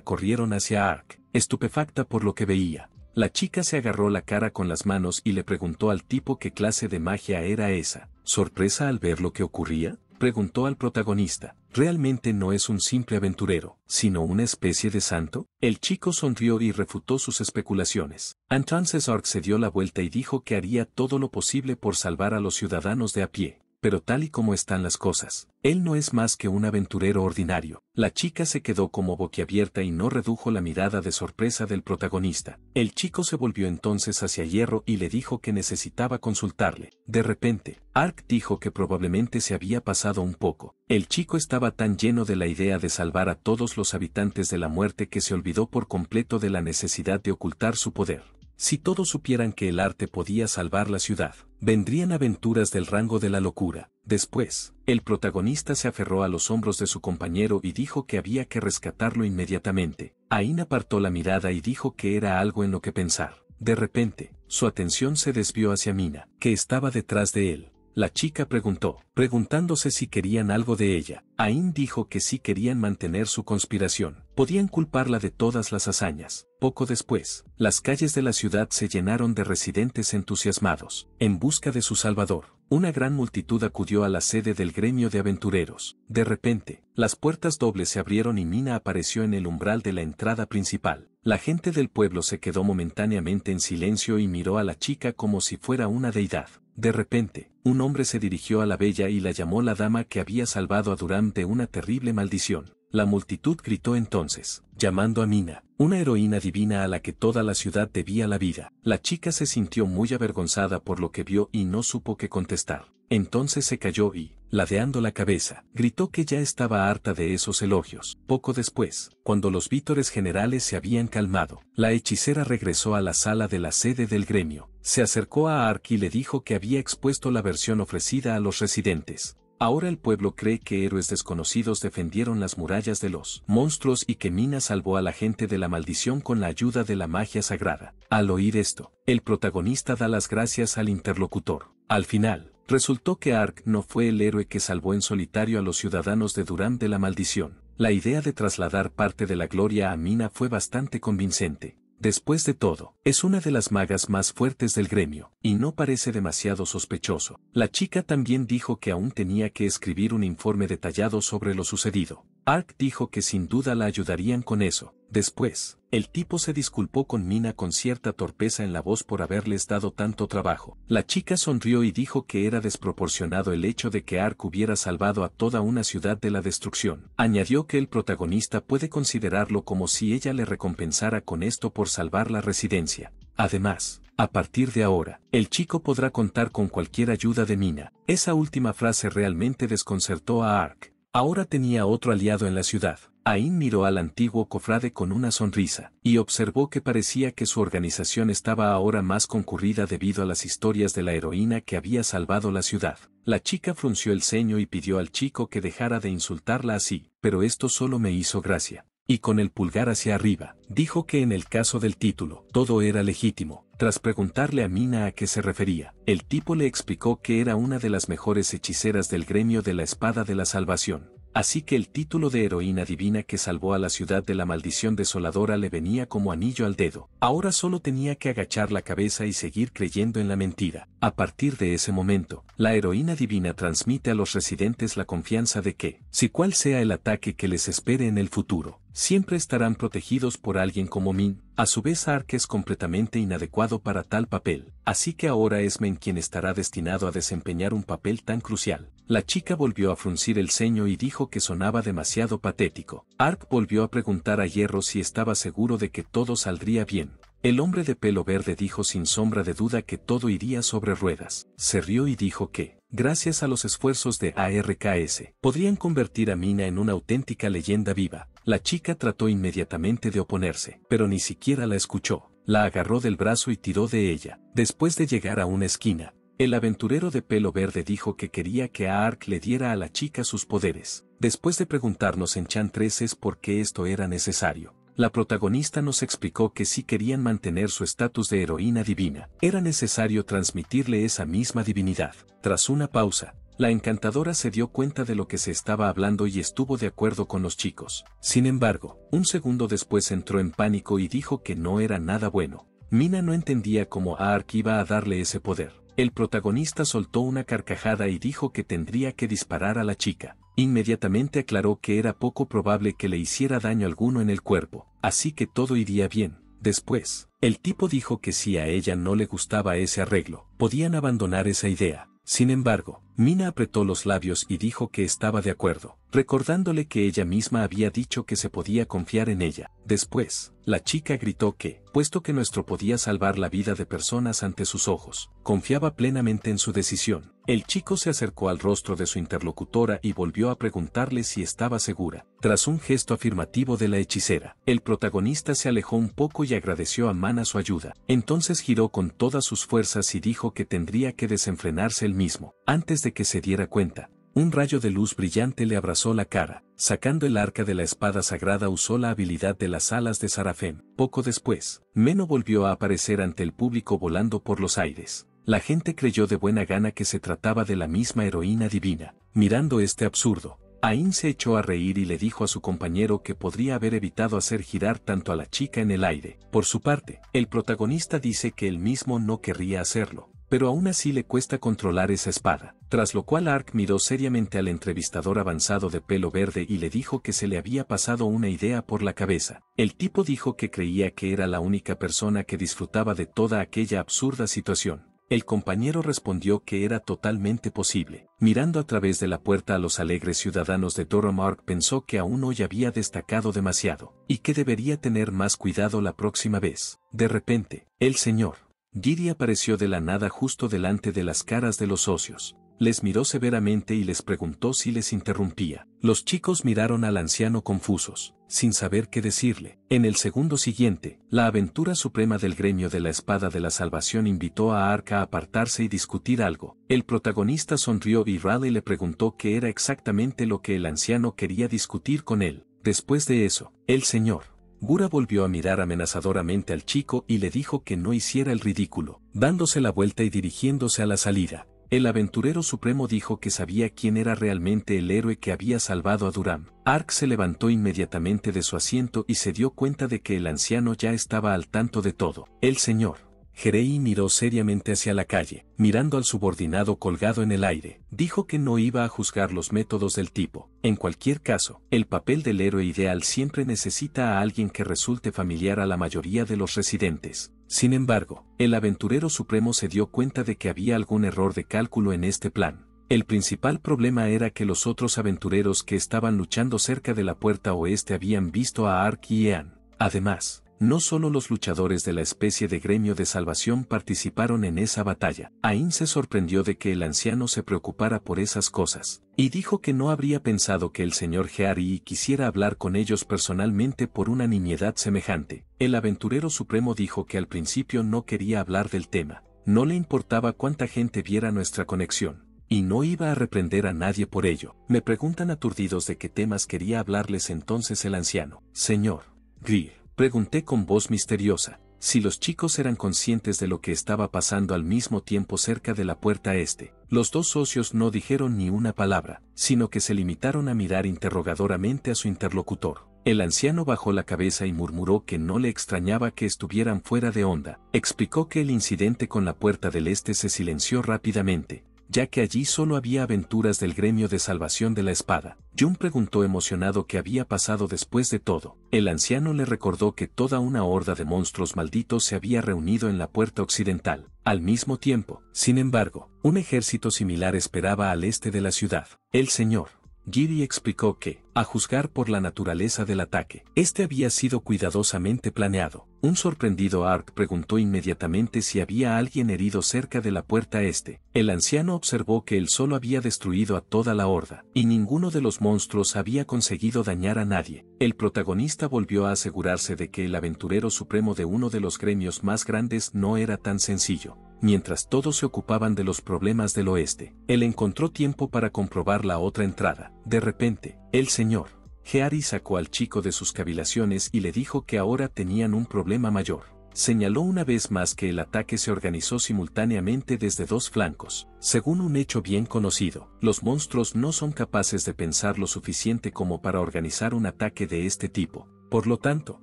Speaker 1: corrieron hacia Ark, estupefacta por lo que veía. La chica se agarró la cara con las manos y le preguntó al tipo qué clase de magia era esa. ¿Sorpresa al ver lo que ocurría? preguntó al protagonista. ¿Realmente no es un simple aventurero, sino una especie de santo? El chico sonrió y refutó sus especulaciones. Entonces Ark se dio la vuelta y dijo que haría todo lo posible por salvar a los ciudadanos de a pie pero tal y como están las cosas, él no es más que un aventurero ordinario. La chica se quedó como boquiabierta y no redujo la mirada de sorpresa del protagonista. El chico se volvió entonces hacia Hierro y le dijo que necesitaba consultarle. De repente, Ark dijo que probablemente se había pasado un poco. El chico estaba tan lleno de la idea de salvar a todos los habitantes de la muerte que se olvidó por completo de la necesidad de ocultar su poder. Si todos supieran que el arte podía salvar la ciudad, vendrían aventuras del rango de la locura. Después, el protagonista se aferró a los hombros de su compañero y dijo que había que rescatarlo inmediatamente. Ain apartó la mirada y dijo que era algo en lo que pensar. De repente, su atención se desvió hacia Mina, que estaba detrás de él. La chica preguntó, preguntándose si querían algo de ella. Ain dijo que sí querían mantener su conspiración. Podían culparla de todas las hazañas. Poco después, las calles de la ciudad se llenaron de residentes entusiasmados, en busca de su salvador. Una gran multitud acudió a la sede del gremio de aventureros. De repente, las puertas dobles se abrieron y Mina apareció en el umbral de la entrada principal. La gente del pueblo se quedó momentáneamente en silencio y miró a la chica como si fuera una deidad. De repente, un hombre se dirigió a la bella y la llamó la dama que había salvado a Durán de una terrible maldición. La multitud gritó entonces, llamando a Mina, una heroína divina a la que toda la ciudad debía la vida. La chica se sintió muy avergonzada por lo que vio y no supo qué contestar. Entonces se cayó y, ladeando la cabeza, gritó que ya estaba harta de esos elogios. Poco después, cuando los vítores generales se habían calmado, la hechicera regresó a la sala de la sede del gremio, se acercó a Ark y le dijo que había expuesto la versión ofrecida a los residentes. Ahora el pueblo cree que héroes desconocidos defendieron las murallas de los monstruos y que Mina salvó a la gente de la maldición con la ayuda de la magia sagrada. Al oír esto, el protagonista da las gracias al interlocutor. Al final, Resultó que Ark no fue el héroe que salvó en solitario a los ciudadanos de Durán de la maldición. La idea de trasladar parte de la gloria a Mina fue bastante convincente. Después de todo, es una de las magas más fuertes del gremio, y no parece demasiado sospechoso. La chica también dijo que aún tenía que escribir un informe detallado sobre lo sucedido. Ark dijo que sin duda la ayudarían con eso. Después, el tipo se disculpó con Mina con cierta torpeza en la voz por haberles dado tanto trabajo. La chica sonrió y dijo que era desproporcionado el hecho de que Ark hubiera salvado a toda una ciudad de la destrucción. Añadió que el protagonista puede considerarlo como si ella le recompensara con esto por salvar la residencia. Además, a partir de ahora, el chico podrá contar con cualquier ayuda de Mina. Esa última frase realmente desconcertó a Ark Ahora tenía otro aliado en la ciudad. Ain miró al antiguo cofrade con una sonrisa, y observó que parecía que su organización estaba ahora más concurrida debido a las historias de la heroína que había salvado la ciudad. La chica frunció el ceño y pidió al chico que dejara de insultarla así, pero esto solo me hizo gracia. Y con el pulgar hacia arriba, dijo que en el caso del título, todo era legítimo, tras preguntarle a Mina a qué se refería, el tipo le explicó que era una de las mejores hechiceras del gremio de la Espada de la Salvación. Así que el título de heroína divina que salvó a la ciudad de la maldición desoladora le venía como anillo al dedo. Ahora solo tenía que agachar la cabeza y seguir creyendo en la mentira. A partir de ese momento, la heroína divina transmite a los residentes la confianza de que, si cual sea el ataque que les espere en el futuro, siempre estarán protegidos por alguien como Min. A su vez Ark es completamente inadecuado para tal papel, así que ahora es Min quien estará destinado a desempeñar un papel tan crucial. La chica volvió a fruncir el ceño y dijo que sonaba demasiado patético. Ark volvió a preguntar a Hierro si estaba seguro de que todo saldría bien. El hombre de pelo verde dijo sin sombra de duda que todo iría sobre ruedas. Se rió y dijo que, gracias a los esfuerzos de ARKS, podrían convertir a Mina en una auténtica leyenda viva. La chica trató inmediatamente de oponerse, pero ni siquiera la escuchó. La agarró del brazo y tiró de ella. Después de llegar a una esquina, el aventurero de pelo verde dijo que quería que Aark le diera a la chica sus poderes. Después de preguntarnos en Chan 3 es por qué esto era necesario. La protagonista nos explicó que si querían mantener su estatus de heroína divina, era necesario transmitirle esa misma divinidad. Tras una pausa, la encantadora se dio cuenta de lo que se estaba hablando y estuvo de acuerdo con los chicos. Sin embargo, un segundo después entró en pánico y dijo que no era nada bueno. Mina no entendía cómo Ark iba a darle ese poder. El protagonista soltó una carcajada y dijo que tendría que disparar a la chica. Inmediatamente aclaró que era poco probable que le hiciera daño alguno en el cuerpo, así que todo iría bien. Después, el tipo dijo que si a ella no le gustaba ese arreglo, podían abandonar esa idea. Sin embargo, Mina apretó los labios y dijo que estaba de acuerdo, recordándole que ella misma había dicho que se podía confiar en ella. Después, la chica gritó que, puesto que nuestro podía salvar la vida de personas ante sus ojos, confiaba plenamente en su decisión. El chico se acercó al rostro de su interlocutora y volvió a preguntarle si estaba segura. Tras un gesto afirmativo de la hechicera, el protagonista se alejó un poco y agradeció a Mana su ayuda. Entonces giró con todas sus fuerzas y dijo que tendría que desenfrenarse él mismo. Antes de que se diera cuenta, un rayo de luz brillante le abrazó la cara. Sacando el arca de la espada sagrada usó la habilidad de las alas de Sarafén. Poco después, Meno volvió a aparecer ante el público volando por los aires. La gente creyó de buena gana que se trataba de la misma heroína divina. Mirando este absurdo, Ain se echó a reír y le dijo a su compañero que podría haber evitado hacer girar tanto a la chica en el aire. Por su parte, el protagonista dice que él mismo no querría hacerlo, pero aún así le cuesta controlar esa espada. Tras lo cual Ark miró seriamente al entrevistador avanzado de pelo verde y le dijo que se le había pasado una idea por la cabeza. El tipo dijo que creía que era la única persona que disfrutaba de toda aquella absurda situación el compañero respondió que era totalmente posible. Mirando a través de la puerta a los alegres ciudadanos de Mark pensó que aún hoy había destacado demasiado, y que debería tener más cuidado la próxima vez. De repente, el señor Giri apareció de la nada justo delante de las caras de los socios les miró severamente y les preguntó si les interrumpía. Los chicos miraron al anciano confusos, sin saber qué decirle. En el segundo siguiente, la aventura suprema del gremio de la Espada de la Salvación invitó a Arca a apartarse y discutir algo. El protagonista sonrió y Raleigh le preguntó qué era exactamente lo que el anciano quería discutir con él. Después de eso, el señor Gura volvió a mirar amenazadoramente al chico y le dijo que no hiciera el ridículo, dándose la vuelta y dirigiéndose a la salida. El aventurero supremo dijo que sabía quién era realmente el héroe que había salvado a Durham. Ark se levantó inmediatamente de su asiento y se dio cuenta de que el anciano ya estaba al tanto de todo. El señor. Jerei miró seriamente hacia la calle, mirando al subordinado colgado en el aire. Dijo que no iba a juzgar los métodos del tipo. En cualquier caso, el papel del héroe ideal siempre necesita a alguien que resulte familiar a la mayoría de los residentes. Sin embargo, el aventurero supremo se dio cuenta de que había algún error de cálculo en este plan. El principal problema era que los otros aventureros que estaban luchando cerca de la puerta oeste habían visto a Ark y Ean. Además, no solo los luchadores de la especie de gremio de salvación participaron en esa batalla. Ain se sorprendió de que el anciano se preocupara por esas cosas, y dijo que no habría pensado que el señor Geari quisiera hablar con ellos personalmente por una nimiedad semejante. El aventurero supremo dijo que al principio no quería hablar del tema, no le importaba cuánta gente viera nuestra conexión. Y no iba a reprender a nadie por ello. Me preguntan aturdidos de qué temas quería hablarles entonces el anciano. Señor. Grill, Pregunté con voz misteriosa, si los chicos eran conscientes de lo que estaba pasando al mismo tiempo cerca de la puerta este. Los dos socios no dijeron ni una palabra, sino que se limitaron a mirar interrogadoramente a su interlocutor. El anciano bajó la cabeza y murmuró que no le extrañaba que estuvieran fuera de onda. Explicó que el incidente con la puerta del este se silenció rápidamente, ya que allí solo había aventuras del gremio de salvación de la espada. Jun preguntó emocionado qué había pasado después de todo. El anciano le recordó que toda una horda de monstruos malditos se había reunido en la puerta occidental. Al mismo tiempo, sin embargo, un ejército similar esperaba al este de la ciudad. El señor Giri explicó que, a juzgar por la naturaleza del ataque. Este había sido cuidadosamente planeado. Un sorprendido Ark preguntó inmediatamente si había alguien herido cerca de la puerta este. El anciano observó que él solo había destruido a toda la horda, y ninguno de los monstruos había conseguido dañar a nadie. El protagonista volvió a asegurarse de que el aventurero supremo de uno de los gremios más grandes no era tan sencillo. Mientras todos se ocupaban de los problemas del oeste, él encontró tiempo para comprobar la otra entrada. De repente, el señor Geari sacó al chico de sus cavilaciones y le dijo que ahora tenían un problema mayor. Señaló una vez más que el ataque se organizó simultáneamente desde dos flancos. Según un hecho bien conocido, los monstruos no son capaces de pensar lo suficiente como para organizar un ataque de este tipo. Por lo tanto,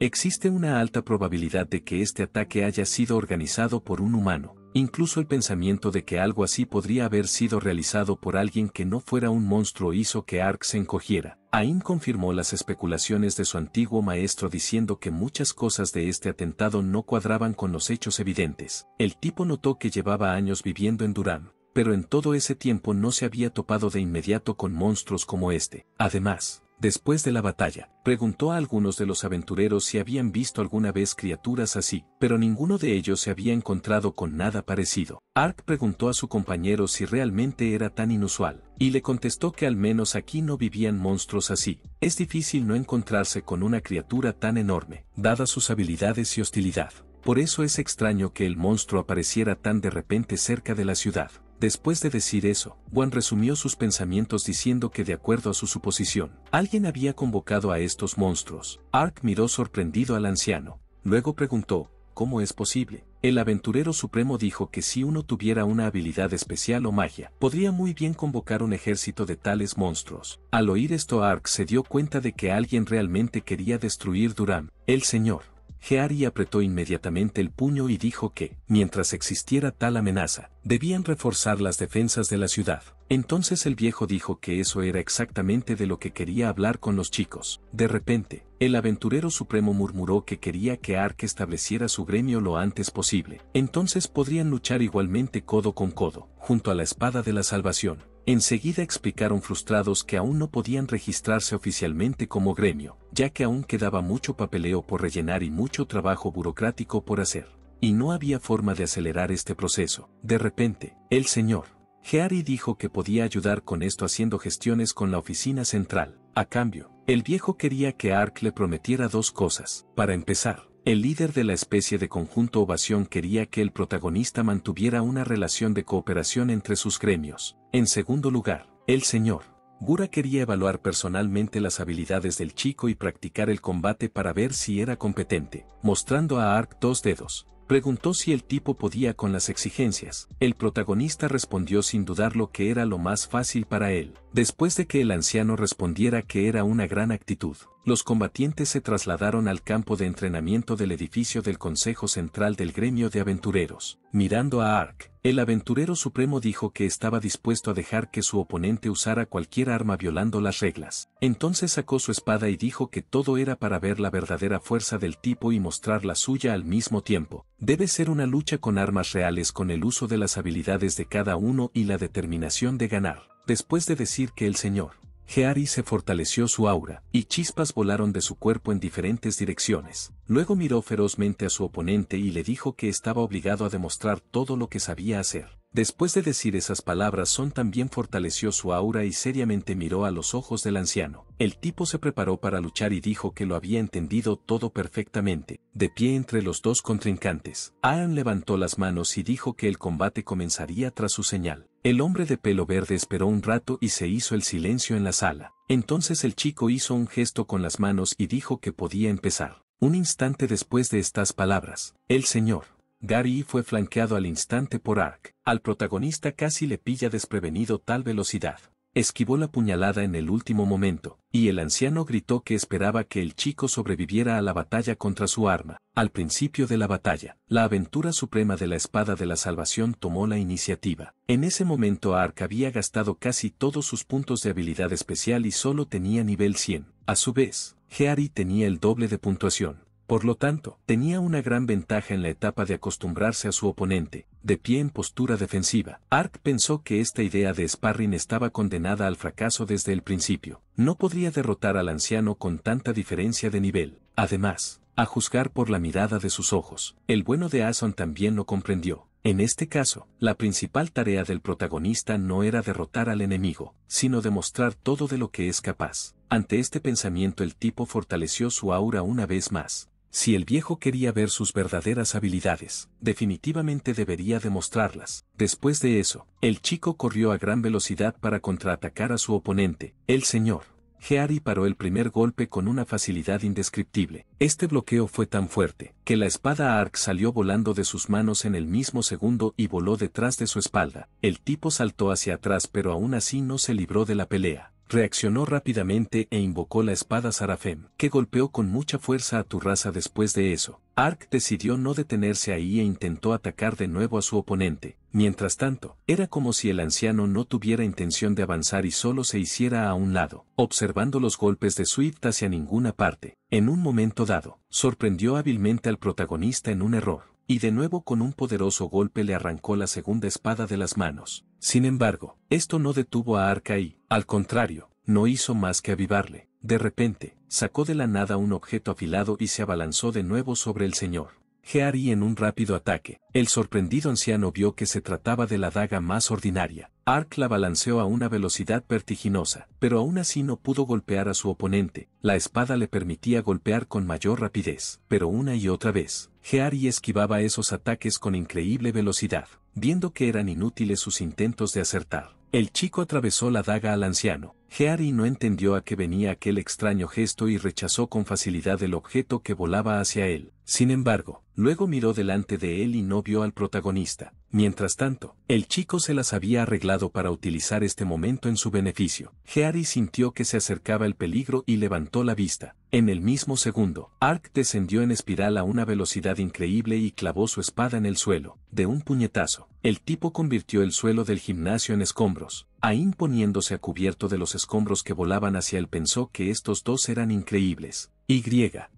Speaker 1: existe una alta probabilidad de que este ataque haya sido organizado por un humano. Incluso el pensamiento de que algo así podría haber sido realizado por alguien que no fuera un monstruo hizo que Ark se encogiera. Ain confirmó las especulaciones de su antiguo maestro diciendo que muchas cosas de este atentado no cuadraban con los hechos evidentes. El tipo notó que llevaba años viviendo en Durham, pero en todo ese tiempo no se había topado de inmediato con monstruos como este. Además, después de la batalla, preguntó a algunos de los aventureros si habían visto alguna vez criaturas así, pero ninguno de ellos se había encontrado con nada parecido. Ark preguntó a su compañero si realmente era tan inusual, y le contestó que al menos aquí no vivían monstruos así. Es difícil no encontrarse con una criatura tan enorme, dadas sus habilidades y hostilidad. Por eso es extraño que el monstruo apareciera tan de repente cerca de la ciudad. Después de decir eso, Wan resumió sus pensamientos diciendo que de acuerdo a su suposición, alguien había convocado a estos monstruos. Ark miró sorprendido al anciano. Luego preguntó, ¿cómo es posible? El aventurero supremo dijo que si uno tuviera una habilidad especial o magia, podría muy bien convocar un ejército de tales monstruos. Al oír esto Ark se dio cuenta de que alguien realmente quería destruir Durán, el señor. Geari apretó inmediatamente el puño y dijo que, mientras existiera tal amenaza, debían reforzar las defensas de la ciudad. Entonces el viejo dijo que eso era exactamente de lo que quería hablar con los chicos. De repente, el aventurero supremo murmuró que quería que Ark estableciera su gremio lo antes posible. Entonces podrían luchar igualmente codo con codo, junto a la espada de la salvación. Enseguida explicaron frustrados que aún no podían registrarse oficialmente como gremio, ya que aún quedaba mucho papeleo por rellenar y mucho trabajo burocrático por hacer. Y no había forma de acelerar este proceso. De repente, el señor Geary dijo que podía ayudar con esto haciendo gestiones con la oficina central. A cambio, el viejo quería que Ark le prometiera dos cosas. Para empezar, el líder de la especie de conjunto ovación quería que el protagonista mantuviera una relación de cooperación entre sus gremios. En segundo lugar, el señor. Gura quería evaluar personalmente las habilidades del chico y practicar el combate para ver si era competente, mostrando a Ark dos dedos. Preguntó si el tipo podía con las exigencias. El protagonista respondió sin dudar lo que era lo más fácil para él. Después de que el anciano respondiera que era una gran actitud, los combatientes se trasladaron al campo de entrenamiento del edificio del Consejo Central del Gremio de Aventureros. Mirando a Ark, el aventurero supremo dijo que estaba dispuesto a dejar que su oponente usara cualquier arma violando las reglas. Entonces sacó su espada y dijo que todo era para ver la verdadera fuerza del tipo y mostrar la suya al mismo tiempo. Debe ser una lucha con armas reales con el uso de las habilidades de cada uno y la determinación de ganar después de decir que el señor. Geari se fortaleció su aura, y chispas volaron de su cuerpo en diferentes direcciones. Luego miró ferozmente a su oponente y le dijo que estaba obligado a demostrar todo lo que sabía hacer. Después de decir esas palabras Son también fortaleció su aura y seriamente miró a los ojos del anciano. El tipo se preparó para luchar y dijo que lo había entendido todo perfectamente, de pie entre los dos contrincantes. Aaron levantó las manos y dijo que el combate comenzaría tras su señal. El hombre de pelo verde esperó un rato y se hizo el silencio en la sala. Entonces el chico hizo un gesto con las manos y dijo que podía empezar. Un instante después de estas palabras, el señor Gary fue flanqueado al instante por Ark. Al protagonista casi le pilla desprevenido tal velocidad esquivó la puñalada en el último momento, y el anciano gritó que esperaba que el chico sobreviviera a la batalla contra su arma. Al principio de la batalla, la aventura suprema de la espada de la salvación tomó la iniciativa. En ese momento Ark había gastado casi todos sus puntos de habilidad especial y solo tenía nivel 100. A su vez, Heari tenía el doble de puntuación. Por lo tanto, tenía una gran ventaja en la etapa de acostumbrarse a su oponente, de pie en postura defensiva. Ark pensó que esta idea de sparring estaba condenada al fracaso desde el principio. No podría derrotar al anciano con tanta diferencia de nivel. Además, a juzgar por la mirada de sus ojos, el bueno de Ason también lo comprendió. En este caso, la principal tarea del protagonista no era derrotar al enemigo, sino demostrar todo de lo que es capaz. Ante este pensamiento el tipo fortaleció su aura una vez más, si el viejo quería ver sus verdaderas habilidades, definitivamente debería demostrarlas. Después de eso, el chico corrió a gran velocidad para contraatacar a su oponente, el señor. Geary paró el primer golpe con una facilidad indescriptible. Este bloqueo fue tan fuerte, que la espada Ark salió volando de sus manos en el mismo segundo y voló detrás de su espalda. El tipo saltó hacia atrás pero aún así no se libró de la pelea reaccionó rápidamente e invocó la espada Sarafem, que golpeó con mucha fuerza a tu raza después de eso. Ark decidió no detenerse ahí e intentó atacar de nuevo a su oponente. Mientras tanto, era como si el anciano no tuviera intención de avanzar y solo se hiciera a un lado, observando los golpes de Swift hacia ninguna parte. En un momento dado, sorprendió hábilmente al protagonista en un error y de nuevo con un poderoso golpe le arrancó la segunda espada de las manos. Sin embargo, esto no detuvo a Arca y, al contrario, no hizo más que avivarle. De repente, sacó de la nada un objeto afilado y se abalanzó de nuevo sobre el señor. Geari en un rápido ataque, el sorprendido anciano vio que se trataba de la daga más ordinaria, Ark la balanceó a una velocidad vertiginosa, pero aún así no pudo golpear a su oponente, la espada le permitía golpear con mayor rapidez, pero una y otra vez, Geary esquivaba esos ataques con increíble velocidad, viendo que eran inútiles sus intentos de acertar. El chico atravesó la daga al anciano. Geary no entendió a qué venía aquel extraño gesto y rechazó con facilidad el objeto que volaba hacia él. Sin embargo, luego miró delante de él y no vio al protagonista. Mientras tanto, el chico se las había arreglado para utilizar este momento en su beneficio. Geary sintió que se acercaba el peligro y levantó la vista. En el mismo segundo, Ark descendió en espiral a una velocidad increíble y clavó su espada en el suelo. De un puñetazo, el tipo convirtió el suelo del gimnasio en escombros. Ain poniéndose a cubierto de los escombros que volaban hacia él pensó que estos dos eran increíbles. Y,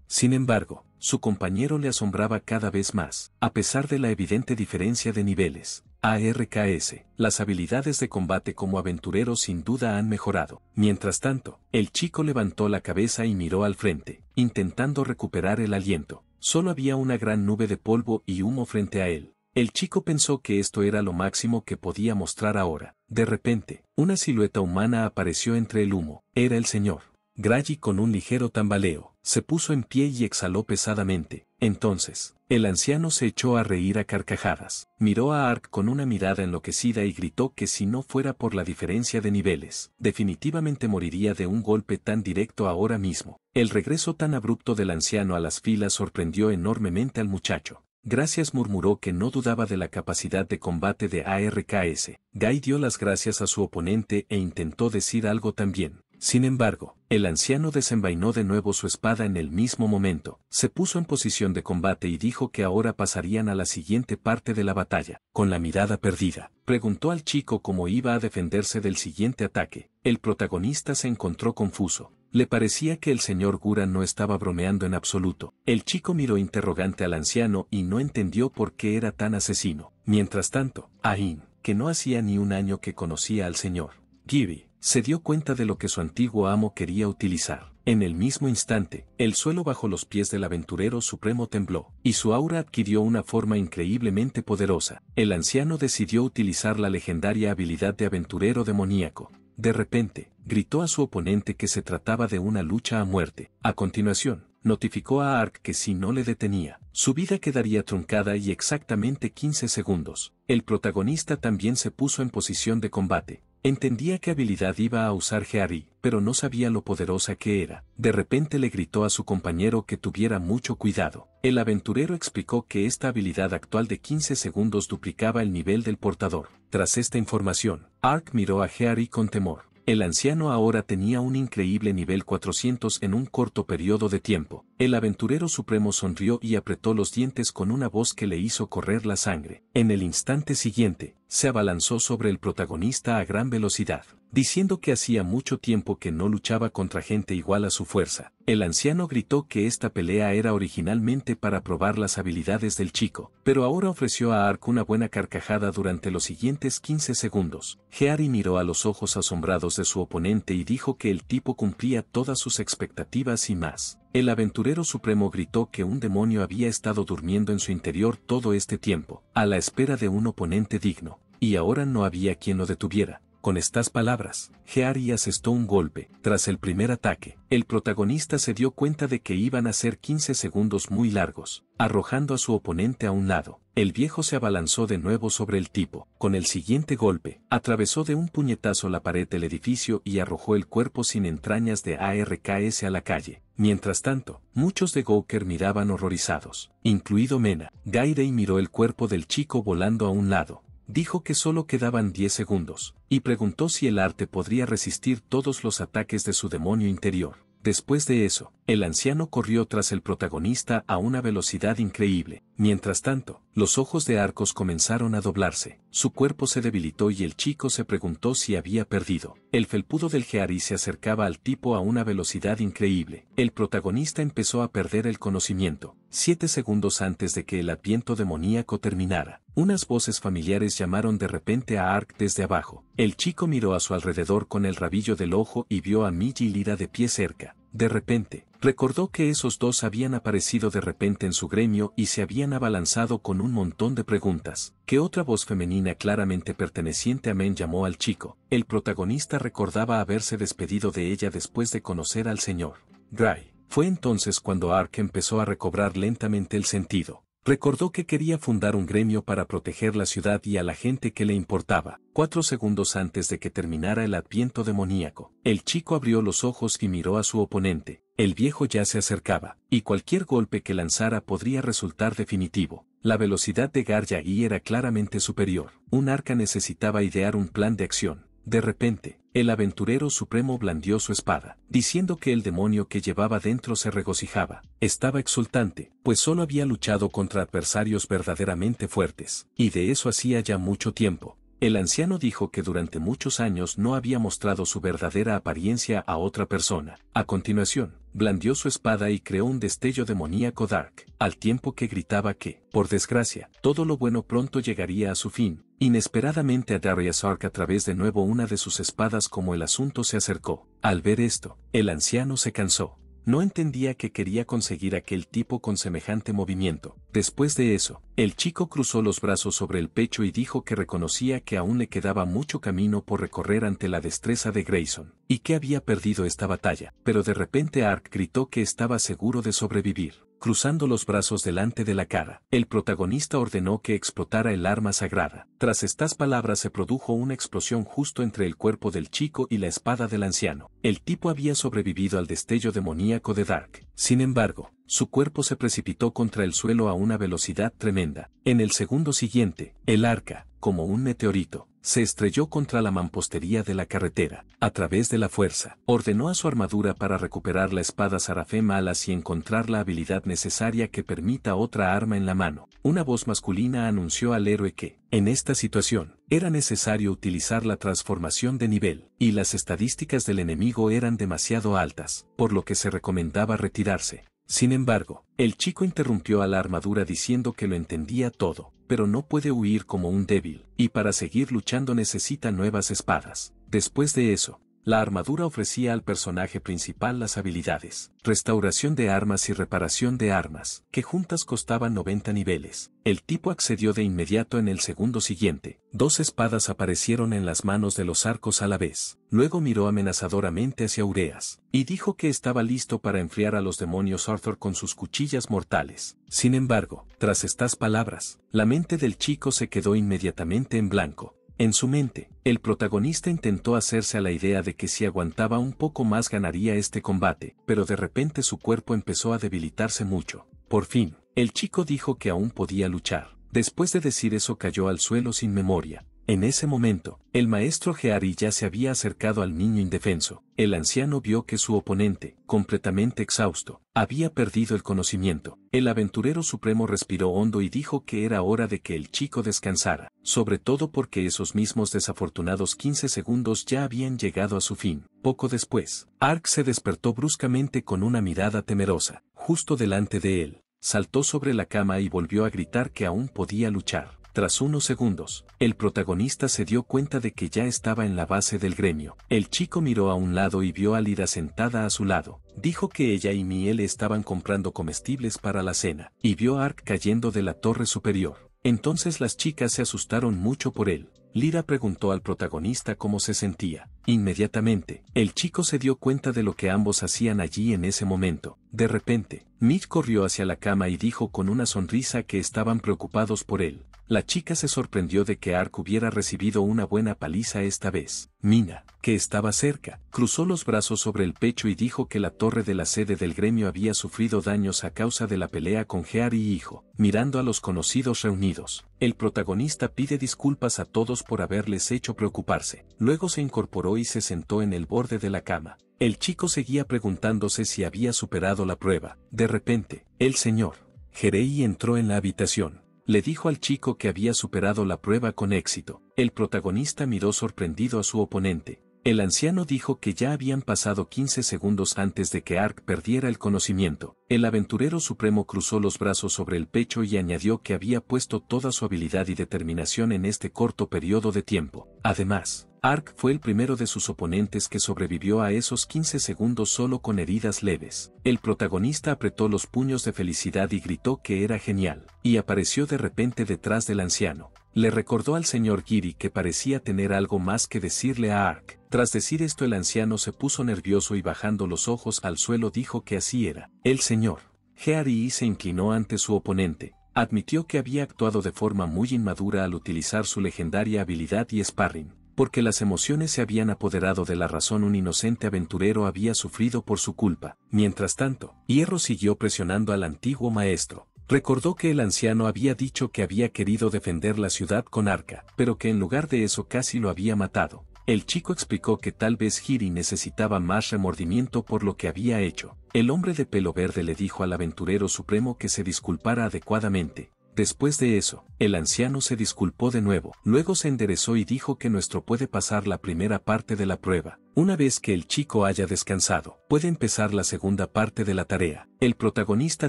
Speaker 1: sin embargo, su compañero le asombraba cada vez más, a pesar de la evidente diferencia de niveles. ARKS, las habilidades de combate como aventurero sin duda han mejorado. Mientras tanto, el chico levantó la cabeza y miró al frente, intentando recuperar el aliento. Solo había una gran nube de polvo y humo frente a él. El chico pensó que esto era lo máximo que podía mostrar ahora. De repente, una silueta humana apareció entre el humo. Era el señor. Gragi con un ligero tambaleo, se puso en pie y exhaló pesadamente. Entonces, el anciano se echó a reír a carcajadas, miró a Ark con una mirada enloquecida y gritó que si no fuera por la diferencia de niveles, definitivamente moriría de un golpe tan directo ahora mismo. El regreso tan abrupto del anciano a las filas sorprendió enormemente al muchacho. Gracias murmuró que no dudaba de la capacidad de combate de ARKS. Guy dio las gracias a su oponente e intentó decir algo también, sin embargo, el anciano desenvainó de nuevo su espada en el mismo momento, se puso en posición de combate y dijo que ahora pasarían a la siguiente parte de la batalla. Con la mirada perdida, preguntó al chico cómo iba a defenderse del siguiente ataque. El protagonista se encontró confuso. Le parecía que el señor Gura no estaba bromeando en absoluto. El chico miró interrogante al anciano y no entendió por qué era tan asesino. Mientras tanto, Ain, que no hacía ni un año que conocía al señor Gibi, se dio cuenta de lo que su antiguo amo quería utilizar. En el mismo instante, el suelo bajo los pies del aventurero supremo tembló, y su aura adquirió una forma increíblemente poderosa. El anciano decidió utilizar la legendaria habilidad de aventurero demoníaco. De repente, gritó a su oponente que se trataba de una lucha a muerte. A continuación, notificó a Ark que si no le detenía, su vida quedaría truncada y exactamente 15 segundos. El protagonista también se puso en posición de combate, Entendía qué habilidad iba a usar Harry, pero no sabía lo poderosa que era. De repente le gritó a su compañero que tuviera mucho cuidado. El aventurero explicó que esta habilidad actual de 15 segundos duplicaba el nivel del portador. Tras esta información, Ark miró a Harry con temor. El anciano ahora tenía un increíble nivel 400 en un corto periodo de tiempo. El aventurero supremo sonrió y apretó los dientes con una voz que le hizo correr la sangre. En el instante siguiente, se abalanzó sobre el protagonista a gran velocidad diciendo que hacía mucho tiempo que no luchaba contra gente igual a su fuerza. El anciano gritó que esta pelea era originalmente para probar las habilidades del chico, pero ahora ofreció a Ark una buena carcajada durante los siguientes 15 segundos. Heari miró a los ojos asombrados de su oponente y dijo que el tipo cumplía todas sus expectativas y más. El aventurero supremo gritó que un demonio había estado durmiendo en su interior todo este tiempo, a la espera de un oponente digno, y ahora no había quien lo detuviera. Con estas palabras, Geary asestó un golpe. Tras el primer ataque, el protagonista se dio cuenta de que iban a ser 15 segundos muy largos, arrojando a su oponente a un lado. El viejo se abalanzó de nuevo sobre el tipo. Con el siguiente golpe, atravesó de un puñetazo la pared del edificio y arrojó el cuerpo sin entrañas de ARKS a la calle. Mientras tanto, muchos de Goker miraban horrorizados, incluido Mena. Gairei miró el cuerpo del chico volando a un lado, dijo que solo quedaban 10 segundos, y preguntó si el arte podría resistir todos los ataques de su demonio interior. Después de eso, el anciano corrió tras el protagonista a una velocidad increíble. Mientras tanto, los ojos de Arcos comenzaron a doblarse, su cuerpo se debilitó y el chico se preguntó si había perdido. El felpudo del Geari se acercaba al tipo a una velocidad increíble. El protagonista empezó a perder el conocimiento, siete segundos antes de que el adviento demoníaco terminara. Unas voces familiares llamaron de repente a Ark desde abajo. El chico miró a su alrededor con el rabillo del ojo y vio a Miji y Lira de pie cerca. De repente, recordó que esos dos habían aparecido de repente en su gremio y se habían abalanzado con un montón de preguntas. Que otra voz femenina claramente perteneciente a Men llamó al chico. El protagonista recordaba haberse despedido de ella después de conocer al señor. Gray. Fue entonces cuando Ark empezó a recobrar lentamente el sentido. Recordó que quería fundar un gremio para proteger la ciudad y a la gente que le importaba. Cuatro segundos antes de que terminara el adviento demoníaco, el chico abrió los ojos y miró a su oponente. El viejo ya se acercaba, y cualquier golpe que lanzara podría resultar definitivo. La velocidad de y era claramente superior. Un arca necesitaba idear un plan de acción. De repente, el aventurero supremo blandió su espada, diciendo que el demonio que llevaba dentro se regocijaba, estaba exultante, pues solo había luchado contra adversarios verdaderamente fuertes, y de eso hacía ya mucho tiempo. El anciano dijo que durante muchos años no había mostrado su verdadera apariencia a otra persona. A continuación, blandió su espada y creó un destello demoníaco Dark, al tiempo que gritaba que, por desgracia, todo lo bueno pronto llegaría a su fin. Inesperadamente a Darius Ark a través de nuevo una de sus espadas como el asunto se acercó. Al ver esto, el anciano se cansó. No entendía que quería conseguir aquel tipo con semejante movimiento. Después de eso, el chico cruzó los brazos sobre el pecho y dijo que reconocía que aún le quedaba mucho camino por recorrer ante la destreza de Grayson, y que había perdido esta batalla, pero de repente Ark gritó que estaba seguro de sobrevivir cruzando los brazos delante de la cara. El protagonista ordenó que explotara el arma sagrada. Tras estas palabras se produjo una explosión justo entre el cuerpo del chico y la espada del anciano. El tipo había sobrevivido al destello demoníaco de Dark. Sin embargo, su cuerpo se precipitó contra el suelo a una velocidad tremenda. En el segundo siguiente, el arca, como un meteorito, se estrelló contra la mampostería de la carretera. A través de la fuerza, ordenó a su armadura para recuperar la espada Sarafé Malas y encontrar la habilidad necesaria que permita otra arma en la mano. Una voz masculina anunció al héroe que, en esta situación, era necesario utilizar la transformación de nivel, y las estadísticas del enemigo eran demasiado altas, por lo que se recomendaba retirarse. Sin embargo, el chico interrumpió a la armadura diciendo que lo entendía todo, pero no puede huir como un débil, y para seguir luchando necesita nuevas espadas. Después de eso, la armadura ofrecía al personaje principal las habilidades, restauración de armas y reparación de armas, que juntas costaban 90 niveles. El tipo accedió de inmediato en el segundo siguiente. Dos espadas aparecieron en las manos de los arcos a la vez. Luego miró amenazadoramente hacia Ureas, y dijo que estaba listo para enfriar a los demonios Arthur con sus cuchillas mortales. Sin embargo, tras estas palabras, la mente del chico se quedó inmediatamente en blanco en su mente, el protagonista intentó hacerse a la idea de que si aguantaba un poco más ganaría este combate, pero de repente su cuerpo empezó a debilitarse mucho. Por fin, el chico dijo que aún podía luchar. Después de decir eso cayó al suelo sin memoria, en ese momento, el maestro Geari ya se había acercado al niño indefenso. El anciano vio que su oponente, completamente exhausto, había perdido el conocimiento. El aventurero supremo respiró hondo y dijo que era hora de que el chico descansara, sobre todo porque esos mismos desafortunados 15 segundos ya habían llegado a su fin. Poco después, Ark se despertó bruscamente con una mirada temerosa. Justo delante de él, saltó sobre la cama y volvió a gritar que aún podía luchar. Tras unos segundos, el protagonista se dio cuenta de que ya estaba en la base del gremio. El chico miró a un lado y vio a Lira sentada a su lado. Dijo que ella y Miel estaban comprando comestibles para la cena, y vio a Ark cayendo de la torre superior. Entonces las chicas se asustaron mucho por él. Lira preguntó al protagonista cómo se sentía. Inmediatamente, el chico se dio cuenta de lo que ambos hacían allí en ese momento. De repente, Mitch corrió hacia la cama y dijo con una sonrisa que estaban preocupados por él. La chica se sorprendió de que Ark hubiera recibido una buena paliza esta vez. Mina, que estaba cerca, cruzó los brazos sobre el pecho y dijo que la torre de la sede del gremio había sufrido daños a causa de la pelea con Gear y hijo, mirando a los conocidos reunidos. El protagonista pide disculpas a todos por haberles hecho preocuparse. Luego se incorporó y se sentó en el borde de la cama. El chico seguía preguntándose si había superado la prueba. De repente, el señor Jerei entró en la habitación le dijo al chico que había superado la prueba con éxito. El protagonista miró sorprendido a su oponente. El anciano dijo que ya habían pasado 15 segundos antes de que Ark perdiera el conocimiento. El aventurero supremo cruzó los brazos sobre el pecho y añadió que había puesto toda su habilidad y determinación en este corto periodo de tiempo. Además, Ark fue el primero de sus oponentes que sobrevivió a esos 15 segundos solo con heridas leves. El protagonista apretó los puños de felicidad y gritó que era genial, y apareció de repente detrás del anciano. Le recordó al señor Giri que parecía tener algo más que decirle a Ark. Tras decir esto el anciano se puso nervioso y bajando los ojos al suelo dijo que así era. El señor. Giri se inclinó ante su oponente, admitió que había actuado de forma muy inmadura al utilizar su legendaria habilidad y sparring, porque las emociones se habían apoderado de la razón un inocente aventurero había sufrido por su culpa. Mientras tanto, Hierro siguió presionando al antiguo maestro. Recordó que el anciano había dicho que había querido defender la ciudad con arca, pero que en lugar de eso casi lo había matado. El chico explicó que tal vez giri necesitaba más remordimiento por lo que había hecho. El hombre de pelo verde le dijo al aventurero supremo que se disculpara adecuadamente. Después de eso, el anciano se disculpó de nuevo, luego se enderezó y dijo que nuestro puede pasar la primera parte de la prueba. Una vez que el chico haya descansado, puede empezar la segunda parte de la tarea. El protagonista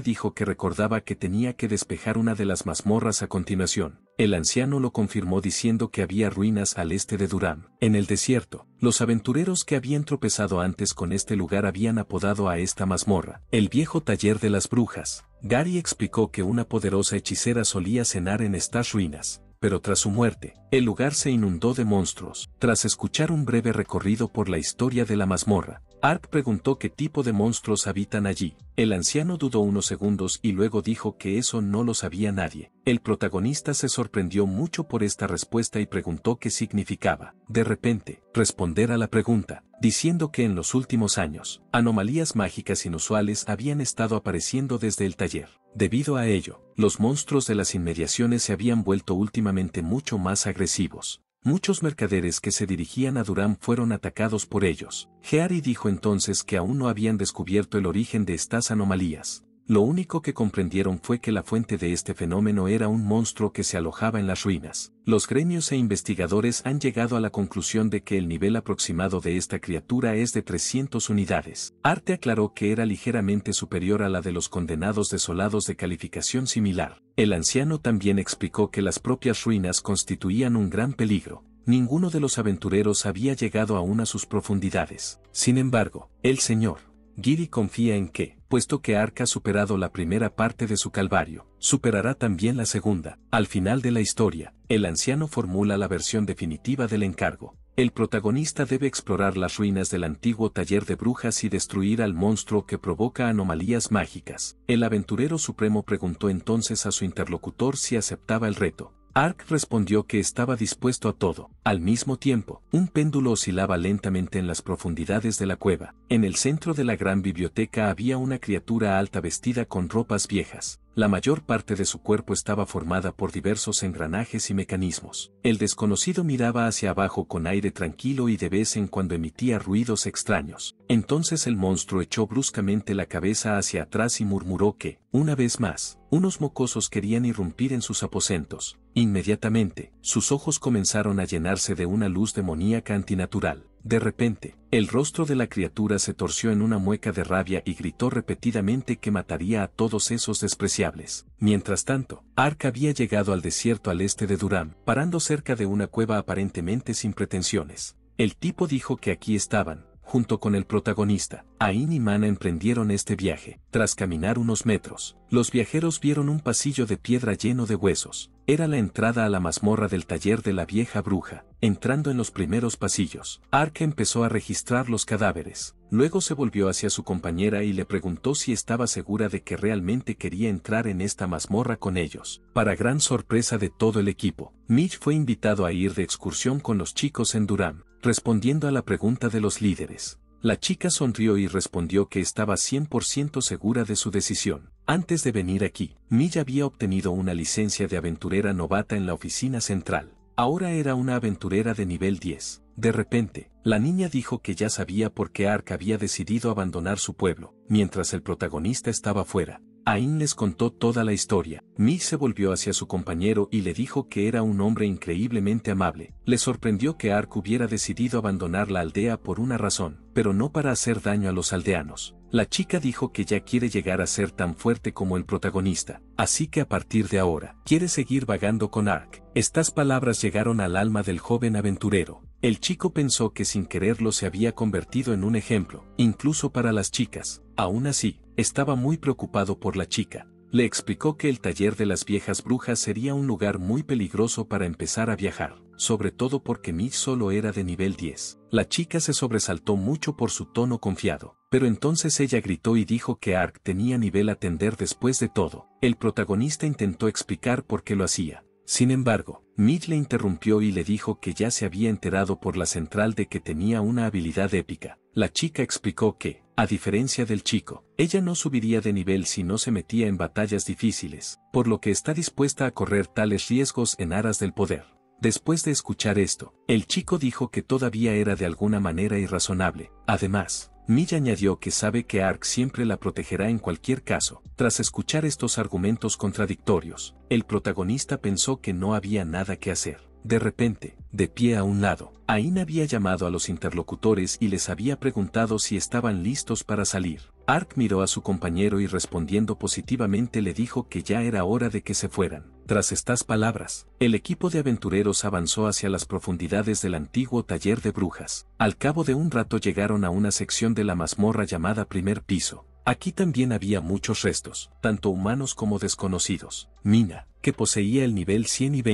Speaker 1: dijo que recordaba que tenía que despejar una de las mazmorras a continuación. El anciano lo confirmó diciendo que había ruinas al este de Durán, en el desierto. Los aventureros que habían tropezado antes con este lugar habían apodado a esta mazmorra, el viejo taller de las brujas. Gary explicó que una poderosa hechicera solía cenar en estas ruinas. Pero tras su muerte, el lugar se inundó de monstruos. Tras escuchar un breve recorrido por la historia de la mazmorra, Ark preguntó qué tipo de monstruos habitan allí. El anciano dudó unos segundos y luego dijo que eso no lo sabía nadie. El protagonista se sorprendió mucho por esta respuesta y preguntó qué significaba, de repente, responder a la pregunta, diciendo que en los últimos años, anomalías mágicas inusuales habían estado apareciendo desde el taller. Debido a ello, los monstruos de las inmediaciones se habían vuelto últimamente mucho más agresivos. Muchos mercaderes que se dirigían a Durán fueron atacados por ellos. Geary dijo entonces que aún no habían descubierto el origen de estas anomalías. Lo único que comprendieron fue que la fuente de este fenómeno era un monstruo que se alojaba en las ruinas. Los gremios e investigadores han llegado a la conclusión de que el nivel aproximado de esta criatura es de 300 unidades. Arte aclaró que era ligeramente superior a la de los condenados desolados de calificación similar. El anciano también explicó que las propias ruinas constituían un gran peligro ninguno de los aventureros había llegado aún a sus profundidades. Sin embargo, el señor Giri confía en que, puesto que Ark ha superado la primera parte de su calvario, superará también la segunda. Al final de la historia, el anciano formula la versión definitiva del encargo. El protagonista debe explorar las ruinas del antiguo taller de brujas y destruir al monstruo que provoca anomalías mágicas. El aventurero supremo preguntó entonces a su interlocutor si aceptaba el reto. Ark respondió que estaba dispuesto a todo. Al mismo tiempo, un péndulo oscilaba lentamente en las profundidades de la cueva. En el centro de la gran biblioteca había una criatura alta vestida con ropas viejas. La mayor parte de su cuerpo estaba formada por diversos engranajes y mecanismos. El desconocido miraba hacia abajo con aire tranquilo y de vez en cuando emitía ruidos extraños. Entonces el monstruo echó bruscamente la cabeza hacia atrás y murmuró que, una vez más, unos mocosos querían irrumpir en sus aposentos. Inmediatamente, sus ojos comenzaron a llenarse de una luz demoníaca antinatural. De repente, el rostro de la criatura se torció en una mueca de rabia y gritó repetidamente que mataría a todos esos despreciables. Mientras tanto, Ark había llegado al desierto al este de Durham, parando cerca de una cueva aparentemente sin pretensiones. El tipo dijo que aquí estaban, junto con el protagonista. Ain y Mana emprendieron este viaje. Tras caminar unos metros, los viajeros vieron un pasillo de piedra lleno de huesos. Era la entrada a la mazmorra del taller de la vieja bruja. Entrando en los primeros pasillos, Ark empezó a registrar los cadáveres. Luego se volvió hacia su compañera y le preguntó si estaba segura de que realmente quería entrar en esta mazmorra con ellos. Para gran sorpresa de todo el equipo, Mitch fue invitado a ir de excursión con los chicos en Durham. Respondiendo a la pregunta de los líderes, la chica sonrió y respondió que estaba 100% segura de su decisión. Antes de venir aquí, Milla había obtenido una licencia de aventurera novata en la oficina central. Ahora era una aventurera de nivel 10. De repente, la niña dijo que ya sabía por qué Ark había decidido abandonar su pueblo, mientras el protagonista estaba fuera. Ain les contó toda la historia. Mi se volvió hacia su compañero y le dijo que era un hombre increíblemente amable. Le sorprendió que Ark hubiera decidido abandonar la aldea por una razón, pero no para hacer daño a los aldeanos. La chica dijo que ya quiere llegar a ser tan fuerte como el protagonista, así que a partir de ahora, quiere seguir vagando con Ark. Estas palabras llegaron al alma del joven aventurero. El chico pensó que sin quererlo se había convertido en un ejemplo, incluso para las chicas. Aún así, estaba muy preocupado por la chica. Le explicó que el taller de las viejas brujas sería un lugar muy peligroso para empezar a viajar sobre todo porque mi solo era de nivel 10. La chica se sobresaltó mucho por su tono confiado, pero entonces ella gritó y dijo que Ark tenía nivel atender después de todo. El protagonista intentó explicar por qué lo hacía. Sin embargo, Mitch le interrumpió y le dijo que ya se había enterado por la central de que tenía una habilidad épica. La chica explicó que, a diferencia del chico, ella no subiría de nivel si no se metía en batallas difíciles, por lo que está dispuesta a correr tales riesgos en aras del poder. Después de escuchar esto, el chico dijo que todavía era de alguna manera irrazonable. Además, Milla añadió que sabe que Ark siempre la protegerá en cualquier caso. Tras escuchar estos argumentos contradictorios, el protagonista pensó que no había nada que hacer. De repente, de pie a un lado, Ain había llamado a los interlocutores y les había preguntado si estaban listos para salir. Ark miró a su compañero y respondiendo positivamente le dijo que ya era hora de que se fueran. Tras estas palabras, el equipo de aventureros avanzó hacia las profundidades del antiguo taller de brujas. Al cabo de un rato llegaron a una sección de la mazmorra llamada primer piso. Aquí también había muchos restos, tanto humanos como desconocidos. Mina, que poseía el nivel 100 y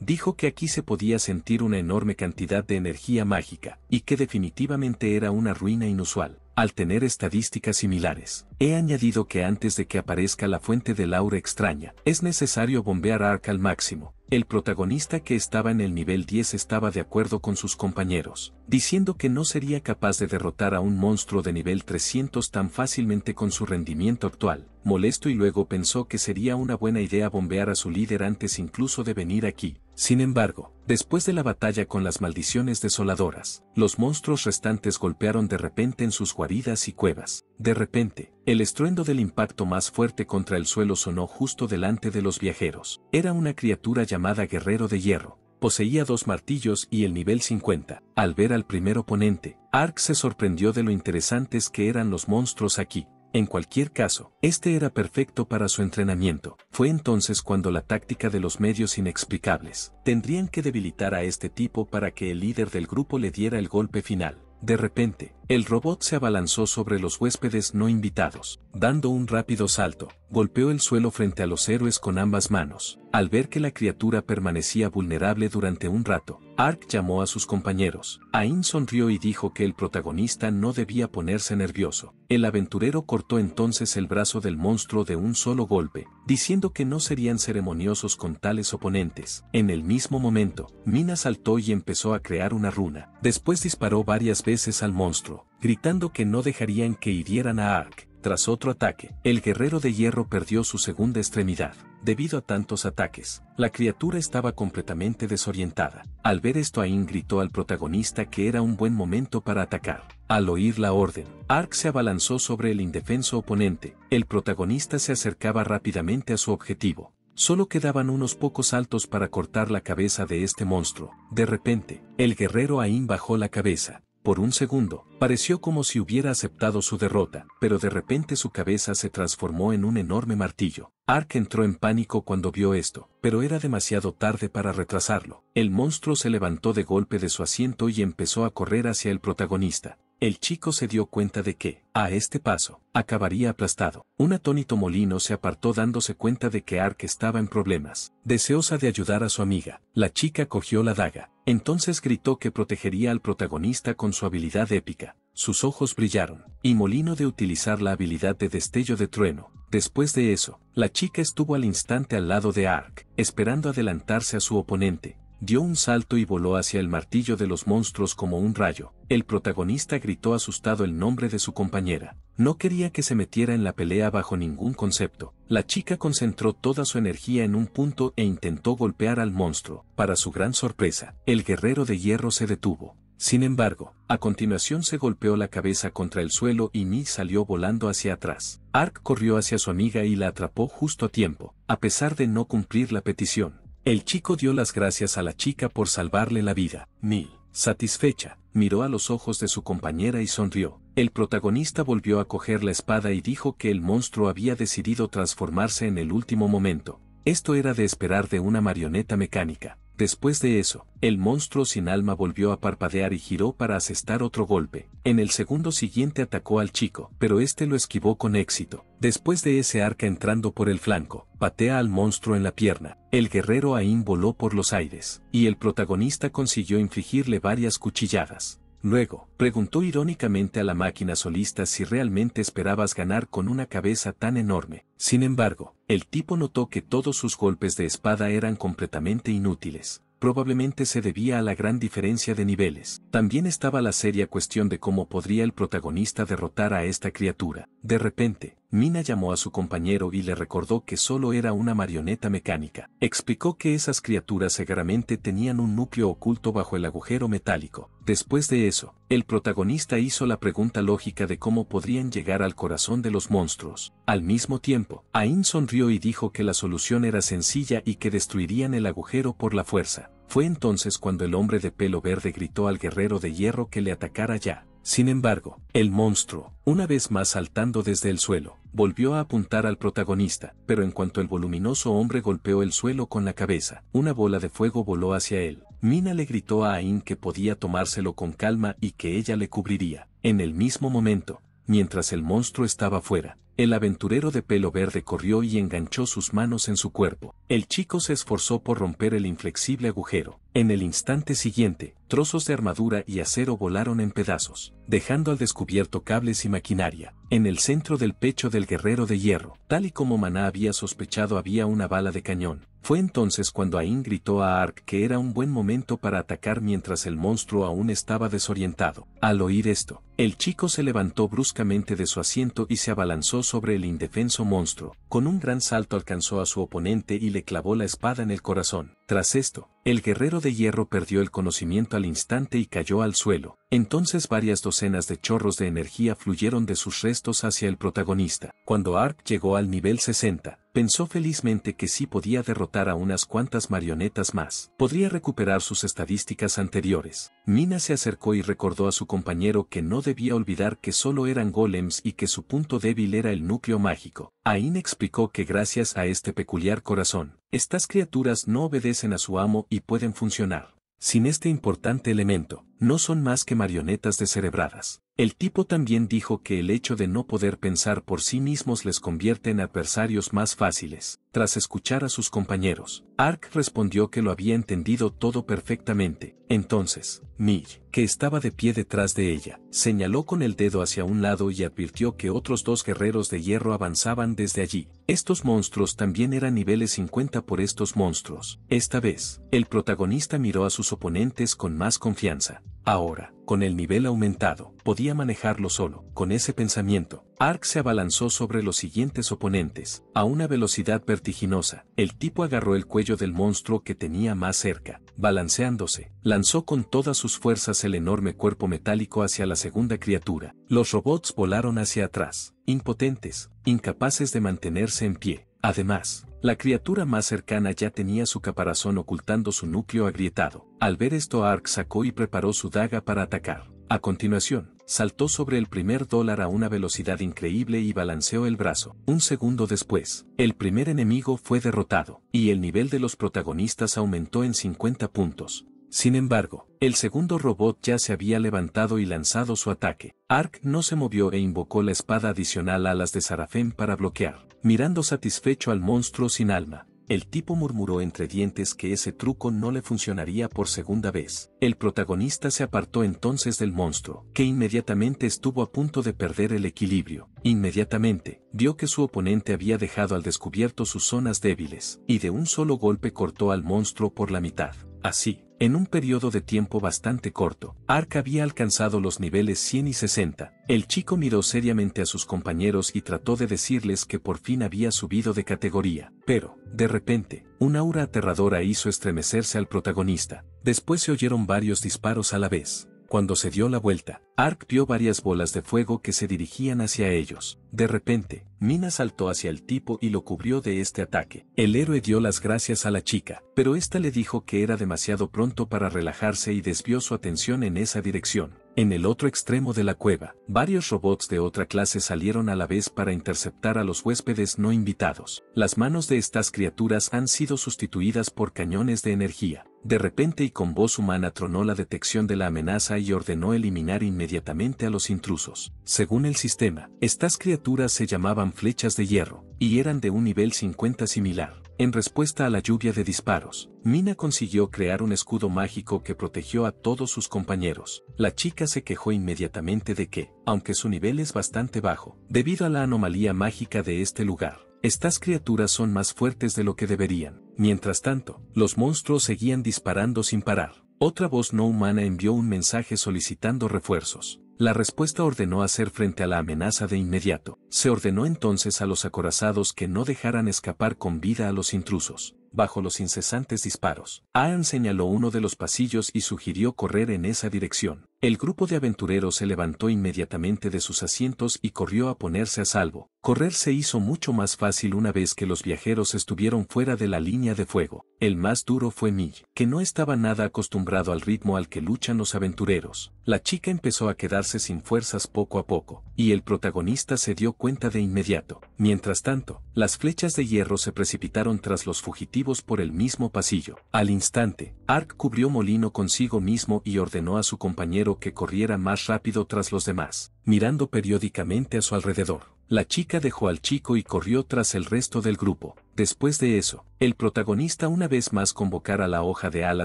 Speaker 1: dijo que aquí se podía sentir una enorme cantidad de energía mágica, y que definitivamente era una ruina inusual al tener estadísticas similares. He añadido que antes de que aparezca la fuente de aura extraña, es necesario bombear ARC al máximo, el protagonista que estaba en el nivel 10 estaba de acuerdo con sus compañeros, diciendo que no sería capaz de derrotar a un monstruo de nivel 300 tan fácilmente con su rendimiento actual, molesto y luego pensó que sería una buena idea bombear a su líder antes incluso de venir aquí. Sin embargo, después de la batalla con las maldiciones desoladoras, los monstruos restantes golpearon de repente en sus guaridas y cuevas, de repente, el estruendo del impacto más fuerte contra el suelo sonó justo delante de los viajeros. Era una criatura llamada Guerrero de Hierro. Poseía dos martillos y el nivel 50. Al ver al primer oponente, Ark se sorprendió de lo interesantes que eran los monstruos aquí. En cualquier caso, este era perfecto para su entrenamiento. Fue entonces cuando la táctica de los medios inexplicables. Tendrían que debilitar a este tipo para que el líder del grupo le diera el golpe final. De repente, el robot se abalanzó sobre los huéspedes no invitados, dando un rápido salto, golpeó el suelo frente a los héroes con ambas manos. Al ver que la criatura permanecía vulnerable durante un rato, Ark llamó a sus compañeros. Ain sonrió y dijo que el protagonista no debía ponerse nervioso. El aventurero cortó entonces el brazo del monstruo de un solo golpe, diciendo que no serían ceremoniosos con tales oponentes. En el mismo momento, Mina saltó y empezó a crear una runa. Después disparó varias veces al monstruo gritando que no dejarían que hirieran a Ark. Tras otro ataque, el guerrero de hierro perdió su segunda extremidad. Debido a tantos ataques, la criatura estaba completamente desorientada. Al ver esto Ain gritó al protagonista que era un buen momento para atacar. Al oír la orden, Ark se abalanzó sobre el indefenso oponente. El protagonista se acercaba rápidamente a su objetivo. Solo quedaban unos pocos saltos para cortar la cabeza de este monstruo. De repente, el guerrero Ain bajó la cabeza, por un segundo, pareció como si hubiera aceptado su derrota, pero de repente su cabeza se transformó en un enorme martillo. Ark entró en pánico cuando vio esto, pero era demasiado tarde para retrasarlo. El monstruo se levantó de golpe de su asiento y empezó a correr hacia el protagonista. El chico se dio cuenta de que, a este paso, acabaría aplastado. Un atónito molino se apartó dándose cuenta de que Ark estaba en problemas. Deseosa de ayudar a su amiga, la chica cogió la daga. Entonces gritó que protegería al protagonista con su habilidad épica. Sus ojos brillaron, y Molino de utilizar la habilidad de destello de trueno. Después de eso, la chica estuvo al instante al lado de Ark, esperando adelantarse a su oponente. Dio un salto y voló hacia el martillo de los monstruos como un rayo, el protagonista gritó asustado el nombre de su compañera. No quería que se metiera en la pelea bajo ningún concepto. La chica concentró toda su energía en un punto e intentó golpear al monstruo. Para su gran sorpresa, el guerrero de hierro se detuvo. Sin embargo, a continuación se golpeó la cabeza contra el suelo y Mi salió volando hacia atrás. Ark corrió hacia su amiga y la atrapó justo a tiempo, a pesar de no cumplir la petición. El chico dio las gracias a la chica por salvarle la vida. Neil. Satisfecha, miró a los ojos de su compañera y sonrió. El protagonista volvió a coger la espada y dijo que el monstruo había decidido transformarse en el último momento. Esto era de esperar de una marioneta mecánica. Después de eso, el monstruo sin alma volvió a parpadear y giró para asestar otro golpe. En el segundo siguiente atacó al chico, pero este lo esquivó con éxito. Después de ese arca entrando por el flanco, patea al monstruo en la pierna. El guerrero Aín voló por los aires, y el protagonista consiguió infligirle varias cuchilladas. Luego, preguntó irónicamente a la máquina solista si realmente esperabas ganar con una cabeza tan enorme. Sin embargo, el tipo notó que todos sus golpes de espada eran completamente inútiles. Probablemente se debía a la gran diferencia de niveles. También estaba la seria cuestión de cómo podría el protagonista derrotar a esta criatura. De repente, Mina llamó a su compañero y le recordó que solo era una marioneta mecánica. Explicó que esas criaturas seguramente tenían un núcleo oculto bajo el agujero metálico. Después de eso, el protagonista hizo la pregunta lógica de cómo podrían llegar al corazón de los monstruos. Al mismo tiempo, Ain sonrió y dijo que la solución era sencilla y que destruirían el agujero por la fuerza. Fue entonces cuando el hombre de pelo verde gritó al guerrero de hierro que le atacara ya. Sin embargo, el monstruo, una vez más saltando desde el suelo, volvió a apuntar al protagonista, pero en cuanto el voluminoso hombre golpeó el suelo con la cabeza, una bola de fuego voló hacia él. Mina le gritó a Ain que podía tomárselo con calma y que ella le cubriría. En el mismo momento, mientras el monstruo estaba fuera, el aventurero de pelo verde corrió y enganchó sus manos en su cuerpo. El chico se esforzó por romper el inflexible agujero. En el instante siguiente, trozos de armadura y acero volaron en pedazos, dejando al descubierto cables y maquinaria. En el centro del pecho del guerrero de hierro, tal y como Maná había sospechado había una bala de cañón, fue entonces cuando Ain gritó a Ark que era un buen momento para atacar mientras el monstruo aún estaba desorientado. Al oír esto, el chico se levantó bruscamente de su asiento y se abalanzó sobre el indefenso monstruo. Con un gran salto alcanzó a su oponente y le clavó la espada en el corazón. Tras esto, el guerrero de hierro perdió el conocimiento al instante y cayó al suelo. Entonces varias docenas de chorros de energía fluyeron de sus restos hacia el protagonista. Cuando Ark llegó al nivel 60, pensó felizmente que sí podía derrotar a unas cuantas marionetas más. Podría recuperar sus estadísticas anteriores. Mina se acercó y recordó a su compañero que no debía olvidar que solo eran golems y que su punto débil era el núcleo mágico. Ain explicó que gracias a este peculiar corazón, estas criaturas no obedecen a su amo y pueden funcionar sin este importante elemento no son más que marionetas descerebradas. El tipo también dijo que el hecho de no poder pensar por sí mismos les convierte en adversarios más fáciles. Tras escuchar a sus compañeros, Ark respondió que lo había entendido todo perfectamente. Entonces, Mir, que estaba de pie detrás de ella, señaló con el dedo hacia un lado y advirtió que otros dos guerreros de hierro avanzaban desde allí. Estos monstruos también eran niveles 50 por estos monstruos. Esta vez, el protagonista miró a sus oponentes con más confianza. Ahora, con el nivel aumentado, podía manejarlo solo. Con ese pensamiento, Ark se abalanzó sobre los siguientes oponentes, a una velocidad vertiginosa. El tipo agarró el cuello del monstruo que tenía más cerca. Balanceándose, lanzó con todas sus fuerzas el enorme cuerpo metálico hacia la segunda criatura. Los robots volaron hacia atrás, impotentes, incapaces de mantenerse en pie. Además, la criatura más cercana ya tenía su caparazón ocultando su núcleo agrietado. Al ver esto Ark sacó y preparó su daga para atacar. A continuación, saltó sobre el primer dólar a una velocidad increíble y balanceó el brazo. Un segundo después, el primer enemigo fue derrotado, y el nivel de los protagonistas aumentó en 50 puntos. Sin embargo, el segundo robot ya se había levantado y lanzado su ataque. Ark no se movió e invocó la espada adicional a las de Sarafén para bloquear, mirando satisfecho al monstruo sin alma. El tipo murmuró entre dientes que ese truco no le funcionaría por segunda vez. El protagonista se apartó entonces del monstruo, que inmediatamente estuvo a punto de perder el equilibrio. Inmediatamente, vio que su oponente había dejado al descubierto sus zonas débiles, y de un solo golpe cortó al monstruo por la mitad. Así, en un periodo de tiempo bastante corto, Ark había alcanzado los niveles 100 y 60. El chico miró seriamente a sus compañeros y trató de decirles que por fin había subido de categoría. Pero, de repente, una aura aterradora hizo estremecerse al protagonista. Después se oyeron varios disparos a la vez. Cuando se dio la vuelta, Ark vio varias bolas de fuego que se dirigían hacia ellos. De repente, Mina saltó hacia el tipo y lo cubrió de este ataque. El héroe dio las gracias a la chica, pero esta le dijo que era demasiado pronto para relajarse y desvió su atención en esa dirección. En el otro extremo de la cueva, varios robots de otra clase salieron a la vez para interceptar a los huéspedes no invitados. Las manos de estas criaturas han sido sustituidas por cañones de energía. De repente y con voz humana tronó la detección de la amenaza y ordenó eliminar inmediatamente a los intrusos. Según el sistema, estas criaturas se llamaban flechas de hierro, y eran de un nivel 50 similar. En respuesta a la lluvia de disparos, Mina consiguió crear un escudo mágico que protegió a todos sus compañeros. La chica se quejó inmediatamente de que, aunque su nivel es bastante bajo, debido a la anomalía mágica de este lugar, estas criaturas son más fuertes de lo que deberían. Mientras tanto, los monstruos seguían disparando sin parar. Otra voz no humana envió un mensaje solicitando refuerzos. La respuesta ordenó hacer frente a la amenaza de inmediato. Se ordenó entonces a los acorazados que no dejaran escapar con vida a los intrusos, bajo los incesantes disparos. Aan señaló uno de los pasillos y sugirió correr en esa dirección. El grupo de aventureros se levantó inmediatamente de sus asientos y corrió a ponerse a salvo, Correr se hizo mucho más fácil una vez que los viajeros estuvieron fuera de la línea de fuego. El más duro fue Mill, que no estaba nada acostumbrado al ritmo al que luchan los aventureros. La chica empezó a quedarse sin fuerzas poco a poco, y el protagonista se dio cuenta de inmediato. Mientras tanto, las flechas de hierro se precipitaron tras los fugitivos por el mismo pasillo. Al instante, Ark cubrió Molino consigo mismo y ordenó a su compañero que corriera más rápido tras los demás, mirando periódicamente a su alrededor. La chica dejó al chico y corrió tras el resto del grupo. Después de eso, el protagonista una vez más convocara la hoja de ala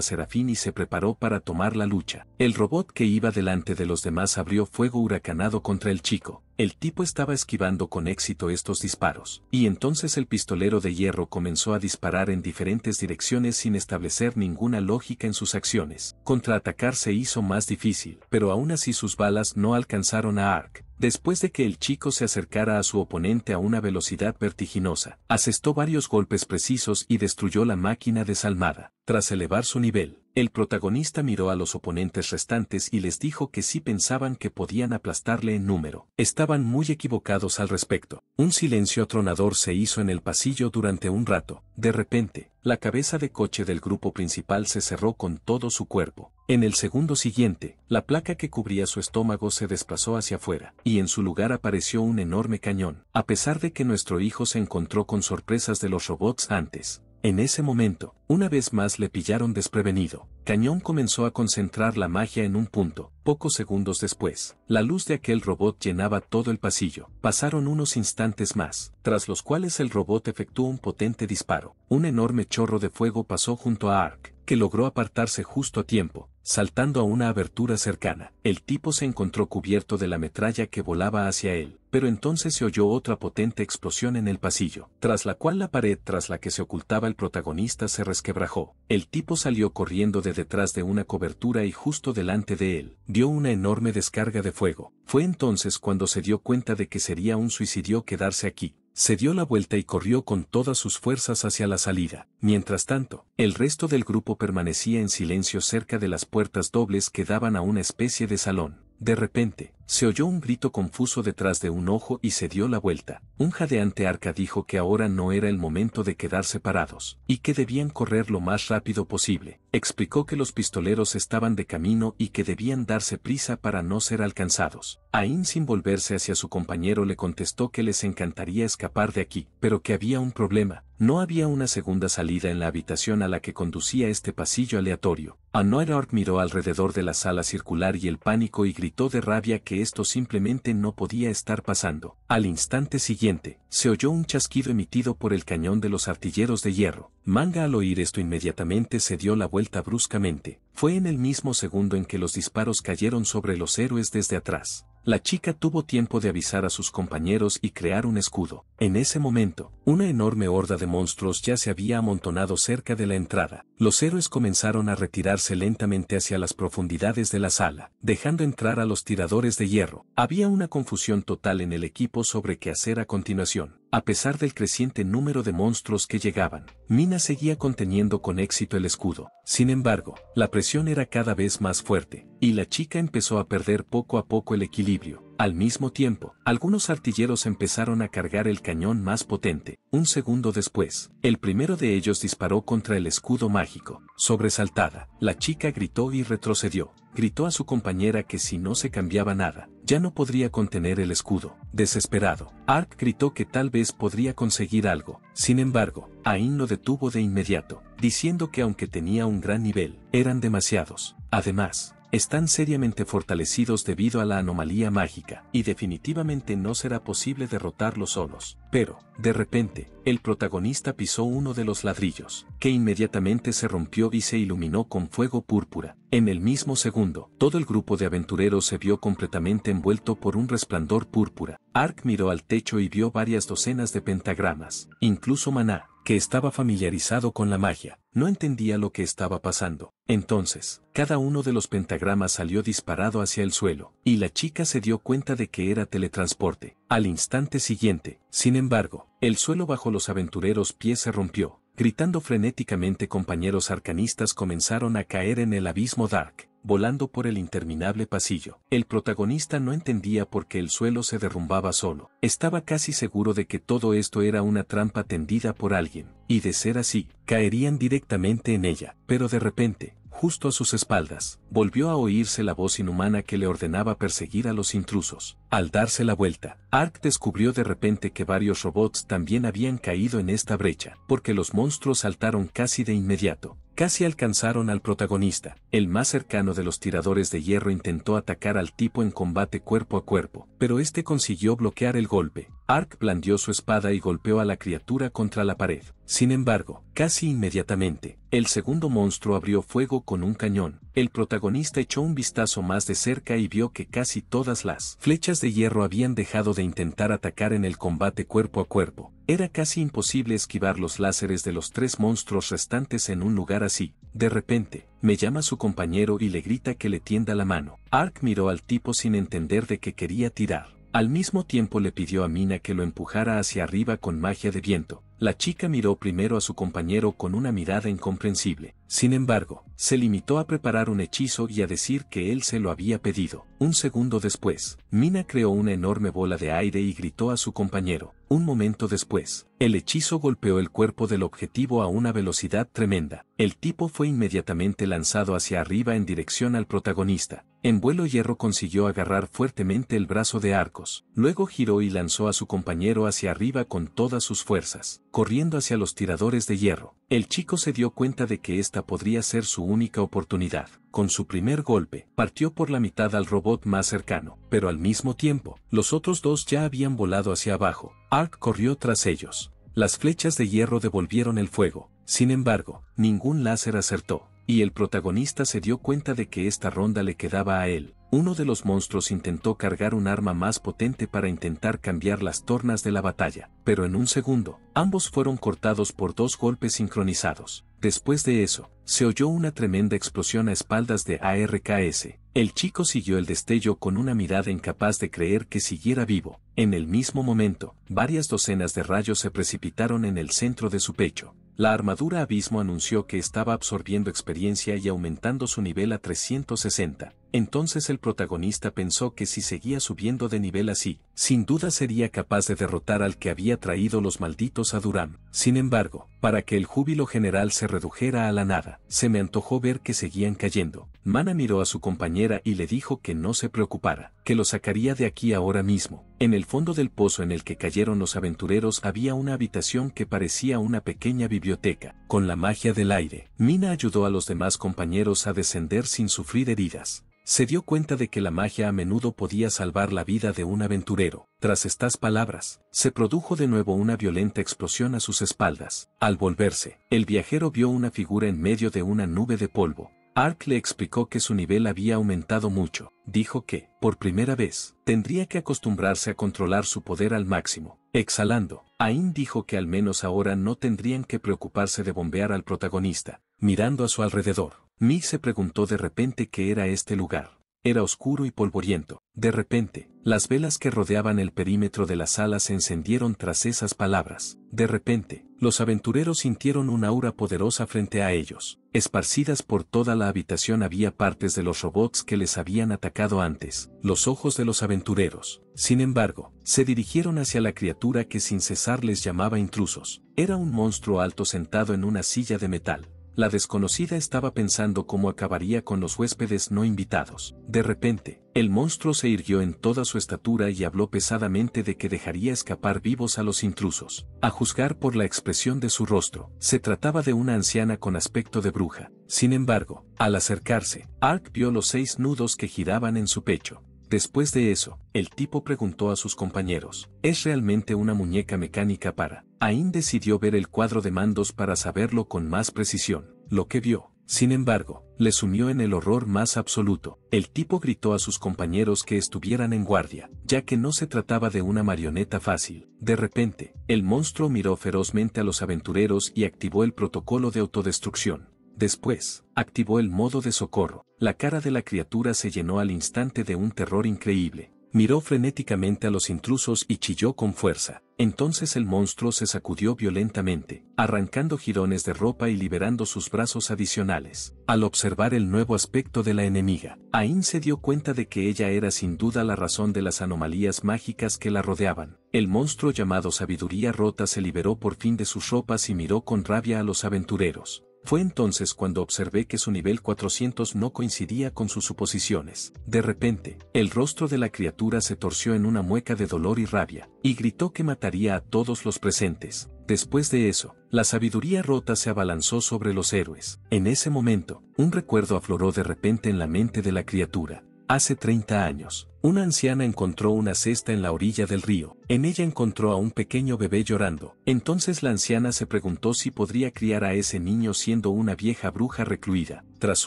Speaker 1: Serafín y se preparó para tomar la lucha. El robot que iba delante de los demás abrió fuego huracanado contra el chico. El tipo estaba esquivando con éxito estos disparos. Y entonces el pistolero de hierro comenzó a disparar en diferentes direcciones sin establecer ninguna lógica en sus acciones. Contraatacar se hizo más difícil, pero aún así sus balas no alcanzaron a Ark. Después de que el chico se acercara a su oponente a una velocidad vertiginosa, asestó varios golpes precisos y destruyó la máquina desalmada. Tras elevar su nivel, el protagonista miró a los oponentes restantes y les dijo que sí pensaban que podían aplastarle en número. Estaban muy equivocados al respecto. Un silencio atronador se hizo en el pasillo durante un rato. De repente, la cabeza de coche del grupo principal se cerró con todo su cuerpo. En el segundo siguiente, la placa que cubría su estómago se desplazó hacia afuera, y en su lugar apareció un enorme cañón. A pesar de que nuestro hijo se encontró con sorpresas de los robots antes, en ese momento, una vez más le pillaron desprevenido. Cañón comenzó a concentrar la magia en un punto. Pocos segundos después, la luz de aquel robot llenaba todo el pasillo. Pasaron unos instantes más, tras los cuales el robot efectuó un potente disparo. Un enorme chorro de fuego pasó junto a Ark, que logró apartarse justo a tiempo saltando a una abertura cercana. El tipo se encontró cubierto de la metralla que volaba hacia él, pero entonces se oyó otra potente explosión en el pasillo, tras la cual la pared tras la que se ocultaba el protagonista se resquebrajó. El tipo salió corriendo de detrás de una cobertura y justo delante de él, dio una enorme descarga de fuego. Fue entonces cuando se dio cuenta de que sería un suicidio quedarse aquí se dio la vuelta y corrió con todas sus fuerzas hacia la salida. Mientras tanto, el resto del grupo permanecía en silencio cerca de las puertas dobles que daban a una especie de salón. De repente, se oyó un grito confuso detrás de un ojo y se dio la vuelta. Un jadeante arca dijo que ahora no era el momento de quedarse parados, y que debían correr lo más rápido posible. Explicó que los pistoleros estaban de camino y que debían darse prisa para no ser alcanzados. Ain sin volverse hacia su compañero le contestó que les encantaría escapar de aquí, pero que había un problema. No había una segunda salida en la habitación a la que conducía este pasillo aleatorio. Anoirark miró alrededor de la sala circular y el pánico y gritó de rabia que esto simplemente no podía estar pasando. Al instante siguiente, se oyó un chasquido emitido por el cañón de los artilleros de hierro. Manga al oír esto inmediatamente se dio la vuelta bruscamente. Fue en el mismo segundo en que los disparos cayeron sobre los héroes desde atrás. La chica tuvo tiempo de avisar a sus compañeros y crear un escudo. En ese momento, una enorme horda de monstruos ya se había amontonado cerca de la entrada. Los héroes comenzaron a retirarse lentamente hacia las profundidades de la sala, dejando entrar a los tiradores de hierro. Había una confusión total en el equipo sobre qué hacer a continuación. A pesar del creciente número de monstruos que llegaban, Mina seguía conteniendo con éxito el escudo. Sin embargo, la presión era cada vez más fuerte, y la chica empezó a perder poco a poco el equilibrio, al mismo tiempo, algunos artilleros empezaron a cargar el cañón más potente. Un segundo después, el primero de ellos disparó contra el escudo mágico. Sobresaltada, la chica gritó y retrocedió. Gritó a su compañera que si no se cambiaba nada, ya no podría contener el escudo. Desesperado, Ark gritó que tal vez podría conseguir algo. Sin embargo, Ain lo detuvo de inmediato, diciendo que aunque tenía un gran nivel, eran demasiados. Además, están seriamente fortalecidos debido a la anomalía mágica, y definitivamente no será posible derrotarlos solos. Pero, de repente, el protagonista pisó uno de los ladrillos, que inmediatamente se rompió y se iluminó con fuego púrpura. En el mismo segundo, todo el grupo de aventureros se vio completamente envuelto por un resplandor púrpura. Ark miró al techo y vio varias docenas de pentagramas. Incluso Maná, que estaba familiarizado con la magia, no entendía lo que estaba pasando. Entonces, cada uno de los pentagramas salió disparado hacia el suelo, y la chica se dio cuenta de que era teletransporte. Al instante siguiente, sin embargo, el suelo bajo los aventureros pies se rompió. Gritando frenéticamente compañeros arcanistas comenzaron a caer en el abismo Dark volando por el interminable pasillo. El protagonista no entendía por qué el suelo se derrumbaba solo. Estaba casi seguro de que todo esto era una trampa tendida por alguien, y de ser así, caerían directamente en ella. Pero de repente, justo a sus espaldas, volvió a oírse la voz inhumana que le ordenaba perseguir a los intrusos. Al darse la vuelta, Ark descubrió de repente que varios robots también habían caído en esta brecha, porque los monstruos saltaron casi de inmediato. Casi alcanzaron al protagonista. El más cercano de los tiradores de hierro intentó atacar al tipo en combate cuerpo a cuerpo, pero este consiguió bloquear el golpe. Ark blandió su espada y golpeó a la criatura contra la pared. Sin embargo, casi inmediatamente, el segundo monstruo abrió fuego con un cañón. El protagonista echó un vistazo más de cerca y vio que casi todas las flechas de hierro habían dejado de intentar atacar en el combate cuerpo a cuerpo. Era casi imposible esquivar los láseres de los tres monstruos restantes en un lugar así. De repente, me llama su compañero y le grita que le tienda la mano. Ark miró al tipo sin entender de qué quería tirar. Al mismo tiempo le pidió a Mina que lo empujara hacia arriba con magia de viento. La chica miró primero a su compañero con una mirada incomprensible. Sin embargo, se limitó a preparar un hechizo y a decir que él se lo había pedido. Un segundo después, Mina creó una enorme bola de aire y gritó a su compañero. Un momento después, el hechizo golpeó el cuerpo del objetivo a una velocidad tremenda. El tipo fue inmediatamente lanzado hacia arriba en dirección al protagonista. En vuelo hierro consiguió agarrar fuertemente el brazo de Arcos, luego giró y lanzó a su compañero hacia arriba con todas sus fuerzas, corriendo hacia los tiradores de hierro. El chico se dio cuenta de que esta podría ser su única oportunidad. Con su primer golpe, partió por la mitad al robot más cercano, pero al mismo tiempo, los otros dos ya habían volado hacia abajo. Arc corrió tras ellos. Las flechas de hierro devolvieron el fuego, sin embargo, ningún láser acertó y el protagonista se dio cuenta de que esta ronda le quedaba a él. Uno de los monstruos intentó cargar un arma más potente para intentar cambiar las tornas de la batalla, pero en un segundo, ambos fueron cortados por dos golpes sincronizados. Después de eso, se oyó una tremenda explosión a espaldas de ARKS. El chico siguió el destello con una mirada incapaz de creer que siguiera vivo. En el mismo momento, varias docenas de rayos se precipitaron en el centro de su pecho. La armadura Abismo anunció que estaba absorbiendo experiencia y aumentando su nivel a 360. Entonces el protagonista pensó que si seguía subiendo de nivel así, sin duda sería capaz de derrotar al que había traído los malditos a Durán. Sin embargo, para que el júbilo general se redujera a la nada, se me antojó ver que seguían cayendo. Mana miró a su compañera y le dijo que no se preocupara, que lo sacaría de aquí ahora mismo. En el fondo del pozo en el que cayeron los aventureros había una habitación que parecía una pequeña biblioteca, con la magia del aire. Mina ayudó a los demás compañeros a descender sin sufrir heridas se dio cuenta de que la magia a menudo podía salvar la vida de un aventurero. Tras estas palabras, se produjo de nuevo una violenta explosión a sus espaldas. Al volverse, el viajero vio una figura en medio de una nube de polvo. Ark le explicó que su nivel había aumentado mucho. Dijo que, por primera vez, tendría que acostumbrarse a controlar su poder al máximo. Exhalando, Ain dijo que al menos ahora no tendrían que preocuparse de bombear al protagonista, mirando a su alrededor. Mi se preguntó de repente qué era este lugar. Era oscuro y polvoriento. De repente, las velas que rodeaban el perímetro de la sala se encendieron tras esas palabras. De repente, los aventureros sintieron una aura poderosa frente a ellos. Esparcidas por toda la habitación había partes de los robots que les habían atacado antes, los ojos de los aventureros. Sin embargo, se dirigieron hacia la criatura que sin cesar les llamaba intrusos. Era un monstruo alto sentado en una silla de metal la desconocida estaba pensando cómo acabaría con los huéspedes no invitados. De repente, el monstruo se irguió en toda su estatura y habló pesadamente de que dejaría escapar vivos a los intrusos. A juzgar por la expresión de su rostro, se trataba de una anciana con aspecto de bruja. Sin embargo, al acercarse, Ark vio los seis nudos que giraban en su pecho. Después de eso, el tipo preguntó a sus compañeros, ¿es realmente una muñeca mecánica para? Ain decidió ver el cuadro de mandos para saberlo con más precisión. Lo que vio, sin embargo, le sumió en el horror más absoluto. El tipo gritó a sus compañeros que estuvieran en guardia, ya que no se trataba de una marioneta fácil. De repente, el monstruo miró ferozmente a los aventureros y activó el protocolo de autodestrucción. Después, activó el modo de socorro. La cara de la criatura se llenó al instante de un terror increíble. Miró frenéticamente a los intrusos y chilló con fuerza. Entonces el monstruo se sacudió violentamente, arrancando jirones de ropa y liberando sus brazos adicionales. Al observar el nuevo aspecto de la enemiga, Ain se dio cuenta de que ella era sin duda la razón de las anomalías mágicas que la rodeaban. El monstruo llamado Sabiduría Rota se liberó por fin de sus ropas y miró con rabia a los aventureros. Fue entonces cuando observé que su nivel 400 no coincidía con sus suposiciones. De repente, el rostro de la criatura se torció en una mueca de dolor y rabia, y gritó que mataría a todos los presentes. Después de eso, la sabiduría rota se abalanzó sobre los héroes. En ese momento, un recuerdo afloró de repente en la mente de la criatura. Hace 30 años, una anciana encontró una cesta en la orilla del río. En ella encontró a un pequeño bebé llorando. Entonces la anciana se preguntó si podría criar a ese niño siendo una vieja bruja recluida. Tras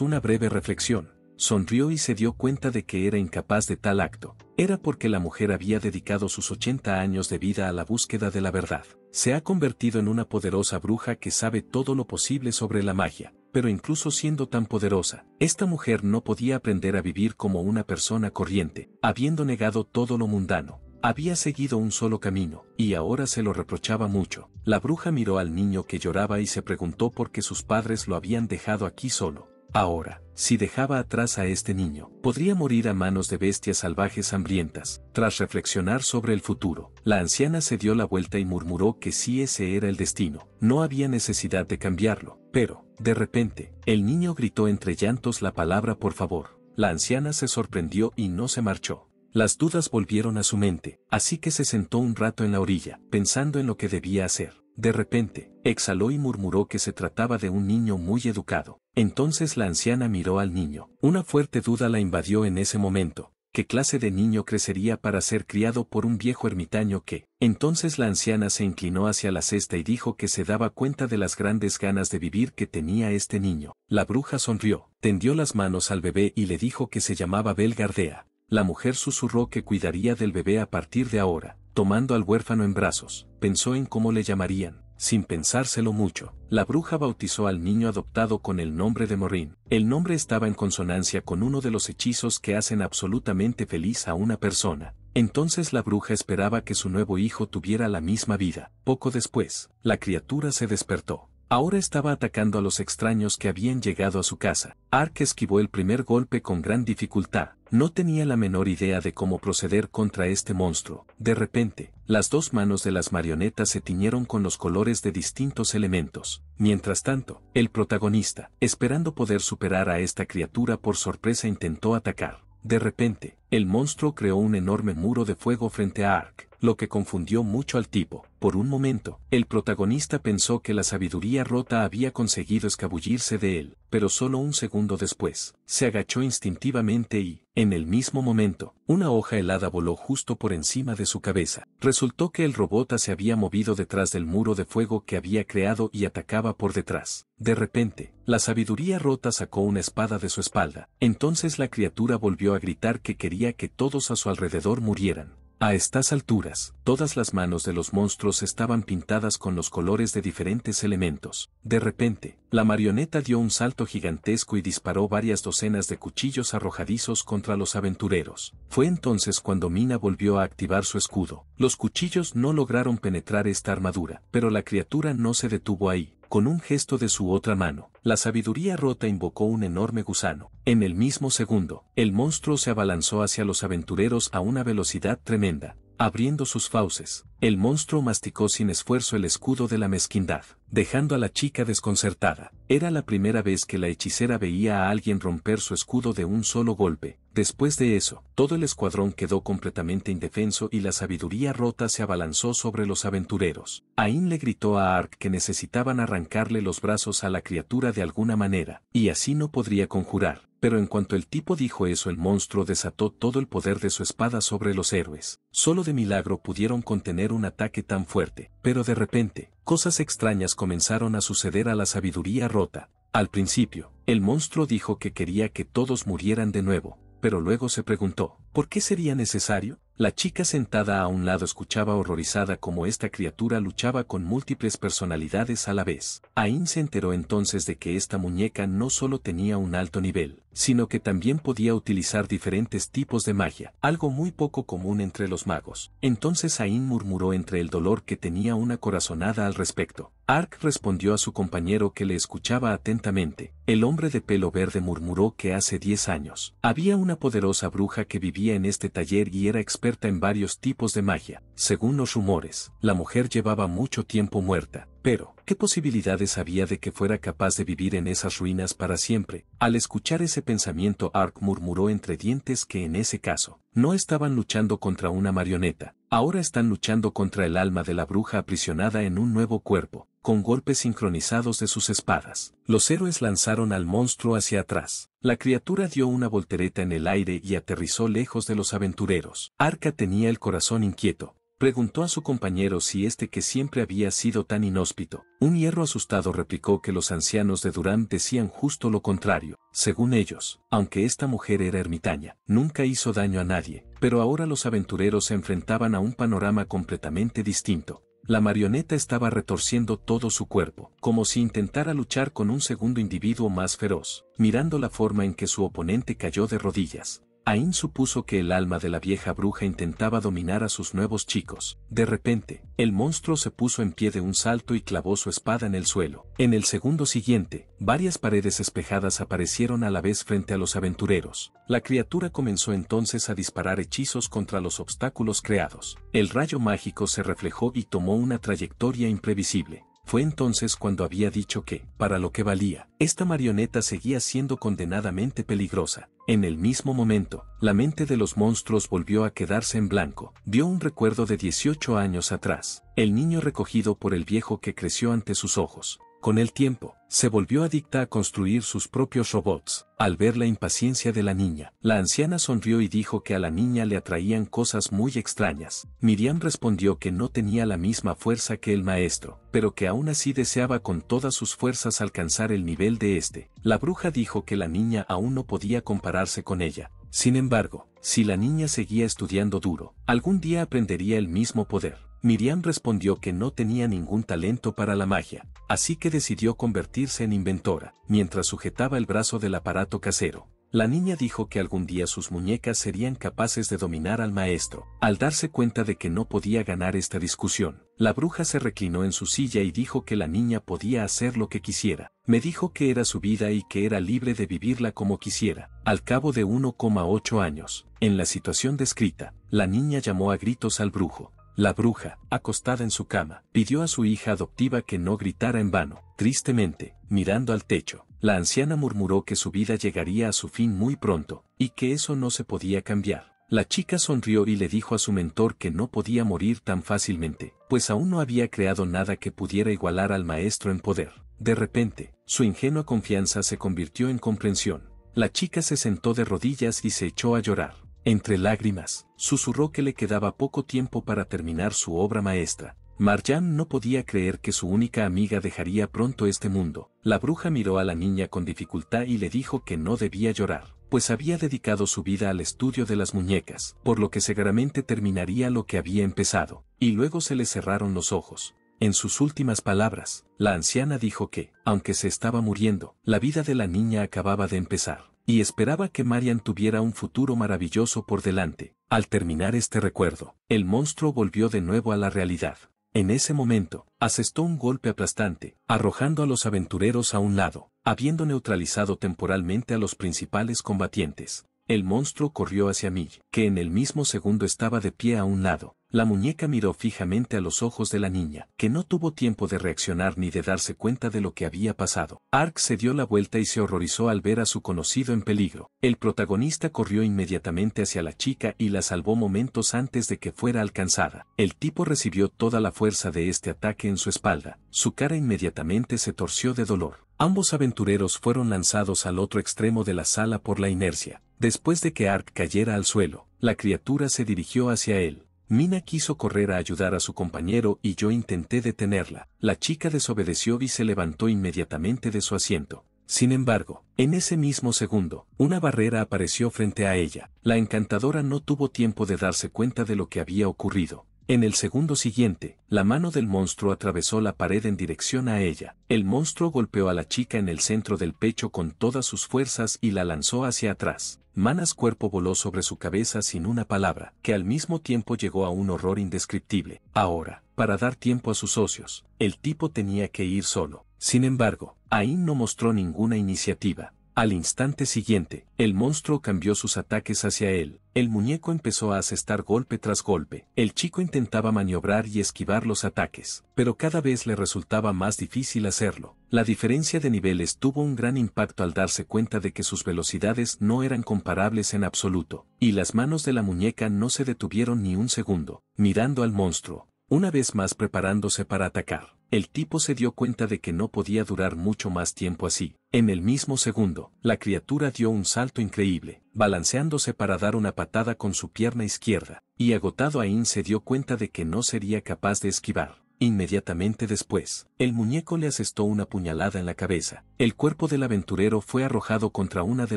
Speaker 1: una breve reflexión, sonrió y se dio cuenta de que era incapaz de tal acto. Era porque la mujer había dedicado sus 80 años de vida a la búsqueda de la verdad. Se ha convertido en una poderosa bruja que sabe todo lo posible sobre la magia, pero incluso siendo tan poderosa, esta mujer no podía aprender a vivir como una persona corriente, habiendo negado todo lo mundano. Había seguido un solo camino, y ahora se lo reprochaba mucho. La bruja miró al niño que lloraba y se preguntó por qué sus padres lo habían dejado aquí solo. Ahora, si dejaba atrás a este niño, podría morir a manos de bestias salvajes hambrientas. Tras reflexionar sobre el futuro, la anciana se dio la vuelta y murmuró que sí ese era el destino, no había necesidad de cambiarlo. Pero, de repente, el niño gritó entre llantos la palabra por favor. La anciana se sorprendió y no se marchó. Las dudas volvieron a su mente, así que se sentó un rato en la orilla, pensando en lo que debía hacer. De repente, exhaló y murmuró que se trataba de un niño muy educado, entonces la anciana miró al niño. Una fuerte duda la invadió en ese momento. ¿Qué clase de niño crecería para ser criado por un viejo ermitaño que? Entonces la anciana se inclinó hacia la cesta y dijo que se daba cuenta de las grandes ganas de vivir que tenía este niño. La bruja sonrió, tendió las manos al bebé y le dijo que se llamaba Belgardea. La mujer susurró que cuidaría del bebé a partir de ahora, tomando al huérfano en brazos. Pensó en cómo le llamarían. Sin pensárselo mucho, la bruja bautizó al niño adoptado con el nombre de Morin. El nombre estaba en consonancia con uno de los hechizos que hacen absolutamente feliz a una persona. Entonces la bruja esperaba que su nuevo hijo tuviera la misma vida. Poco después, la criatura se despertó. Ahora estaba atacando a los extraños que habían llegado a su casa. Ark esquivó el primer golpe con gran dificultad. No tenía la menor idea de cómo proceder contra este monstruo. De repente, las dos manos de las marionetas se tiñeron con los colores de distintos elementos. Mientras tanto, el protagonista, esperando poder superar a esta criatura por sorpresa intentó atacar. De repente, el monstruo creó un enorme muro de fuego frente a Ark lo que confundió mucho al tipo. Por un momento, el protagonista pensó que la sabiduría rota había conseguido escabullirse de él, pero solo un segundo después, se agachó instintivamente y, en el mismo momento, una hoja helada voló justo por encima de su cabeza. Resultó que el robota se había movido detrás del muro de fuego que había creado y atacaba por detrás. De repente, la sabiduría rota sacó una espada de su espalda. Entonces la criatura volvió a gritar que quería que todos a su alrededor murieran. A estas alturas, todas las manos de los monstruos estaban pintadas con los colores de diferentes elementos. De repente, la marioneta dio un salto gigantesco y disparó varias docenas de cuchillos arrojadizos contra los aventureros. Fue entonces cuando Mina volvió a activar su escudo. Los cuchillos no lograron penetrar esta armadura, pero la criatura no se detuvo ahí con un gesto de su otra mano. La sabiduría rota invocó un enorme gusano. En el mismo segundo, el monstruo se abalanzó hacia los aventureros a una velocidad tremenda. Abriendo sus fauces, el monstruo masticó sin esfuerzo el escudo de la mezquindad, dejando a la chica desconcertada. Era la primera vez que la hechicera veía a alguien romper su escudo de un solo golpe. Después de eso, todo el escuadrón quedó completamente indefenso y la sabiduría rota se abalanzó sobre los aventureros. Ain le gritó a Ark que necesitaban arrancarle los brazos a la criatura de alguna manera, y así no podría conjurar pero en cuanto el tipo dijo eso el monstruo desató todo el poder de su espada sobre los héroes. Solo de milagro pudieron contener un ataque tan fuerte, pero de repente, cosas extrañas comenzaron a suceder a la sabiduría rota. Al principio, el monstruo dijo que quería que todos murieran de nuevo, pero luego se preguntó, ¿por qué sería necesario? La chica sentada a un lado escuchaba horrorizada cómo esta criatura luchaba con múltiples personalidades a la vez. Ain se enteró entonces de que esta muñeca no solo tenía un alto nivel, sino que también podía utilizar diferentes tipos de magia, algo muy poco común entre los magos. Entonces Ain murmuró entre el dolor que tenía una corazonada al respecto. Ark respondió a su compañero que le escuchaba atentamente. El hombre de pelo verde murmuró que hace 10 años había una poderosa bruja que vivía en este taller y era experta en varios tipos de magia. Según los rumores, la mujer llevaba mucho tiempo muerta. Pero, ¿qué posibilidades había de que fuera capaz de vivir en esas ruinas para siempre? Al escuchar ese pensamiento, Ark murmuró entre dientes que en ese caso, no estaban luchando contra una marioneta, ahora están luchando contra el alma de la bruja aprisionada en un nuevo cuerpo con golpes sincronizados de sus espadas. Los héroes lanzaron al monstruo hacia atrás. La criatura dio una voltereta en el aire y aterrizó lejos de los aventureros. Arca tenía el corazón inquieto. Preguntó a su compañero si este que siempre había sido tan inhóspito. Un hierro asustado replicó que los ancianos de Durán decían justo lo contrario. Según ellos, aunque esta mujer era ermitaña, nunca hizo daño a nadie, pero ahora los aventureros se enfrentaban a un panorama completamente distinto. La marioneta estaba retorciendo todo su cuerpo, como si intentara luchar con un segundo individuo más feroz, mirando la forma en que su oponente cayó de rodillas. Ain supuso que el alma de la vieja bruja intentaba dominar a sus nuevos chicos. De repente, el monstruo se puso en pie de un salto y clavó su espada en el suelo. En el segundo siguiente, varias paredes espejadas aparecieron a la vez frente a los aventureros. La criatura comenzó entonces a disparar hechizos contra los obstáculos creados. El rayo mágico se reflejó y tomó una trayectoria imprevisible. Fue entonces cuando había dicho que, para lo que valía, esta marioneta seguía siendo condenadamente peligrosa. En el mismo momento, la mente de los monstruos volvió a quedarse en blanco, dio un recuerdo de 18 años atrás, el niño recogido por el viejo que creció ante sus ojos. Con el tiempo, se volvió adicta a construir sus propios robots. Al ver la impaciencia de la niña, la anciana sonrió y dijo que a la niña le atraían cosas muy extrañas. Miriam respondió que no tenía la misma fuerza que el maestro, pero que aún así deseaba con todas sus fuerzas alcanzar el nivel de este. La bruja dijo que la niña aún no podía compararse con ella. Sin embargo, si la niña seguía estudiando duro, algún día aprendería el mismo poder. Miriam respondió que no tenía ningún talento para la magia, así que decidió convertirse en inventora, mientras sujetaba el brazo del aparato casero. La niña dijo que algún día sus muñecas serían capaces de dominar al maestro. Al darse cuenta de que no podía ganar esta discusión, la bruja se reclinó en su silla y dijo que la niña podía hacer lo que quisiera. Me dijo que era su vida y que era libre de vivirla como quisiera. Al cabo de 1,8 años, en la situación descrita, la niña llamó a gritos al brujo, la bruja, acostada en su cama, pidió a su hija adoptiva que no gritara en vano. Tristemente, mirando al techo, la anciana murmuró que su vida llegaría a su fin muy pronto, y que eso no se podía cambiar. La chica sonrió y le dijo a su mentor que no podía morir tan fácilmente, pues aún no había creado nada que pudiera igualar al maestro en poder. De repente, su ingenua confianza se convirtió en comprensión. La chica se sentó de rodillas y se echó a llorar. Entre lágrimas, susurró que le quedaba poco tiempo para terminar su obra maestra. Marjan no podía creer que su única amiga dejaría pronto este mundo. La bruja miró a la niña con dificultad y le dijo que no debía llorar, pues había dedicado su vida al estudio de las muñecas, por lo que seguramente terminaría lo que había empezado. Y luego se le cerraron los ojos. En sus últimas palabras, la anciana dijo que, aunque se estaba muriendo, la vida de la niña acababa de empezar y esperaba que Marian tuviera un futuro maravilloso por delante. Al terminar este recuerdo, el monstruo volvió de nuevo a la realidad. En ese momento, asestó un golpe aplastante, arrojando a los aventureros a un lado, habiendo neutralizado temporalmente a los principales combatientes. El monstruo corrió hacia mí, que en el mismo segundo estaba de pie a un lado, la muñeca miró fijamente a los ojos de la niña, que no tuvo tiempo de reaccionar ni de darse cuenta de lo que había pasado. Ark se dio la vuelta y se horrorizó al ver a su conocido en peligro. El protagonista corrió inmediatamente hacia la chica y la salvó momentos antes de que fuera alcanzada. El tipo recibió toda la fuerza de este ataque en su espalda. Su cara inmediatamente se torció de dolor. Ambos aventureros fueron lanzados al otro extremo de la sala por la inercia. Después de que Ark cayera al suelo, la criatura se dirigió hacia él. Mina quiso correr a ayudar a su compañero y yo intenté detenerla. La chica desobedeció y se levantó inmediatamente de su asiento. Sin embargo, en ese mismo segundo, una barrera apareció frente a ella. La encantadora no tuvo tiempo de darse cuenta de lo que había ocurrido. En el segundo siguiente, la mano del monstruo atravesó la pared en dirección a ella. El monstruo golpeó a la chica en el centro del pecho con todas sus fuerzas y la lanzó hacia atrás. Manas cuerpo voló sobre su cabeza sin una palabra, que al mismo tiempo llegó a un horror indescriptible. Ahora, para dar tiempo a sus socios, el tipo tenía que ir solo. Sin embargo, Ain no mostró ninguna iniciativa, al instante siguiente, el monstruo cambió sus ataques hacia él. El muñeco empezó a asestar golpe tras golpe. El chico intentaba maniobrar y esquivar los ataques, pero cada vez le resultaba más difícil hacerlo. La diferencia de niveles tuvo un gran impacto al darse cuenta de que sus velocidades no eran comparables en absoluto, y las manos de la muñeca no se detuvieron ni un segundo, mirando al monstruo, una vez más preparándose para atacar. El tipo se dio cuenta de que no podía durar mucho más tiempo así. En el mismo segundo, la criatura dio un salto increíble, balanceándose para dar una patada con su pierna izquierda, y agotado Ain se dio cuenta de que no sería capaz de esquivar. Inmediatamente después, el muñeco le asestó una puñalada en la cabeza. El cuerpo del aventurero fue arrojado contra una de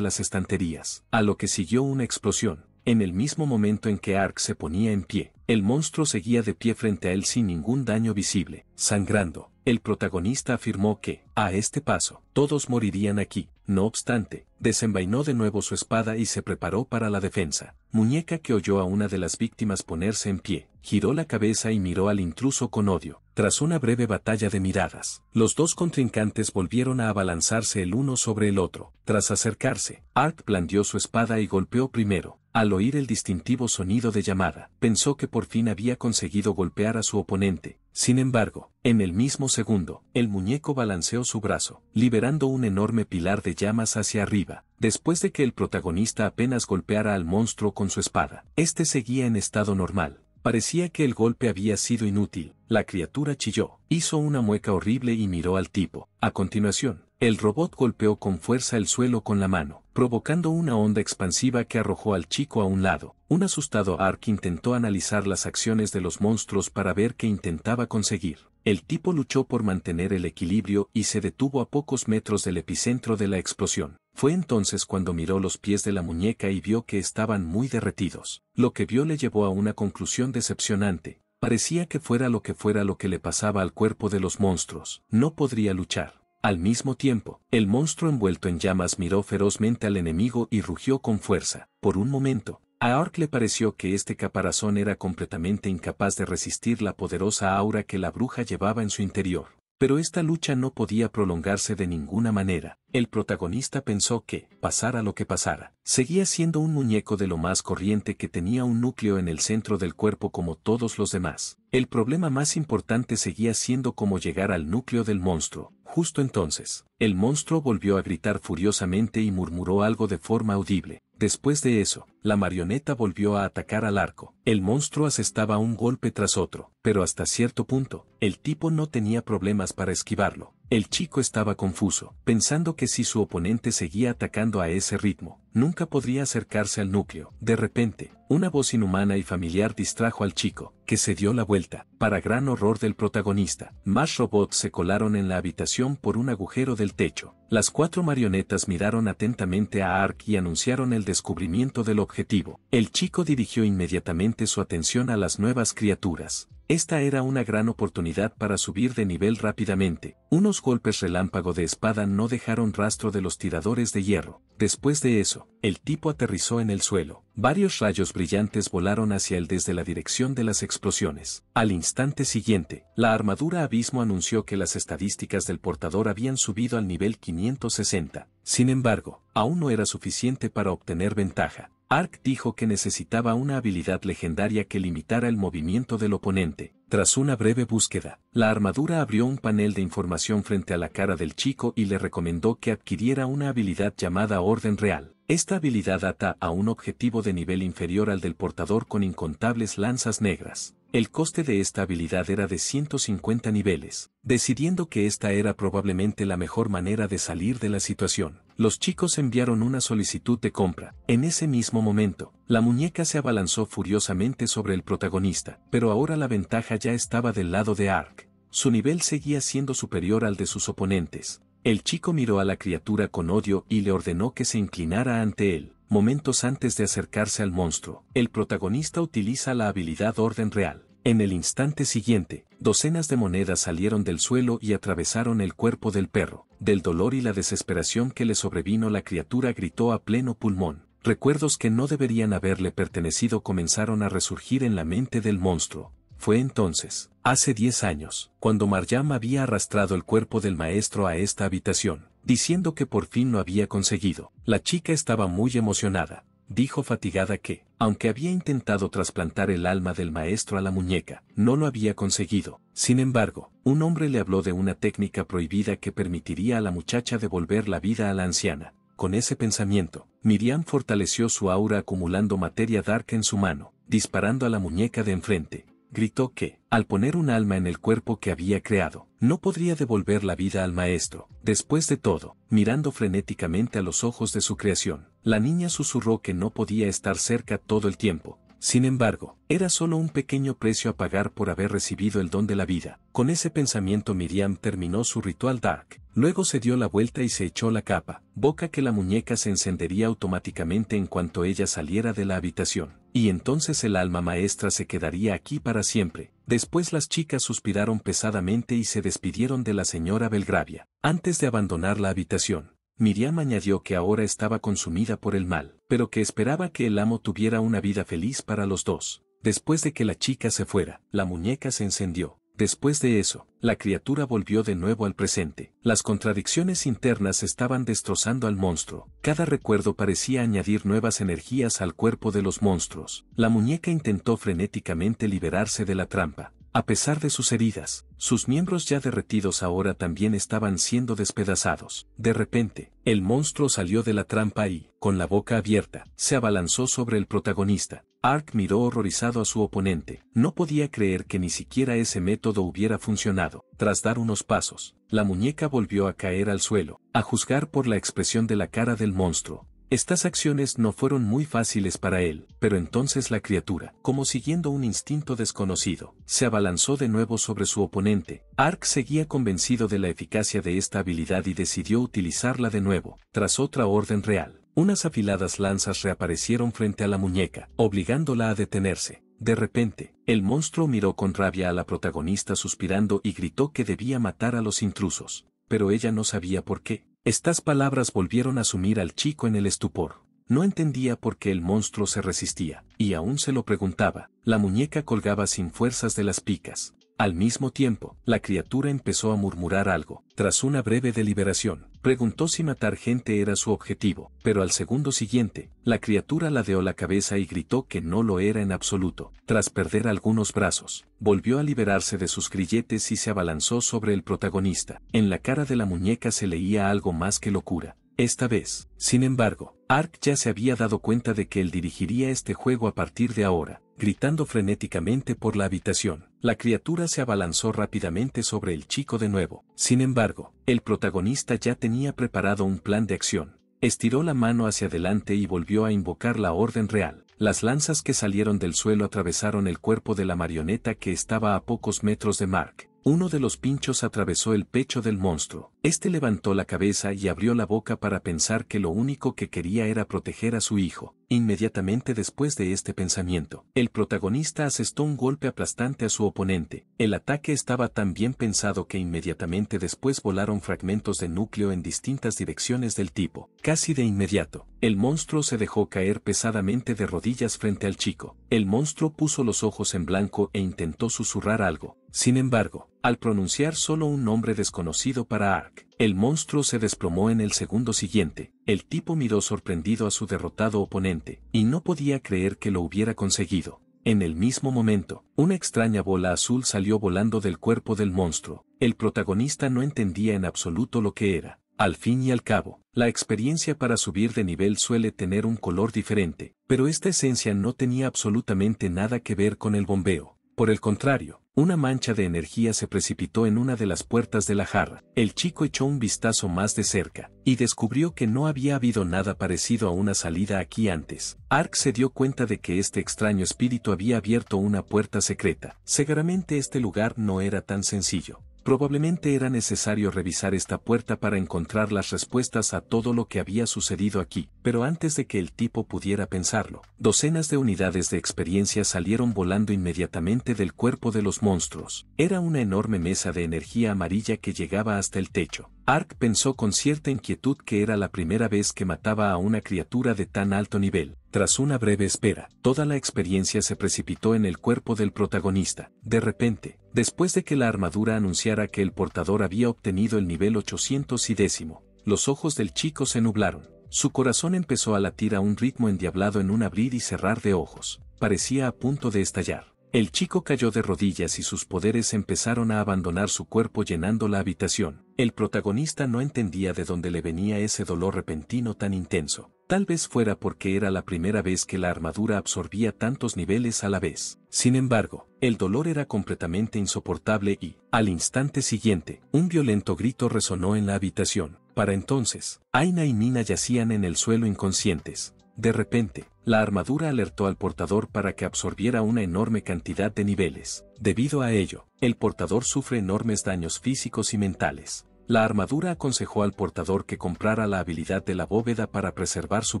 Speaker 1: las estanterías, a lo que siguió una explosión, en el mismo momento en que Ark se ponía en pie, el monstruo seguía de pie frente a él sin ningún daño visible, sangrando. El protagonista afirmó que, a este paso, todos morirían aquí. No obstante, desenvainó de nuevo su espada y se preparó para la defensa. Muñeca que oyó a una de las víctimas ponerse en pie, giró la cabeza y miró al intruso con odio. Tras una breve batalla de miradas, los dos contrincantes volvieron a abalanzarse el uno sobre el otro. Tras acercarse, Art blandió su espada y golpeó primero. Al oír el distintivo sonido de llamada, pensó que por fin había conseguido golpear a su oponente. Sin embargo, en el mismo segundo, el muñeco balanceó su brazo, liberando un enorme pilar de llamas hacia arriba, después de que el protagonista apenas golpeara al monstruo con su espada. Este seguía en estado normal. Parecía que el golpe había sido inútil. La criatura chilló, hizo una mueca horrible y miró al tipo. A continuación, el robot golpeó con fuerza el suelo con la mano, provocando una onda expansiva que arrojó al chico a un lado. Un asustado Ark intentó analizar las acciones de los monstruos para ver qué intentaba conseguir. El tipo luchó por mantener el equilibrio y se detuvo a pocos metros del epicentro de la explosión. Fue entonces cuando miró los pies de la muñeca y vio que estaban muy derretidos. Lo que vio le llevó a una conclusión decepcionante. Parecía que fuera lo que fuera lo que le pasaba al cuerpo de los monstruos. No podría luchar. Al mismo tiempo, el monstruo envuelto en llamas miró ferozmente al enemigo y rugió con fuerza. Por un momento, a Orc le pareció que este caparazón era completamente incapaz de resistir la poderosa aura que la bruja llevaba en su interior. Pero esta lucha no podía prolongarse de ninguna manera. El protagonista pensó que, pasara lo que pasara, seguía siendo un muñeco de lo más corriente que tenía un núcleo en el centro del cuerpo como todos los demás. El problema más importante seguía siendo cómo llegar al núcleo del monstruo. Justo entonces, el monstruo volvió a gritar furiosamente y murmuró algo de forma audible. Después de eso, la marioneta volvió a atacar al arco. El monstruo asestaba un golpe tras otro, pero hasta cierto punto, el tipo no tenía problemas para esquivarlo. El chico estaba confuso, pensando que si su oponente seguía atacando a ese ritmo, nunca podría acercarse al núcleo. De repente, una voz inhumana y familiar distrajo al chico, que se dio la vuelta, para gran horror del protagonista. Más robots se colaron en la habitación por un agujero del techo. Las cuatro marionetas miraron atentamente a Ark y anunciaron el descubrimiento del objetivo. El chico dirigió inmediatamente su atención a las nuevas criaturas. Esta era una gran oportunidad para subir de nivel rápidamente. Unos golpes relámpago de espada no dejaron rastro de los tiradores de hierro. Después de eso, el tipo aterrizó en el suelo. Varios rayos brillantes volaron hacia él desde la dirección de las explosiones. Al instante siguiente, la armadura abismo anunció que las estadísticas del portador habían subido al nivel 560. Sin embargo, aún no era suficiente para obtener ventaja. Ark dijo que necesitaba una habilidad legendaria que limitara el movimiento del oponente. Tras una breve búsqueda, la armadura abrió un panel de información frente a la cara del chico y le recomendó que adquiriera una habilidad llamada Orden Real. Esta habilidad ata a un objetivo de nivel inferior al del portador con incontables lanzas negras. El coste de esta habilidad era de 150 niveles, decidiendo que esta era probablemente la mejor manera de salir de la situación. Los chicos enviaron una solicitud de compra. En ese mismo momento, la muñeca se abalanzó furiosamente sobre el protagonista, pero ahora la ventaja ya estaba del lado de Ark. Su nivel seguía siendo superior al de sus oponentes. El chico miró a la criatura con odio y le ordenó que se inclinara ante él momentos antes de acercarse al monstruo, el protagonista utiliza la habilidad Orden Real. En el instante siguiente, docenas de monedas salieron del suelo y atravesaron el cuerpo del perro. Del dolor y la desesperación que le sobrevino la criatura gritó a pleno pulmón. Recuerdos que no deberían haberle pertenecido comenzaron a resurgir en la mente del monstruo. Fue entonces, hace 10 años, cuando Marjam había arrastrado el cuerpo del maestro a esta habitación, diciendo que por fin lo había conseguido. La chica estaba muy emocionada, dijo fatigada que, aunque había intentado trasplantar el alma del maestro a la muñeca, no lo había conseguido. Sin embargo, un hombre le habló de una técnica prohibida que permitiría a la muchacha devolver la vida a la anciana. Con ese pensamiento, Miriam fortaleció su aura acumulando materia dark en su mano, disparando a la muñeca de enfrente. Gritó que, al poner un alma en el cuerpo que había creado, no podría devolver la vida al maestro, después de todo, mirando frenéticamente a los ojos de su creación. La niña susurró que no podía estar cerca todo el tiempo. Sin embargo, era solo un pequeño precio a pagar por haber recibido el don de la vida. Con ese pensamiento Miriam terminó su ritual dark. Luego se dio la vuelta y se echó la capa, boca que la muñeca se encendería automáticamente en cuanto ella saliera de la habitación. Y entonces el alma maestra se quedaría aquí para siempre. Después las chicas suspiraron pesadamente y se despidieron de la señora Belgravia, antes de abandonar la habitación. Miriam añadió que ahora estaba consumida por el mal, pero que esperaba que el amo tuviera una vida feliz para los dos. Después de que la chica se fuera, la muñeca se encendió. Después de eso, la criatura volvió de nuevo al presente. Las contradicciones internas estaban destrozando al monstruo. Cada recuerdo parecía añadir nuevas energías al cuerpo de los monstruos. La muñeca intentó frenéticamente liberarse de la trampa, a pesar de sus heridas, sus miembros ya derretidos ahora también estaban siendo despedazados. De repente, el monstruo salió de la trampa y, con la boca abierta, se abalanzó sobre el protagonista. Ark miró horrorizado a su oponente. No podía creer que ni siquiera ese método hubiera funcionado. Tras dar unos pasos, la muñeca volvió a caer al suelo. A juzgar por la expresión de la cara del monstruo, estas acciones no fueron muy fáciles para él, pero entonces la criatura, como siguiendo un instinto desconocido, se abalanzó de nuevo sobre su oponente. Ark seguía convencido de la eficacia de esta habilidad y decidió utilizarla de nuevo, tras otra orden real. Unas afiladas lanzas reaparecieron frente a la muñeca, obligándola a detenerse. De repente, el monstruo miró con rabia a la protagonista suspirando y gritó que debía matar a los intrusos, pero ella no sabía por qué. Estas palabras volvieron a sumir al chico en el estupor. No entendía por qué el monstruo se resistía, y aún se lo preguntaba. La muñeca colgaba sin fuerzas de las picas. Al mismo tiempo, la criatura empezó a murmurar algo. Tras una breve deliberación, preguntó si matar gente era su objetivo, pero al segundo siguiente, la criatura ladeó la cabeza y gritó que no lo era en absoluto. Tras perder algunos brazos, volvió a liberarse de sus grilletes y se abalanzó sobre el protagonista. En la cara de la muñeca se leía algo más que locura. Esta vez, sin embargo, Ark ya se había dado cuenta de que él dirigiría este juego a partir de ahora, gritando frenéticamente por la habitación la criatura se abalanzó rápidamente sobre el chico de nuevo. Sin embargo, el protagonista ya tenía preparado un plan de acción. Estiró la mano hacia adelante y volvió a invocar la orden real. Las lanzas que salieron del suelo atravesaron el cuerpo de la marioneta que estaba a pocos metros de Mark. Uno de los pinchos atravesó el pecho del monstruo. Este levantó la cabeza y abrió la boca para pensar que lo único que quería era proteger a su hijo. Inmediatamente después de este pensamiento, el protagonista asestó un golpe aplastante a su oponente. El ataque estaba tan bien pensado que inmediatamente después volaron fragmentos de núcleo en distintas direcciones del tipo. Casi de inmediato, el monstruo se dejó caer pesadamente de rodillas frente al chico. El monstruo puso los ojos en blanco e intentó susurrar algo. Sin embargo, al pronunciar solo un nombre desconocido para Ark, el monstruo se desplomó en el segundo siguiente, el tipo miró sorprendido a su derrotado oponente, y no podía creer que lo hubiera conseguido. En el mismo momento, una extraña bola azul salió volando del cuerpo del monstruo. El protagonista no entendía en absoluto lo que era. Al fin y al cabo, la experiencia para subir de nivel suele tener un color diferente, pero esta esencia no tenía absolutamente nada que ver con el bombeo. Por el contrario, una mancha de energía se precipitó en una de las puertas de la jarra. El chico echó un vistazo más de cerca, y descubrió que no había habido nada parecido a una salida aquí antes. Ark se dio cuenta de que este extraño espíritu había abierto una puerta secreta. Seguramente este lugar no era tan sencillo. Probablemente era necesario revisar esta puerta para encontrar las respuestas a todo lo que había sucedido aquí, pero antes de que el tipo pudiera pensarlo, docenas de unidades de experiencia salieron volando inmediatamente del cuerpo de los monstruos. Era una enorme mesa de energía amarilla que llegaba hasta el techo. Ark pensó con cierta inquietud que era la primera vez que mataba a una criatura de tan alto nivel. Tras una breve espera, toda la experiencia se precipitó en el cuerpo del protagonista. De repente, después de que la armadura anunciara que el portador había obtenido el nivel 800 y décimo, los ojos del chico se nublaron. Su corazón empezó a latir a un ritmo endiablado en un abrir y cerrar de ojos. Parecía a punto de estallar. El chico cayó de rodillas y sus poderes empezaron a abandonar su cuerpo llenando la habitación. El protagonista no entendía de dónde le venía ese dolor repentino tan intenso. Tal vez fuera porque era la primera vez que la armadura absorbía tantos niveles a la vez. Sin embargo, el dolor era completamente insoportable y, al instante siguiente, un violento grito resonó en la habitación. Para entonces, Aina y Mina yacían en el suelo inconscientes. De repente, la armadura alertó al portador para que absorbiera una enorme cantidad de niveles. Debido a ello, el portador sufre enormes daños físicos y mentales. La armadura aconsejó al portador que comprara la habilidad de la bóveda para preservar su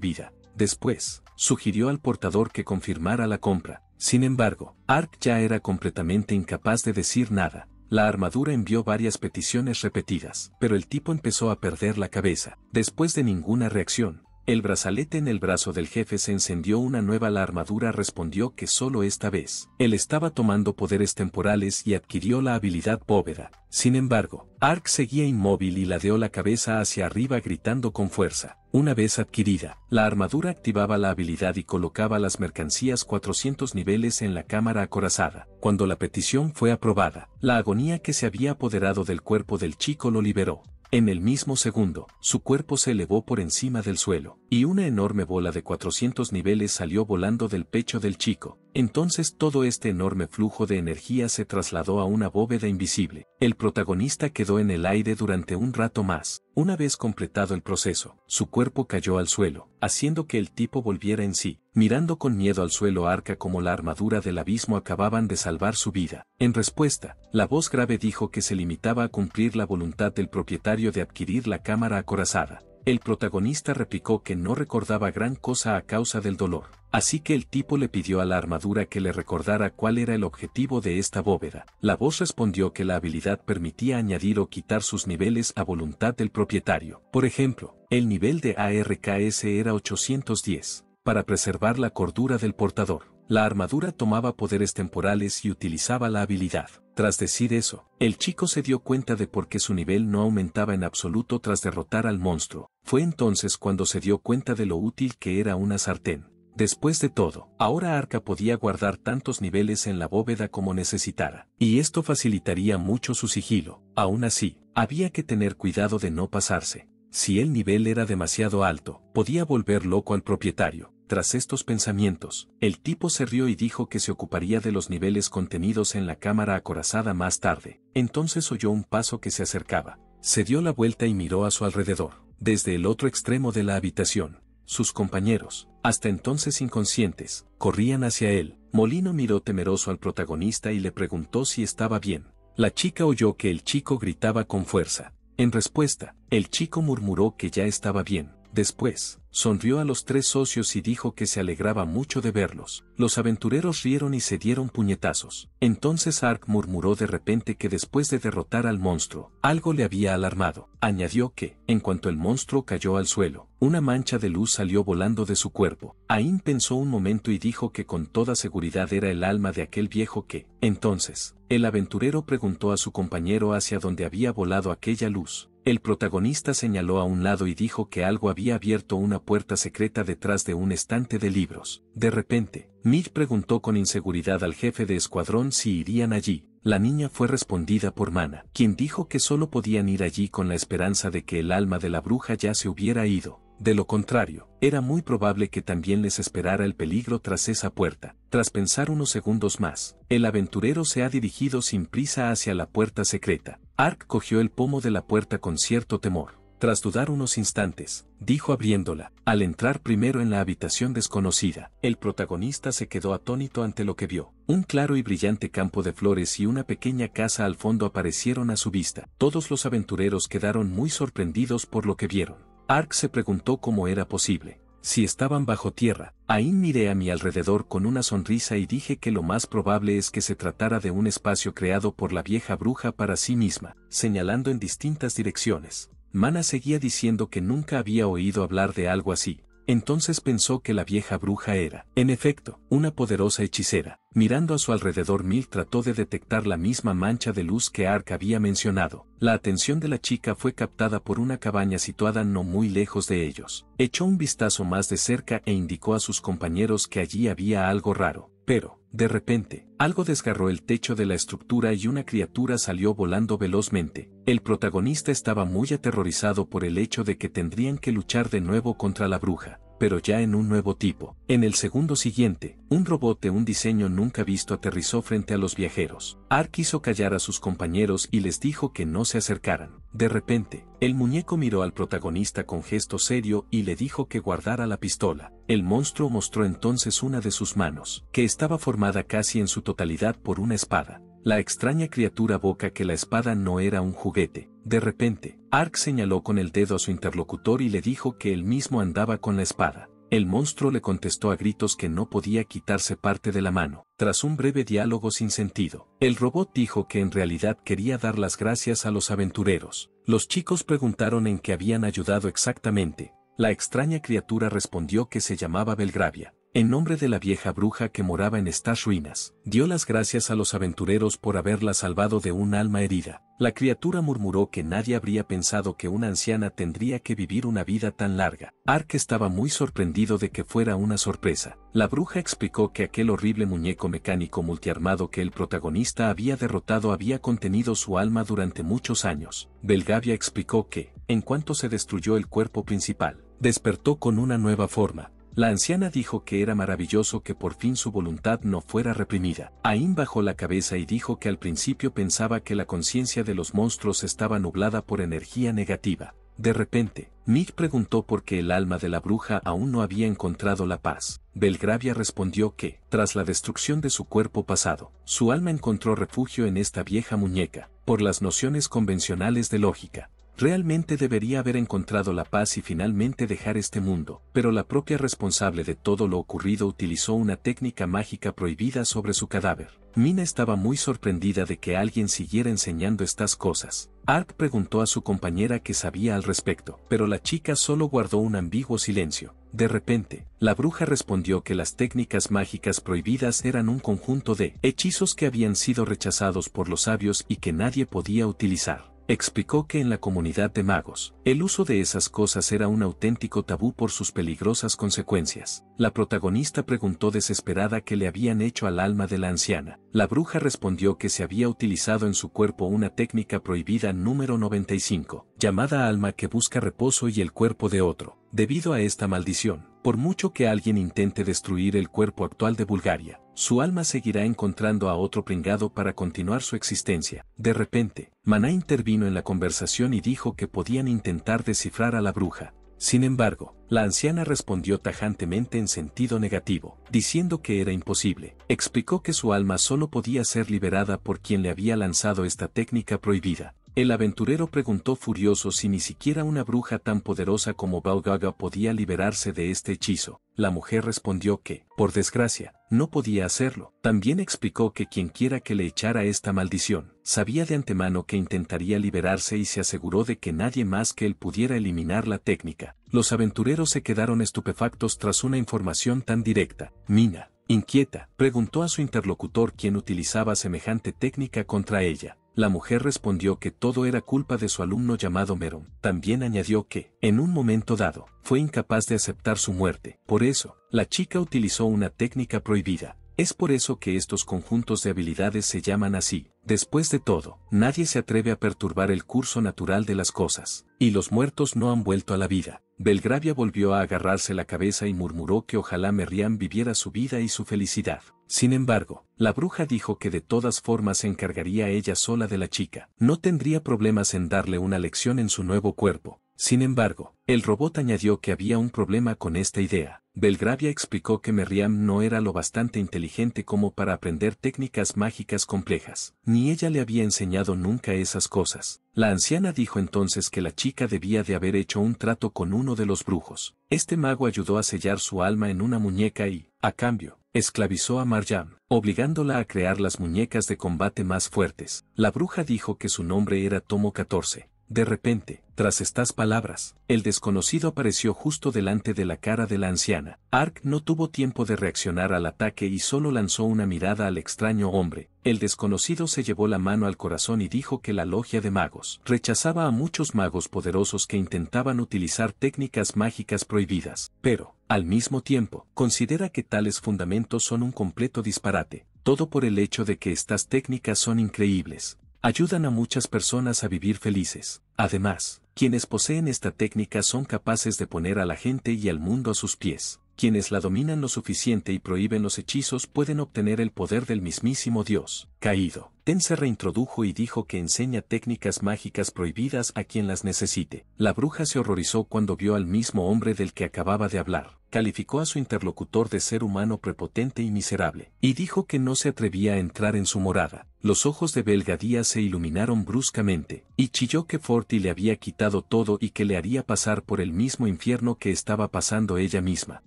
Speaker 1: vida. Después, sugirió al portador que confirmara la compra. Sin embargo, Ark ya era completamente incapaz de decir nada. La armadura envió varias peticiones repetidas, pero el tipo empezó a perder la cabeza. Después de ninguna reacción, el brazalete en el brazo del jefe se encendió una nueva la armadura respondió que solo esta vez. Él estaba tomando poderes temporales y adquirió la habilidad bóveda. Sin embargo, Ark seguía inmóvil y ladeó la cabeza hacia arriba gritando con fuerza. Una vez adquirida, la armadura activaba la habilidad y colocaba las mercancías 400 niveles en la cámara acorazada. Cuando la petición fue aprobada, la agonía que se había apoderado del cuerpo del chico lo liberó. En el mismo segundo, su cuerpo se elevó por encima del suelo, y una enorme bola de 400 niveles salió volando del pecho del chico. Entonces todo este enorme flujo de energía se trasladó a una bóveda invisible. El protagonista quedó en el aire durante un rato más, una vez completado el proceso, su cuerpo cayó al suelo, haciendo que el tipo volviera en sí, mirando con miedo al suelo arca como la armadura del abismo acababan de salvar su vida. En respuesta, la voz grave dijo que se limitaba a cumplir la voluntad del propietario de adquirir la cámara acorazada. El protagonista replicó que no recordaba gran cosa a causa del dolor. Así que el tipo le pidió a la armadura que le recordara cuál era el objetivo de esta bóveda. La voz respondió que la habilidad permitía añadir o quitar sus niveles a voluntad del propietario. Por ejemplo, el nivel de ARKS era 810, para preservar la cordura del portador. La armadura tomaba poderes temporales y utilizaba la habilidad. Tras decir eso, el chico se dio cuenta de por qué su nivel no aumentaba en absoluto tras derrotar al monstruo. Fue entonces cuando se dio cuenta de lo útil que era una sartén. Después de todo, ahora Arca podía guardar tantos niveles en la bóveda como necesitara, y esto facilitaría mucho su sigilo. Aún así, había que tener cuidado de no pasarse. Si el nivel era demasiado alto, podía volver loco al propietario. Tras estos pensamientos, el tipo se rió y dijo que se ocuparía de los niveles contenidos en la cámara acorazada más tarde. Entonces oyó un paso que se acercaba. Se dio la vuelta y miró a su alrededor. Desde el otro extremo de la habitación, sus compañeros, hasta entonces inconscientes, corrían hacia él. Molino miró temeroso al protagonista y le preguntó si estaba bien. La chica oyó que el chico gritaba con fuerza. En respuesta, el chico murmuró que ya estaba bien. Después, sonrió a los tres socios y dijo que se alegraba mucho de verlos. Los aventureros rieron y se dieron puñetazos. Entonces Ark murmuró de repente que después de derrotar al monstruo, algo le había alarmado. Añadió que, en cuanto el monstruo cayó al suelo, una mancha de luz salió volando de su cuerpo. Ain pensó un momento y dijo que con toda seguridad era el alma de aquel viejo que, entonces, el aventurero preguntó a su compañero hacia dónde había volado aquella luz. El protagonista señaló a un lado y dijo que algo había abierto una puerta secreta detrás de un estante de libros. De repente, Mitch preguntó con inseguridad al jefe de escuadrón si irían allí. La niña fue respondida por Mana, quien dijo que solo podían ir allí con la esperanza de que el alma de la bruja ya se hubiera ido. De lo contrario, era muy probable que también les esperara el peligro tras esa puerta. Tras pensar unos segundos más, el aventurero se ha dirigido sin prisa hacia la puerta secreta. Ark cogió el pomo de la puerta con cierto temor. Tras dudar unos instantes, dijo abriéndola, al entrar primero en la habitación desconocida, el protagonista se quedó atónito ante lo que vio. Un claro y brillante campo de flores y una pequeña casa al fondo aparecieron a su vista. Todos los aventureros quedaron muy sorprendidos por lo que vieron. Ark se preguntó cómo era posible si estaban bajo tierra, ahí miré a mi alrededor con una sonrisa y dije que lo más probable es que se tratara de un espacio creado por la vieja bruja para sí misma, señalando en distintas direcciones. Mana seguía diciendo que nunca había oído hablar de algo así, entonces pensó que la vieja bruja era, en efecto, una poderosa hechicera. Mirando a su alrededor Mil trató de detectar la misma mancha de luz que Ark había mencionado. La atención de la chica fue captada por una cabaña situada no muy lejos de ellos. Echó un vistazo más de cerca e indicó a sus compañeros que allí había algo raro pero, de repente, algo desgarró el techo de la estructura y una criatura salió volando velozmente. El protagonista estaba muy aterrorizado por el hecho de que tendrían que luchar de nuevo contra la bruja pero ya en un nuevo tipo. En el segundo siguiente, un robot de un diseño nunca visto aterrizó frente a los viajeros. Ark quiso callar a sus compañeros y les dijo que no se acercaran. De repente, el muñeco miró al protagonista con gesto serio y le dijo que guardara la pistola. El monstruo mostró entonces una de sus manos, que estaba formada casi en su totalidad por una espada. La extraña criatura boca que la espada no era un juguete, de repente, Ark señaló con el dedo a su interlocutor y le dijo que él mismo andaba con la espada. El monstruo le contestó a gritos que no podía quitarse parte de la mano. Tras un breve diálogo sin sentido, el robot dijo que en realidad quería dar las gracias a los aventureros. Los chicos preguntaron en qué habían ayudado exactamente. La extraña criatura respondió que se llamaba Belgravia en nombre de la vieja bruja que moraba en estas ruinas, dio las gracias a los aventureros por haberla salvado de un alma herida. La criatura murmuró que nadie habría pensado que una anciana tendría que vivir una vida tan larga. Ark estaba muy sorprendido de que fuera una sorpresa. La bruja explicó que aquel horrible muñeco mecánico multiarmado que el protagonista había derrotado había contenido su alma durante muchos años. Belgavia explicó que, en cuanto se destruyó el cuerpo principal, despertó con una nueva forma, la anciana dijo que era maravilloso que por fin su voluntad no fuera reprimida. Ain bajó la cabeza y dijo que al principio pensaba que la conciencia de los monstruos estaba nublada por energía negativa. De repente, Nick preguntó por qué el alma de la bruja aún no había encontrado la paz. Belgravia respondió que, tras la destrucción de su cuerpo pasado, su alma encontró refugio en esta vieja muñeca, por las nociones convencionales de lógica. Realmente debería haber encontrado la paz y finalmente dejar este mundo, pero la propia responsable de todo lo ocurrido utilizó una técnica mágica prohibida sobre su cadáver. Mina estaba muy sorprendida de que alguien siguiera enseñando estas cosas. Ark preguntó a su compañera qué sabía al respecto, pero la chica solo guardó un ambiguo silencio. De repente, la bruja respondió que las técnicas mágicas prohibidas eran un conjunto de hechizos que habían sido rechazados por los sabios y que nadie podía utilizar. Explicó que en la comunidad de magos, el uso de esas cosas era un auténtico tabú por sus peligrosas consecuencias. La protagonista preguntó desesperada qué le habían hecho al alma de la anciana. La bruja respondió que se había utilizado en su cuerpo una técnica prohibida número 95, llamada alma que busca reposo y el cuerpo de otro. Debido a esta maldición, por mucho que alguien intente destruir el cuerpo actual de Bulgaria, su alma seguirá encontrando a otro pringado para continuar su existencia. De repente, Maná intervino en la conversación y dijo que podían intentar descifrar a la bruja. Sin embargo, la anciana respondió tajantemente en sentido negativo, diciendo que era imposible. Explicó que su alma solo podía ser liberada por quien le había lanzado esta técnica prohibida. El aventurero preguntó furioso si ni siquiera una bruja tan poderosa como Balgaga podía liberarse de este hechizo. La mujer respondió que, por desgracia, no podía hacerlo. También explicó que quienquiera que le echara esta maldición, sabía de antemano que intentaría liberarse y se aseguró de que nadie más que él pudiera eliminar la técnica. Los aventureros se quedaron estupefactos tras una información tan directa. Mina, inquieta, preguntó a su interlocutor quién utilizaba semejante técnica contra ella. La mujer respondió que todo era culpa de su alumno llamado Meron. También añadió que, en un momento dado, fue incapaz de aceptar su muerte. Por eso, la chica utilizó una técnica prohibida, es por eso que estos conjuntos de habilidades se llaman así. Después de todo, nadie se atreve a perturbar el curso natural de las cosas, y los muertos no han vuelto a la vida. Belgravia volvió a agarrarse la cabeza y murmuró que ojalá Merriam viviera su vida y su felicidad. Sin embargo, la bruja dijo que de todas formas se encargaría ella sola de la chica. No tendría problemas en darle una lección en su nuevo cuerpo, sin embargo, el robot añadió que había un problema con esta idea. Belgravia explicó que Merriam no era lo bastante inteligente como para aprender técnicas mágicas complejas, ni ella le había enseñado nunca esas cosas. La anciana dijo entonces que la chica debía de haber hecho un trato con uno de los brujos. Este mago ayudó a sellar su alma en una muñeca y, a cambio, esclavizó a Marjam, obligándola a crear las muñecas de combate más fuertes. La bruja dijo que su nombre era Tomo 14, de repente, tras estas palabras, el desconocido apareció justo delante de la cara de la anciana. Ark no tuvo tiempo de reaccionar al ataque y solo lanzó una mirada al extraño hombre. El desconocido se llevó la mano al corazón y dijo que la logia de magos rechazaba a muchos magos poderosos que intentaban utilizar técnicas mágicas prohibidas. Pero, al mismo tiempo, considera que tales fundamentos son un completo disparate, todo por el hecho de que estas técnicas son increíbles, ayudan a muchas personas a vivir felices. Además, quienes poseen esta técnica son capaces de poner a la gente y al mundo a sus pies. Quienes la dominan lo suficiente y prohíben los hechizos pueden obtener el poder del mismísimo Dios. Caído. Ten se reintrodujo y dijo que enseña técnicas mágicas prohibidas a quien las necesite. La bruja se horrorizó cuando vio al mismo hombre del que acababa de hablar calificó a su interlocutor de ser humano prepotente y miserable, y dijo que no se atrevía a entrar en su morada. Los ojos de Belgadía se iluminaron bruscamente, y chilló que Forti le había quitado todo y que le haría pasar por el mismo infierno que estaba pasando ella misma.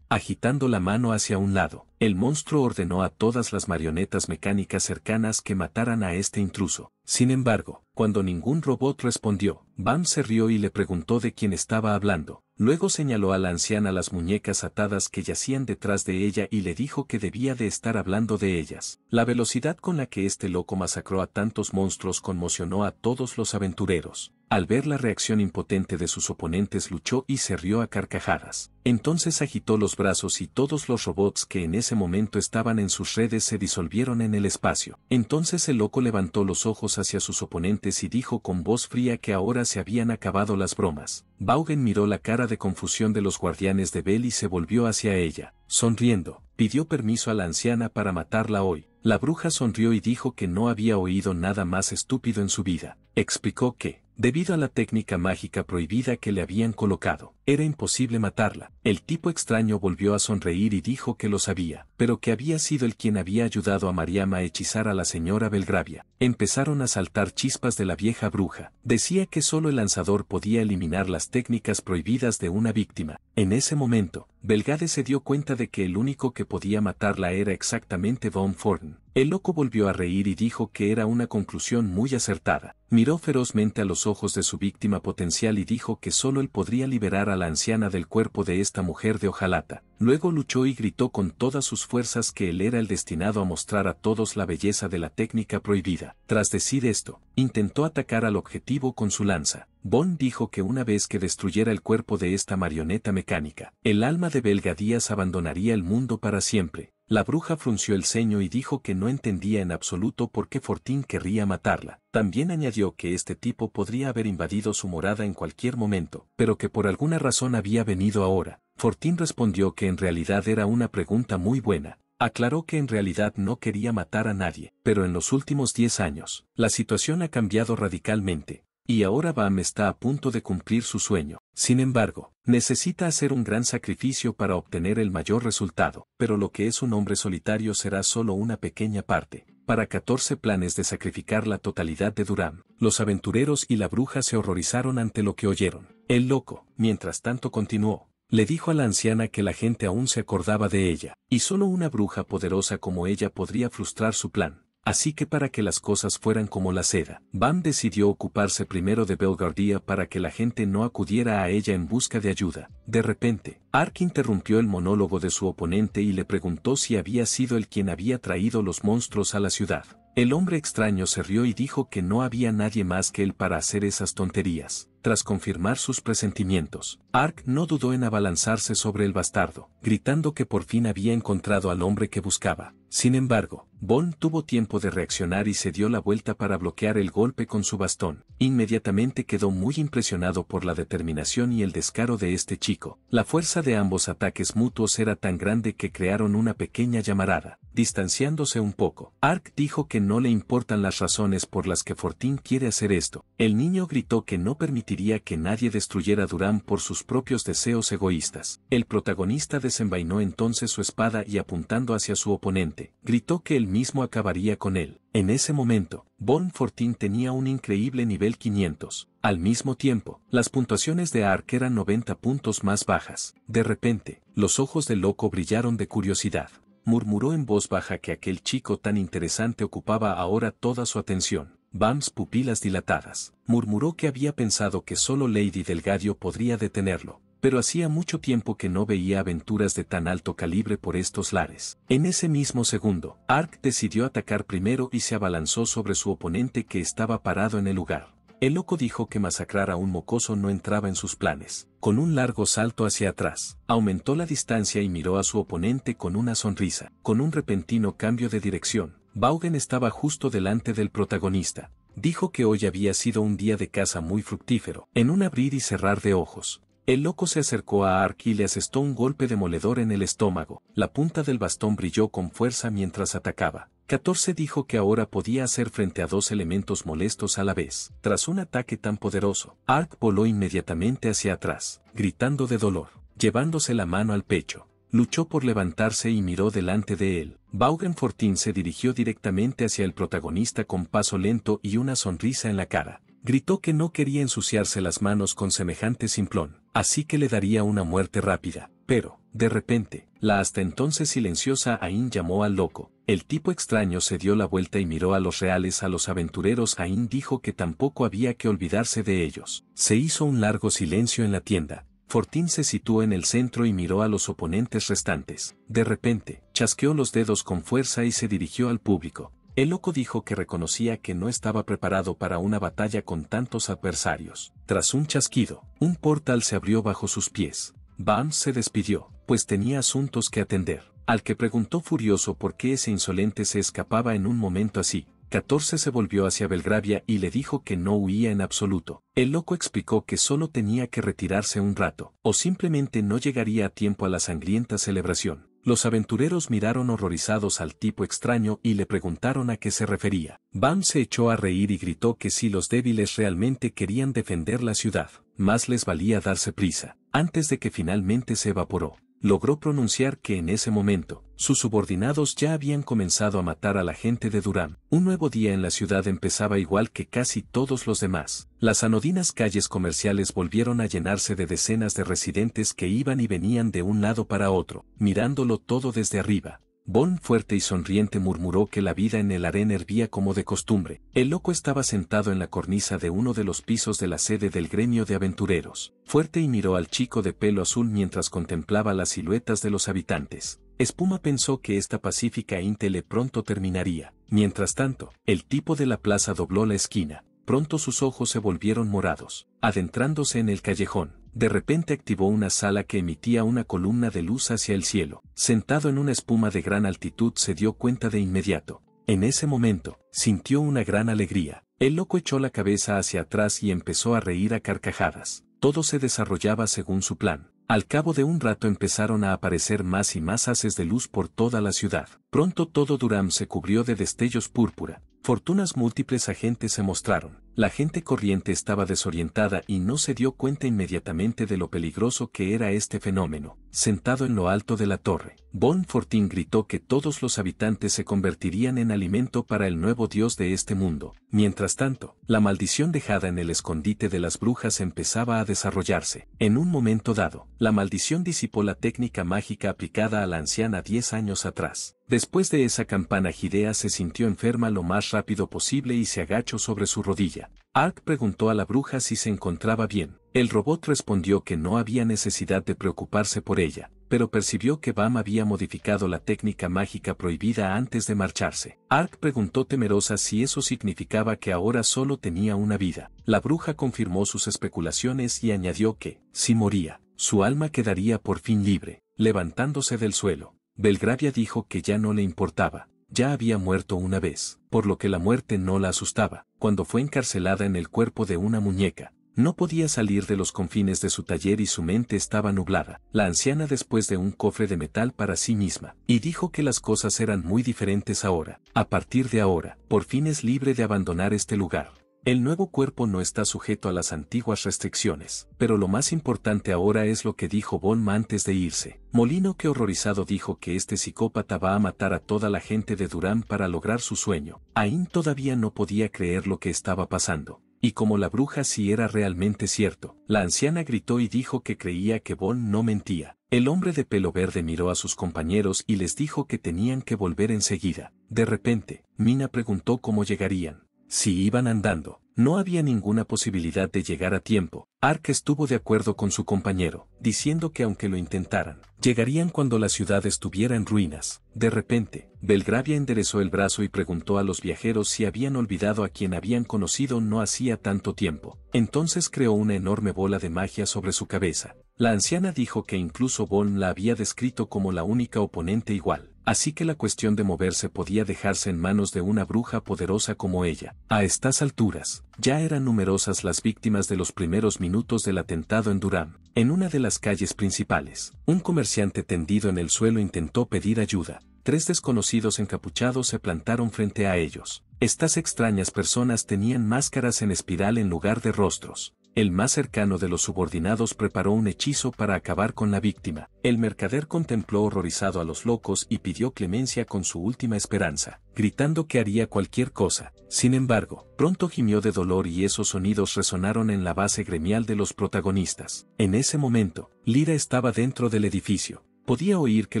Speaker 1: Agitando la mano hacia un lado, el monstruo ordenó a todas las marionetas mecánicas cercanas que mataran a este intruso. Sin embargo, cuando ningún robot respondió, Bam se rió y le preguntó de quién estaba hablando. Luego señaló a la anciana las muñecas atadas que yacían detrás de ella y le dijo que debía de estar hablando de ellas. La velocidad con la que este loco masacró a tantos monstruos conmocionó a todos los aventureros. Al ver la reacción impotente de sus oponentes luchó y se rió a carcajadas. Entonces agitó los brazos y todos los robots que en ese momento estaban en sus redes se disolvieron en el espacio. Entonces el loco levantó los ojos hacia sus oponentes y dijo con voz fría que ahora se habían acabado las bromas. Baugen miró la cara de confusión de los guardianes de Bell y se volvió hacia ella, sonriendo. Pidió permiso a la anciana para matarla hoy. La bruja sonrió y dijo que no había oído nada más estúpido en su vida. Explicó que, debido a la técnica mágica prohibida que le habían colocado. Era imposible matarla. El tipo extraño volvió a sonreír y dijo que lo sabía, pero que había sido el quien había ayudado a Mariama a hechizar a la señora Belgravia. Empezaron a saltar chispas de la vieja bruja. Decía que solo el lanzador podía eliminar las técnicas prohibidas de una víctima. En ese momento, Belgade se dio cuenta de que el único que podía matarla era exactamente Von Forn. El loco volvió a reír y dijo que era una conclusión muy acertada. Miró ferozmente a los ojos de su víctima potencial y dijo que solo él podría liberar a la anciana del cuerpo de esta mujer de hojalata. Luego luchó y gritó con todas sus fuerzas que él era el destinado a mostrar a todos la belleza de la técnica prohibida. Tras decir esto, intentó atacar al objetivo con su lanza. Bond dijo que una vez que destruyera el cuerpo de esta marioneta mecánica, el alma de Díaz abandonaría el mundo para siempre. La bruja frunció el ceño y dijo que no entendía en absoluto por qué Fortín querría matarla. También añadió que este tipo podría haber invadido su morada en cualquier momento, pero que por alguna razón había venido ahora. Fortín respondió que en realidad era una pregunta muy buena. Aclaró que en realidad no quería matar a nadie, pero en los últimos 10 años, la situación ha cambiado radicalmente y ahora Bam está a punto de cumplir su sueño. Sin embargo, necesita hacer un gran sacrificio para obtener el mayor resultado, pero lo que es un hombre solitario será solo una pequeña parte. Para 14 planes de sacrificar la totalidad de Durán, los aventureros y la bruja se horrorizaron ante lo que oyeron. El loco, mientras tanto continuó, le dijo a la anciana que la gente aún se acordaba de ella, y solo una bruja poderosa como ella podría frustrar su plan. Así que para que las cosas fueran como la seda, Bam decidió ocuparse primero de Belgardía para que la gente no acudiera a ella en busca de ayuda. De repente, Ark interrumpió el monólogo de su oponente y le preguntó si había sido él quien había traído los monstruos a la ciudad. El hombre extraño se rió y dijo que no había nadie más que él para hacer esas tonterías. Tras confirmar sus presentimientos, Ark no dudó en abalanzarse sobre el bastardo, gritando que por fin había encontrado al hombre que buscaba. Sin embargo, Bond tuvo tiempo de reaccionar y se dio la vuelta para bloquear el golpe con su bastón. Inmediatamente quedó muy impresionado por la determinación y el descaro de este chico. La fuerza de ambos ataques mutuos era tan grande que crearon una pequeña llamarada. Distanciándose un poco, Ark dijo que no le importan las razones por las que Fortín quiere hacer esto. El niño gritó que no permitiría que nadie destruyera a Durán por sus propios deseos egoístas. El protagonista desenvainó entonces su espada y apuntando hacia su oponente, gritó que él mismo acabaría con él. En ese momento, Bon Fortin tenía un increíble nivel 500. Al mismo tiempo, las puntuaciones de Ark eran 90 puntos más bajas. De repente, los ojos del loco brillaron de curiosidad. Murmuró en voz baja que aquel chico tan interesante ocupaba ahora toda su atención. Bams pupilas dilatadas. Murmuró que había pensado que solo Lady Delgadio podría detenerlo, pero hacía mucho tiempo que no veía aventuras de tan alto calibre por estos lares. En ese mismo segundo, Ark decidió atacar primero y se abalanzó sobre su oponente que estaba parado en el lugar. El loco dijo que masacrar a un mocoso no entraba en sus planes. Con un largo salto hacia atrás, aumentó la distancia y miró a su oponente con una sonrisa. Con un repentino cambio de dirección, Baugen estaba justo delante del protagonista. Dijo que hoy había sido un día de caza muy fructífero. En un abrir y cerrar de ojos, el loco se acercó a Ark y le asestó un golpe demoledor en el estómago. La punta del bastón brilló con fuerza mientras atacaba. 14 dijo que ahora podía hacer frente a dos elementos molestos a la vez. Tras un ataque tan poderoso, Ark voló inmediatamente hacia atrás, gritando de dolor, llevándose la mano al pecho. Luchó por levantarse y miró delante de él. Baugen Fortin se dirigió directamente hacia el protagonista con paso lento y una sonrisa en la cara. Gritó que no quería ensuciarse las manos con semejante simplón, así que le daría una muerte rápida. Pero, de repente, la hasta entonces silenciosa Ain llamó al loco. El tipo extraño se dio la vuelta y miró a los reales a los aventureros. Ain dijo que tampoco había que olvidarse de ellos. Se hizo un largo silencio en la tienda, Fortín se situó en el centro y miró a los oponentes restantes. De repente, chasqueó los dedos con fuerza y se dirigió al público. El loco dijo que reconocía que no estaba preparado para una batalla con tantos adversarios. Tras un chasquido, un portal se abrió bajo sus pies. Barnes se despidió, pues tenía asuntos que atender. Al que preguntó furioso por qué ese insolente se escapaba en un momento así, 14 se volvió hacia Belgravia y le dijo que no huía en absoluto. El loco explicó que solo tenía que retirarse un rato, o simplemente no llegaría a tiempo a la sangrienta celebración. Los aventureros miraron horrorizados al tipo extraño y le preguntaron a qué se refería. Van se echó a reír y gritó que si los débiles realmente querían defender la ciudad, más les valía darse prisa, antes de que finalmente se evaporó logró pronunciar que en ese momento, sus subordinados ya habían comenzado a matar a la gente de Durán. Un nuevo día en la ciudad empezaba igual que casi todos los demás. Las anodinas calles comerciales volvieron a llenarse de decenas de residentes que iban y venían de un lado para otro, mirándolo todo desde arriba. Bon fuerte y sonriente murmuró que la vida en el harén hervía como de costumbre. El loco estaba sentado en la cornisa de uno de los pisos de la sede del gremio de aventureros. Fuerte y miró al chico de pelo azul mientras contemplaba las siluetas de los habitantes. Espuma pensó que esta pacífica íntele pronto terminaría. Mientras tanto, el tipo de la plaza dobló la esquina. Pronto sus ojos se volvieron morados, adentrándose en el callejón de repente activó una sala que emitía una columna de luz hacia el cielo. Sentado en una espuma de gran altitud se dio cuenta de inmediato. En ese momento, sintió una gran alegría. El loco echó la cabeza hacia atrás y empezó a reír a carcajadas. Todo se desarrollaba según su plan. Al cabo de un rato empezaron a aparecer más y más haces de luz por toda la ciudad. Pronto todo Durham se cubrió de destellos púrpura. Fortunas múltiples agentes se mostraron. La gente corriente estaba desorientada y no se dio cuenta inmediatamente de lo peligroso que era este fenómeno. Sentado en lo alto de la torre, Bon Fortin gritó que todos los habitantes se convertirían en alimento para el nuevo dios de este mundo. Mientras tanto, la maldición dejada en el escondite de las brujas empezaba a desarrollarse. En un momento dado, la maldición disipó la técnica mágica aplicada a la anciana 10 años atrás. Después de esa campana Gidea se sintió enferma lo más rápido posible y se agachó sobre su rodilla. Ark preguntó a la bruja si se encontraba bien. El robot respondió que no había necesidad de preocuparse por ella, pero percibió que Bam había modificado la técnica mágica prohibida antes de marcharse. Ark preguntó temerosa si eso significaba que ahora solo tenía una vida. La bruja confirmó sus especulaciones y añadió que, si moría, su alma quedaría por fin libre. Levantándose del suelo, Belgravia dijo que ya no le importaba, ya había muerto una vez, por lo que la muerte no la asustaba, cuando fue encarcelada en el cuerpo de una muñeca. No podía salir de los confines de su taller y su mente estaba nublada, la anciana después de un cofre de metal para sí misma, y dijo que las cosas eran muy diferentes ahora. A partir de ahora, por fin es libre de abandonar este lugar. El nuevo cuerpo no está sujeto a las antiguas restricciones, pero lo más importante ahora es lo que dijo Bon antes de irse. Molino que horrorizado dijo que este psicópata va a matar a toda la gente de Durán para lograr su sueño. Ain todavía no podía creer lo que estaba pasando. Y como la bruja sí era realmente cierto, la anciana gritó y dijo que creía que Bon no mentía. El hombre de pelo verde miró a sus compañeros y les dijo que tenían que volver enseguida. De repente, Mina preguntó cómo llegarían. Si iban andando, no había ninguna posibilidad de llegar a tiempo. Ark estuvo de acuerdo con su compañero, diciendo que aunque lo intentaran, llegarían cuando la ciudad estuviera en ruinas. De repente, Belgravia enderezó el brazo y preguntó a los viajeros si habían olvidado a quien habían conocido no hacía tanto tiempo. Entonces creó una enorme bola de magia sobre su cabeza. La anciana dijo que incluso Bon la había descrito como la única oponente igual así que la cuestión de moverse podía dejarse en manos de una bruja poderosa como ella. A estas alturas, ya eran numerosas las víctimas de los primeros minutos del atentado en Durán. En una de las calles principales, un comerciante tendido en el suelo intentó pedir ayuda. Tres desconocidos encapuchados se plantaron frente a ellos. Estas extrañas personas tenían máscaras en espiral en lugar de rostros el más cercano de los subordinados preparó un hechizo para acabar con la víctima. El mercader contempló horrorizado a los locos y pidió clemencia con su última esperanza, gritando que haría cualquier cosa. Sin embargo, pronto gimió de dolor y esos sonidos resonaron en la base gremial de los protagonistas. En ese momento, Lira estaba dentro del edificio. Podía oír que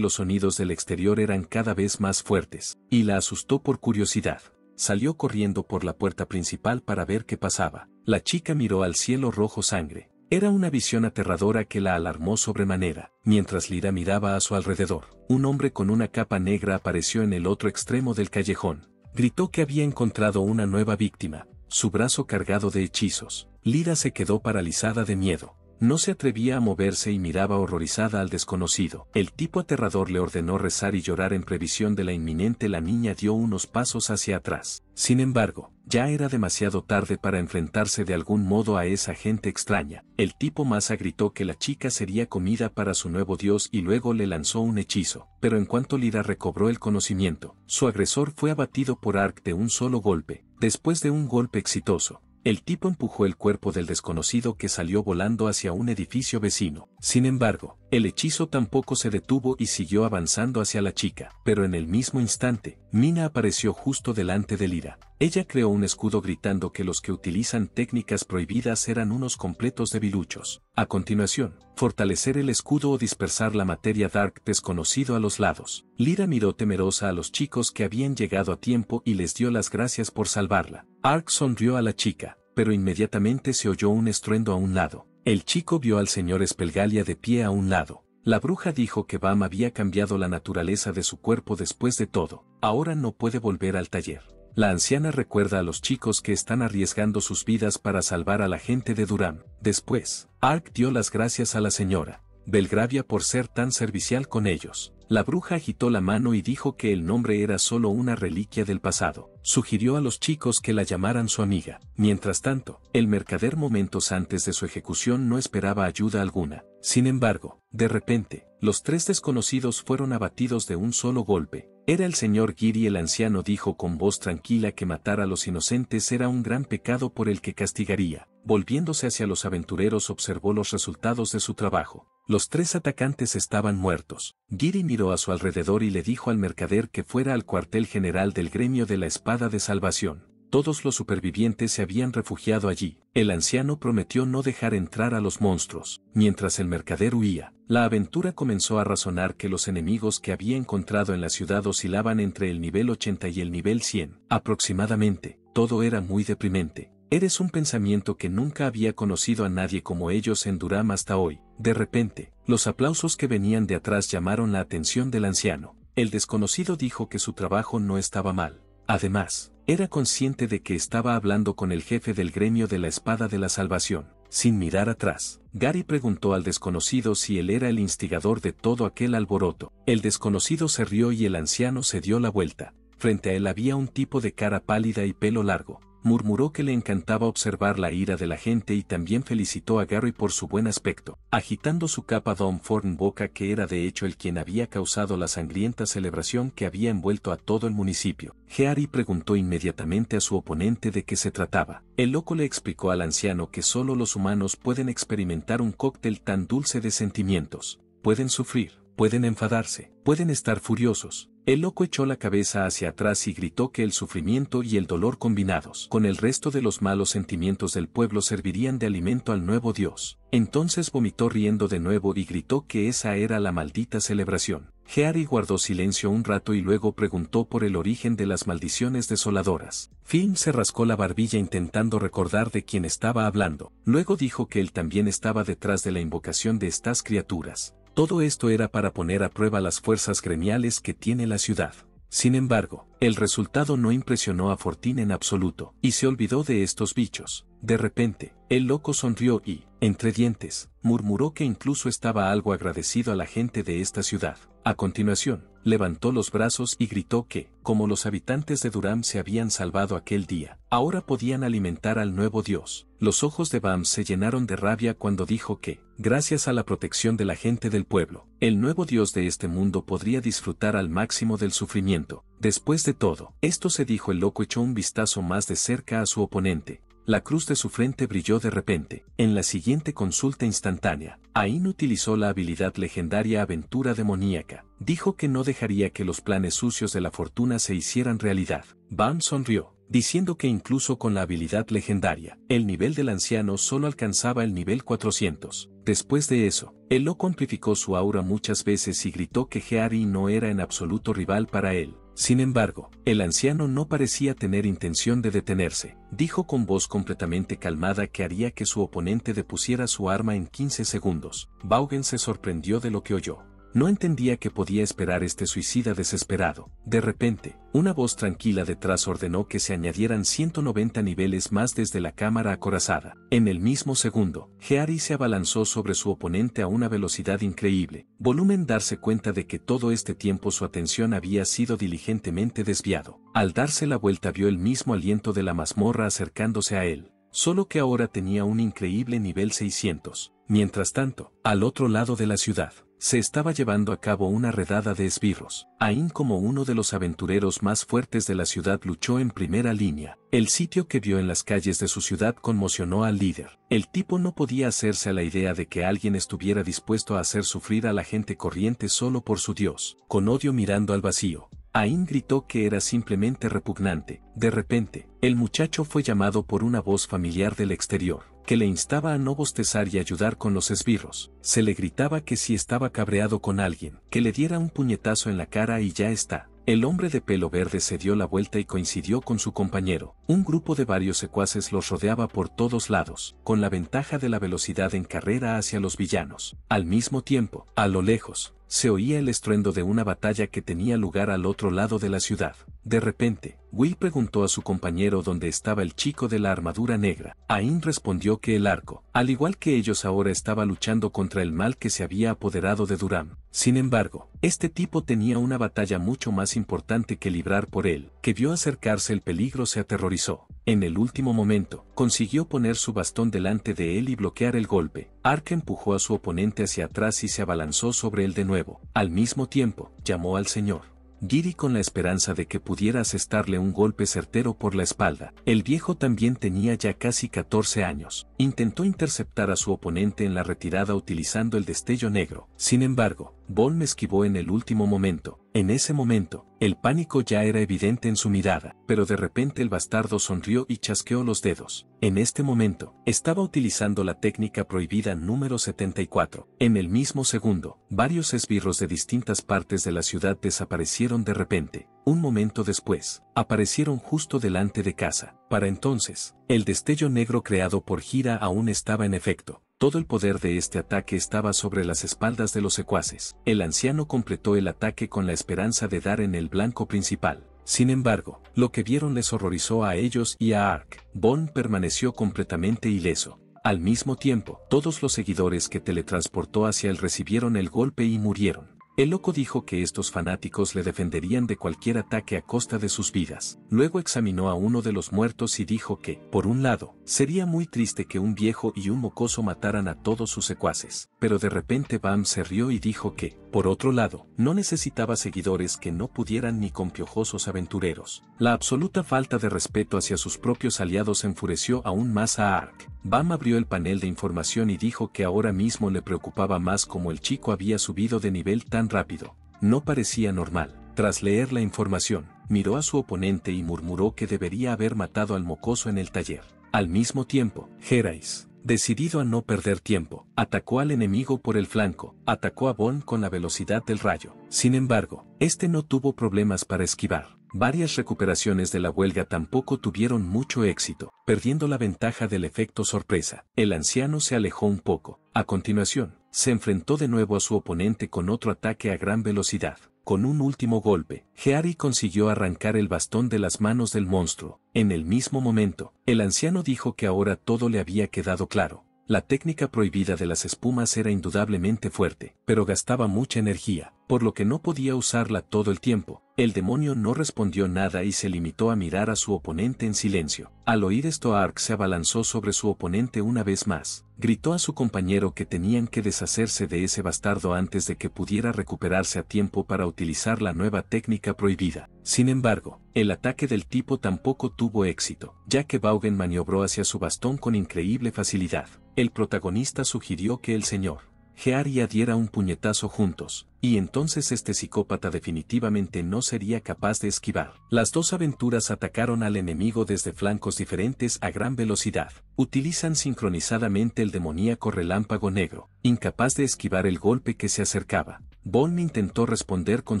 Speaker 1: los sonidos del exterior eran cada vez más fuertes, y la asustó por curiosidad. Salió corriendo por la puerta principal para ver qué pasaba la chica miró al cielo rojo sangre. Era una visión aterradora que la alarmó sobremanera, mientras Lira miraba a su alrededor. Un hombre con una capa negra apareció en el otro extremo del callejón. Gritó que había encontrado una nueva víctima, su brazo cargado de hechizos. Lira se quedó paralizada de miedo. No se atrevía a moverse y miraba horrorizada al desconocido. El tipo aterrador le ordenó rezar y llorar en previsión de la inminente. La niña dio unos pasos hacia atrás. Sin embargo, ya era demasiado tarde para enfrentarse de algún modo a esa gente extraña. El tipo masa gritó que la chica sería comida para su nuevo dios y luego le lanzó un hechizo. Pero en cuanto Lira recobró el conocimiento, su agresor fue abatido por Ark de un solo golpe. Después de un golpe exitoso, el tipo empujó el cuerpo del desconocido que salió volando hacia un edificio vecino. Sin embargo, el hechizo tampoco se detuvo y siguió avanzando hacia la chica, pero en el mismo instante, Mina apareció justo delante de Lira. Ella creó un escudo gritando que los que utilizan técnicas prohibidas eran unos completos debiluchos. A continuación, fortalecer el escudo o dispersar la materia dark desconocido a los lados. Lira miró temerosa a los chicos que habían llegado a tiempo y les dio las gracias por salvarla. Ark sonrió a la chica, pero inmediatamente se oyó un estruendo a un lado. El chico vio al señor Espelgalia de pie a un lado. La bruja dijo que Bam había cambiado la naturaleza de su cuerpo después de todo. Ahora no puede volver al taller. La anciana recuerda a los chicos que están arriesgando sus vidas para salvar a la gente de Durán. Después, Ark dio las gracias a la señora. Belgravia por ser tan servicial con ellos. La bruja agitó la mano y dijo que el nombre era solo una reliquia del pasado. Sugirió a los chicos que la llamaran su amiga. Mientras tanto, el mercader momentos antes de su ejecución no esperaba ayuda alguna. Sin embargo, de repente, los tres desconocidos fueron abatidos de un solo golpe, era el señor Giri el anciano dijo con voz tranquila que matar a los inocentes era un gran pecado por el que castigaría. Volviéndose hacia los aventureros observó los resultados de su trabajo. Los tres atacantes estaban muertos. Giri miró a su alrededor y le dijo al mercader que fuera al cuartel general del gremio de la Espada de Salvación todos los supervivientes se habían refugiado allí. El anciano prometió no dejar entrar a los monstruos. Mientras el mercader huía, la aventura comenzó a razonar que los enemigos que había encontrado en la ciudad oscilaban entre el nivel 80 y el nivel 100. Aproximadamente, todo era muy deprimente. Eres un pensamiento que nunca había conocido a nadie como ellos en Durham hasta hoy. De repente, los aplausos que venían de atrás llamaron la atención del anciano. El desconocido dijo que su trabajo no estaba mal. Además, era consciente de que estaba hablando con el jefe del gremio de la Espada de la Salvación. Sin mirar atrás, Gary preguntó al desconocido si él era el instigador de todo aquel alboroto. El desconocido se rió y el anciano se dio la vuelta frente a él había un tipo de cara pálida y pelo largo. Murmuró que le encantaba observar la ira de la gente y también felicitó a Gary por su buen aspecto. Agitando su capa Don Boca que era de hecho el quien había causado la sangrienta celebración que había envuelto a todo el municipio, Geary preguntó inmediatamente a su oponente de qué se trataba. El loco le explicó al anciano que solo los humanos pueden experimentar un cóctel tan dulce de sentimientos. Pueden sufrir, pueden enfadarse, pueden estar furiosos, el loco echó la cabeza hacia atrás y gritó que el sufrimiento y el dolor combinados con el resto de los malos sentimientos del pueblo servirían de alimento al nuevo Dios. Entonces vomitó riendo de nuevo y gritó que esa era la maldita celebración. Geari guardó silencio un rato y luego preguntó por el origen de las maldiciones desoladoras. Finn se rascó la barbilla intentando recordar de quién estaba hablando. Luego dijo que él también estaba detrás de la invocación de estas criaturas. Todo esto era para poner a prueba las fuerzas gremiales que tiene la ciudad. Sin embargo, el resultado no impresionó a Fortín en absoluto, y se olvidó de estos bichos. De repente, el loco sonrió y, entre dientes, murmuró que incluso estaba algo agradecido a la gente de esta ciudad. A continuación, levantó los brazos y gritó que, como los habitantes de Durán se habían salvado aquel día, ahora podían alimentar al nuevo dios. Los ojos de Bam se llenaron de rabia cuando dijo que, gracias a la protección de la gente del pueblo, el nuevo dios de este mundo podría disfrutar al máximo del sufrimiento. Después de todo, esto se dijo el loco echó un vistazo más de cerca a su oponente, la cruz de su frente brilló de repente. En la siguiente consulta instantánea, Ain utilizó la habilidad legendaria Aventura Demoníaca. Dijo que no dejaría que los planes sucios de la fortuna se hicieran realidad. Van sonrió, diciendo que incluso con la habilidad legendaria, el nivel del anciano solo alcanzaba el nivel 400. Después de eso, el loco amplificó su aura muchas veces y gritó que Heari no era en absoluto rival para él. Sin embargo, el anciano no parecía tener intención de detenerse. Dijo con voz completamente calmada que haría que su oponente depusiera su arma en 15 segundos. Baugen se sorprendió de lo que oyó. No entendía que podía esperar este suicida desesperado. De repente, una voz tranquila detrás ordenó que se añadieran 190 niveles más desde la cámara acorazada. En el mismo segundo, Geary se abalanzó sobre su oponente a una velocidad increíble. Volumen darse cuenta de que todo este tiempo su atención había sido diligentemente desviado. Al darse la vuelta vio el mismo aliento de la mazmorra acercándose a él solo que ahora tenía un increíble nivel 600. Mientras tanto, al otro lado de la ciudad, se estaba llevando a cabo una redada de esbirros. Aín como uno de los aventureros más fuertes de la ciudad luchó en primera línea. El sitio que vio en las calles de su ciudad conmocionó al líder. El tipo no podía hacerse a la idea de que alguien estuviera dispuesto a hacer sufrir a la gente corriente solo por su dios. Con odio mirando al vacío, Ain gritó que era simplemente repugnante. De repente, el muchacho fue llamado por una voz familiar del exterior, que le instaba a no bostezar y ayudar con los esbirros. Se le gritaba que si estaba cabreado con alguien, que le diera un puñetazo en la cara y ya está. El hombre de pelo verde se dio la vuelta y coincidió con su compañero. Un grupo de varios secuaces los rodeaba por todos lados, con la ventaja de la velocidad en carrera hacia los villanos. Al mismo tiempo, a lo lejos, se oía el estruendo de una batalla que tenía lugar al otro lado de la ciudad. De repente, Will preguntó a su compañero dónde estaba el chico de la armadura negra. Ain respondió que el arco, al igual que ellos ahora estaba luchando contra el mal que se había apoderado de Durham. Sin embargo, este tipo tenía una batalla mucho más importante que librar por él, que vio acercarse el peligro se aterrorizó. En el último momento, consiguió poner su bastón delante de él y bloquear el golpe. Ark empujó a su oponente hacia atrás y se abalanzó sobre él de nuevo. Al mismo tiempo, llamó al señor. Giri con la esperanza de que pudiera asestarle un golpe certero por la espalda. El viejo también tenía ya casi 14 años. Intentó interceptar a su oponente en la retirada utilizando el destello negro. Sin embargo, Bond me esquivó en el último momento, en ese momento, el pánico ya era evidente en su mirada, pero de repente el bastardo sonrió y chasqueó los dedos. En este momento, estaba utilizando la técnica prohibida número 74. En el mismo segundo, varios esbirros de distintas partes de la ciudad desaparecieron de repente. Un momento después, aparecieron justo delante de casa. Para entonces, el destello negro creado por Gira aún estaba en efecto todo el poder de este ataque estaba sobre las espaldas de los secuaces. El anciano completó el ataque con la esperanza de dar en el blanco principal. Sin embargo, lo que vieron les horrorizó a ellos y a Ark. Bond permaneció completamente ileso. Al mismo tiempo, todos los seguidores que teletransportó hacia él recibieron el golpe y murieron. El loco dijo que estos fanáticos le defenderían de cualquier ataque a costa de sus vidas. Luego examinó a uno de los muertos y dijo que, por un lado, sería muy triste que un viejo y un mocoso mataran a todos sus secuaces. Pero de repente Bam se rió y dijo que, por otro lado, no necesitaba seguidores que no pudieran ni con piojosos aventureros. La absoluta falta de respeto hacia sus propios aliados enfureció aún más a Ark. Bam abrió el panel de información y dijo que ahora mismo le preocupaba más cómo el chico había subido de nivel tan rápido. No parecía normal. Tras leer la información, miró a su oponente y murmuró que debería haber matado al mocoso en el taller. Al mismo tiempo, Gerais Decidido a no perder tiempo, atacó al enemigo por el flanco, atacó a Bond con la velocidad del rayo. Sin embargo, este no tuvo problemas para esquivar. Varias recuperaciones de la huelga tampoco tuvieron mucho éxito, perdiendo la ventaja del efecto sorpresa. El anciano se alejó un poco. A continuación, se enfrentó de nuevo a su oponente con otro ataque a gran velocidad. Con un último golpe, Heari consiguió arrancar el bastón de las manos del monstruo. En el mismo momento, el anciano dijo que ahora todo le había quedado claro. La técnica prohibida de las espumas era indudablemente fuerte, pero gastaba mucha energía por lo que no podía usarla todo el tiempo. El demonio no respondió nada y se limitó a mirar a su oponente en silencio. Al oír esto Ark se abalanzó sobre su oponente una vez más. Gritó a su compañero que tenían que deshacerse de ese bastardo antes de que pudiera recuperarse a tiempo para utilizar la nueva técnica prohibida. Sin embargo, el ataque del tipo tampoco tuvo éxito, ya que Baugen maniobró hacia su bastón con increíble facilidad. El protagonista sugirió que el señor Gear diera un puñetazo juntos, y entonces este psicópata definitivamente no sería capaz de esquivar. Las dos aventuras atacaron al enemigo desde flancos diferentes a gran velocidad. Utilizan sincronizadamente el demoníaco relámpago negro, incapaz de esquivar el golpe que se acercaba. Bond intentó responder con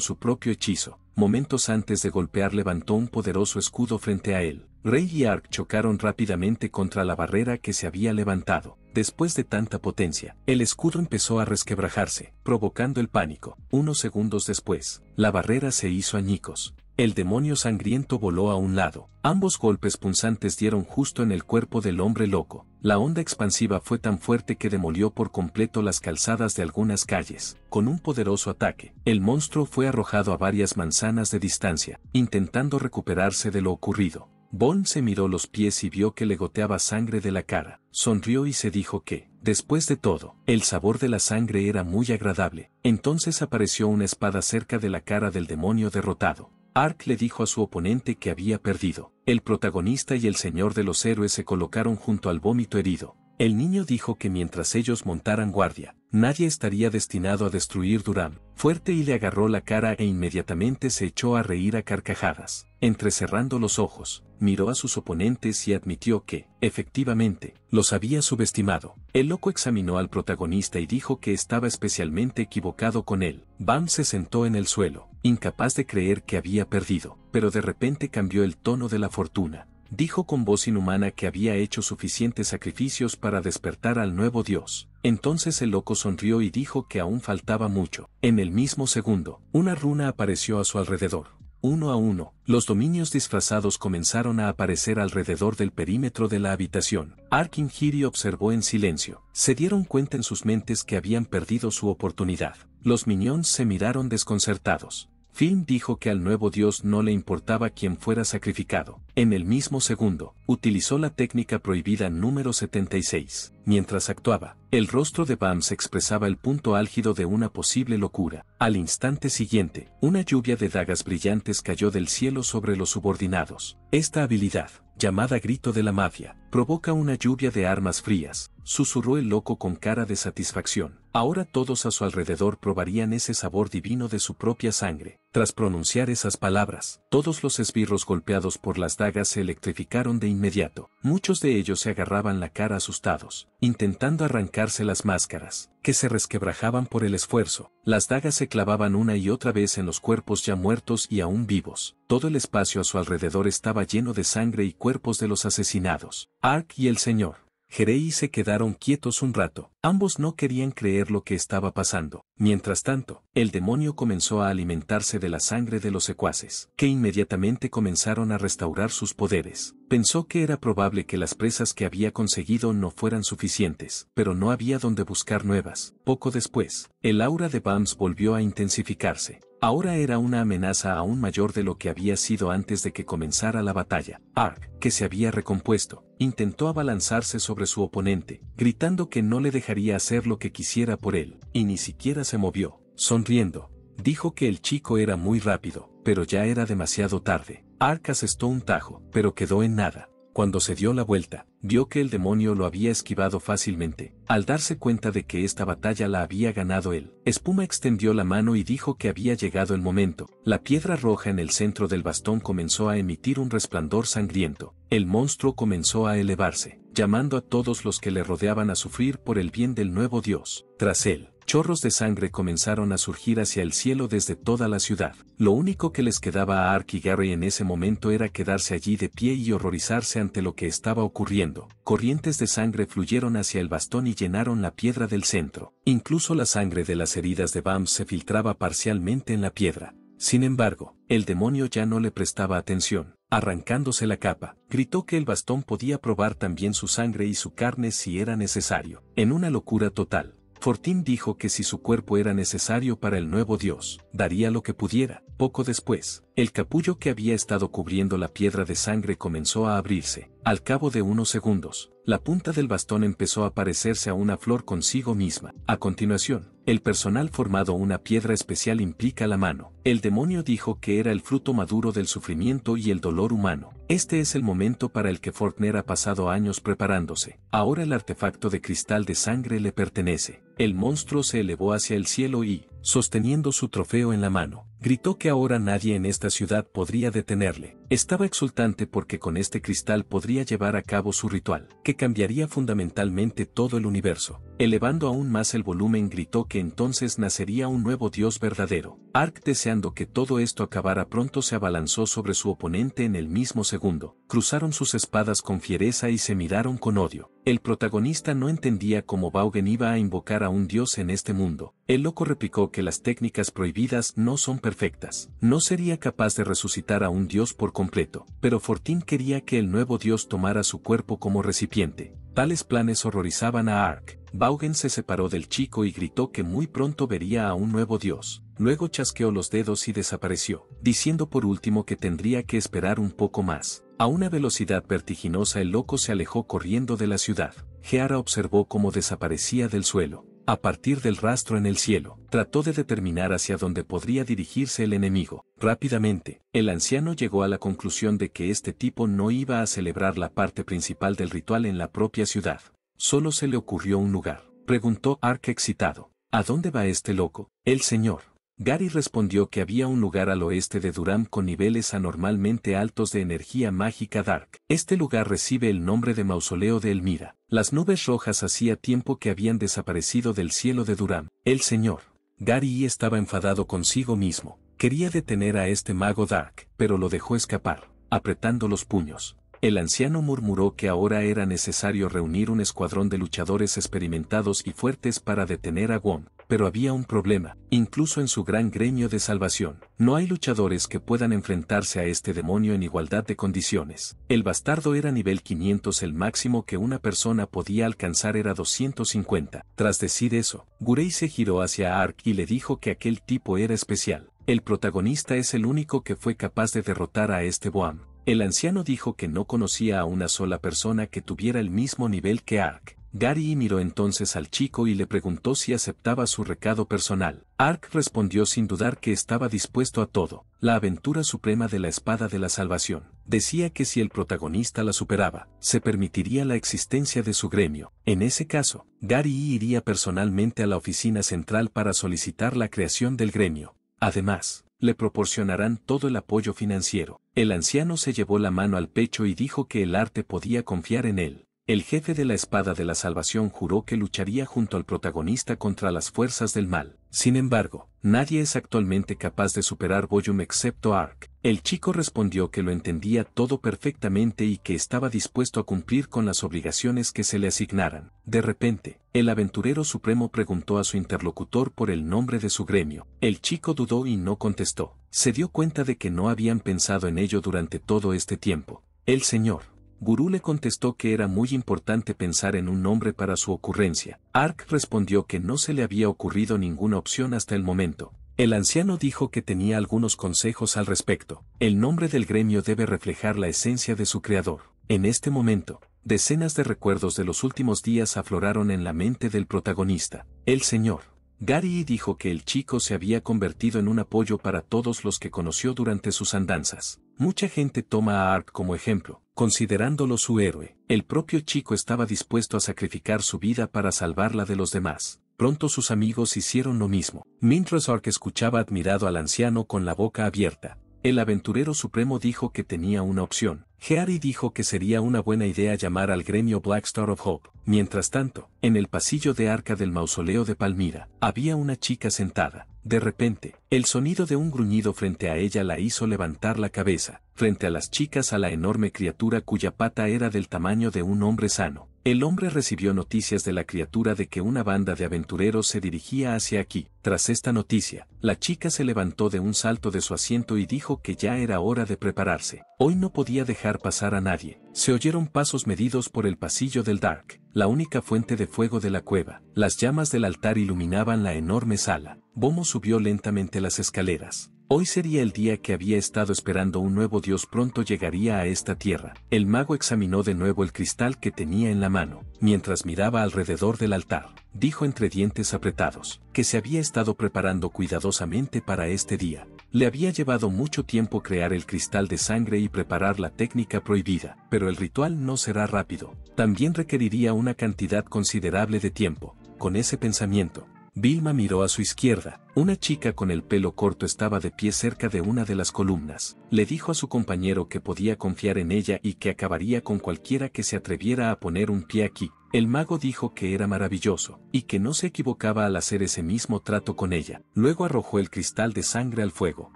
Speaker 1: su propio hechizo. Momentos antes de golpear levantó un poderoso escudo frente a él. Rey y Ark chocaron rápidamente contra la barrera que se había levantado. Después de tanta potencia, el escudo empezó a resquebrajarse, provocando el pánico. Unos segundos después, la barrera se hizo añicos. El demonio sangriento voló a un lado. Ambos golpes punzantes dieron justo en el cuerpo del hombre loco. La onda expansiva fue tan fuerte que demolió por completo las calzadas de algunas calles. Con un poderoso ataque, el monstruo fue arrojado a varias manzanas de distancia, intentando recuperarse de lo ocurrido. Bond se miró los pies y vio que le goteaba sangre de la cara, sonrió y se dijo que, después de todo, el sabor de la sangre era muy agradable. Entonces apareció una espada cerca de la cara del demonio derrotado. Ark le dijo a su oponente que había perdido. El protagonista y el señor de los héroes se colocaron junto al vómito herido. El niño dijo que mientras ellos montaran guardia, nadie estaría destinado a destruir Durán. Fuerte y le agarró la cara e inmediatamente se echó a reír a carcajadas cerrando los ojos, miró a sus oponentes y admitió que, efectivamente, los había subestimado. El loco examinó al protagonista y dijo que estaba especialmente equivocado con él. Bam se sentó en el suelo, incapaz de creer que había perdido, pero de repente cambió el tono de la fortuna. Dijo con voz inhumana que había hecho suficientes sacrificios para despertar al nuevo dios. Entonces el loco sonrió y dijo que aún faltaba mucho. En el mismo segundo, una runa apareció a su alrededor uno a uno, los dominios disfrazados comenzaron a aparecer alrededor del perímetro de la habitación. Arkin observó en silencio. Se dieron cuenta en sus mentes que habían perdido su oportunidad. Los minions se miraron desconcertados. Finn dijo que al nuevo dios no le importaba quién fuera sacrificado. En el mismo segundo, utilizó la técnica prohibida número 76. Mientras actuaba, el rostro de Bams expresaba el punto álgido de una posible locura. Al instante siguiente, una lluvia de dagas brillantes cayó del cielo sobre los subordinados. Esta habilidad, llamada Grito de la Mafia, provoca una lluvia de armas frías, susurró el loco con cara de satisfacción. Ahora todos a su alrededor probarían ese sabor divino de su propia sangre. Tras pronunciar esas palabras, todos los esbirros golpeados por las dagas se electrificaron de inmediato. Muchos de ellos se agarraban la cara asustados, intentando arrancarse las máscaras, que se resquebrajaban por el esfuerzo. Las dagas se clavaban una y otra vez en los cuerpos ya muertos y aún vivos. Todo el espacio a su alrededor estaba lleno de sangre y cuerpos de los asesinados. Ark y el Señor y se quedaron quietos un rato. Ambos no querían creer lo que estaba pasando. Mientras tanto, el demonio comenzó a alimentarse de la sangre de los secuaces, que inmediatamente comenzaron a restaurar sus poderes. Pensó que era probable que las presas que había conseguido no fueran suficientes, pero no había donde buscar nuevas. Poco después, el aura de Bams volvió a intensificarse. Ahora era una amenaza aún mayor de lo que había sido antes de que comenzara la batalla. Ark, que se había recompuesto, intentó abalanzarse sobre su oponente, gritando que no le dejaría hacer lo que quisiera por él, y ni siquiera se movió. Sonriendo, dijo que el chico era muy rápido, pero ya era demasiado tarde. Ark asestó un tajo, pero quedó en nada. Cuando se dio la vuelta, vio que el demonio lo había esquivado fácilmente. Al darse cuenta de que esta batalla la había ganado él, Espuma extendió la mano y dijo que había llegado el momento. La piedra roja en el centro del bastón comenzó a emitir un resplandor sangriento. El monstruo comenzó a elevarse, llamando a todos los que le rodeaban a sufrir por el bien del nuevo dios. Tras él, Chorros de sangre comenzaron a surgir hacia el cielo desde toda la ciudad. Lo único que les quedaba a Ark y en ese momento era quedarse allí de pie y horrorizarse ante lo que estaba ocurriendo. Corrientes de sangre fluyeron hacia el bastón y llenaron la piedra del centro. Incluso la sangre de las heridas de Bams se filtraba parcialmente en la piedra. Sin embargo, el demonio ya no le prestaba atención. Arrancándose la capa, gritó que el bastón podía probar también su sangre y su carne si era necesario. En una locura total, Fortín dijo que si su cuerpo era necesario para el nuevo Dios, daría lo que pudiera. Poco después, el capullo que había estado cubriendo la piedra de sangre comenzó a abrirse. Al cabo de unos segundos, la punta del bastón empezó a parecerse a una flor consigo misma. A continuación, el personal formado una piedra especial implica la mano. El demonio dijo que era el fruto maduro del sufrimiento y el dolor humano. Este es el momento para el que Fortner ha pasado años preparándose. Ahora el artefacto de cristal de sangre le pertenece. El monstruo se elevó hacia el cielo y, sosteniendo su trofeo en la mano, gritó que ahora nadie en esta ciudad podría detenerle. Estaba exultante porque con este cristal podría llevar a cabo su ritual, que cambiaría fundamentalmente todo el universo. Elevando aún más el volumen gritó que entonces nacería un nuevo dios verdadero. Ark deseando que todo esto acabara pronto se abalanzó sobre su oponente en el mismo segundo. Cruzaron sus espadas con fiereza y se miraron con odio. El protagonista no entendía cómo Baugen iba a invocar a un dios en este mundo. El loco replicó que las técnicas prohibidas no son perfectas. No sería capaz de resucitar a un dios por completo, pero Fortín quería que el nuevo dios tomara su cuerpo como recipiente. Tales planes horrorizaban a Ark. Baugen se separó del chico y gritó que muy pronto vería a un nuevo dios. Luego chasqueó los dedos y desapareció, diciendo por último que tendría que esperar un poco más. A una velocidad vertiginosa el loco se alejó corriendo de la ciudad. Geara observó cómo desaparecía del suelo. A partir del rastro en el cielo, trató de determinar hacia dónde podría dirigirse el enemigo. Rápidamente, el anciano llegó a la conclusión de que este tipo no iba a celebrar la parte principal del ritual en la propia ciudad. Solo se le ocurrió un lugar. Preguntó Ark excitado. ¿A dónde va este loco? El señor. Gary respondió que había un lugar al oeste de Durham con niveles anormalmente altos de energía mágica dark. Este lugar recibe el nombre de mausoleo de Elmira. Las nubes rojas hacía tiempo que habían desaparecido del cielo de Durham. El señor. Gary estaba enfadado consigo mismo. Quería detener a este mago dark, pero lo dejó escapar, apretando los puños. El anciano murmuró que ahora era necesario reunir un escuadrón de luchadores experimentados y fuertes para detener a Wong pero había un problema, incluso en su gran gremio de salvación. No hay luchadores que puedan enfrentarse a este demonio en igualdad de condiciones. El bastardo era nivel 500, el máximo que una persona podía alcanzar era 250. Tras decir eso, Gurei se giró hacia Ark y le dijo que aquel tipo era especial. El protagonista es el único que fue capaz de derrotar a este Boam. El anciano dijo que no conocía a una sola persona que tuviera el mismo nivel que Ark. Gary miró entonces al chico y le preguntó si aceptaba su recado personal. Ark respondió sin dudar que estaba dispuesto a todo. La aventura suprema de la espada de la salvación. Decía que si el protagonista la superaba, se permitiría la existencia de su gremio. En ese caso, Gary iría personalmente a la oficina central para solicitar la creación del gremio. Además, le proporcionarán todo el apoyo financiero. El anciano se llevó la mano al pecho y dijo que el arte podía confiar en él. El jefe de la Espada de la Salvación juró que lucharía junto al protagonista contra las fuerzas del mal. Sin embargo, nadie es actualmente capaz de superar Boyum excepto Ark. El chico respondió que lo entendía todo perfectamente y que estaba dispuesto a cumplir con las obligaciones que se le asignaran. De repente, el aventurero supremo preguntó a su interlocutor por el nombre de su gremio. El chico dudó y no contestó. Se dio cuenta de que no habían pensado en ello durante todo este tiempo. El señor Guru le contestó que era muy importante pensar en un nombre para su ocurrencia. Ark respondió que no se le había ocurrido ninguna opción hasta el momento. El anciano dijo que tenía algunos consejos al respecto. El nombre del gremio debe reflejar la esencia de su creador. En este momento, decenas de recuerdos de los últimos días afloraron en la mente del protagonista, el señor. Gary dijo que el chico se había convertido en un apoyo para todos los que conoció durante sus andanzas. Mucha gente toma a Ark como ejemplo, considerándolo su héroe. El propio chico estaba dispuesto a sacrificar su vida para salvarla de los demás. Pronto sus amigos hicieron lo mismo. Mientras Ark escuchaba admirado al anciano con la boca abierta, el aventurero supremo dijo que tenía una opción. Geary dijo que sería una buena idea llamar al gremio Black Star of Hope. Mientras tanto, en el pasillo de arca del mausoleo de Palmira, había una chica sentada, de repente, el sonido de un gruñido frente a ella la hizo levantar la cabeza, frente a las chicas a la enorme criatura cuya pata era del tamaño de un hombre sano. El hombre recibió noticias de la criatura de que una banda de aventureros se dirigía hacia aquí. Tras esta noticia, la chica se levantó de un salto de su asiento y dijo que ya era hora de prepararse. Hoy no podía dejar pasar a nadie. Se oyeron pasos medidos por el pasillo del Dark la única fuente de fuego de la cueva. Las llamas del altar iluminaban la enorme sala. Bomo subió lentamente las escaleras. Hoy sería el día que había estado esperando un nuevo dios pronto llegaría a esta tierra. El mago examinó de nuevo el cristal que tenía en la mano, mientras miraba alrededor del altar. Dijo entre dientes apretados, que se había estado preparando cuidadosamente para este día. Le había llevado mucho tiempo crear el cristal de sangre y preparar la técnica prohibida, pero el ritual no será rápido. También requeriría una cantidad considerable de tiempo. Con ese pensamiento, Vilma miró a su izquierda. Una chica con el pelo corto estaba de pie cerca de una de las columnas. Le dijo a su compañero que podía confiar en ella y que acabaría con cualquiera que se atreviera a poner un pie aquí. El mago dijo que era maravilloso, y que no se equivocaba al hacer ese mismo trato con ella. Luego arrojó el cristal de sangre al fuego,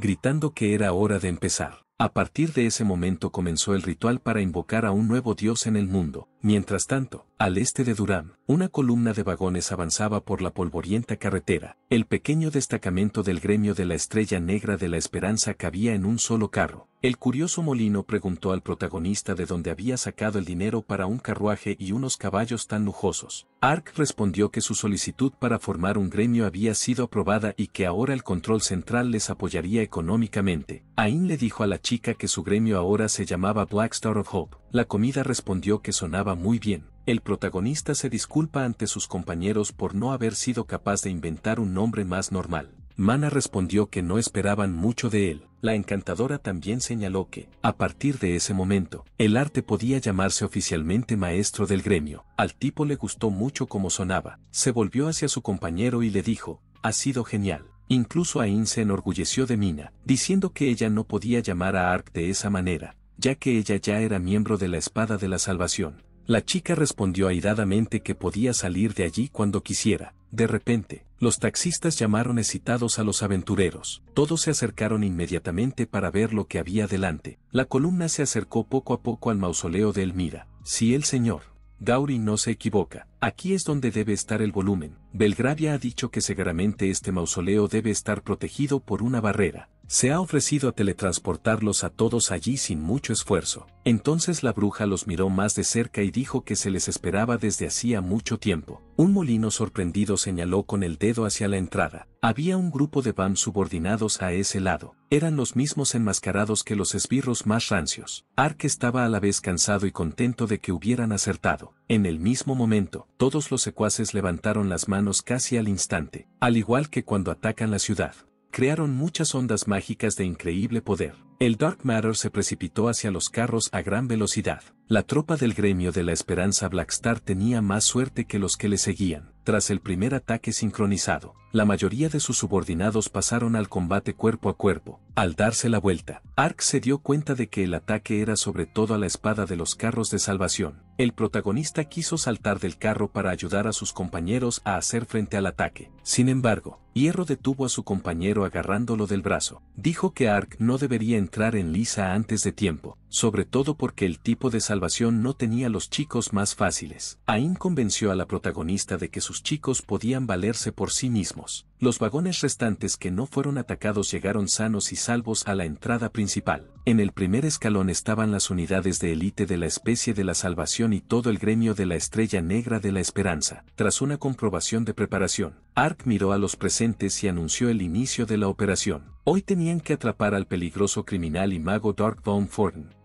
Speaker 1: gritando que era hora de empezar. A partir de ese momento comenzó el ritual para invocar a un nuevo dios en el mundo. Mientras tanto, al este de Durham, una columna de vagones avanzaba por la polvorienta carretera. El pequeño destacamento del gremio de la Estrella Negra de la Esperanza cabía en un solo carro. El curioso molino preguntó al protagonista de dónde había sacado el dinero para un carruaje y unos caballos tan lujosos. Ark respondió que su solicitud para formar un gremio había sido aprobada y que ahora el control central les apoyaría económicamente. Ain le dijo a la chica que su gremio ahora se llamaba Black Star of Hope la comida respondió que sonaba muy bien. El protagonista se disculpa ante sus compañeros por no haber sido capaz de inventar un nombre más normal. Mana respondió que no esperaban mucho de él. La encantadora también señaló que, a partir de ese momento, el arte podía llamarse oficialmente maestro del gremio. Al tipo le gustó mucho como sonaba. Se volvió hacia su compañero y le dijo, ha sido genial. Incluso Ain se enorgulleció de Mina, diciendo que ella no podía llamar a Ark de esa manera, ya que ella ya era miembro de la Espada de la Salvación. La chica respondió airadamente que podía salir de allí cuando quisiera. De repente, los taxistas llamaron excitados a los aventureros. Todos se acercaron inmediatamente para ver lo que había delante. La columna se acercó poco a poco al mausoleo de Elmira. Si el señor Gauri no se equivoca, aquí es donde debe estar el volumen. Belgravia ha dicho que seguramente este mausoleo debe estar protegido por una barrera. Se ha ofrecido a teletransportarlos a todos allí sin mucho esfuerzo. Entonces la bruja los miró más de cerca y dijo que se les esperaba desde hacía mucho tiempo. Un molino sorprendido señaló con el dedo hacia la entrada. Había un grupo de BAM subordinados a ese lado. Eran los mismos enmascarados que los esbirros más rancios. Ark estaba a la vez cansado y contento de que hubieran acertado. En el mismo momento, todos los secuaces levantaron las manos casi al instante, al igual que cuando atacan la ciudad crearon muchas ondas mágicas de increíble poder. El Dark Matter se precipitó hacia los carros a gran velocidad. La tropa del gremio de la Esperanza Blackstar tenía más suerte que los que le seguían tras el primer ataque sincronizado, la mayoría de sus subordinados pasaron al combate cuerpo a cuerpo. Al darse la vuelta, Ark se dio cuenta de que el ataque era sobre todo a la espada de los carros de salvación. El protagonista quiso saltar del carro para ayudar a sus compañeros a hacer frente al ataque. Sin embargo, Hierro detuvo a su compañero agarrándolo del brazo. Dijo que Ark no debería entrar en Lisa antes de tiempo, sobre todo porque el tipo de salvación no tenía los chicos más fáciles. Ain convenció a la protagonista de que sus chicos podían valerse por sí mismos. Los vagones restantes que no fueron atacados llegaron sanos y salvos a la entrada principal. En el primer escalón estaban las unidades de élite de la especie de la salvación y todo el gremio de la estrella negra de la esperanza. Tras una comprobación de preparación, Ark miró a los presentes y anunció el inicio de la operación. Hoy tenían que atrapar al peligroso criminal y mago Dark Von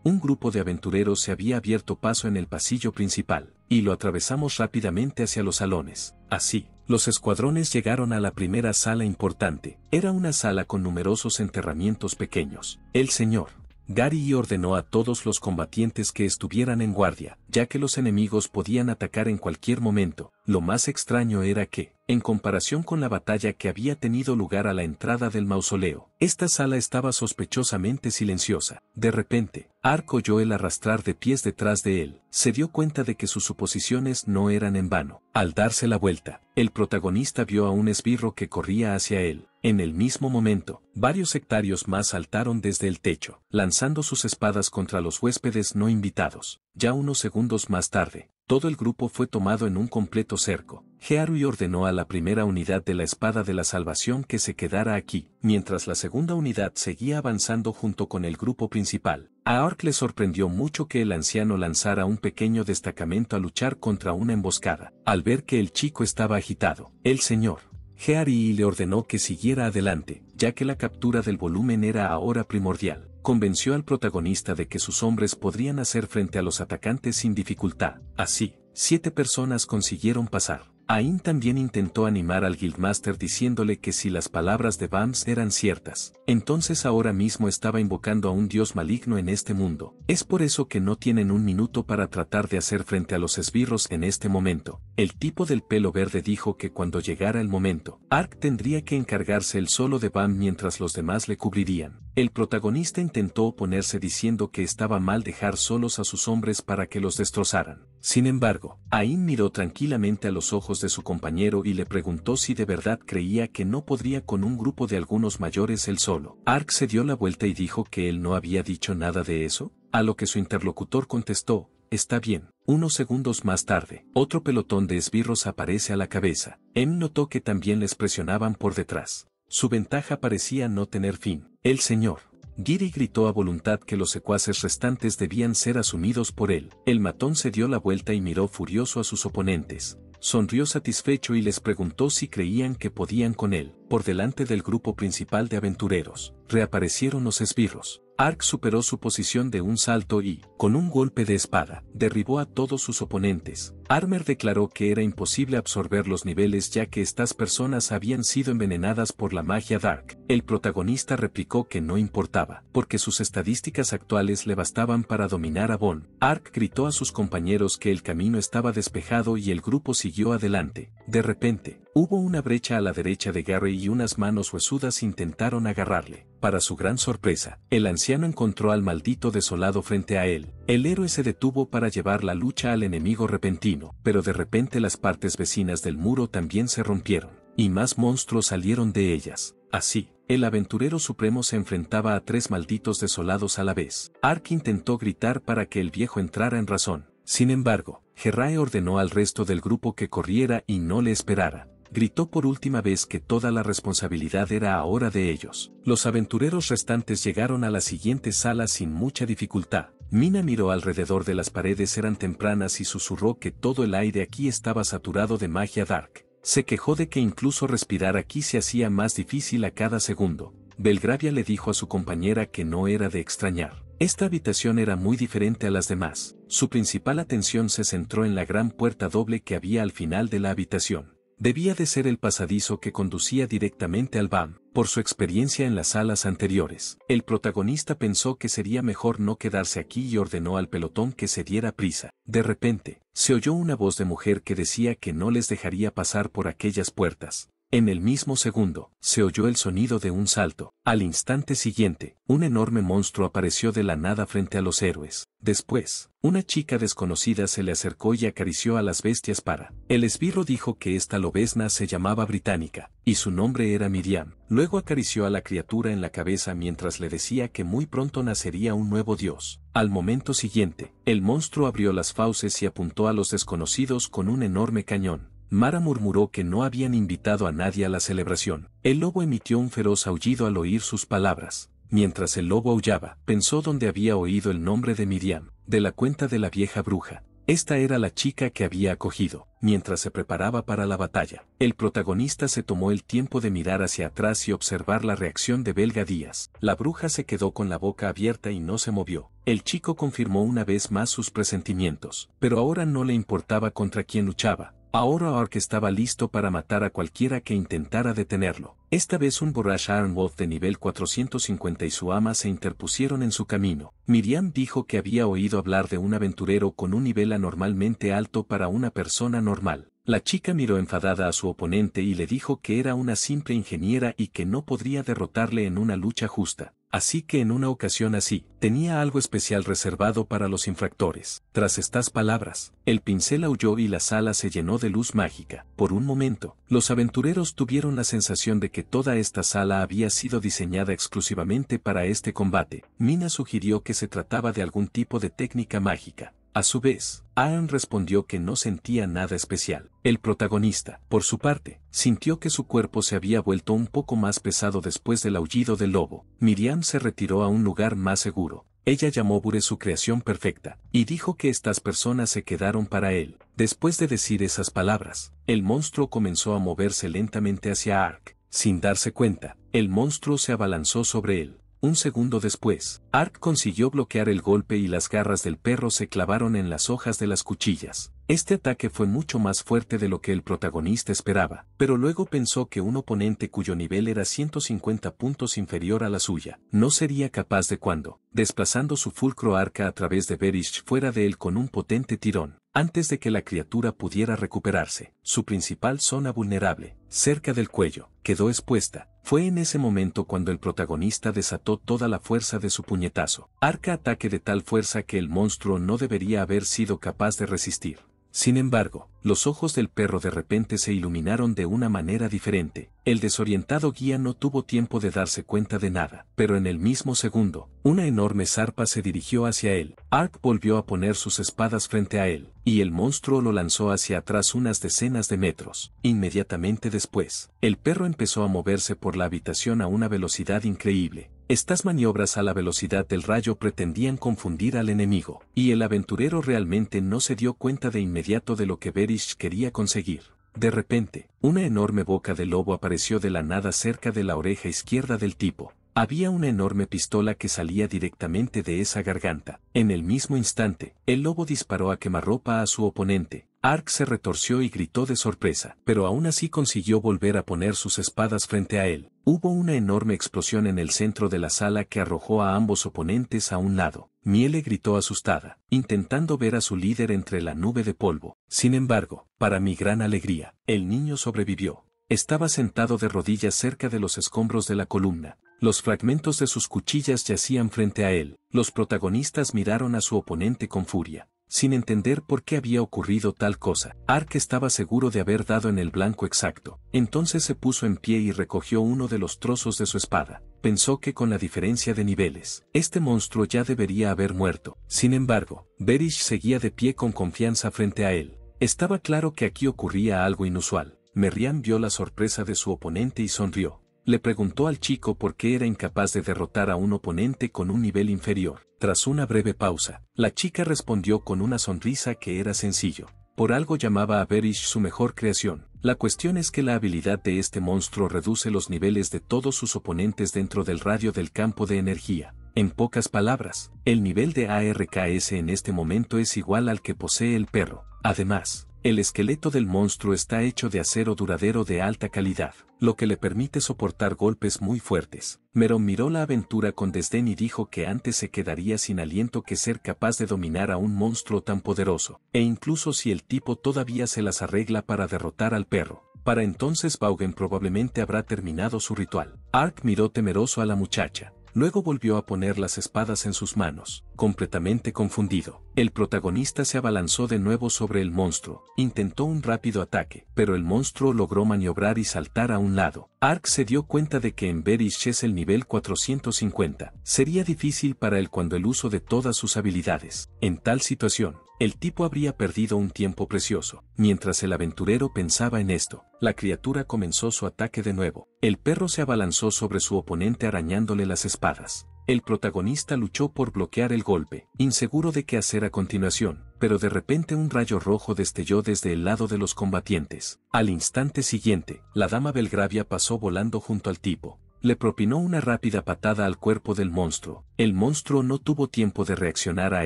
Speaker 1: un grupo de aventureros se había abierto paso en el pasillo principal, y lo atravesamos rápidamente hacia los salones. Así, los escuadrones llegaron a la primera sala importante. Era una sala con numerosos enterramientos pequeños. El señor Gary ordenó a todos los combatientes que estuvieran en guardia, ya que los enemigos podían atacar en cualquier momento. Lo más extraño era que, en comparación con la batalla que había tenido lugar a la entrada del mausoleo, esta sala estaba sospechosamente silenciosa. De repente, Ark oyó el arrastrar de pies detrás de él. Se dio cuenta de que sus suposiciones no eran en vano. Al darse la vuelta, el protagonista vio a un esbirro que corría hacia él. En el mismo momento, varios sectarios más saltaron desde el techo, lanzando sus espadas contra los huéspedes no invitados. Ya unos segundos más tarde, todo el grupo fue tomado en un completo cerco. Hearui ordenó a la primera unidad de la Espada de la Salvación que se quedara aquí, mientras la segunda unidad seguía avanzando junto con el grupo principal. A Ork le sorprendió mucho que el anciano lanzara un pequeño destacamento a luchar contra una emboscada. Al ver que el chico estaba agitado, el señor Heari le ordenó que siguiera adelante, ya que la captura del volumen era ahora primordial. Convenció al protagonista de que sus hombres podrían hacer frente a los atacantes sin dificultad. Así, siete personas consiguieron pasar. Ain también intentó animar al Guildmaster diciéndole que si las palabras de Bams eran ciertas, entonces ahora mismo estaba invocando a un dios maligno en este mundo. Es por eso que no tienen un minuto para tratar de hacer frente a los esbirros en este momento. El tipo del pelo verde dijo que cuando llegara el momento, Ark tendría que encargarse él solo de Bam mientras los demás le cubrirían. El protagonista intentó oponerse diciendo que estaba mal dejar solos a sus hombres para que los destrozaran. Sin embargo, Ain miró tranquilamente a los ojos de su compañero y le preguntó si de verdad creía que no podría con un grupo de algunos mayores él solo. Ark se dio la vuelta y dijo que él no había dicho nada de eso, a lo que su interlocutor contestó, está bien. Unos segundos más tarde, otro pelotón de esbirros aparece a la cabeza. Em notó que también les presionaban por detrás. Su ventaja parecía no tener fin. El señor Giri gritó a voluntad que los secuaces restantes debían ser asumidos por él. El matón se dio la vuelta y miró furioso a sus oponentes. Sonrió satisfecho y les preguntó si creían que podían con él. Por delante del grupo principal de aventureros, reaparecieron los esbirros. Ark superó su posición de un salto y, con un golpe de espada, derribó a todos sus oponentes, Armer declaró que era imposible absorber los niveles ya que estas personas habían sido envenenadas por la magia Dark. El protagonista replicó que no importaba, porque sus estadísticas actuales le bastaban para dominar a Bond. Ark gritó a sus compañeros que el camino estaba despejado y el grupo siguió adelante. De repente, hubo una brecha a la derecha de Gary y unas manos huesudas intentaron agarrarle. Para su gran sorpresa, el anciano encontró al maldito desolado frente a él. El héroe se detuvo para llevar la lucha al enemigo repentino pero de repente las partes vecinas del muro también se rompieron, y más monstruos salieron de ellas. Así, el aventurero supremo se enfrentaba a tres malditos desolados a la vez. Ark intentó gritar para que el viejo entrara en razón. Sin embargo, Gerrae ordenó al resto del grupo que corriera y no le esperara. Gritó por última vez que toda la responsabilidad era ahora de ellos. Los aventureros restantes llegaron a la siguiente sala sin mucha dificultad, Mina miró alrededor de las paredes eran tempranas y susurró que todo el aire aquí estaba saturado de magia dark. Se quejó de que incluso respirar aquí se hacía más difícil a cada segundo. Belgravia le dijo a su compañera que no era de extrañar. Esta habitación era muy diferente a las demás. Su principal atención se centró en la gran puerta doble que había al final de la habitación debía de ser el pasadizo que conducía directamente al BAM, por su experiencia en las salas anteriores. El protagonista pensó que sería mejor no quedarse aquí y ordenó al pelotón que se diera prisa. De repente, se oyó una voz de mujer que decía que no les dejaría pasar por aquellas puertas. En el mismo segundo, se oyó el sonido de un salto. Al instante siguiente, un enorme monstruo apareció de la nada frente a los héroes. Después, una chica desconocida se le acercó y acarició a las bestias para. El esbirro dijo que esta lobesna se llamaba Británica, y su nombre era Miriam. Luego acarició a la criatura en la cabeza mientras le decía que muy pronto nacería un nuevo dios. Al momento siguiente, el monstruo abrió las fauces y apuntó a los desconocidos con un enorme cañón. Mara murmuró que no habían invitado a nadie a la celebración. El lobo emitió un feroz aullido al oír sus palabras. Mientras el lobo aullaba, pensó dónde había oído el nombre de Miriam, de la cuenta de la vieja bruja. Esta era la chica que había acogido, mientras se preparaba para la batalla. El protagonista se tomó el tiempo de mirar hacia atrás y observar la reacción de Belga Díaz. La bruja se quedó con la boca abierta y no se movió. El chico confirmó una vez más sus presentimientos, pero ahora no le importaba contra quién luchaba, Ahora Ark estaba listo para matar a cualquiera que intentara detenerlo. Esta vez un borracha wolf de nivel 450 y su ama se interpusieron en su camino. Miriam dijo que había oído hablar de un aventurero con un nivel anormalmente alto para una persona normal. La chica miró enfadada a su oponente y le dijo que era una simple ingeniera y que no podría derrotarle en una lucha justa. Así que en una ocasión así, tenía algo especial reservado para los infractores. Tras estas palabras, el pincel aulló y la sala se llenó de luz mágica. Por un momento, los aventureros tuvieron la sensación de que toda esta sala había sido diseñada exclusivamente para este combate. Mina sugirió que se trataba de algún tipo de técnica mágica. A su vez, Aaron respondió que no sentía nada especial. El protagonista, por su parte, sintió que su cuerpo se había vuelto un poco más pesado después del aullido del lobo. Miriam se retiró a un lugar más seguro. Ella llamó Bure su creación perfecta, y dijo que estas personas se quedaron para él. Después de decir esas palabras, el monstruo comenzó a moverse lentamente hacia Ark. Sin darse cuenta, el monstruo se abalanzó sobre él. Un segundo después, Ark consiguió bloquear el golpe y las garras del perro se clavaron en las hojas de las cuchillas. Este ataque fue mucho más fuerte de lo que el protagonista esperaba, pero luego pensó que un oponente cuyo nivel era 150 puntos inferior a la suya, no sería capaz de cuando, desplazando su fulcro arca a través de Berish fuera de él con un potente tirón, antes de que la criatura pudiera recuperarse, su principal zona vulnerable, cerca del cuello, quedó expuesta, fue en ese momento cuando el protagonista desató toda la fuerza de su puñetazo. Arca ataque de tal fuerza que el monstruo no debería haber sido capaz de resistir. Sin embargo, los ojos del perro de repente se iluminaron de una manera diferente. El desorientado guía no tuvo tiempo de darse cuenta de nada, pero en el mismo segundo, una enorme zarpa se dirigió hacia él. Ark volvió a poner sus espadas frente a él, y el monstruo lo lanzó hacia atrás unas decenas de metros. Inmediatamente después, el perro empezó a moverse por la habitación a una velocidad increíble, estas maniobras a la velocidad del rayo pretendían confundir al enemigo, y el aventurero realmente no se dio cuenta de inmediato de lo que Berish quería conseguir. De repente, una enorme boca de lobo apareció de la nada cerca de la oreja izquierda del tipo, había una enorme pistola que salía directamente de esa garganta. En el mismo instante, el lobo disparó a quemarropa a su oponente. Ark se retorció y gritó de sorpresa, pero aún así consiguió volver a poner sus espadas frente a él. Hubo una enorme explosión en el centro de la sala que arrojó a ambos oponentes a un lado. Miele gritó asustada, intentando ver a su líder entre la nube de polvo. Sin embargo, para mi gran alegría, el niño sobrevivió. Estaba sentado de rodillas cerca de los escombros de la columna, los fragmentos de sus cuchillas yacían frente a él. Los protagonistas miraron a su oponente con furia, sin entender por qué había ocurrido tal cosa. Ark estaba seguro de haber dado en el blanco exacto. Entonces se puso en pie y recogió uno de los trozos de su espada. Pensó que con la diferencia de niveles, este monstruo ya debería haber muerto. Sin embargo, Berish seguía de pie con confianza frente a él. Estaba claro que aquí ocurría algo inusual. Merriam vio la sorpresa de su oponente y sonrió. Le preguntó al chico por qué era incapaz de derrotar a un oponente con un nivel inferior. Tras una breve pausa, la chica respondió con una sonrisa que era sencillo. Por algo llamaba a Berish su mejor creación. La cuestión es que la habilidad de este monstruo reduce los niveles de todos sus oponentes dentro del radio del campo de energía. En pocas palabras, el nivel de ARKS en este momento es igual al que posee el perro. Además, el esqueleto del monstruo está hecho de acero duradero de alta calidad, lo que le permite soportar golpes muy fuertes. Meron miró la aventura con desdén y dijo que antes se quedaría sin aliento que ser capaz de dominar a un monstruo tan poderoso, e incluso si el tipo todavía se las arregla para derrotar al perro. Para entonces Baugen probablemente habrá terminado su ritual. Ark miró temeroso a la muchacha. Luego volvió a poner las espadas en sus manos, completamente confundido. El protagonista se abalanzó de nuevo sobre el monstruo, intentó un rápido ataque, pero el monstruo logró maniobrar y saltar a un lado. Ark se dio cuenta de que en Berish es el nivel 450. Sería difícil para él cuando el uso de todas sus habilidades. En tal situación, el tipo habría perdido un tiempo precioso. Mientras el aventurero pensaba en esto, la criatura comenzó su ataque de nuevo. El perro se abalanzó sobre su oponente arañándole las espadas. El protagonista luchó por bloquear el golpe, inseguro de qué hacer a continuación, pero de repente un rayo rojo destelló desde el lado de los combatientes. Al instante siguiente, la dama Belgravia pasó volando junto al tipo. Le propinó una rápida patada al cuerpo del monstruo. El monstruo no tuvo tiempo de reaccionar a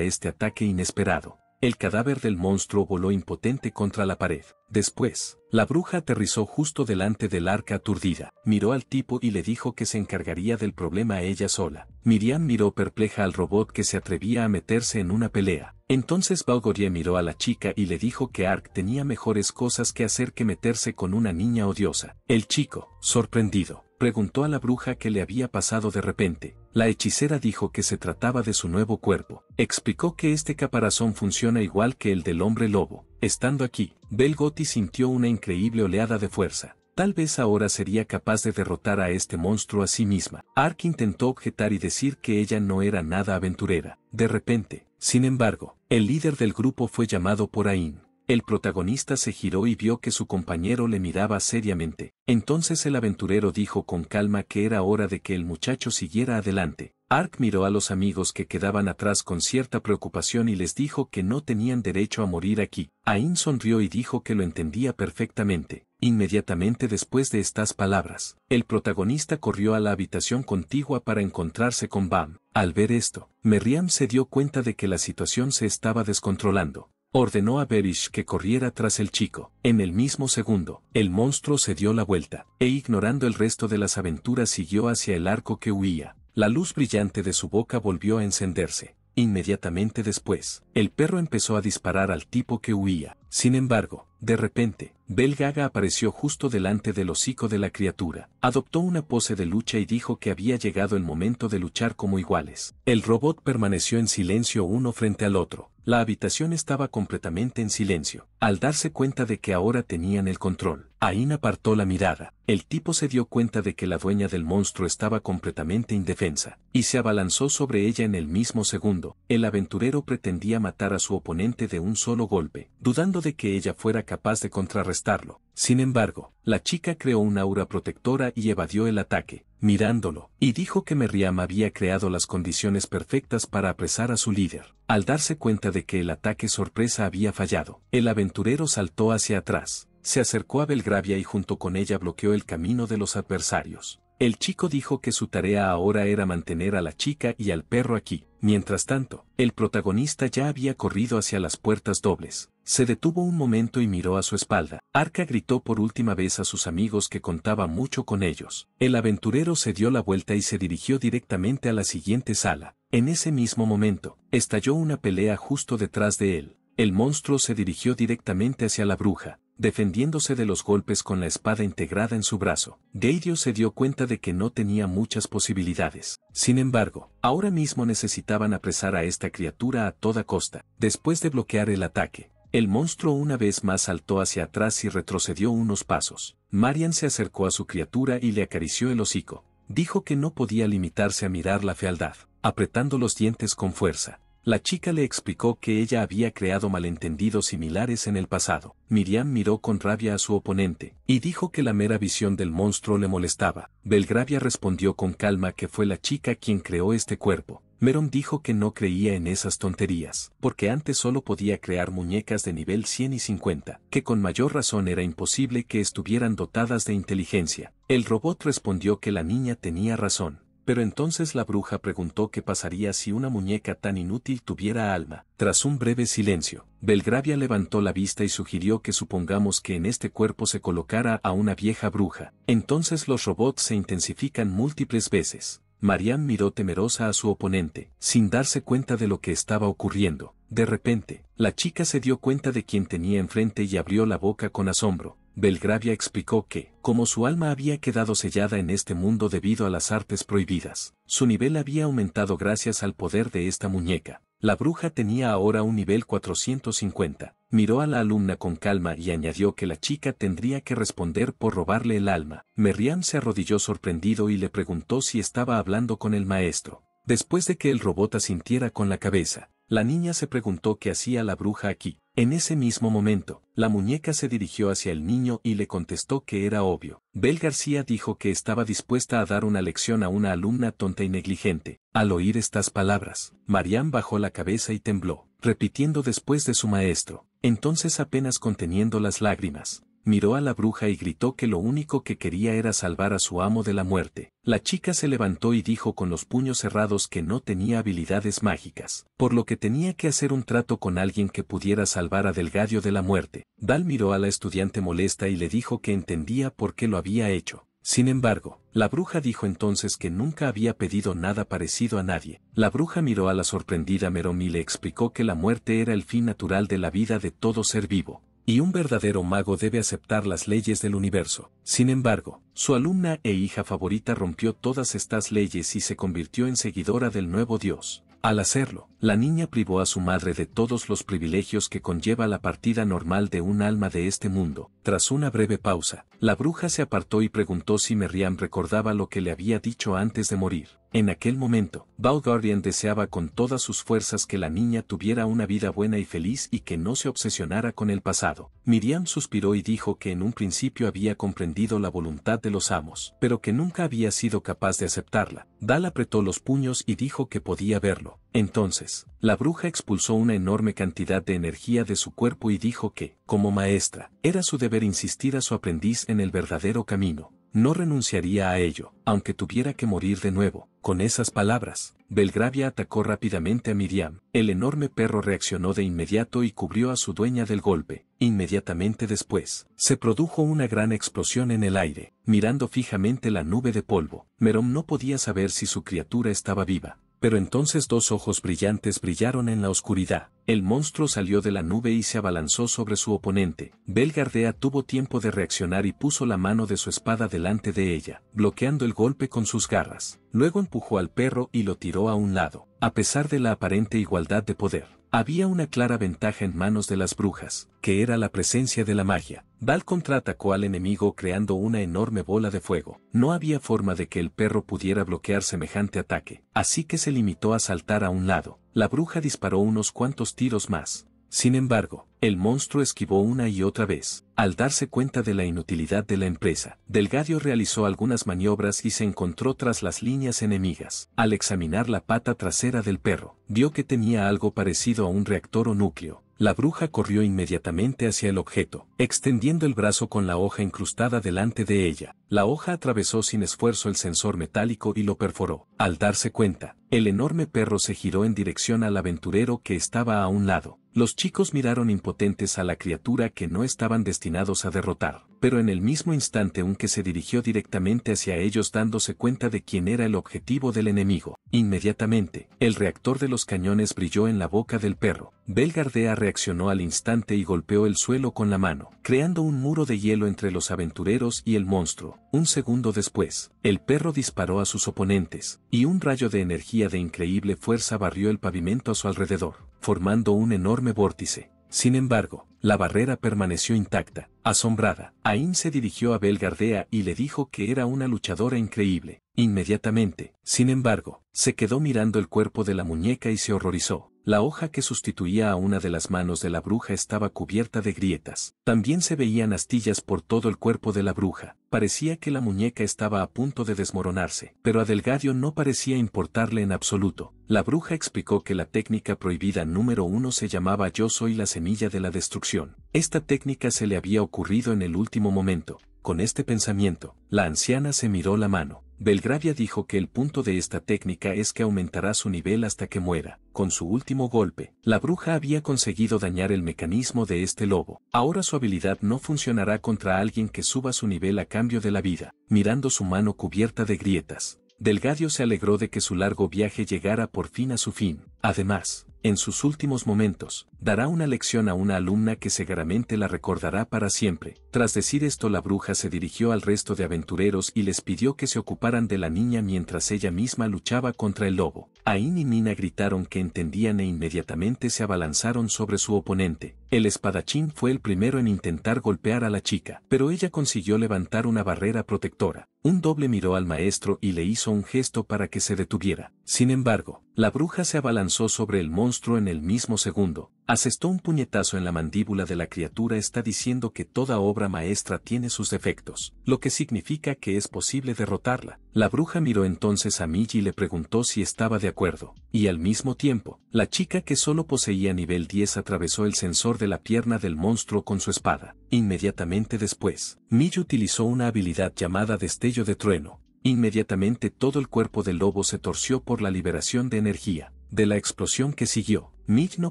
Speaker 1: este ataque inesperado. El cadáver del monstruo voló impotente contra la pared. Después, la bruja aterrizó justo delante del arca aturdida. Miró al tipo y le dijo que se encargaría del problema ella sola. Miriam miró perpleja al robot que se atrevía a meterse en una pelea. Entonces Balgorie miró a la chica y le dijo que Ark tenía mejores cosas que hacer que meterse con una niña odiosa. El chico, sorprendido, Preguntó a la bruja qué le había pasado de repente. La hechicera dijo que se trataba de su nuevo cuerpo. Explicó que este caparazón funciona igual que el del hombre lobo. Estando aquí, Belgotti sintió una increíble oleada de fuerza. Tal vez ahora sería capaz de derrotar a este monstruo a sí misma. Ark intentó objetar y decir que ella no era nada aventurera. De repente, sin embargo, el líder del grupo fue llamado por Ain. El protagonista se giró y vio que su compañero le miraba seriamente. Entonces el aventurero dijo con calma que era hora de que el muchacho siguiera adelante. Ark miró a los amigos que quedaban atrás con cierta preocupación y les dijo que no tenían derecho a morir aquí. Ain sonrió y dijo que lo entendía perfectamente. Inmediatamente después de estas palabras, el protagonista corrió a la habitación contigua para encontrarse con Bam. Al ver esto, Merriam se dio cuenta de que la situación se estaba descontrolando ordenó a Berish que corriera tras el chico. En el mismo segundo, el monstruo se dio la vuelta, e ignorando el resto de las aventuras siguió hacia el arco que huía. La luz brillante de su boca volvió a encenderse. Inmediatamente después, el perro empezó a disparar al tipo que huía. Sin embargo, de repente, Belgaga apareció justo delante del hocico de la criatura, adoptó una pose de lucha y dijo que había llegado el momento de luchar como iguales. El robot permaneció en silencio uno frente al otro, la habitación estaba completamente en silencio. Al darse cuenta de que ahora tenían el control, Ain apartó la mirada. El tipo se dio cuenta de que la dueña del monstruo estaba completamente indefensa, y se abalanzó sobre ella en el mismo segundo. El aventurero pretendía matar a su oponente de un solo golpe, dudando de que ella fuera capaz de contrarrestarlo. Sin embargo, la chica creó un aura protectora y evadió el ataque, mirándolo, y dijo que Merriam había creado las condiciones perfectas para apresar a su líder. Al darse cuenta de que el ataque sorpresa había fallado, el aventurero saltó hacia atrás, se acercó a Belgravia y junto con ella bloqueó el camino de los adversarios. El chico dijo que su tarea ahora era mantener a la chica y al perro aquí. Mientras tanto, el protagonista ya había corrido hacia las puertas dobles. Se detuvo un momento y miró a su espalda. Arca gritó por última vez a sus amigos que contaba mucho con ellos. El aventurero se dio la vuelta y se dirigió directamente a la siguiente sala. En ese mismo momento, estalló una pelea justo detrás de él. El monstruo se dirigió directamente hacia la bruja defendiéndose de los golpes con la espada integrada en su brazo. Deidio se dio cuenta de que no tenía muchas posibilidades. Sin embargo, ahora mismo necesitaban apresar a esta criatura a toda costa. Después de bloquear el ataque, el monstruo una vez más saltó hacia atrás y retrocedió unos pasos. Marian se acercó a su criatura y le acarició el hocico. Dijo que no podía limitarse a mirar la fealdad, apretando los dientes con fuerza. La chica le explicó que ella había creado malentendidos similares en el pasado. Miriam miró con rabia a su oponente, y dijo que la mera visión del monstruo le molestaba. Belgravia respondió con calma que fue la chica quien creó este cuerpo. Meron dijo que no creía en esas tonterías, porque antes solo podía crear muñecas de nivel 100 y 50, que con mayor razón era imposible que estuvieran dotadas de inteligencia. El robot respondió que la niña tenía razón. Pero entonces la bruja preguntó qué pasaría si una muñeca tan inútil tuviera alma. Tras un breve silencio, Belgravia levantó la vista y sugirió que supongamos que en este cuerpo se colocara a una vieja bruja. Entonces los robots se intensifican múltiples veces. Marianne miró temerosa a su oponente, sin darse cuenta de lo que estaba ocurriendo. De repente, la chica se dio cuenta de quien tenía enfrente y abrió la boca con asombro. Belgravia explicó que, como su alma había quedado sellada en este mundo debido a las artes prohibidas, su nivel había aumentado gracias al poder de esta muñeca. La bruja tenía ahora un nivel 450. Miró a la alumna con calma y añadió que la chica tendría que responder por robarle el alma. Merriam se arrodilló sorprendido y le preguntó si estaba hablando con el maestro. Después de que el robot asintiera con la cabeza, la niña se preguntó qué hacía la bruja aquí. En ese mismo momento, la muñeca se dirigió hacia el niño y le contestó que era obvio. Bel García dijo que estaba dispuesta a dar una lección a una alumna tonta y negligente. Al oír estas palabras, Marianne bajó la cabeza y tembló, repitiendo después de su maestro, entonces apenas conteniendo las lágrimas miró a la bruja y gritó que lo único que quería era salvar a su amo de la muerte. La chica se levantó y dijo con los puños cerrados que no tenía habilidades mágicas, por lo que tenía que hacer un trato con alguien que pudiera salvar a Delgadio de la muerte. Dal miró a la estudiante molesta y le dijo que entendía por qué lo había hecho. Sin embargo, la bruja dijo entonces que nunca había pedido nada parecido a nadie. La bruja miró a la sorprendida Merom y le explicó que la muerte era el fin natural de la vida de todo ser vivo, y un verdadero mago debe aceptar las leyes del universo. Sin embargo, su alumna e hija favorita rompió todas estas leyes y se convirtió en seguidora del nuevo Dios. Al hacerlo, la niña privó a su madre de todos los privilegios que conlleva la partida normal de un alma de este mundo. Tras una breve pausa, la bruja se apartó y preguntó si Merriam recordaba lo que le había dicho antes de morir. En aquel momento, Guardian deseaba con todas sus fuerzas que la niña tuviera una vida buena y feliz y que no se obsesionara con el pasado. Miriam suspiró y dijo que en un principio había comprendido la voluntad de los amos, pero que nunca había sido capaz de aceptarla. Dal apretó los puños y dijo que podía verlo. Entonces, la bruja expulsó una enorme cantidad de energía de su cuerpo y dijo que, como maestra, era su deber insistir a su aprendiz en el verdadero camino no renunciaría a ello, aunque tuviera que morir de nuevo. Con esas palabras, Belgravia atacó rápidamente a Miriam. El enorme perro reaccionó de inmediato y cubrió a su dueña del golpe. Inmediatamente después, se produjo una gran explosión en el aire. Mirando fijamente la nube de polvo, Merom no podía saber si su criatura estaba viva. Pero entonces dos ojos brillantes brillaron en la oscuridad. El monstruo salió de la nube y se abalanzó sobre su oponente. Belgardea tuvo tiempo de reaccionar y puso la mano de su espada delante de ella, bloqueando el golpe con sus garras. Luego empujó al perro y lo tiró a un lado, a pesar de la aparente igualdad de poder. Había una clara ventaja en manos de las brujas, que era la presencia de la magia. Val contraatacó al enemigo creando una enorme bola de fuego. No había forma de que el perro pudiera bloquear semejante ataque, así que se limitó a saltar a un lado. La bruja disparó unos cuantos tiros más, sin embargo, el monstruo esquivó una y otra vez. Al darse cuenta de la inutilidad de la empresa, Delgadio realizó algunas maniobras y se encontró tras las líneas enemigas. Al examinar la pata trasera del perro, vio que tenía algo parecido a un reactor o núcleo. La bruja corrió inmediatamente hacia el objeto, extendiendo el brazo con la hoja incrustada delante de ella. La hoja atravesó sin esfuerzo el sensor metálico y lo perforó. Al darse cuenta, el enorme perro se giró en dirección al aventurero que estaba a un lado. Los chicos miraron impotentes a la criatura que no estaban destinados a derrotar pero en el mismo instante un que se dirigió directamente hacia ellos dándose cuenta de quién era el objetivo del enemigo. Inmediatamente, el reactor de los cañones brilló en la boca del perro. Belgardea reaccionó al instante y golpeó el suelo con la mano, creando un muro de hielo entre los aventureros y el monstruo. Un segundo después, el perro disparó a sus oponentes, y un rayo de energía de increíble fuerza barrió el pavimento a su alrededor, formando un enorme vórtice. Sin embargo, la barrera permaneció intacta. Asombrada, Ain se dirigió a Belgardea y le dijo que era una luchadora increíble. Inmediatamente, sin embargo, se quedó mirando el cuerpo de la muñeca y se horrorizó. La hoja que sustituía a una de las manos de la bruja estaba cubierta de grietas. También se veían astillas por todo el cuerpo de la bruja. Parecía que la muñeca estaba a punto de desmoronarse, pero a Delgadio no parecía importarle en absoluto. La bruja explicó que la técnica prohibida número uno se llamaba Yo soy la semilla de la destrucción. Esta técnica se le había ocurrido en el último momento. Con este pensamiento, la anciana se miró la mano. Belgravia dijo que el punto de esta técnica es que aumentará su nivel hasta que muera. Con su último golpe, la bruja había conseguido dañar el mecanismo de este lobo. Ahora su habilidad no funcionará contra alguien que suba su nivel a cambio de la vida, mirando su mano cubierta de grietas. Delgadio se alegró de que su largo viaje llegara por fin a su fin. Además, en sus últimos momentos, dará una lección a una alumna que seguramente la recordará para siempre. Tras decir esto la bruja se dirigió al resto de aventureros y les pidió que se ocuparan de la niña mientras ella misma luchaba contra el lobo. Ain y Nina gritaron que entendían e inmediatamente se abalanzaron sobre su oponente. El espadachín fue el primero en intentar golpear a la chica, pero ella consiguió levantar una barrera protectora. Un doble miró al maestro y le hizo un gesto para que se detuviera. Sin embargo, la bruja se abalanzó sobre el monstruo en el mismo segundo, asestó un puñetazo en la mandíbula de la criatura está diciendo que toda obra maestra tiene sus defectos, lo que significa que es posible derrotarla. La bruja miró entonces a Miji y le preguntó si estaba de acuerdo, y al mismo tiempo, la chica que solo poseía nivel 10 atravesó el sensor de la pierna del monstruo con su espada. Inmediatamente después, Miji utilizó una habilidad llamada Destello de Trueno, Inmediatamente todo el cuerpo del lobo se torció por la liberación de energía. De la explosión que siguió, Mig no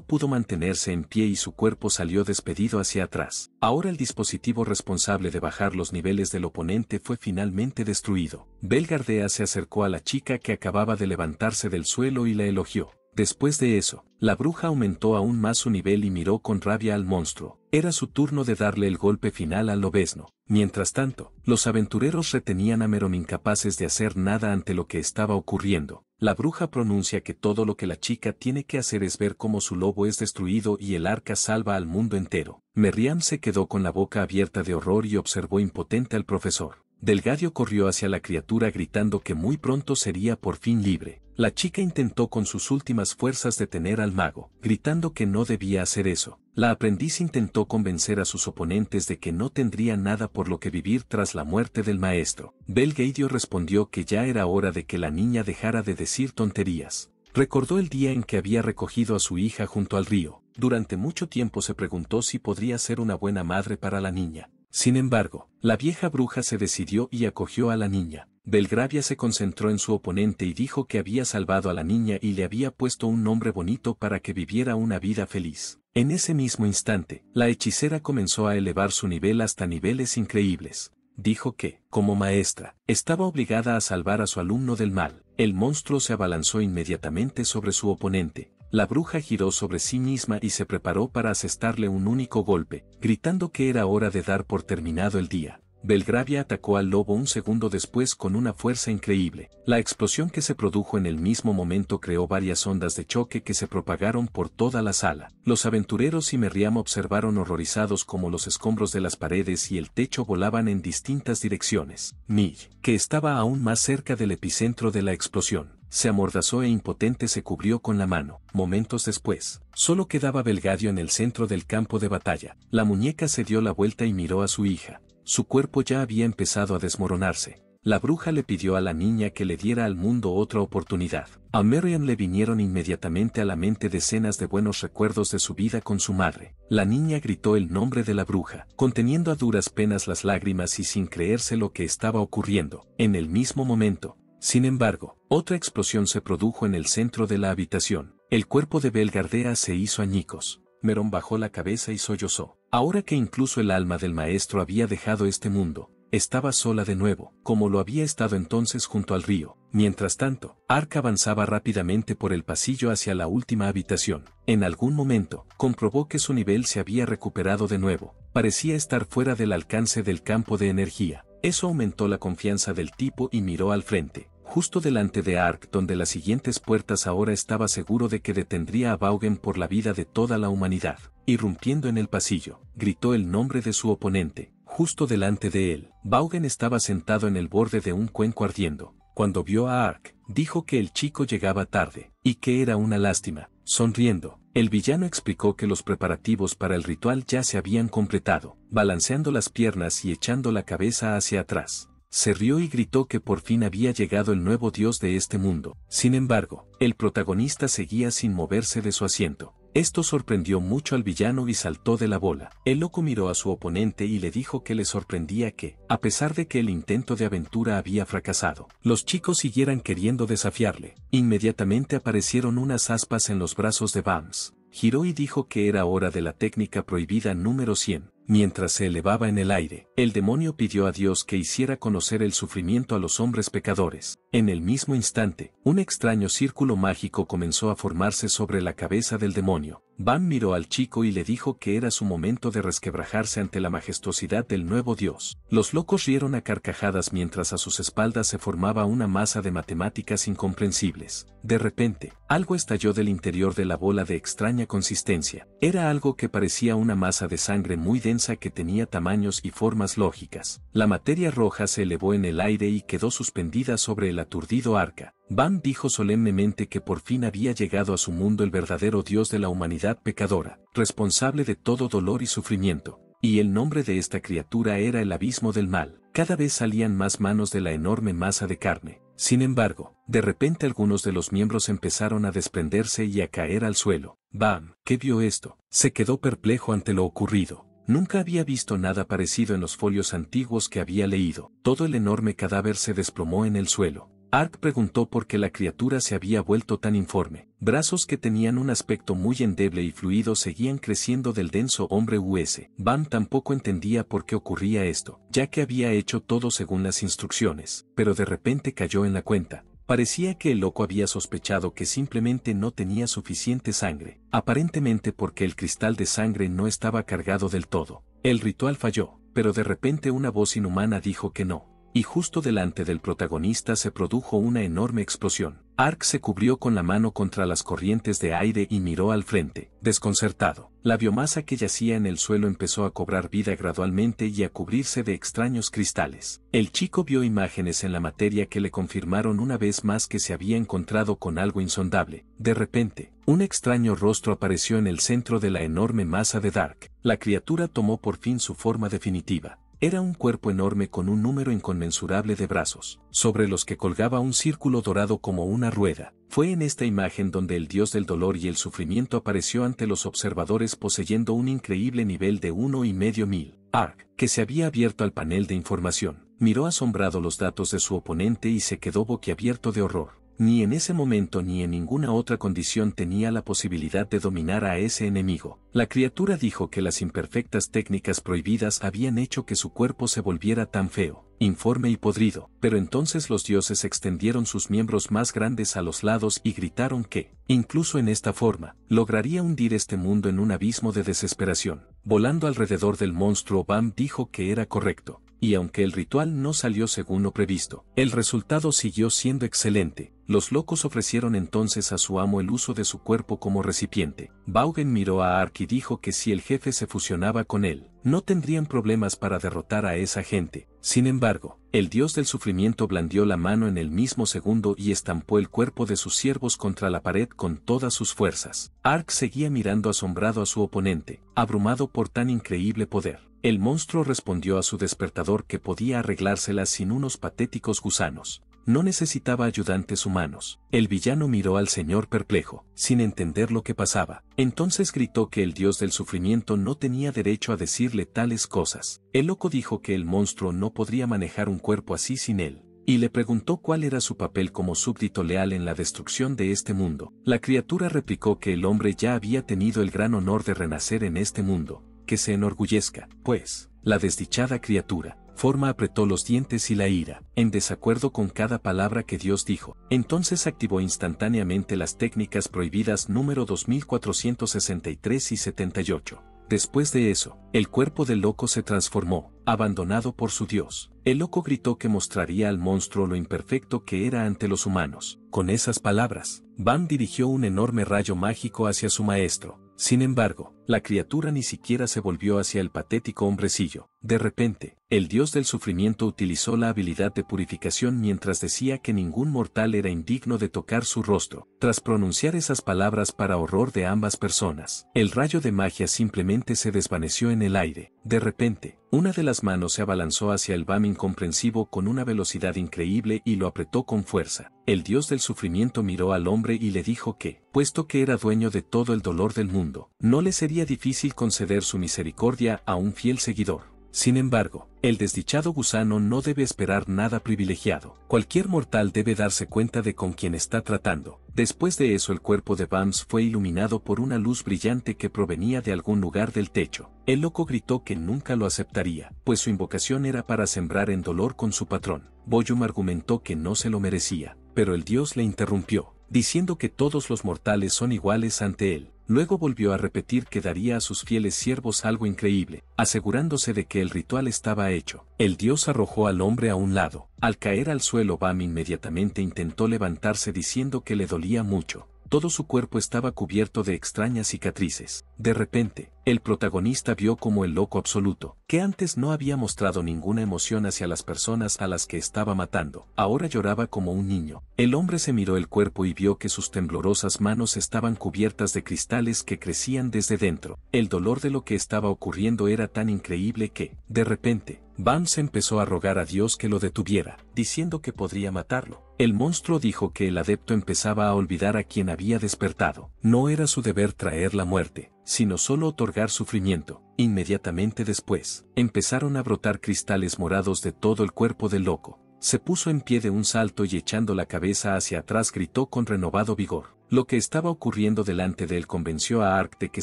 Speaker 1: pudo mantenerse en pie y su cuerpo salió despedido hacia atrás. Ahora el dispositivo responsable de bajar los niveles del oponente fue finalmente destruido. Belgardea se acercó a la chica que acababa de levantarse del suelo y la elogió. Después de eso, la bruja aumentó aún más su nivel y miró con rabia al monstruo. Era su turno de darle el golpe final al lobezno. Mientras tanto, los aventureros retenían a Merom incapaces de hacer nada ante lo que estaba ocurriendo. La bruja pronuncia que todo lo que la chica tiene que hacer es ver cómo su lobo es destruido y el arca salva al mundo entero. Merriam se quedó con la boca abierta de horror y observó impotente al profesor. Delgadio corrió hacia la criatura gritando que muy pronto sería por fin libre. La chica intentó con sus últimas fuerzas detener al mago, gritando que no debía hacer eso. La aprendiz intentó convencer a sus oponentes de que no tendría nada por lo que vivir tras la muerte del maestro. Belgadio respondió que ya era hora de que la niña dejara de decir tonterías. Recordó el día en que había recogido a su hija junto al río. Durante mucho tiempo se preguntó si podría ser una buena madre para la niña. Sin embargo, la vieja bruja se decidió y acogió a la niña. Belgravia se concentró en su oponente y dijo que había salvado a la niña y le había puesto un nombre bonito para que viviera una vida feliz. En ese mismo instante, la hechicera comenzó a elevar su nivel hasta niveles increíbles. Dijo que, como maestra, estaba obligada a salvar a su alumno del mal. El monstruo se abalanzó inmediatamente sobre su oponente, la bruja giró sobre sí misma y se preparó para asestarle un único golpe, gritando que era hora de dar por terminado el día. Belgravia atacó al lobo un segundo después con una fuerza increíble. La explosión que se produjo en el mismo momento creó varias ondas de choque que se propagaron por toda la sala. Los aventureros y Merriam observaron horrorizados como los escombros de las paredes y el techo volaban en distintas direcciones. Mig, que estaba aún más cerca del epicentro de la explosión, se amordazó e impotente se cubrió con la mano. Momentos después, solo quedaba Belgadio en el centro del campo de batalla. La muñeca se dio la vuelta y miró a su hija. Su cuerpo ya había empezado a desmoronarse. La bruja le pidió a la niña que le diera al mundo otra oportunidad. A Marian le vinieron inmediatamente a la mente decenas de buenos recuerdos de su vida con su madre. La niña gritó el nombre de la bruja, conteniendo a duras penas las lágrimas y sin creerse lo que estaba ocurriendo. En el mismo momento, sin embargo, otra explosión se produjo en el centro de la habitación. El cuerpo de Belgardea se hizo añicos. Merón bajó la cabeza y sollozó. Ahora que incluso el alma del maestro había dejado este mundo, estaba sola de nuevo, como lo había estado entonces junto al río. Mientras tanto, Ark avanzaba rápidamente por el pasillo hacia la última habitación. En algún momento, comprobó que su nivel se había recuperado de nuevo. Parecía estar fuera del alcance del campo de energía. Eso aumentó la confianza del tipo y miró al frente justo delante de Ark donde las siguientes puertas ahora estaba seguro de que detendría a Baugen por la vida de toda la humanidad. Irrumpiendo en el pasillo, gritó el nombre de su oponente, justo delante de él. Baugen estaba sentado en el borde de un cuenco ardiendo. Cuando vio a Ark, dijo que el chico llegaba tarde, y que era una lástima. Sonriendo, el villano explicó que los preparativos para el ritual ya se habían completado, balanceando las piernas y echando la cabeza hacia atrás se rió y gritó que por fin había llegado el nuevo dios de este mundo. Sin embargo, el protagonista seguía sin moverse de su asiento. Esto sorprendió mucho al villano y saltó de la bola. El loco miró a su oponente y le dijo que le sorprendía que, a pesar de que el intento de aventura había fracasado, los chicos siguieran queriendo desafiarle. Inmediatamente aparecieron unas aspas en los brazos de Bams. Giró y dijo que era hora de la técnica prohibida número 100 mientras se elevaba en el aire, el demonio pidió a Dios que hiciera conocer el sufrimiento a los hombres pecadores. En el mismo instante, un extraño círculo mágico comenzó a formarse sobre la cabeza del demonio. Van miró al chico y le dijo que era su momento de resquebrajarse ante la majestuosidad del nuevo dios. Los locos rieron a carcajadas mientras a sus espaldas se formaba una masa de matemáticas incomprensibles. De repente, algo estalló del interior de la bola de extraña consistencia. Era algo que parecía una masa de sangre muy densa que tenía tamaños y formas lógicas. La materia roja se elevó en el aire y quedó suspendida sobre el aturdido arca, Van dijo solemnemente que por fin había llegado a su mundo el verdadero Dios de la humanidad pecadora, responsable de todo dolor y sufrimiento, y el nombre de esta criatura era el abismo del mal. Cada vez salían más manos de la enorme masa de carne. Sin embargo, de repente algunos de los miembros empezaron a desprenderse y a caer al suelo. Bam, que vio esto, se quedó perplejo ante lo ocurrido. Nunca había visto nada parecido en los folios antiguos que había leído. Todo el enorme cadáver se desplomó en el suelo. Ark preguntó por qué la criatura se había vuelto tan informe. Brazos que tenían un aspecto muy endeble y fluido seguían creciendo del denso hombre US. Van tampoco entendía por qué ocurría esto, ya que había hecho todo según las instrucciones, pero de repente cayó en la cuenta. Parecía que el loco había sospechado que simplemente no tenía suficiente sangre, aparentemente porque el cristal de sangre no estaba cargado del todo. El ritual falló, pero de repente una voz inhumana dijo que no, y justo delante del protagonista se produjo una enorme explosión. Ark se cubrió con la mano contra las corrientes de aire y miró al frente, desconcertado. La biomasa que yacía en el suelo empezó a cobrar vida gradualmente y a cubrirse de extraños cristales. El chico vio imágenes en la materia que le confirmaron una vez más que se había encontrado con algo insondable. De repente, un extraño rostro apareció en el centro de la enorme masa de Dark. La criatura tomó por fin su forma definitiva era un cuerpo enorme con un número inconmensurable de brazos, sobre los que colgaba un círculo dorado como una rueda. Fue en esta imagen donde el dios del dolor y el sufrimiento apareció ante los observadores poseyendo un increíble nivel de uno y medio mil. Ark, que se había abierto al panel de información, miró asombrado los datos de su oponente y se quedó boquiabierto de horror. Ni en ese momento ni en ninguna otra condición tenía la posibilidad de dominar a ese enemigo. La criatura dijo que las imperfectas técnicas prohibidas habían hecho que su cuerpo se volviera tan feo, informe y podrido, pero entonces los dioses extendieron sus miembros más grandes a los lados y gritaron que, incluso en esta forma, lograría hundir este mundo en un abismo de desesperación. Volando alrededor del monstruo, Bam dijo que era correcto y aunque el ritual no salió según lo previsto, el resultado siguió siendo excelente. Los locos ofrecieron entonces a su amo el uso de su cuerpo como recipiente. Baugen miró a Ark y dijo que si el jefe se fusionaba con él, no tendrían problemas para derrotar a esa gente. Sin embargo, el dios del sufrimiento blandió la mano en el mismo segundo y estampó el cuerpo de sus siervos contra la pared con todas sus fuerzas. Ark seguía mirando asombrado a su oponente, abrumado por tan increíble poder. El monstruo respondió a su despertador que podía arreglárselas sin unos patéticos gusanos. No necesitaba ayudantes humanos. El villano miró al señor perplejo, sin entender lo que pasaba. Entonces gritó que el dios del sufrimiento no tenía derecho a decirle tales cosas. El loco dijo que el monstruo no podría manejar un cuerpo así sin él y le preguntó cuál era su papel como súbdito leal en la destrucción de este mundo. La criatura replicó que el hombre ya había tenido el gran honor de renacer en este mundo, que se enorgullezca, pues, la desdichada criatura, forma apretó los dientes y la ira, en desacuerdo con cada palabra que Dios dijo. Entonces activó instantáneamente las técnicas prohibidas número 2463 y 78. Después de eso, el cuerpo del loco se transformó, abandonado por su Dios. El loco gritó que mostraría al monstruo lo imperfecto que era ante los humanos. Con esas palabras, Van dirigió un enorme rayo mágico hacia su maestro, sin embargo, la criatura ni siquiera se volvió hacia el patético hombrecillo. De repente, el dios del sufrimiento utilizó la habilidad de purificación mientras decía que ningún mortal era indigno de tocar su rostro. Tras pronunciar esas palabras para horror de ambas personas, el rayo de magia simplemente se desvaneció en el aire. De repente, una de las manos se abalanzó hacia el BAM incomprensivo con una velocidad increíble y lo apretó con fuerza. El dios del sufrimiento miró al hombre y le dijo que, puesto que era dueño de todo el dolor del mundo, no le sería difícil conceder su misericordia a un fiel seguidor. Sin embargo, el desdichado gusano no debe esperar nada privilegiado. Cualquier mortal debe darse cuenta de con quién está tratando. Después de eso el cuerpo de Bams fue iluminado por una luz brillante que provenía de algún lugar del techo. El loco gritó que nunca lo aceptaría, pues su invocación era para sembrar en dolor con su patrón. Boyum argumentó que no se lo merecía, pero el dios le interrumpió, diciendo que todos los mortales son iguales ante él Luego volvió a repetir que daría a sus fieles siervos algo increíble, asegurándose de que el ritual estaba hecho. El dios arrojó al hombre a un lado. Al caer al suelo, Bam inmediatamente intentó levantarse diciendo que le dolía mucho. Todo su cuerpo estaba cubierto de extrañas cicatrices. De repente, el protagonista vio como el loco absoluto, que antes no había mostrado ninguna emoción hacia las personas a las que estaba matando, ahora lloraba como un niño. El hombre se miró el cuerpo y vio que sus temblorosas manos estaban cubiertas de cristales que crecían desde dentro. El dolor de lo que estaba ocurriendo era tan increíble que, de repente, Vance empezó a rogar a Dios que lo detuviera, diciendo que podría matarlo. El monstruo dijo que el adepto empezaba a olvidar a quien había despertado. No era su deber traer la muerte, sino solo otorgar sufrimiento. Inmediatamente después, empezaron a brotar cristales morados de todo el cuerpo del loco. Se puso en pie de un salto y echando la cabeza hacia atrás gritó con renovado vigor. Lo que estaba ocurriendo delante de él convenció a Ark de que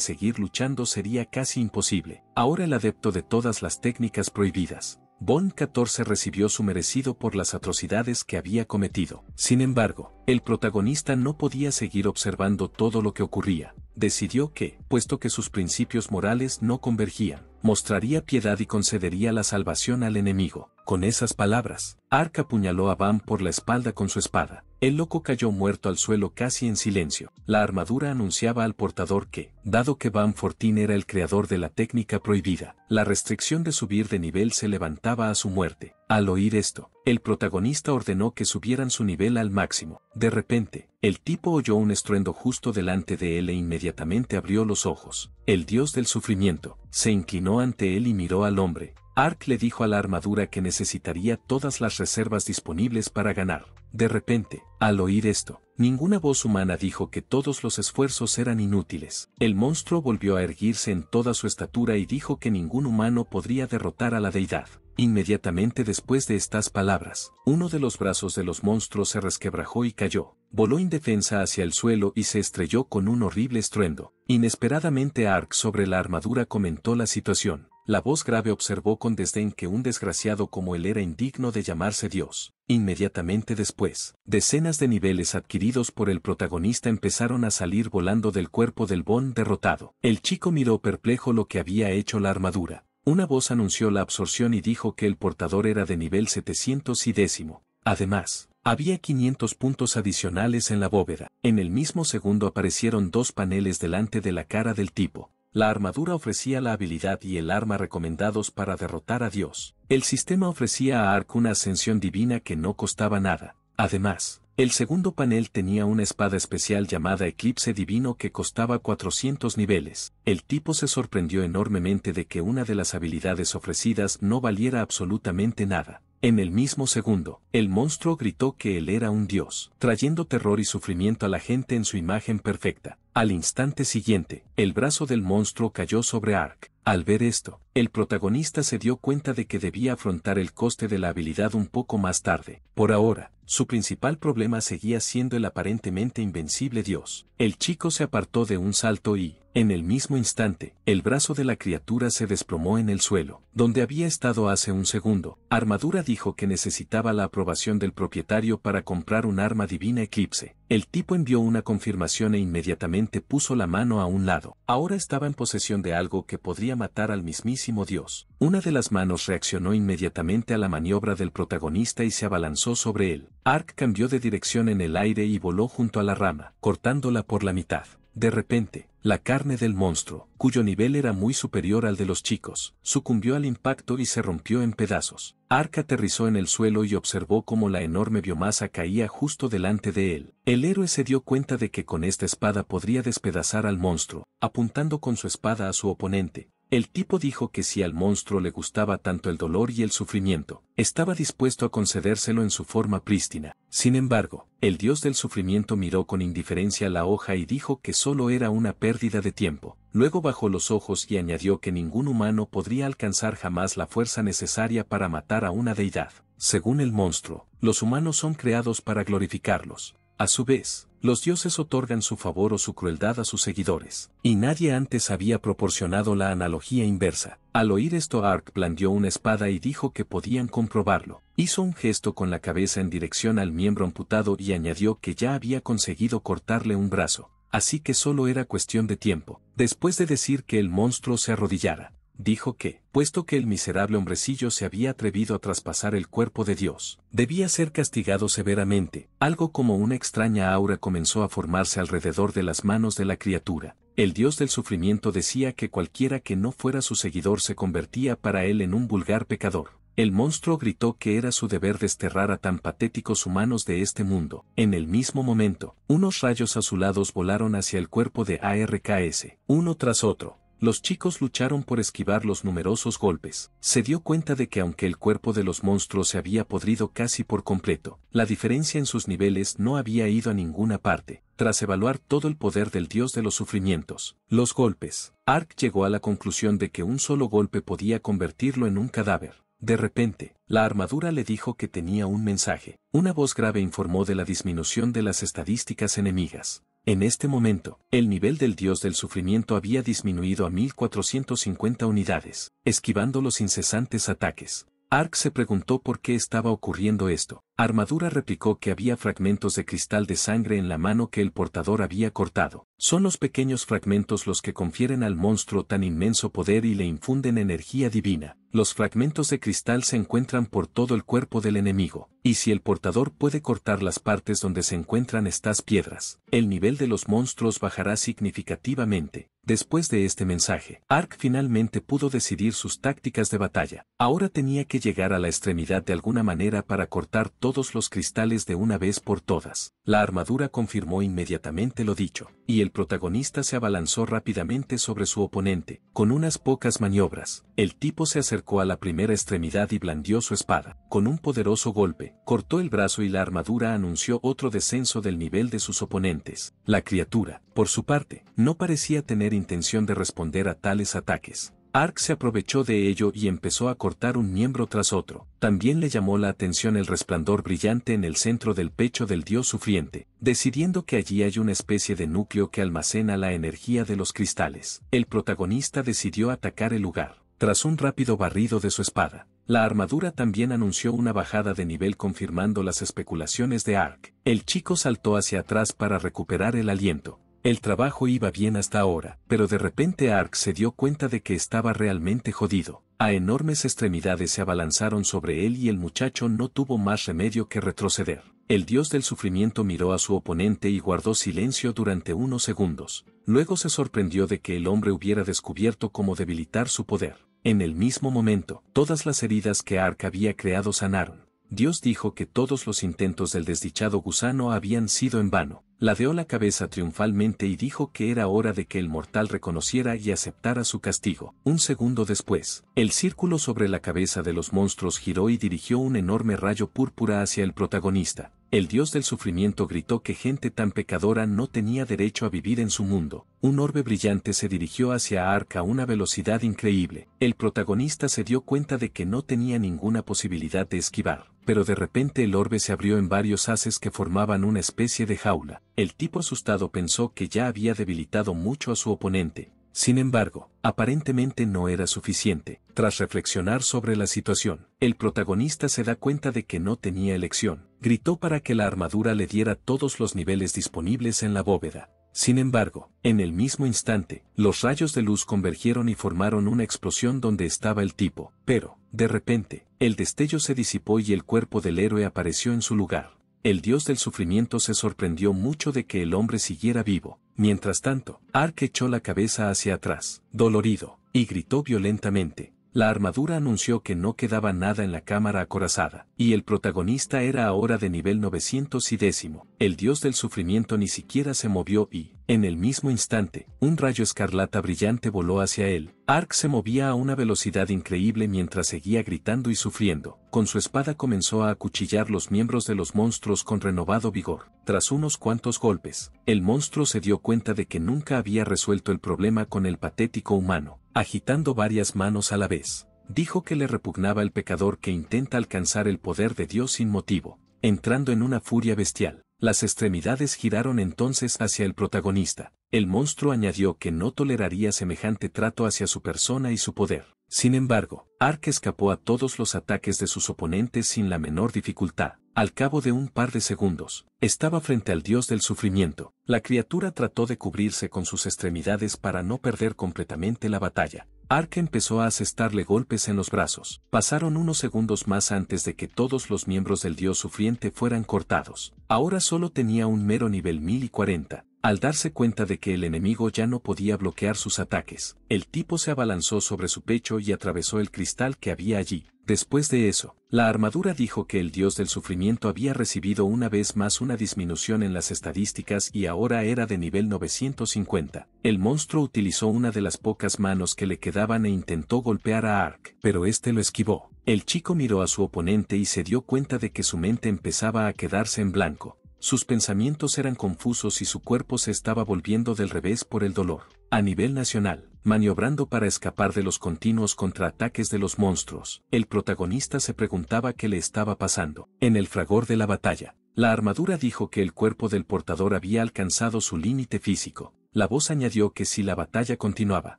Speaker 1: seguir luchando sería casi imposible. Ahora el adepto de todas las técnicas prohibidas, Bond 14 recibió su merecido por las atrocidades que había cometido. Sin embargo, el protagonista no podía seguir observando todo lo que ocurría decidió que, puesto que sus principios morales no convergían, mostraría piedad y concedería la salvación al enemigo. Con esas palabras, Arca apuñaló a Bam por la espalda con su espada. El loco cayó muerto al suelo casi en silencio. La armadura anunciaba al portador que, dado que Van Fortin era el creador de la técnica prohibida, la restricción de subir de nivel se levantaba a su muerte. Al oír esto, el protagonista ordenó que subieran su nivel al máximo. De repente, el tipo oyó un estruendo justo delante de él e inmediatamente abrió los ojos. El dios del sufrimiento se inclinó ante él y miró al hombre, Ark le dijo a la armadura que necesitaría todas las reservas disponibles para ganar. De repente, al oír esto, ninguna voz humana dijo que todos los esfuerzos eran inútiles. El monstruo volvió a erguirse en toda su estatura y dijo que ningún humano podría derrotar a la deidad. Inmediatamente después de estas palabras, uno de los brazos de los monstruos se resquebrajó y cayó. Voló indefensa hacia el suelo y se estrelló con un horrible estruendo. Inesperadamente Ark sobre la armadura comentó la situación. La voz grave observó con desdén que un desgraciado como él era indigno de llamarse Dios. Inmediatamente después, decenas de niveles adquiridos por el protagonista empezaron a salir volando del cuerpo del Bon derrotado. El chico miró perplejo lo que había hecho la armadura. Una voz anunció la absorción y dijo que el portador era de nivel 700 y décimo. Además, había 500 puntos adicionales en la bóveda. En el mismo segundo aparecieron dos paneles delante de la cara del tipo. La armadura ofrecía la habilidad y el arma recomendados para derrotar a Dios. El sistema ofrecía a Ark una ascensión divina que no costaba nada. Además, el segundo panel tenía una espada especial llamada Eclipse Divino que costaba 400 niveles. El tipo se sorprendió enormemente de que una de las habilidades ofrecidas no valiera absolutamente nada. En el mismo segundo, el monstruo gritó que él era un dios, trayendo terror y sufrimiento a la gente en su imagen perfecta. Al instante siguiente, el brazo del monstruo cayó sobre Ark. Al ver esto, el protagonista se dio cuenta de que debía afrontar el coste de la habilidad un poco más tarde. Por ahora, su principal problema seguía siendo el aparentemente invencible Dios. El chico se apartó de un salto y, en el mismo instante, el brazo de la criatura se desplomó en el suelo, donde había estado hace un segundo. Armadura dijo que necesitaba la aprobación del propietario para comprar un arma divina eclipse. El tipo envió una confirmación e inmediatamente puso la mano a un lado. Ahora estaba en posesión de algo que podría matar al mismísimo Dios. Una de las manos reaccionó inmediatamente a la maniobra del protagonista y se abalanzó sobre él. Ark cambió de dirección en el aire y voló junto a la rama, cortándola por la mitad. De repente, la carne del monstruo, cuyo nivel era muy superior al de los chicos, sucumbió al impacto y se rompió en pedazos. Ark aterrizó en el suelo y observó cómo la enorme biomasa caía justo delante de él. El héroe se dio cuenta de que con esta espada podría despedazar al monstruo, apuntando con su espada a su oponente, el tipo dijo que si al monstruo le gustaba tanto el dolor y el sufrimiento, estaba dispuesto a concedérselo en su forma prístina. Sin embargo, el dios del sufrimiento miró con indiferencia la hoja y dijo que solo era una pérdida de tiempo. Luego bajó los ojos y añadió que ningún humano podría alcanzar jamás la fuerza necesaria para matar a una deidad. Según el monstruo, los humanos son creados para glorificarlos. A su vez, los dioses otorgan su favor o su crueldad a sus seguidores. Y nadie antes había proporcionado la analogía inversa. Al oír esto Ark blandió una espada y dijo que podían comprobarlo. Hizo un gesto con la cabeza en dirección al miembro amputado y añadió que ya había conseguido cortarle un brazo así que solo era cuestión de tiempo, después de decir que el monstruo se arrodillara dijo que, puesto que el miserable hombrecillo se había atrevido a traspasar el cuerpo de Dios, debía ser castigado severamente. Algo como una extraña aura comenzó a formarse alrededor de las manos de la criatura. El dios del sufrimiento decía que cualquiera que no fuera su seguidor se convertía para él en un vulgar pecador. El monstruo gritó que era su deber desterrar a tan patéticos humanos de este mundo. En el mismo momento, unos rayos azulados volaron hacia el cuerpo de ARKS, uno tras otro los chicos lucharon por esquivar los numerosos golpes. Se dio cuenta de que aunque el cuerpo de los monstruos se había podrido casi por completo, la diferencia en sus niveles no había ido a ninguna parte. Tras evaluar todo el poder del dios de los sufrimientos, los golpes, Ark llegó a la conclusión de que un solo golpe podía convertirlo en un cadáver. De repente, la armadura le dijo que tenía un mensaje. Una voz grave informó de la disminución de las estadísticas enemigas. En este momento, el nivel del dios del sufrimiento había disminuido a 1450 unidades, esquivando los incesantes ataques. Ark se preguntó por qué estaba ocurriendo esto. Armadura replicó que había fragmentos de cristal de sangre en la mano que el portador había cortado. Son los pequeños fragmentos los que confieren al monstruo tan inmenso poder y le infunden energía divina. Los fragmentos de cristal se encuentran por todo el cuerpo del enemigo, y si el portador puede cortar las partes donde se encuentran estas piedras, el nivel de los monstruos bajará significativamente. Después de este mensaje, Ark finalmente pudo decidir sus tácticas de batalla. Ahora tenía que llegar a la extremidad de alguna manera para cortar todo todos los cristales de una vez por todas. La armadura confirmó inmediatamente lo dicho, y el protagonista se abalanzó rápidamente sobre su oponente. Con unas pocas maniobras, el tipo se acercó a la primera extremidad y blandió su espada. Con un poderoso golpe, cortó el brazo y la armadura anunció otro descenso del nivel de sus oponentes. La criatura, por su parte, no parecía tener intención de responder a tales ataques. Ark se aprovechó de ello y empezó a cortar un miembro tras otro. También le llamó la atención el resplandor brillante en el centro del pecho del dios sufriente, decidiendo que allí hay una especie de núcleo que almacena la energía de los cristales. El protagonista decidió atacar el lugar. Tras un rápido barrido de su espada, la armadura también anunció una bajada de nivel confirmando las especulaciones de Ark. El chico saltó hacia atrás para recuperar el aliento, el trabajo iba bien hasta ahora, pero de repente Ark se dio cuenta de que estaba realmente jodido. A enormes extremidades se abalanzaron sobre él y el muchacho no tuvo más remedio que retroceder. El dios del sufrimiento miró a su oponente y guardó silencio durante unos segundos. Luego se sorprendió de que el hombre hubiera descubierto cómo debilitar su poder. En el mismo momento, todas las heridas que Ark había creado sanaron. Dios dijo que todos los intentos del desdichado gusano habían sido en vano ladeó la cabeza triunfalmente y dijo que era hora de que el mortal reconociera y aceptara su castigo. Un segundo después, el círculo sobre la cabeza de los monstruos giró y dirigió un enorme rayo púrpura hacia el protagonista. El dios del sufrimiento gritó que gente tan pecadora no tenía derecho a vivir en su mundo. Un orbe brillante se dirigió hacia Arca a una velocidad increíble. El protagonista se dio cuenta de que no tenía ninguna posibilidad de esquivar. Pero de repente el orbe se abrió en varios haces que formaban una especie de jaula. El tipo asustado pensó que ya había debilitado mucho a su oponente, sin embargo, aparentemente no era suficiente. Tras reflexionar sobre la situación, el protagonista se da cuenta de que no tenía elección. Gritó para que la armadura le diera todos los niveles disponibles en la bóveda. Sin embargo, en el mismo instante, los rayos de luz convergieron y formaron una explosión donde estaba el tipo, pero, de repente, el destello se disipó y el cuerpo del héroe apareció en su lugar. El dios del sufrimiento se sorprendió mucho de que el hombre siguiera vivo, Mientras tanto, Ark echó la cabeza hacia atrás, dolorido, y gritó violentamente, la armadura anunció que no quedaba nada en la cámara acorazada, y el protagonista era ahora de nivel 900 y décimo. El dios del sufrimiento ni siquiera se movió y, en el mismo instante, un rayo escarlata brillante voló hacia él. Ark se movía a una velocidad increíble mientras seguía gritando y sufriendo. Con su espada comenzó a acuchillar los miembros de los monstruos con renovado vigor. Tras unos cuantos golpes, el monstruo se dio cuenta de que nunca había resuelto el problema con el patético humano agitando varias manos a la vez. Dijo que le repugnaba el pecador que intenta alcanzar el poder de Dios sin motivo, entrando en una furia bestial. Las extremidades giraron entonces hacia el protagonista. El monstruo añadió que no toleraría semejante trato hacia su persona y su poder. Sin embargo, Ark escapó a todos los ataques de sus oponentes sin la menor dificultad. Al cabo de un par de segundos, estaba frente al dios del sufrimiento. La criatura trató de cubrirse con sus extremidades para no perder completamente la batalla. Ark empezó a asestarle golpes en los brazos. Pasaron unos segundos más antes de que todos los miembros del dios sufriente fueran cortados. Ahora solo tenía un mero nivel 1040. Al darse cuenta de que el enemigo ya no podía bloquear sus ataques, el tipo se abalanzó sobre su pecho y atravesó el cristal que había allí. Después de eso, la armadura dijo que el dios del sufrimiento había recibido una vez más una disminución en las estadísticas y ahora era de nivel 950. El monstruo utilizó una de las pocas manos que le quedaban e intentó golpear a Ark, pero este lo esquivó. El chico miró a su oponente y se dio cuenta de que su mente empezaba a quedarse en blanco. Sus pensamientos eran confusos y su cuerpo se estaba volviendo del revés por el dolor. A nivel nacional, maniobrando para escapar de los continuos contraataques de los monstruos, el protagonista se preguntaba qué le estaba pasando. En el fragor de la batalla, la armadura dijo que el cuerpo del portador había alcanzado su límite físico la voz añadió que si la batalla continuaba,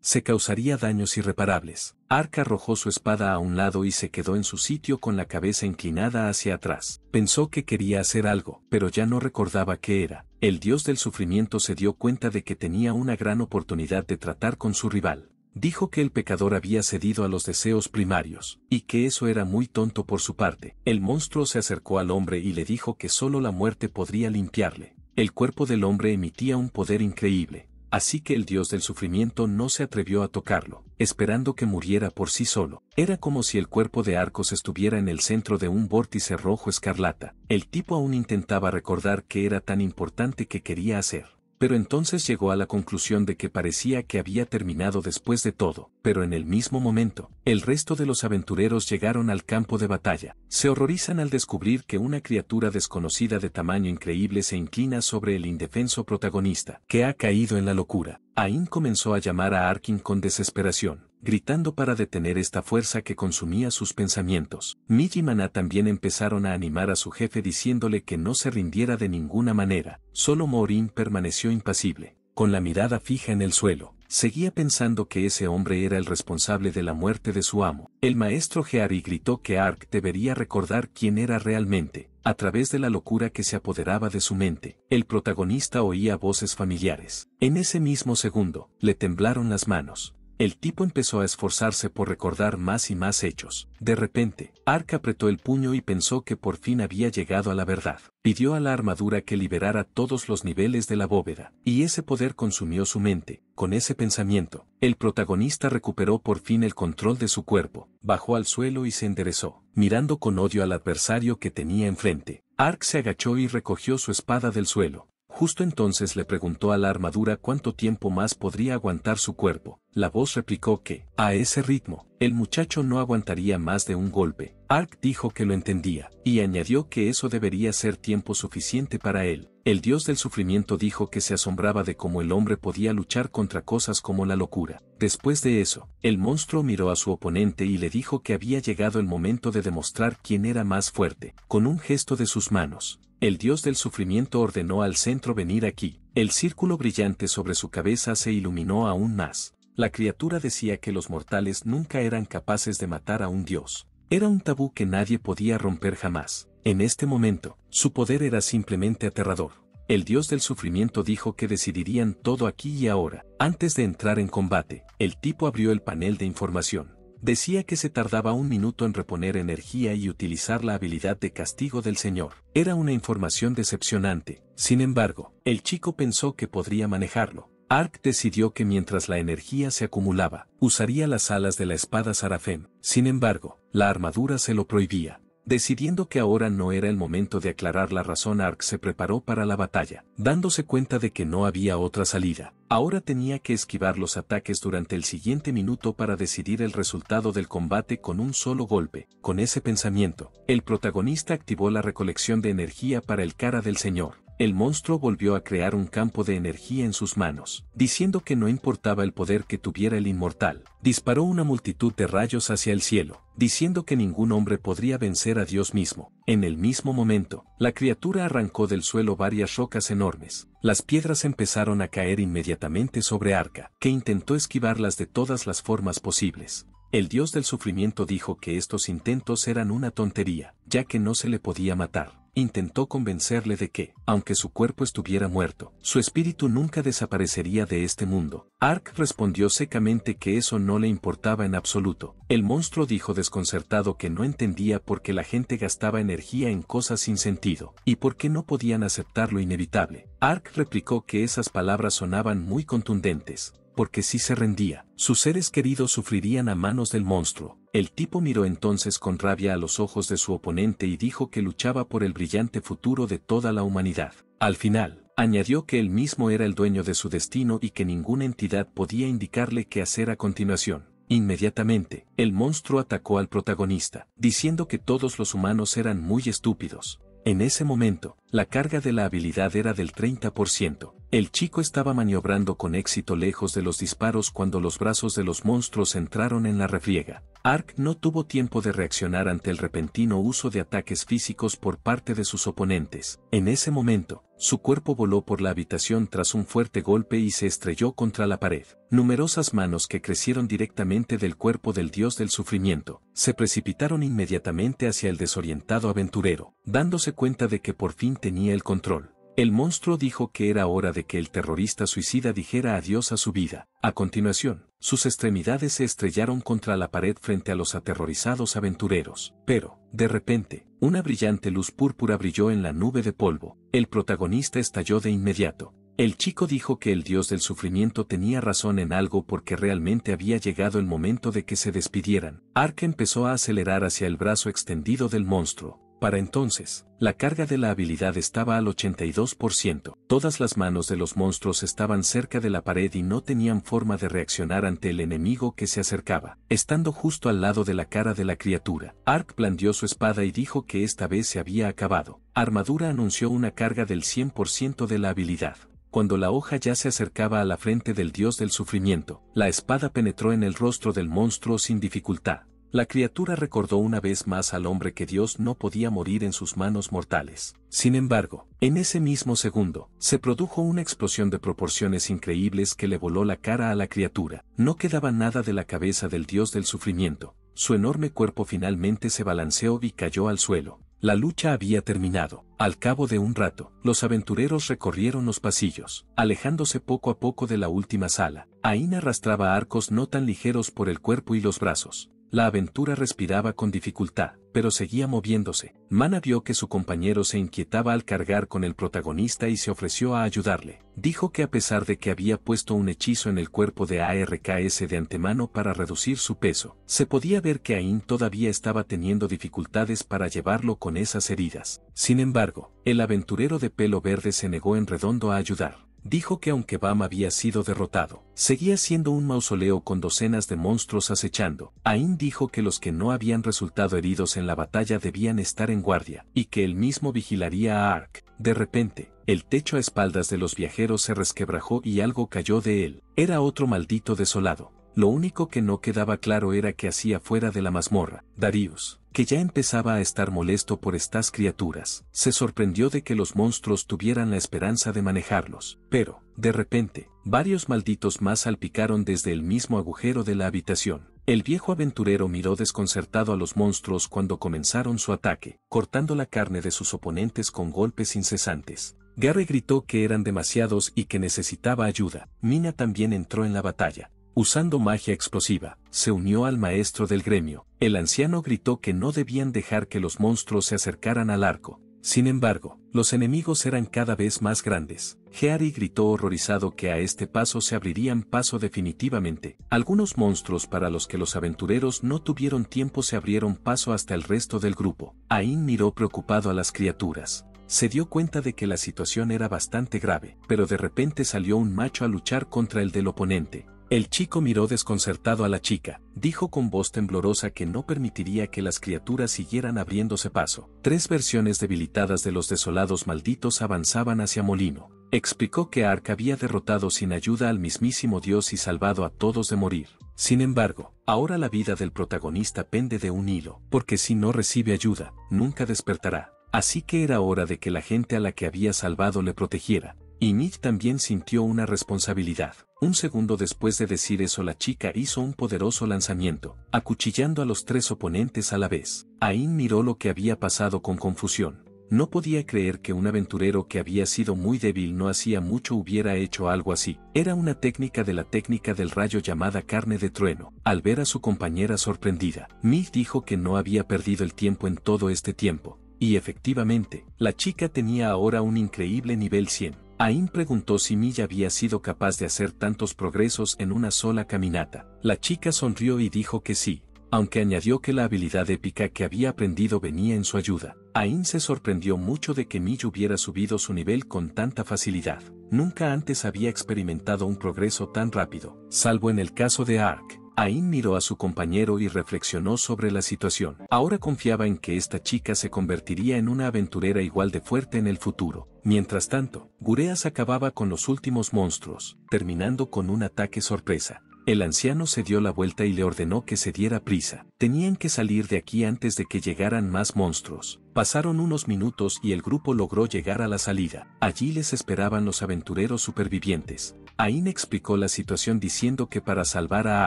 Speaker 1: se causaría daños irreparables. Arca arrojó su espada a un lado y se quedó en su sitio con la cabeza inclinada hacia atrás. Pensó que quería hacer algo, pero ya no recordaba qué era. El dios del sufrimiento se dio cuenta de que tenía una gran oportunidad de tratar con su rival. Dijo que el pecador había cedido a los deseos primarios, y que eso era muy tonto por su parte. El monstruo se acercó al hombre y le dijo que solo la muerte podría limpiarle. El cuerpo del hombre emitía un poder increíble, así que el dios del sufrimiento no se atrevió a tocarlo, esperando que muriera por sí solo. Era como si el cuerpo de Arcos estuviera en el centro de un vórtice rojo escarlata. El tipo aún intentaba recordar qué era tan importante que quería hacer pero entonces llegó a la conclusión de que parecía que había terminado después de todo, pero en el mismo momento, el resto de los aventureros llegaron al campo de batalla, se horrorizan al descubrir que una criatura desconocida de tamaño increíble se inclina sobre el indefenso protagonista, que ha caído en la locura. Ain comenzó a llamar a Arkin con desesperación, gritando para detener esta fuerza que consumía sus pensamientos. Miji y también empezaron a animar a su jefe diciéndole que no se rindiera de ninguna manera. Solo Morin permaneció impasible, con la mirada fija en el suelo. Seguía pensando que ese hombre era el responsable de la muerte de su amo. El maestro Geari gritó que Ark debería recordar quién era realmente, a través de la locura que se apoderaba de su mente. El protagonista oía voces familiares. En ese mismo segundo, le temblaron las manos. El tipo empezó a esforzarse por recordar más y más hechos. De repente, Ark apretó el puño y pensó que por fin había llegado a la verdad. Pidió a la armadura que liberara todos los niveles de la bóveda, y ese poder consumió su mente. Con ese pensamiento, el protagonista recuperó por fin el control de su cuerpo, bajó al suelo y se enderezó, mirando con odio al adversario que tenía enfrente. Ark se agachó y recogió su espada del suelo. Justo entonces le preguntó a la armadura cuánto tiempo más podría aguantar su cuerpo. La voz replicó que, a ese ritmo, el muchacho no aguantaría más de un golpe. Ark dijo que lo entendía, y añadió que eso debería ser tiempo suficiente para él. El dios del sufrimiento dijo que se asombraba de cómo el hombre podía luchar contra cosas como la locura. Después de eso, el monstruo miró a su oponente y le dijo que había llegado el momento de demostrar quién era más fuerte, con un gesto de sus manos el dios del sufrimiento ordenó al centro venir aquí. El círculo brillante sobre su cabeza se iluminó aún más. La criatura decía que los mortales nunca eran capaces de matar a un dios. Era un tabú que nadie podía romper jamás. En este momento, su poder era simplemente aterrador. El dios del sufrimiento dijo que decidirían todo aquí y ahora. Antes de entrar en combate, el tipo abrió el panel de información. Decía que se tardaba un minuto en reponer energía y utilizar la habilidad de castigo del Señor. Era una información decepcionante. Sin embargo, el chico pensó que podría manejarlo. Ark decidió que mientras la energía se acumulaba, usaría las alas de la espada Sarafem. Sin embargo, la armadura se lo prohibía. Decidiendo que ahora no era el momento de aclarar la razón, Ark se preparó para la batalla, dándose cuenta de que no había otra salida. Ahora tenía que esquivar los ataques durante el siguiente minuto para decidir el resultado del combate con un solo golpe. Con ese pensamiento, el protagonista activó la recolección de energía para el cara del señor el monstruo volvió a crear un campo de energía en sus manos, diciendo que no importaba el poder que tuviera el inmortal. Disparó una multitud de rayos hacia el cielo, diciendo que ningún hombre podría vencer a Dios mismo. En el mismo momento, la criatura arrancó del suelo varias rocas enormes. Las piedras empezaron a caer inmediatamente sobre Arca, que intentó esquivarlas de todas las formas posibles. El dios del sufrimiento dijo que estos intentos eran una tontería, ya que no se le podía matar intentó convencerle de que, aunque su cuerpo estuviera muerto, su espíritu nunca desaparecería de este mundo. Ark respondió secamente que eso no le importaba en absoluto. El monstruo dijo desconcertado que no entendía por qué la gente gastaba energía en cosas sin sentido, y por qué no podían aceptar lo inevitable. Ark replicó que esas palabras sonaban muy contundentes, porque si se rendía, sus seres queridos sufrirían a manos del monstruo. El tipo miró entonces con rabia a los ojos de su oponente y dijo que luchaba por el brillante futuro de toda la humanidad. Al final, añadió que él mismo era el dueño de su destino y que ninguna entidad podía indicarle qué hacer a continuación. Inmediatamente, el monstruo atacó al protagonista, diciendo que todos los humanos eran muy estúpidos, en ese momento, la carga de la habilidad era del 30%. El chico estaba maniobrando con éxito lejos de los disparos cuando los brazos de los monstruos entraron en la refriega. Ark no tuvo tiempo de reaccionar ante el repentino uso de ataques físicos por parte de sus oponentes. En ese momento, su cuerpo voló por la habitación tras un fuerte golpe y se estrelló contra la pared. Numerosas manos que crecieron directamente del cuerpo del dios del sufrimiento, se precipitaron inmediatamente hacia el desorientado aventurero, dándose cuenta de que por fin tenía el control. El monstruo dijo que era hora de que el terrorista suicida dijera adiós a su vida. A continuación, sus extremidades se estrellaron contra la pared frente a los aterrorizados aventureros. Pero, de repente, una brillante luz púrpura brilló en la nube de polvo. El protagonista estalló de inmediato. El chico dijo que el dios del sufrimiento tenía razón en algo porque realmente había llegado el momento de que se despidieran. Ark empezó a acelerar hacia el brazo extendido del monstruo. Para entonces, la carga de la habilidad estaba al 82%. Todas las manos de los monstruos estaban cerca de la pared y no tenían forma de reaccionar ante el enemigo que se acercaba, estando justo al lado de la cara de la criatura. Ark blandió su espada y dijo que esta vez se había acabado. Armadura anunció una carga del 100% de la habilidad. Cuando la hoja ya se acercaba a la frente del dios del sufrimiento, la espada penetró en el rostro del monstruo sin dificultad. La criatura recordó una vez más al hombre que Dios no podía morir en sus manos mortales. Sin embargo, en ese mismo segundo, se produjo una explosión de proporciones increíbles que le voló la cara a la criatura. No quedaba nada de la cabeza del Dios del sufrimiento. Su enorme cuerpo finalmente se balanceó y cayó al suelo. La lucha había terminado. Al cabo de un rato, los aventureros recorrieron los pasillos, alejándose poco a poco de la última sala. Aina arrastraba arcos no tan ligeros por el cuerpo y los brazos. La aventura respiraba con dificultad, pero seguía moviéndose. Mana vio que su compañero se inquietaba al cargar con el protagonista y se ofreció a ayudarle. Dijo que a pesar de que había puesto un hechizo en el cuerpo de ARKS de antemano para reducir su peso, se podía ver que Ain todavía estaba teniendo dificultades para llevarlo con esas heridas. Sin embargo, el aventurero de pelo verde se negó en redondo a ayudar dijo que aunque Bam había sido derrotado, seguía siendo un mausoleo con docenas de monstruos acechando. Ain dijo que los que no habían resultado heridos en la batalla debían estar en guardia, y que él mismo vigilaría a Ark. De repente, el techo a espaldas de los viajeros se resquebrajó y algo cayó de él. Era otro maldito desolado. Lo único que no quedaba claro era que hacía fuera de la mazmorra. Darius, que ya empezaba a estar molesto por estas criaturas, se sorprendió de que los monstruos tuvieran la esperanza de manejarlos. Pero, de repente, varios malditos más salpicaron desde el mismo agujero de la habitación. El viejo aventurero miró desconcertado a los monstruos cuando comenzaron su ataque, cortando la carne de sus oponentes con golpes incesantes. Garry gritó que eran demasiados y que necesitaba ayuda. Mina también entró en la batalla, usando magia explosiva, se unió al maestro del gremio. El anciano gritó que no debían dejar que los monstruos se acercaran al arco. Sin embargo, los enemigos eran cada vez más grandes. Heari gritó horrorizado que a este paso se abrirían paso definitivamente. Algunos monstruos para los que los aventureros no tuvieron tiempo se abrieron paso hasta el resto del grupo. Ain miró preocupado a las criaturas se dio cuenta de que la situación era bastante grave, pero de repente salió un macho a luchar contra el del oponente. El chico miró desconcertado a la chica, dijo con voz temblorosa que no permitiría que las criaturas siguieran abriéndose paso. Tres versiones debilitadas de los desolados malditos avanzaban hacia Molino. Explicó que Ark había derrotado sin ayuda al mismísimo Dios y salvado a todos de morir. Sin embargo, ahora la vida del protagonista pende de un hilo, porque si no recibe ayuda, nunca despertará. Así que era hora de que la gente a la que había salvado le protegiera. Y Nick también sintió una responsabilidad. Un segundo después de decir eso la chica hizo un poderoso lanzamiento, acuchillando a los tres oponentes a la vez. Ain miró lo que había pasado con confusión. No podía creer que un aventurero que había sido muy débil no hacía mucho hubiera hecho algo así. Era una técnica de la técnica del rayo llamada carne de trueno. Al ver a su compañera sorprendida, Mick dijo que no había perdido el tiempo en todo este tiempo. Y efectivamente, la chica tenía ahora un increíble nivel 100. Ain preguntó si Milla había sido capaz de hacer tantos progresos en una sola caminata. La chica sonrió y dijo que sí, aunque añadió que la habilidad épica que había aprendido venía en su ayuda. Ain se sorprendió mucho de que Milla hubiera subido su nivel con tanta facilidad. Nunca antes había experimentado un progreso tan rápido, salvo en el caso de Ark. Ain miró a su compañero y reflexionó sobre la situación. Ahora confiaba en que esta chica se convertiría en una aventurera igual de fuerte en el futuro. Mientras tanto, Gureas acababa con los últimos monstruos, terminando con un ataque sorpresa. El anciano se dio la vuelta y le ordenó que se diera prisa. Tenían que salir de aquí antes de que llegaran más monstruos. Pasaron unos minutos y el grupo logró llegar a la salida. Allí les esperaban los aventureros supervivientes. Ain explicó la situación diciendo que para salvar a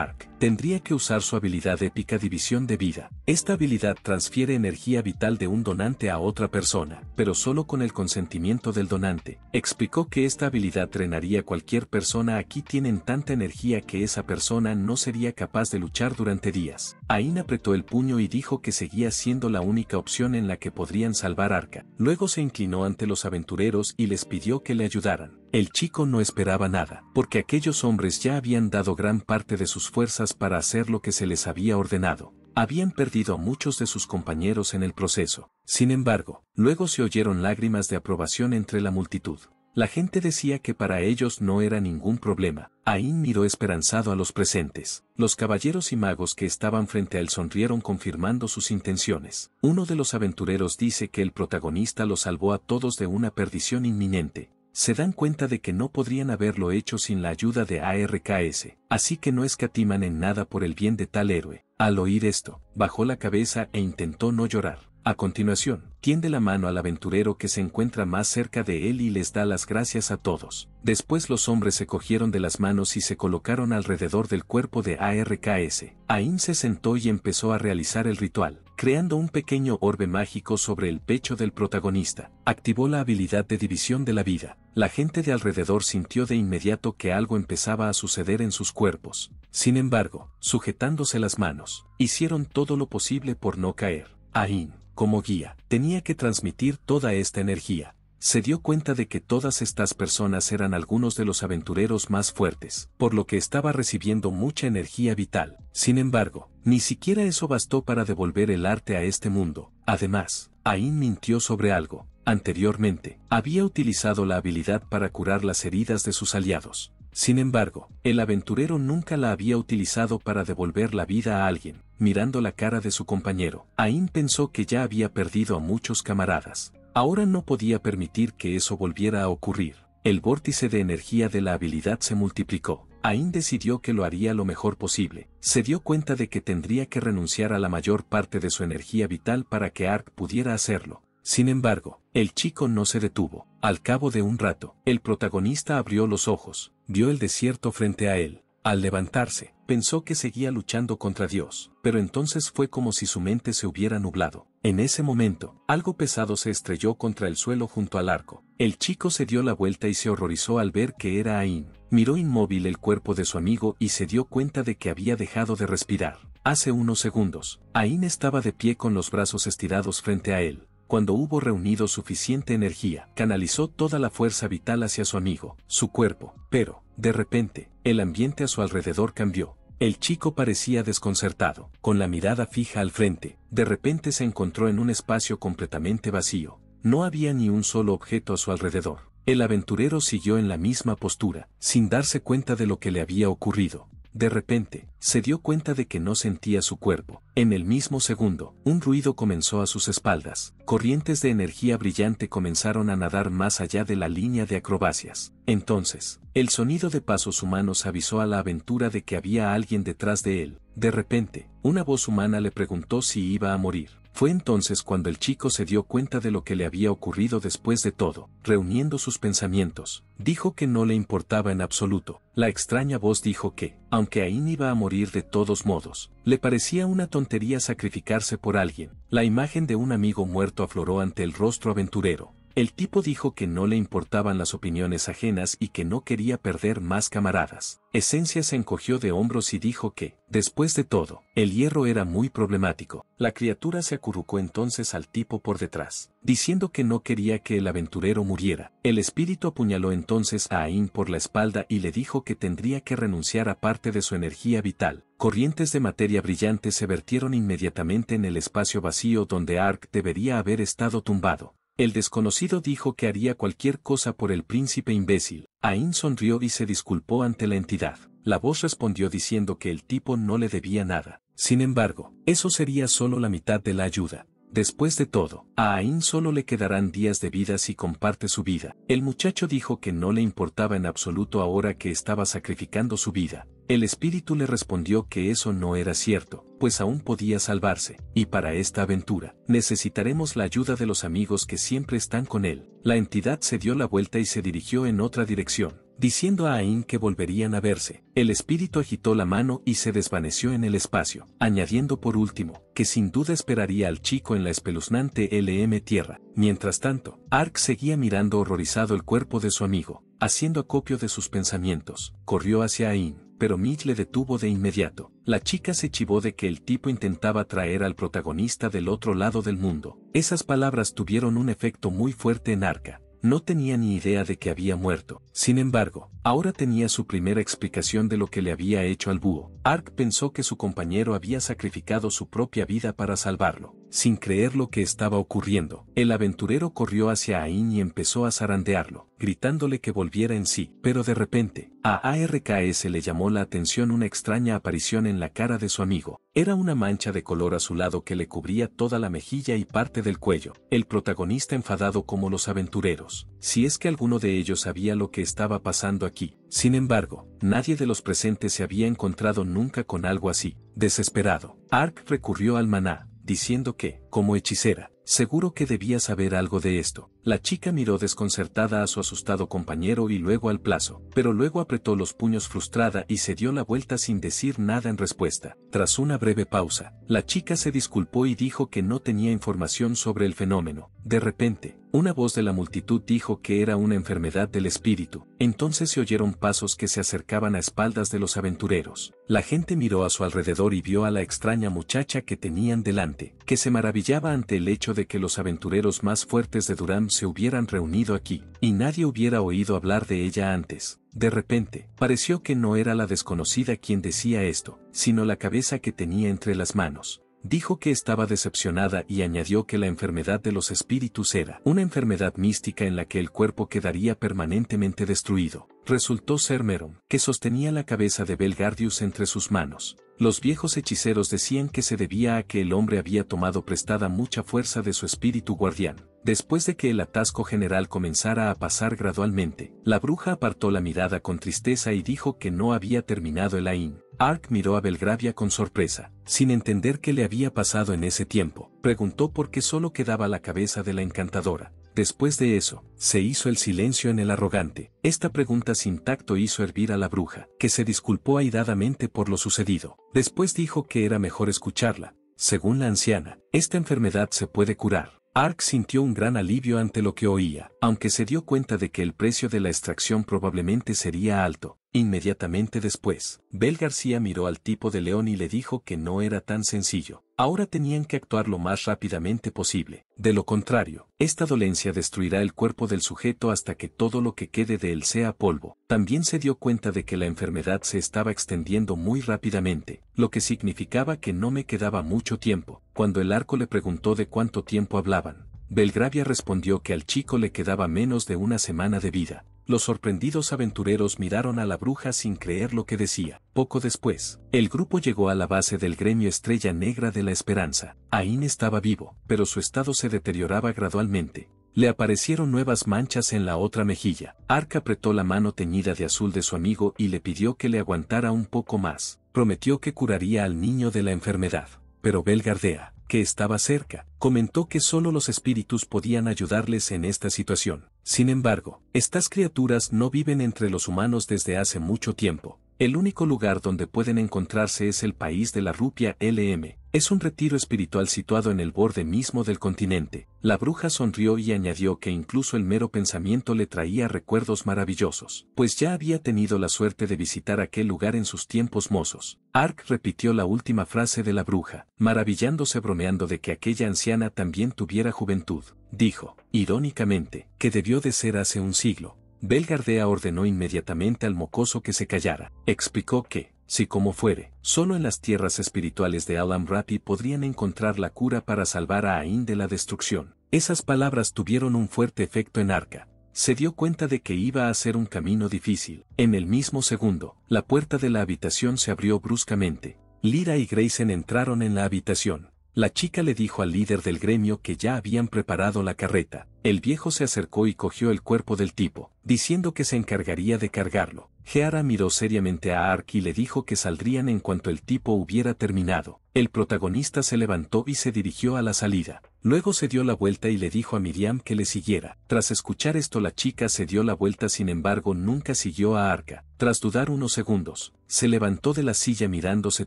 Speaker 1: Ark, tendría que usar su habilidad épica división de vida. Esta habilidad transfiere energía vital de un donante a otra persona, pero solo con el consentimiento del donante. Explicó que esta habilidad drenaría cualquier persona aquí tienen tanta energía que esa persona no sería capaz de luchar durante días. Ain apretó el puño y dijo que seguía siendo la única opción en la que podrían salvar Arca. Luego se inclinó ante los aventureros y les pidió que le ayudaran. El chico no esperaba nada, porque aquellos hombres ya habían dado gran parte de sus fuerzas para hacer lo que se les había ordenado. Habían perdido a muchos de sus compañeros en el proceso. Sin embargo, luego se oyeron lágrimas de aprobación entre la multitud. La gente decía que para ellos no era ningún problema. Aín miró esperanzado a los presentes. Los caballeros y magos que estaban frente a él sonrieron confirmando sus intenciones. Uno de los aventureros dice que el protagonista los salvó a todos de una perdición inminente. Se dan cuenta de que no podrían haberlo hecho sin la ayuda de ARKS, así que no escatiman en nada por el bien de tal héroe. Al oír esto, bajó la cabeza e intentó no llorar. A continuación, tiende la mano al aventurero que se encuentra más cerca de él y les da las gracias a todos. Después los hombres se cogieron de las manos y se colocaron alrededor del cuerpo de ARKS. Ain se sentó y empezó a realizar el ritual, creando un pequeño orbe mágico sobre el pecho del protagonista. Activó la habilidad de división de la vida. La gente de alrededor sintió de inmediato que algo empezaba a suceder en sus cuerpos. Sin embargo, sujetándose las manos, hicieron todo lo posible por no caer. Ain como guía, tenía que transmitir toda esta energía. Se dio cuenta de que todas estas personas eran algunos de los aventureros más fuertes, por lo que estaba recibiendo mucha energía vital. Sin embargo, ni siquiera eso bastó para devolver el arte a este mundo. Además, Ain mintió sobre algo. Anteriormente, había utilizado la habilidad para curar las heridas de sus aliados. Sin embargo, el aventurero nunca la había utilizado para devolver la vida a alguien. Mirando la cara de su compañero, Ain pensó que ya había perdido a muchos camaradas. Ahora no podía permitir que eso volviera a ocurrir. El vórtice de energía de la habilidad se multiplicó. Ain decidió que lo haría lo mejor posible. Se dio cuenta de que tendría que renunciar a la mayor parte de su energía vital para que Ark pudiera hacerlo. Sin embargo, el chico no se detuvo. Al cabo de un rato, el protagonista abrió los ojos vio el desierto frente a él. Al levantarse, pensó que seguía luchando contra Dios, pero entonces fue como si su mente se hubiera nublado. En ese momento, algo pesado se estrelló contra el suelo junto al arco. El chico se dio la vuelta y se horrorizó al ver que era Ain. Miró inmóvil el cuerpo de su amigo y se dio cuenta de que había dejado de respirar. Hace unos segundos, Ain estaba de pie con los brazos estirados frente a él cuando hubo reunido suficiente energía, canalizó toda la fuerza vital hacia su amigo, su cuerpo, pero, de repente, el ambiente a su alrededor cambió. El chico parecía desconcertado, con la mirada fija al frente, de repente se encontró en un espacio completamente vacío, no había ni un solo objeto a su alrededor. El aventurero siguió en la misma postura, sin darse cuenta de lo que le había ocurrido. De repente, se dio cuenta de que no sentía su cuerpo. En el mismo segundo, un ruido comenzó a sus espaldas. Corrientes de energía brillante comenzaron a nadar más allá de la línea de acrobacias. Entonces, el sonido de pasos humanos avisó a la aventura de que había alguien detrás de él. De repente, una voz humana le preguntó si iba a morir. Fue entonces cuando el chico se dio cuenta de lo que le había ocurrido después de todo, reuniendo sus pensamientos, dijo que no le importaba en absoluto. La extraña voz dijo que, aunque Ain iba a morir de todos modos, le parecía una tontería sacrificarse por alguien. La imagen de un amigo muerto afloró ante el rostro aventurero, el tipo dijo que no le importaban las opiniones ajenas y que no quería perder más camaradas. Esencia se encogió de hombros y dijo que, después de todo, el hierro era muy problemático. La criatura se acurrucó entonces al tipo por detrás, diciendo que no quería que el aventurero muriera. El espíritu apuñaló entonces a Ain por la espalda y le dijo que tendría que renunciar a parte de su energía vital. Corrientes de materia brillante se vertieron inmediatamente en el espacio vacío donde Ark debería haber estado tumbado. El desconocido dijo que haría cualquier cosa por el príncipe imbécil. Ain sonrió y se disculpó ante la entidad. La voz respondió diciendo que el tipo no le debía nada. Sin embargo, eso sería solo la mitad de la ayuda. Después de todo, a Ain solo le quedarán días de vida si comparte su vida. El muchacho dijo que no le importaba en absoluto ahora que estaba sacrificando su vida, el espíritu le respondió que eso no era cierto, pues aún podía salvarse, y para esta aventura, necesitaremos la ayuda de los amigos que siempre están con él. La entidad se dio la vuelta y se dirigió en otra dirección, diciendo a Ain que volverían a verse. El espíritu agitó la mano y se desvaneció en el espacio, añadiendo por último, que sin duda esperaría al chico en la espeluznante LM Tierra. Mientras tanto, Ark seguía mirando horrorizado el cuerpo de su amigo, haciendo acopio de sus pensamientos, corrió hacia Ain pero Mitch le detuvo de inmediato. La chica se chivó de que el tipo intentaba traer al protagonista del otro lado del mundo. Esas palabras tuvieron un efecto muy fuerte en Arca. No tenía ni idea de que había muerto. Sin embargo, ahora tenía su primera explicación de lo que le había hecho al búho. Ark pensó que su compañero había sacrificado su propia vida para salvarlo sin creer lo que estaba ocurriendo. El aventurero corrió hacia Ain y empezó a zarandearlo, gritándole que volviera en sí, pero de repente, a ARKS le llamó la atención una extraña aparición en la cara de su amigo. Era una mancha de color azulado que le cubría toda la mejilla y parte del cuello. El protagonista enfadado como los aventureros, si es que alguno de ellos sabía lo que estaba pasando aquí. Sin embargo, nadie de los presentes se había encontrado nunca con algo así. Desesperado, Ark recurrió al maná, diciendo que, como hechicera, seguro que debía saber algo de esto, la chica miró desconcertada a su asustado compañero y luego al plazo, pero luego apretó los puños frustrada y se dio la vuelta sin decir nada en respuesta. Tras una breve pausa, la chica se disculpó y dijo que no tenía información sobre el fenómeno. De repente, una voz de la multitud dijo que era una enfermedad del espíritu. Entonces se oyeron pasos que se acercaban a espaldas de los aventureros. La gente miró a su alrededor y vio a la extraña muchacha que tenían delante, que se maravillaba ante el hecho de que los aventureros más fuertes de Durham se hubieran reunido aquí, y nadie hubiera oído hablar de ella antes. De repente, pareció que no era la desconocida quien decía esto, sino la cabeza que tenía entre las manos dijo que estaba decepcionada y añadió que la enfermedad de los espíritus era una enfermedad mística en la que el cuerpo quedaría permanentemente destruido. Resultó ser Meron, que sostenía la cabeza de Belgardius entre sus manos. Los viejos hechiceros decían que se debía a que el hombre había tomado prestada mucha fuerza de su espíritu guardián. Después de que el atasco general comenzara a pasar gradualmente, la bruja apartó la mirada con tristeza y dijo que no había terminado el Ain Ark miró a Belgravia con sorpresa, sin entender qué le había pasado en ese tiempo. Preguntó por qué solo quedaba la cabeza de la encantadora. Después de eso, se hizo el silencio en el arrogante. Esta pregunta sin tacto hizo hervir a la bruja, que se disculpó airadamente por lo sucedido. Después dijo que era mejor escucharla. Según la anciana, esta enfermedad se puede curar. Ark sintió un gran alivio ante lo que oía, aunque se dio cuenta de que el precio de la extracción probablemente sería alto. Inmediatamente después, Bel García miró al tipo de león y le dijo que no era tan sencillo. Ahora tenían que actuar lo más rápidamente posible. De lo contrario, esta dolencia destruirá el cuerpo del sujeto hasta que todo lo que quede de él sea polvo. También se dio cuenta de que la enfermedad se estaba extendiendo muy rápidamente, lo que significaba que no me quedaba mucho tiempo. Cuando el arco le preguntó de cuánto tiempo hablaban, Belgravia respondió que al chico le quedaba menos de una semana de vida. Los sorprendidos aventureros miraron a la bruja sin creer lo que decía. Poco después, el grupo llegó a la base del gremio Estrella Negra de la Esperanza. Ain estaba vivo, pero su estado se deterioraba gradualmente. Le aparecieron nuevas manchas en la otra mejilla. Arca apretó la mano teñida de azul de su amigo y le pidió que le aguantara un poco más. Prometió que curaría al niño de la enfermedad. Pero Belgardea, que estaba cerca, comentó que solo los espíritus podían ayudarles en esta situación. Sin embargo, estas criaturas no viven entre los humanos desde hace mucho tiempo. El único lugar donde pueden encontrarse es el país de la rupia LM. Es un retiro espiritual situado en el borde mismo del continente. La bruja sonrió y añadió que incluso el mero pensamiento le traía recuerdos maravillosos, pues ya había tenido la suerte de visitar aquel lugar en sus tiempos mozos. Ark repitió la última frase de la bruja, maravillándose bromeando de que aquella anciana también tuviera juventud. Dijo, irónicamente, que debió de ser hace un siglo, Belgardea ordenó inmediatamente al mocoso que se callara. Explicó que, si como fuere, solo en las tierras espirituales de Alam podrían encontrar la cura para salvar a Ain de la destrucción. Esas palabras tuvieron un fuerte efecto en Arca. Se dio cuenta de que iba a ser un camino difícil. En el mismo segundo, la puerta de la habitación se abrió bruscamente. Lira y Grayson entraron en la habitación. La chica le dijo al líder del gremio que ya habían preparado la carreta. El viejo se acercó y cogió el cuerpo del tipo, diciendo que se encargaría de cargarlo. Geara miró seriamente a Ark y le dijo que saldrían en cuanto el tipo hubiera terminado. El protagonista se levantó y se dirigió a la salida. Luego se dio la vuelta y le dijo a Miriam que le siguiera. Tras escuchar esto la chica se dio la vuelta sin embargo nunca siguió a Arca. Tras dudar unos segundos, se levantó de la silla mirándose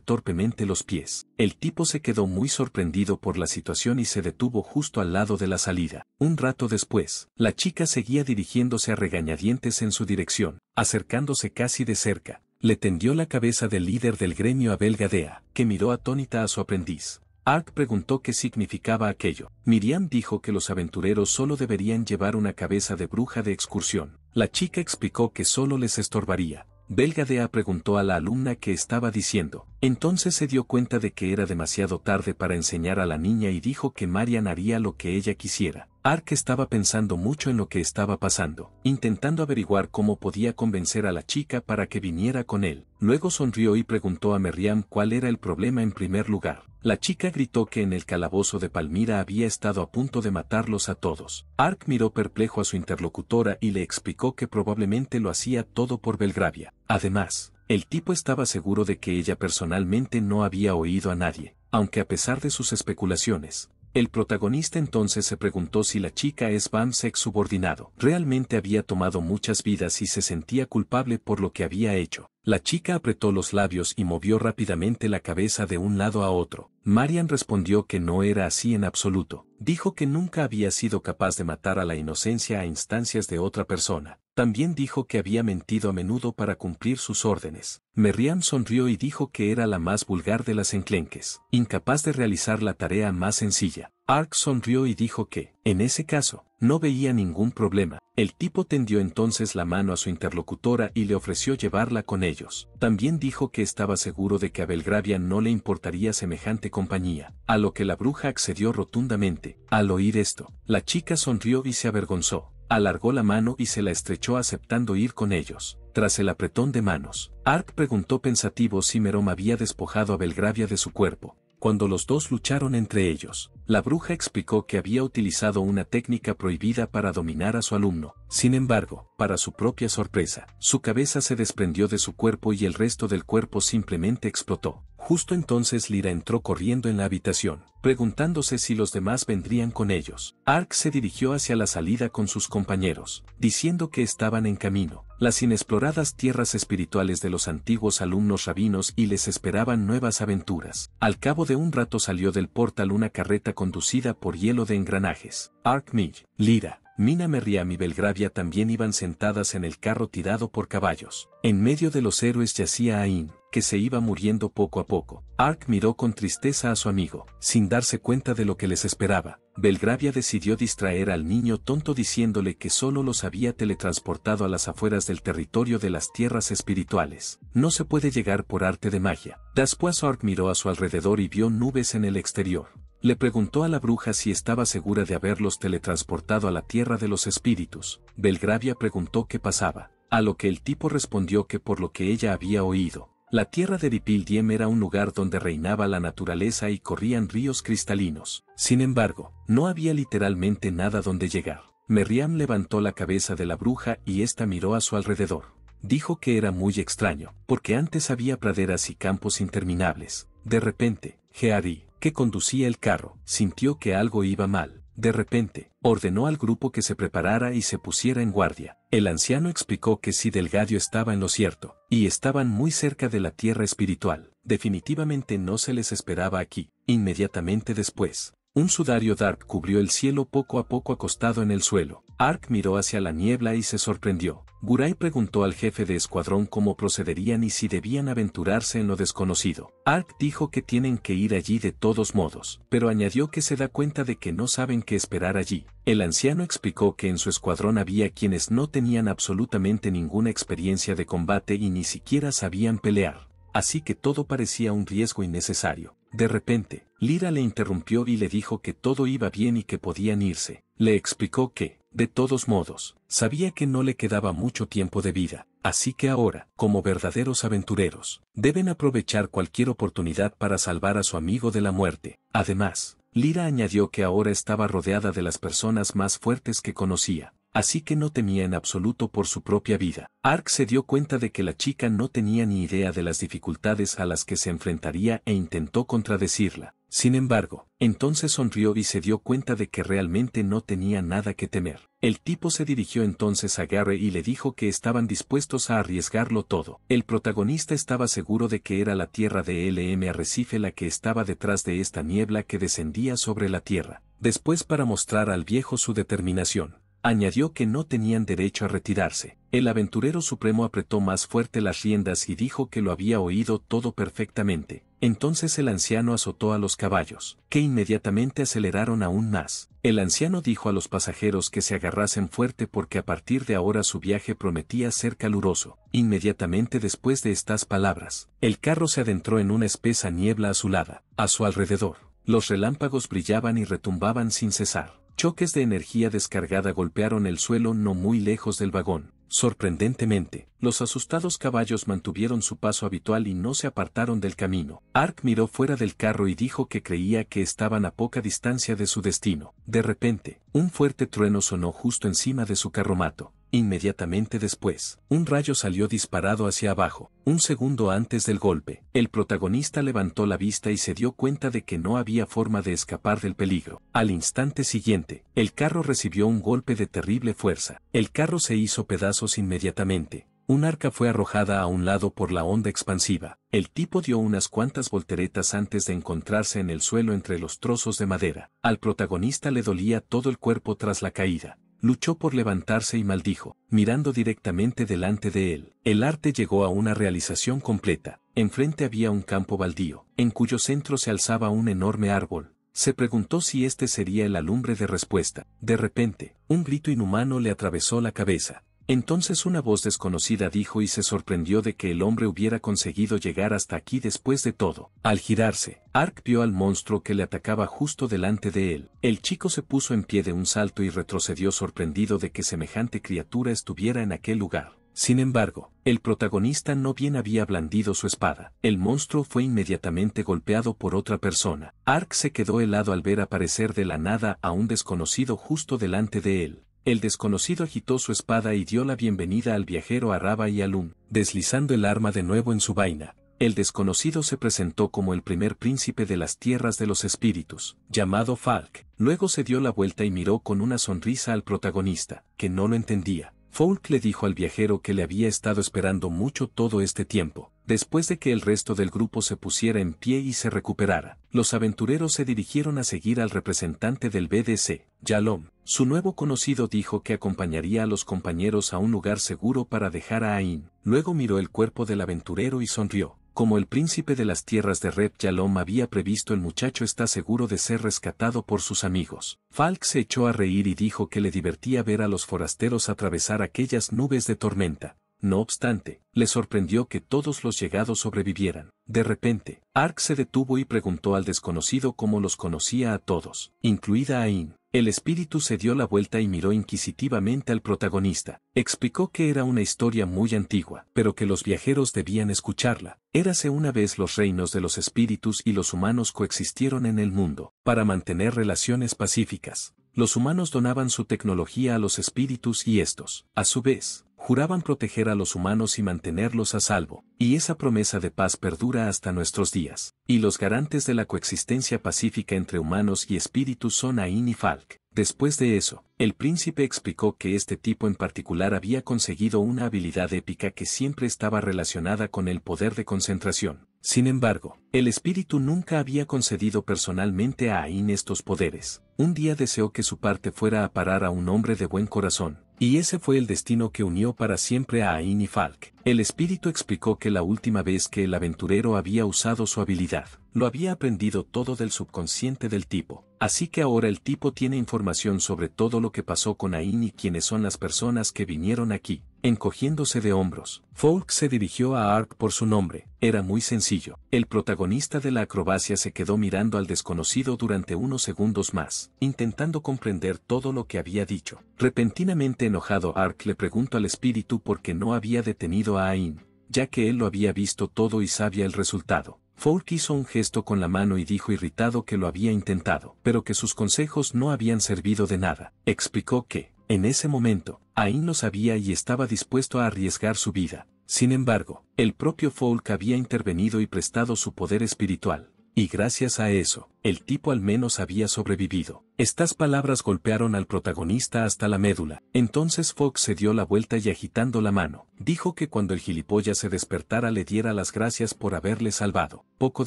Speaker 1: torpemente los pies. El tipo se quedó muy sorprendido por la situación y se detuvo justo al lado de la salida. Un rato después, la chica seguía dirigiéndose a regañadientes en su dirección, acercándose casi de cerca, le tendió la cabeza del líder del gremio a Belgadea, que miró atónita a su aprendiz. Ark preguntó qué significaba aquello. Miriam dijo que los aventureros solo deberían llevar una cabeza de bruja de excursión. La chica explicó que solo les estorbaría. Belgadea preguntó a la alumna qué estaba diciendo. Entonces se dio cuenta de que era demasiado tarde para enseñar a la niña y dijo que Marian haría lo que ella quisiera. Ark estaba pensando mucho en lo que estaba pasando, intentando averiguar cómo podía convencer a la chica para que viniera con él. Luego sonrió y preguntó a Merriam cuál era el problema en primer lugar. La chica gritó que en el calabozo de Palmira había estado a punto de matarlos a todos. Ark miró perplejo a su interlocutora y le explicó que probablemente lo hacía todo por Belgravia. Además, el tipo estaba seguro de que ella personalmente no había oído a nadie, aunque a pesar de sus especulaciones, el protagonista entonces se preguntó si la chica es Van Sex subordinado. Realmente había tomado muchas vidas y se sentía culpable por lo que había hecho. La chica apretó los labios y movió rápidamente la cabeza de un lado a otro. Marian respondió que no era así en absoluto. Dijo que nunca había sido capaz de matar a la inocencia a instancias de otra persona. También dijo que había mentido a menudo para cumplir sus órdenes. Merriam sonrió y dijo que era la más vulgar de las enclenques, incapaz de realizar la tarea más sencilla. Ark sonrió y dijo que, en ese caso, no veía ningún problema. El tipo tendió entonces la mano a su interlocutora y le ofreció llevarla con ellos. También dijo que estaba seguro de que a Belgravia no le importaría semejante compañía, a lo que la bruja accedió rotundamente. Al oír esto, la chica sonrió y se avergonzó alargó la mano y se la estrechó aceptando ir con ellos. Tras el apretón de manos, Art preguntó pensativo si Merom había despojado a Belgravia de su cuerpo. Cuando los dos lucharon entre ellos, la bruja explicó que había utilizado una técnica prohibida para dominar a su alumno. Sin embargo, para su propia sorpresa, su cabeza se desprendió de su cuerpo y el resto del cuerpo simplemente explotó. Justo entonces Lira entró corriendo en la habitación, preguntándose si los demás vendrían con ellos. Ark se dirigió hacia la salida con sus compañeros, diciendo que estaban en camino, las inexploradas tierras espirituales de los antiguos alumnos rabinos y les esperaban nuevas aventuras. Al cabo de un rato salió del portal una carreta conducida por hielo de engranajes. Ark Mill, Lira, Mina Merriam y Belgravia también iban sentadas en el carro tirado por caballos. En medio de los héroes yacía Ain, que se iba muriendo poco a poco. Ark miró con tristeza a su amigo, sin darse cuenta de lo que les esperaba. Belgravia decidió distraer al niño tonto diciéndole que solo los había teletransportado a las afueras del territorio de las tierras espirituales. No se puede llegar por arte de magia. Después Ark miró a su alrededor y vio nubes en el exterior le preguntó a la bruja si estaba segura de haberlos teletransportado a la tierra de los espíritus. Belgravia preguntó qué pasaba, a lo que el tipo respondió que por lo que ella había oído, la tierra de Ripildiem era un lugar donde reinaba la naturaleza y corrían ríos cristalinos. Sin embargo, no había literalmente nada donde llegar. Merriam levantó la cabeza de la bruja y ésta miró a su alrededor. Dijo que era muy extraño, porque antes había praderas y campos interminables. De repente, Geari, que conducía el carro, sintió que algo iba mal. De repente, ordenó al grupo que se preparara y se pusiera en guardia. El anciano explicó que si Delgadio estaba en lo cierto, y estaban muy cerca de la tierra espiritual, definitivamente no se les esperaba aquí. Inmediatamente después, un sudario Dark cubrió el cielo poco a poco acostado en el suelo. Ark miró hacia la niebla y se sorprendió. Gurai preguntó al jefe de escuadrón cómo procederían y si debían aventurarse en lo desconocido. Ark dijo que tienen que ir allí de todos modos, pero añadió que se da cuenta de que no saben qué esperar allí. El anciano explicó que en su escuadrón había quienes no tenían absolutamente ninguna experiencia de combate y ni siquiera sabían pelear así que todo parecía un riesgo innecesario. De repente, Lira le interrumpió y le dijo que todo iba bien y que podían irse. Le explicó que, de todos modos, sabía que no le quedaba mucho tiempo de vida, así que ahora, como verdaderos aventureros, deben aprovechar cualquier oportunidad para salvar a su amigo de la muerte. Además, Lira añadió que ahora estaba rodeada de las personas más fuertes que conocía, así que no temía en absoluto por su propia vida. Ark se dio cuenta de que la chica no tenía ni idea de las dificultades a las que se enfrentaría e intentó contradecirla. Sin embargo, entonces sonrió y se dio cuenta de que realmente no tenía nada que temer. El tipo se dirigió entonces a Garre y le dijo que estaban dispuestos a arriesgarlo todo. El protagonista estaba seguro de que era la tierra de LM Arrecife la que estaba detrás de esta niebla que descendía sobre la tierra. Después para mostrar al viejo su determinación, Añadió que no tenían derecho a retirarse. El aventurero supremo apretó más fuerte las riendas y dijo que lo había oído todo perfectamente. Entonces el anciano azotó a los caballos, que inmediatamente aceleraron aún más. El anciano dijo a los pasajeros que se agarrasen fuerte porque a partir de ahora su viaje prometía ser caluroso. Inmediatamente después de estas palabras, el carro se adentró en una espesa niebla azulada. A su alrededor, los relámpagos brillaban y retumbaban sin cesar. Choques de energía descargada golpearon el suelo no muy lejos del vagón. Sorprendentemente, los asustados caballos mantuvieron su paso habitual y no se apartaron del camino. Ark miró fuera del carro y dijo que creía que estaban a poca distancia de su destino. De repente, un fuerte trueno sonó justo encima de su carromato. Inmediatamente después, un rayo salió disparado hacia abajo, un segundo antes del golpe. El protagonista levantó la vista y se dio cuenta de que no había forma de escapar del peligro. Al instante siguiente, el carro recibió un golpe de terrible fuerza. El carro se hizo pedazos inmediatamente. Un arca fue arrojada a un lado por la onda expansiva. El tipo dio unas cuantas volteretas antes de encontrarse en el suelo entre los trozos de madera. Al protagonista le dolía todo el cuerpo tras la caída luchó por levantarse y maldijo, mirando directamente delante de él. El arte llegó a una realización completa. Enfrente había un campo baldío, en cuyo centro se alzaba un enorme árbol. Se preguntó si este sería el alumbre de respuesta. De repente, un grito inhumano le atravesó la cabeza. Entonces una voz desconocida dijo y se sorprendió de que el hombre hubiera conseguido llegar hasta aquí después de todo. Al girarse, Ark vio al monstruo que le atacaba justo delante de él. El chico se puso en pie de un salto y retrocedió sorprendido de que semejante criatura estuviera en aquel lugar. Sin embargo, el protagonista no bien había blandido su espada. El monstruo fue inmediatamente golpeado por otra persona. Ark se quedó helado al ver aparecer de la nada a un desconocido justo delante de él. El desconocido agitó su espada y dio la bienvenida al viajero Raba y Alum, deslizando el arma de nuevo en su vaina. El desconocido se presentó como el primer príncipe de las tierras de los espíritus, llamado Falk. Luego se dio la vuelta y miró con una sonrisa al protagonista, que no lo entendía. Falk le dijo al viajero que le había estado esperando mucho todo este tiempo. Después de que el resto del grupo se pusiera en pie y se recuperara, los aventureros se dirigieron a seguir al representante del BDC, Yalom, su nuevo conocido dijo que acompañaría a los compañeros a un lugar seguro para dejar a Ain. Luego miró el cuerpo del aventurero y sonrió. Como el príncipe de las tierras de Rep Yalom había previsto el muchacho está seguro de ser rescatado por sus amigos. Falk se echó a reír y dijo que le divertía ver a los forasteros atravesar aquellas nubes de tormenta. No obstante, le sorprendió que todos los llegados sobrevivieran. De repente, Ark se detuvo y preguntó al desconocido cómo los conocía a todos, incluida a el espíritu se dio la vuelta y miró inquisitivamente al protagonista. Explicó que era una historia muy antigua, pero que los viajeros debían escucharla. Érase una vez los reinos de los espíritus y los humanos coexistieron en el mundo, para mantener relaciones pacíficas. Los humanos donaban su tecnología a los espíritus y estos, a su vez, juraban proteger a los humanos y mantenerlos a salvo, y esa promesa de paz perdura hasta nuestros días, y los garantes de la coexistencia pacífica entre humanos y espíritus son Ain y Falk. Después de eso, el príncipe explicó que este tipo en particular había conseguido una habilidad épica que siempre estaba relacionada con el poder de concentración. Sin embargo, el espíritu nunca había concedido personalmente a Ain estos poderes. Un día deseó que su parte fuera a parar a un hombre de buen corazón, y ese fue el destino que unió para siempre a Ain y Falk. El espíritu explicó que la última vez que el aventurero había usado su habilidad, lo había aprendido todo del subconsciente del tipo. Así que ahora el tipo tiene información sobre todo lo que pasó con Ain y quiénes son las personas que vinieron aquí. Encogiéndose de hombros, Folk se dirigió a Ark por su nombre. Era muy sencillo. El protagonista de la acrobacia se quedó mirando al desconocido durante unos segundos más, intentando comprender todo lo que había dicho. Repentinamente enojado, Ark le preguntó al espíritu por qué no había detenido a Ain, ya que él lo había visto todo y sabía el resultado. Folk hizo un gesto con la mano y dijo irritado que lo había intentado, pero que sus consejos no habían servido de nada. Explicó que, en ese momento, Ain no sabía y estaba dispuesto a arriesgar su vida. Sin embargo, el propio Folk había intervenido y prestado su poder espiritual. Y gracias a eso, el tipo al menos había sobrevivido. Estas palabras golpearon al protagonista hasta la médula. Entonces Fox se dio la vuelta y agitando la mano, dijo que cuando el gilipollas se despertara le diera las gracias por haberle salvado. Poco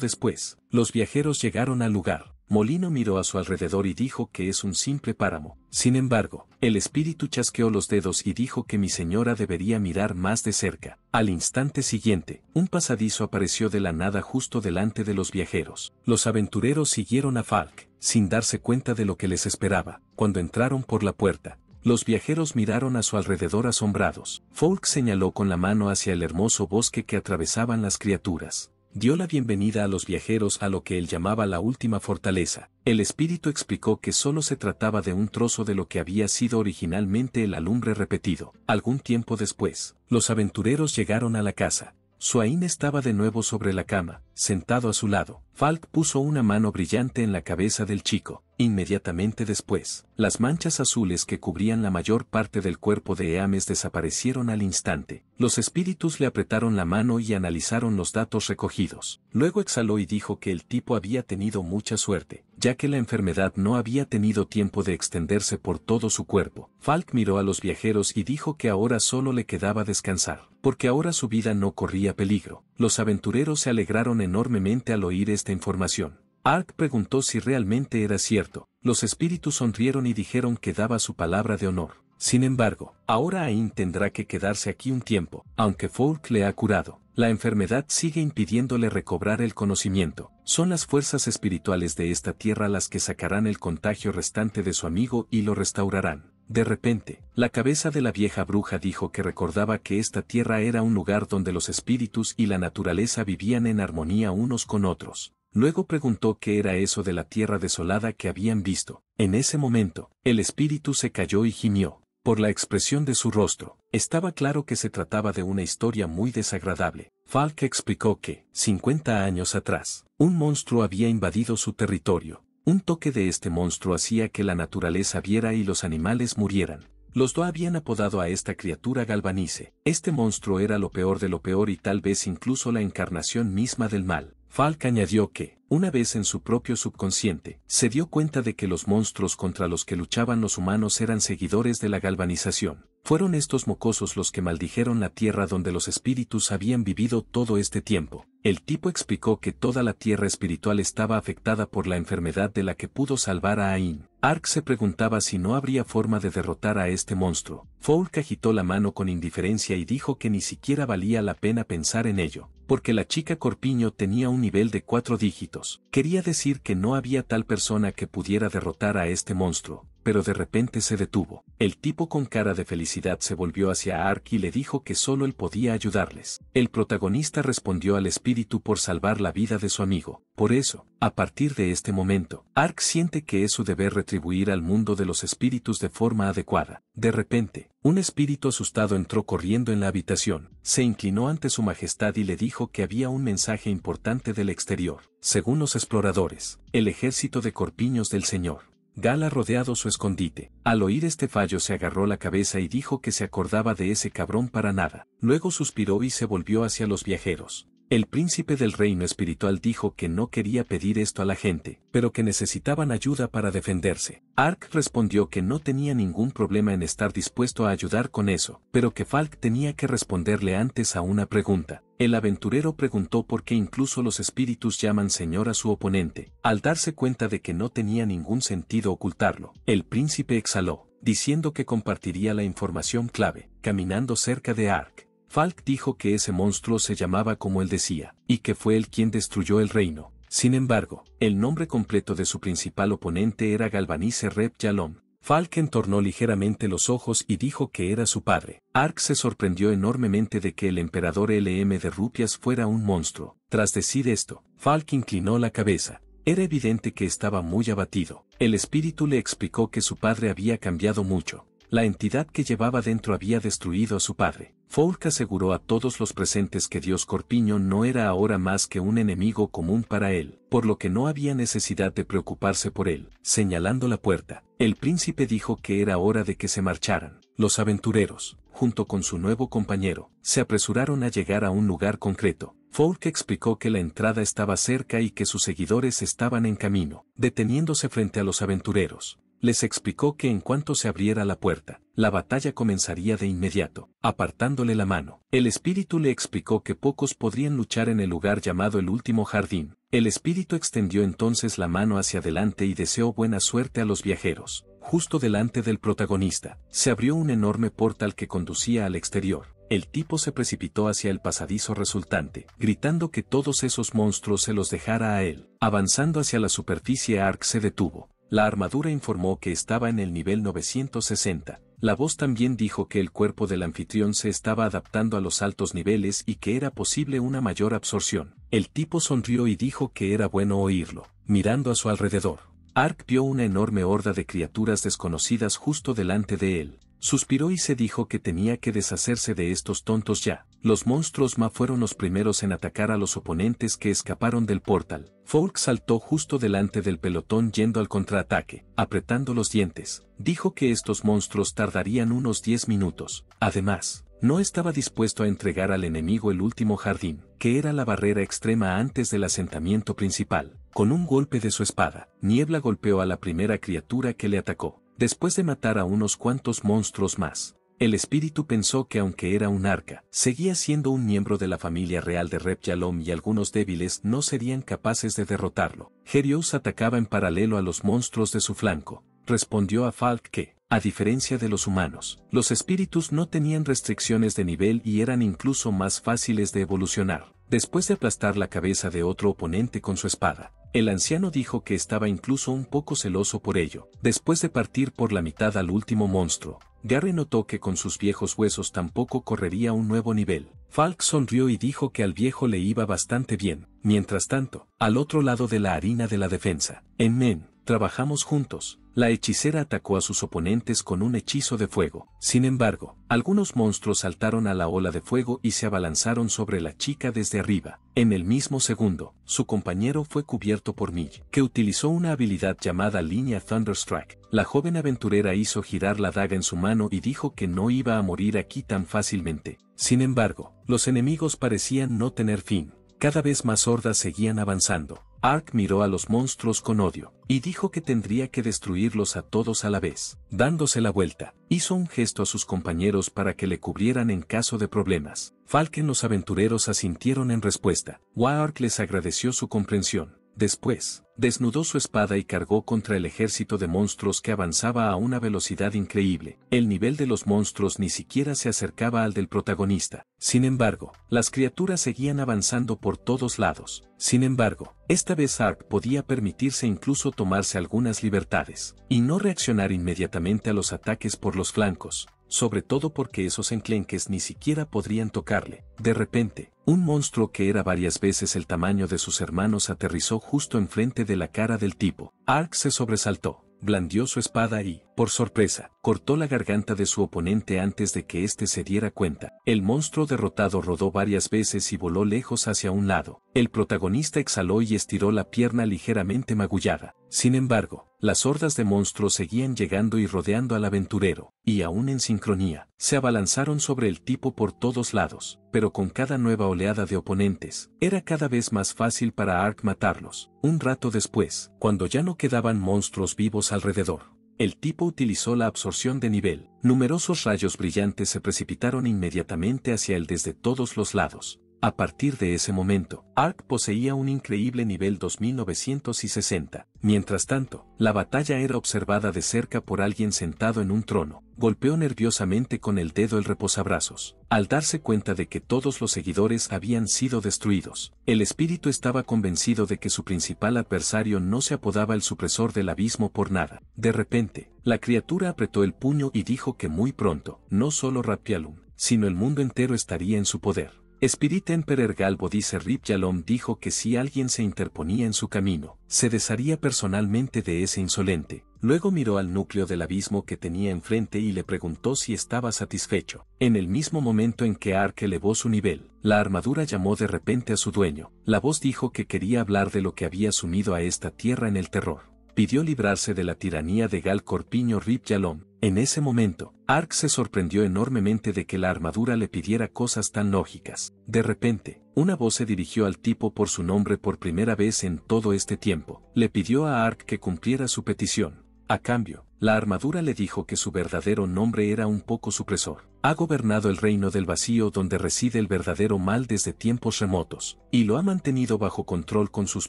Speaker 1: después, los viajeros llegaron al lugar. Molino miró a su alrededor y dijo que es un simple páramo. Sin embargo, el espíritu chasqueó los dedos y dijo que mi señora debería mirar más de cerca. Al instante siguiente, un pasadizo apareció de la nada justo delante de los viajeros. Los aventureros y siguieron a Falk, sin darse cuenta de lo que les esperaba. Cuando entraron por la puerta, los viajeros miraron a su alrededor asombrados. Falk señaló con la mano hacia el hermoso bosque que atravesaban las criaturas. Dio la bienvenida a los viajeros a lo que él llamaba la última fortaleza. El espíritu explicó que solo se trataba de un trozo de lo que había sido originalmente el alumbre repetido. Algún tiempo después, los aventureros llegaron a la casa. Suain estaba de nuevo sobre la cama, sentado a su lado. Falk puso una mano brillante en la cabeza del chico. Inmediatamente después, las manchas azules que cubrían la mayor parte del cuerpo de Eames desaparecieron al instante. Los espíritus le apretaron la mano y analizaron los datos recogidos. Luego exhaló y dijo que el tipo había tenido mucha suerte, ya que la enfermedad no había tenido tiempo de extenderse por todo su cuerpo. Falk miró a los viajeros y dijo que ahora solo le quedaba descansar, porque ahora su vida no corría peligro los aventureros se alegraron enormemente al oír esta información. Ark preguntó si realmente era cierto. Los espíritus sonrieron y dijeron que daba su palabra de honor. Sin embargo, ahora Ain tendrá que quedarse aquí un tiempo, aunque Folk le ha curado. La enfermedad sigue impidiéndole recobrar el conocimiento. Son las fuerzas espirituales de esta tierra las que sacarán el contagio restante de su amigo y lo restaurarán. De repente, la cabeza de la vieja bruja dijo que recordaba que esta tierra era un lugar donde los espíritus y la naturaleza vivían en armonía unos con otros. Luego preguntó qué era eso de la tierra desolada que habían visto. En ese momento, el espíritu se cayó y gimió. Por la expresión de su rostro, estaba claro que se trataba de una historia muy desagradable. Falk explicó que, 50 años atrás, un monstruo había invadido su territorio, un toque de este monstruo hacía que la naturaleza viera y los animales murieran. Los dos habían apodado a esta criatura Galvanice. Este monstruo era lo peor de lo peor y tal vez incluso la encarnación misma del mal. Falk añadió que, una vez en su propio subconsciente, se dio cuenta de que los monstruos contra los que luchaban los humanos eran seguidores de la galvanización. Fueron estos mocosos los que maldijeron la tierra donde los espíritus habían vivido todo este tiempo. El tipo explicó que toda la tierra espiritual estaba afectada por la enfermedad de la que pudo salvar a Ain. Ark se preguntaba si no habría forma de derrotar a este monstruo. Foulk agitó la mano con indiferencia y dijo que ni siquiera valía la pena pensar en ello, porque la chica Corpiño tenía un nivel de cuatro dígitos. Quería decir que no había tal persona que pudiera derrotar a este monstruo, pero de repente se detuvo. El tipo con cara de felicidad se volvió hacia Ark y le dijo que solo él podía ayudarles. El protagonista respondió al espíritu por salvar la vida de su amigo. Por eso, a partir de este momento, Ark siente que es su deber retribuir al mundo de los espíritus de forma adecuada. De repente, un espíritu asustado entró corriendo en la habitación, se inclinó ante su majestad y le dijo que había un mensaje importante del exterior. Según los exploradores, el ejército de corpiños del Señor Gala rodeado su escondite. Al oír este fallo se agarró la cabeza y dijo que se acordaba de ese cabrón para nada. Luego suspiró y se volvió hacia los viajeros. El príncipe del reino espiritual dijo que no quería pedir esto a la gente, pero que necesitaban ayuda para defenderse. Ark respondió que no tenía ningún problema en estar dispuesto a ayudar con eso, pero que Falk tenía que responderle antes a una pregunta. El aventurero preguntó por qué incluso los espíritus llaman señor a su oponente, al darse cuenta de que no tenía ningún sentido ocultarlo. El príncipe exhaló, diciendo que compartiría la información clave, caminando cerca de Ark. Falk dijo que ese monstruo se llamaba como él decía, y que fue él quien destruyó el reino. Sin embargo, el nombre completo de su principal oponente era Galvanice Rep Yalom. Falk entornó ligeramente los ojos y dijo que era su padre. Ark se sorprendió enormemente de que el emperador LM de Rupias fuera un monstruo. Tras decir esto, Falk inclinó la cabeza. Era evidente que estaba muy abatido. El espíritu le explicó que su padre había cambiado mucho. La entidad que llevaba dentro había destruido a su padre. Fourk aseguró a todos los presentes que Dios Corpiño no era ahora más que un enemigo común para él, por lo que no había necesidad de preocuparse por él. Señalando la puerta, el príncipe dijo que era hora de que se marcharan. Los aventureros, junto con su nuevo compañero, se apresuraron a llegar a un lugar concreto. folk explicó que la entrada estaba cerca y que sus seguidores estaban en camino, deteniéndose frente a los aventureros les explicó que en cuanto se abriera la puerta, la batalla comenzaría de inmediato, apartándole la mano. El espíritu le explicó que pocos podrían luchar en el lugar llamado el último jardín. El espíritu extendió entonces la mano hacia adelante y deseó buena suerte a los viajeros. Justo delante del protagonista, se abrió un enorme portal que conducía al exterior. El tipo se precipitó hacia el pasadizo resultante, gritando que todos esos monstruos se los dejara a él. Avanzando hacia la superficie, Ark se detuvo, la armadura informó que estaba en el nivel 960. La voz también dijo que el cuerpo del anfitrión se estaba adaptando a los altos niveles y que era posible una mayor absorción. El tipo sonrió y dijo que era bueno oírlo, mirando a su alrededor. Ark vio una enorme horda de criaturas desconocidas justo delante de él. Suspiró y se dijo que tenía que deshacerse de estos tontos ya. Los monstruos Ma fueron los primeros en atacar a los oponentes que escaparon del portal. Fork saltó justo delante del pelotón yendo al contraataque, apretando los dientes. Dijo que estos monstruos tardarían unos 10 minutos. Además, no estaba dispuesto a entregar al enemigo el último jardín, que era la barrera extrema antes del asentamiento principal. Con un golpe de su espada, Niebla golpeó a la primera criatura que le atacó. Después de matar a unos cuantos monstruos más, el espíritu pensó que aunque era un arca, seguía siendo un miembro de la familia real de Rep y algunos débiles no serían capaces de derrotarlo. gerios atacaba en paralelo a los monstruos de su flanco. Respondió a Falk que, a diferencia de los humanos, los espíritus no tenían restricciones de nivel y eran incluso más fáciles de evolucionar. Después de aplastar la cabeza de otro oponente con su espada, el anciano dijo que estaba incluso un poco celoso por ello. Después de partir por la mitad al último monstruo, Gary notó que con sus viejos huesos tampoco correría un nuevo nivel. Falk sonrió y dijo que al viejo le iba bastante bien. Mientras tanto, al otro lado de la harina de la defensa, en Men, Trabajamos juntos. La hechicera atacó a sus oponentes con un hechizo de fuego. Sin embargo, algunos monstruos saltaron a la ola de fuego y se abalanzaron sobre la chica desde arriba. En el mismo segundo, su compañero fue cubierto por Mill, que utilizó una habilidad llamada línea Thunderstrike. La joven aventurera hizo girar la daga en su mano y dijo que no iba a morir aquí tan fácilmente. Sin embargo, los enemigos parecían no tener fin. Cada vez más hordas seguían avanzando. Ark miró a los monstruos con odio, y dijo que tendría que destruirlos a todos a la vez. Dándose la vuelta, hizo un gesto a sus compañeros para que le cubrieran en caso de problemas. Falken los aventureros asintieron en respuesta. Wark les agradeció su comprensión. Después, desnudó su espada y cargó contra el ejército de monstruos que avanzaba a una velocidad increíble. El nivel de los monstruos ni siquiera se acercaba al del protagonista. Sin embargo, las criaturas seguían avanzando por todos lados. Sin embargo, esta vez Arp podía permitirse incluso tomarse algunas libertades, y no reaccionar inmediatamente a los ataques por los flancos, sobre todo porque esos enclenques ni siquiera podrían tocarle. De repente, un monstruo que era varias veces el tamaño de sus hermanos aterrizó justo enfrente de la cara del tipo. Ark se sobresaltó, blandió su espada y, por sorpresa, cortó la garganta de su oponente antes de que éste se diera cuenta. El monstruo derrotado rodó varias veces y voló lejos hacia un lado. El protagonista exhaló y estiró la pierna ligeramente magullada. Sin embargo, las hordas de monstruos seguían llegando y rodeando al aventurero, y aún en sincronía, se abalanzaron sobre el tipo por todos lados, pero con cada nueva oleada de oponentes, era cada vez más fácil para Ark matarlos. Un rato después, cuando ya no quedaban monstruos vivos alrededor, el tipo utilizó la absorción de nivel. Numerosos rayos brillantes se precipitaron inmediatamente hacia él desde todos los lados. A partir de ese momento, Ark poseía un increíble nivel 2960. Mientras tanto, la batalla era observada de cerca por alguien sentado en un trono. Golpeó nerviosamente con el dedo el reposabrazos. Al darse cuenta de que todos los seguidores habían sido destruidos, el espíritu estaba convencido de que su principal adversario no se apodaba el supresor del abismo por nada. De repente, la criatura apretó el puño y dijo que muy pronto, no solo Rapialum, sino el mundo entero estaría en su poder. Spirit Emperor Galbo dice Rip Yalom dijo que si alguien se interponía en su camino, se desharía personalmente de ese insolente. Luego miró al núcleo del abismo que tenía enfrente y le preguntó si estaba satisfecho. En el mismo momento en que Ark elevó su nivel, la armadura llamó de repente a su dueño. La voz dijo que quería hablar de lo que había sumido a esta tierra en el terror. Pidió librarse de la tiranía de Gal Corpiño Rip Yalom, en ese momento, Ark se sorprendió enormemente de que la armadura le pidiera cosas tan lógicas. De repente, una voz se dirigió al tipo por su nombre por primera vez en todo este tiempo. Le pidió a Ark que cumpliera su petición. A cambio, la armadura le dijo que su verdadero nombre era un poco supresor. Ha gobernado el reino del vacío donde reside el verdadero mal desde tiempos remotos, y lo ha mantenido bajo control con sus